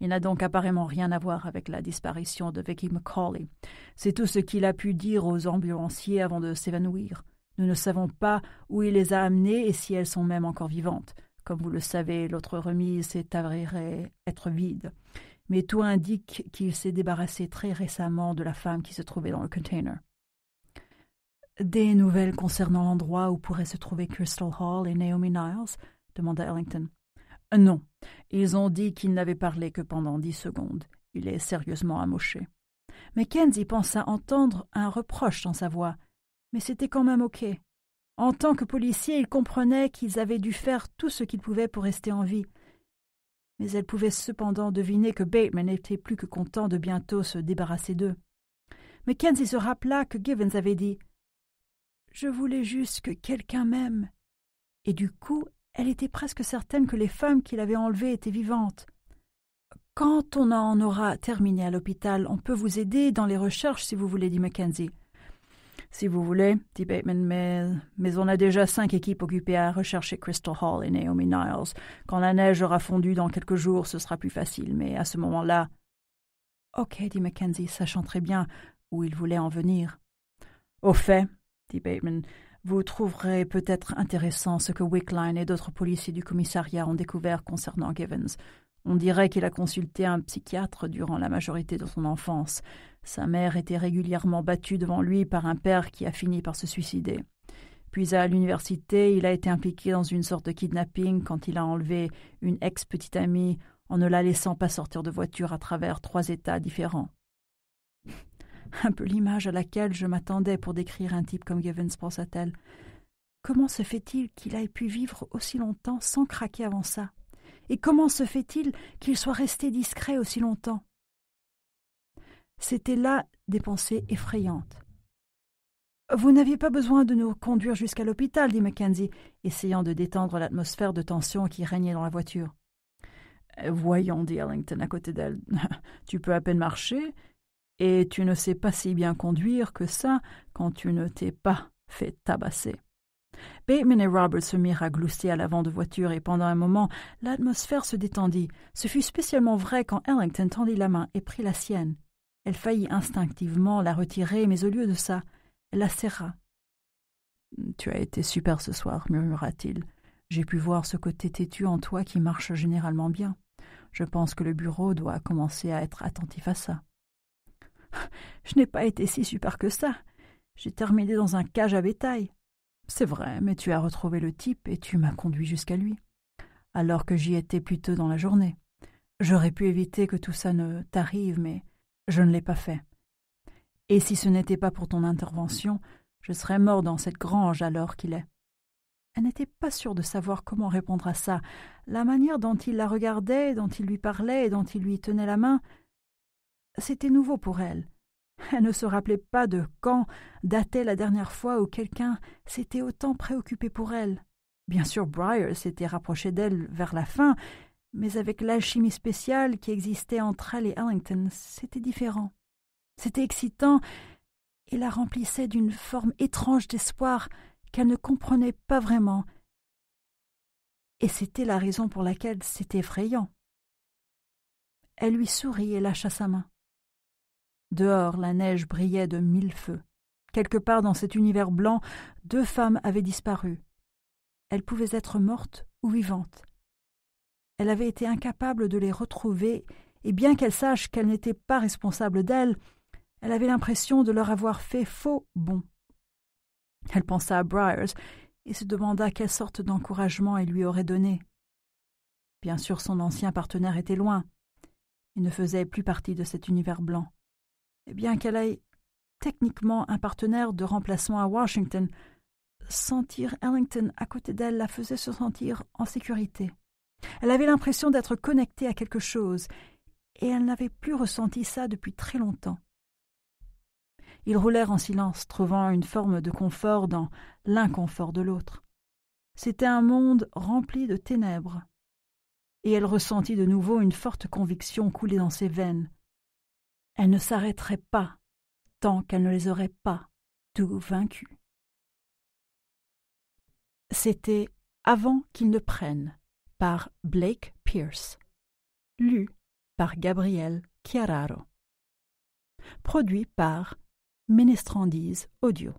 Il n'a donc apparemment rien à voir avec la disparition de Vicky McCauley. C'est tout ce qu'il a pu dire aux ambulanciers avant de s'évanouir. Nous ne savons pas où il les a amenées et si elles sont même encore vivantes. Comme vous le savez, l'autre remise s'est avérée être vide. Mais tout indique qu'il s'est débarrassé très récemment de la femme qui se trouvait dans le container. Des nouvelles concernant l'endroit où pourraient se trouver Crystal Hall et Naomi Niles demanda Ellington. Euh, non. Ils ont dit qu'ils n'avaient parlé que pendant dix secondes. Il est sérieusement amoché. Mackenzie pensa entendre un reproche dans sa voix. Mais c'était quand même OK. En tant que policier, il comprenait qu'ils avaient dû faire tout ce qu'ils pouvaient pour rester en vie. Mais elle pouvait cependant deviner que Bateman n'était plus que content de bientôt se débarrasser d'eux. Mackenzie se rappela que Givens avait dit Je voulais juste que quelqu'un m'aime. Et du coup, elle était presque certaine que les femmes qu'il avait enlevées étaient vivantes. Quand on en aura terminé à l'hôpital, on peut vous aider dans les recherches si vous voulez, dit Mackenzie si vous voulez, dit Bateman, mais, on a déjà cinq équipes occupées à rechercher Crystal Hall et Naomi Niles. Quand la neige aura fondu dans quelques jours, ce sera plus facile, mais à ce moment-là. Ok, dit Mackenzie, sachant très bien où il voulait en venir. Au fait, dit Bateman, vous trouverez peut-être intéressant ce que Wickline et d'autres policiers du commissariat ont découvert concernant Givens. On dirait qu'il a consulté un psychiatre durant la majorité de son enfance. Sa mère était régulièrement battue devant lui par un père qui a fini par se suicider. Puis à l'université, il a été impliqué dans une sorte de kidnapping quand il a enlevé une ex-petite amie en ne la laissant pas sortir de voiture à travers trois États différents. un peu l'image à laquelle je m'attendais pour décrire un type comme Givens, pensa-t-elle. Comment se fait-il qu'il ait pu vivre aussi longtemps sans craquer avant ça Et comment se fait-il qu'il soit resté discret aussi longtemps C'étaient là des pensées effrayantes. Vous n'aviez pas besoin de nous conduire jusqu'à l'hôpital, dit Mackenzie, essayant de détendre l'atmosphère de tension qui régnait dans la voiture. Voyons, dit Ellington à côté d'elle, tu peux à peine marcher, et tu ne sais pas si bien conduire que ça quand tu ne t'es pas fait tabasser. Bateman et Robert se mirent à glousser à l'avant de voiture et pendant un moment, l'atmosphère se détendit. Ce fut spécialement vrai quand Arlington tendit la main et prit la sienne. Elle faillit instinctivement la retirer, mais au lieu de ça, elle la serra. Tu as été super ce soir, murmura-t-il. J'ai pu voir ce côté têtu en toi qui marche généralement bien. Je pense que le bureau doit commencer à être attentif à ça. Je n'ai pas été si super que ça. J'ai terminé dans un cage à bétail. C'est vrai, mais tu as retrouvé le type et tu m'as conduit jusqu'à lui. Alors que j'y étais plus tôt dans la journée. J'aurais pu éviter que tout ça ne t'arrive, mais je ne l'ai pas fait. Et si ce n'était pas pour ton intervention, je serais mort dans cette grange alors qu'il est. Elle n'était pas sûre de savoir comment répondre à ça. La manière dont il la regardait, dont il lui parlait, et dont il lui tenait la main, c'était nouveau pour elle. Elle ne se rappelait pas de quand datait la dernière fois où quelqu'un s'était autant préoccupé pour elle. Bien sûr, Briar s'était rapproché d'elle vers la fin, mais avec l'alchimie spéciale qui existait entre elle et Arlington, c'était différent. C'était excitant et la remplissait d'une forme étrange d'espoir qu'elle ne comprenait pas vraiment. Et c'était la raison pour laquelle c'était effrayant. Elle lui sourit et lâcha sa main. Dehors, la neige brillait de mille feux. Quelque part dans cet univers blanc, deux femmes avaient disparu. Elles pouvaient être mortes ou vivantes. Elle avait été incapable de les retrouver, et bien qu'elle sache qu'elle n'était pas responsable d'elle, elle avait l'impression de leur avoir fait faux bon. Elle pensa à Briars et se demanda quelle sorte d'encouragement il lui aurait donné. Bien sûr, son ancien partenaire était loin. Il ne faisait plus partie de cet univers blanc. Et bien qu'elle ait techniquement un partenaire de remplacement à Washington, sentir Ellington à côté d'elle la faisait se sentir en sécurité. Elle avait l'impression d'être connectée à quelque chose, et elle n'avait plus ressenti ça depuis très longtemps. Ils roulèrent en silence, trouvant une forme de confort dans l'inconfort de l'autre. C'était un monde rempli de ténèbres. Et elle ressentit de nouveau une forte conviction couler dans ses veines. Elle ne s'arrêterait pas tant qu'elle ne les aurait pas tous vaincus. C'était avant qu'ils ne prennent par Blake Pierce. Lu par Gabriel Chiararo. Produit par Menestrandise Audio.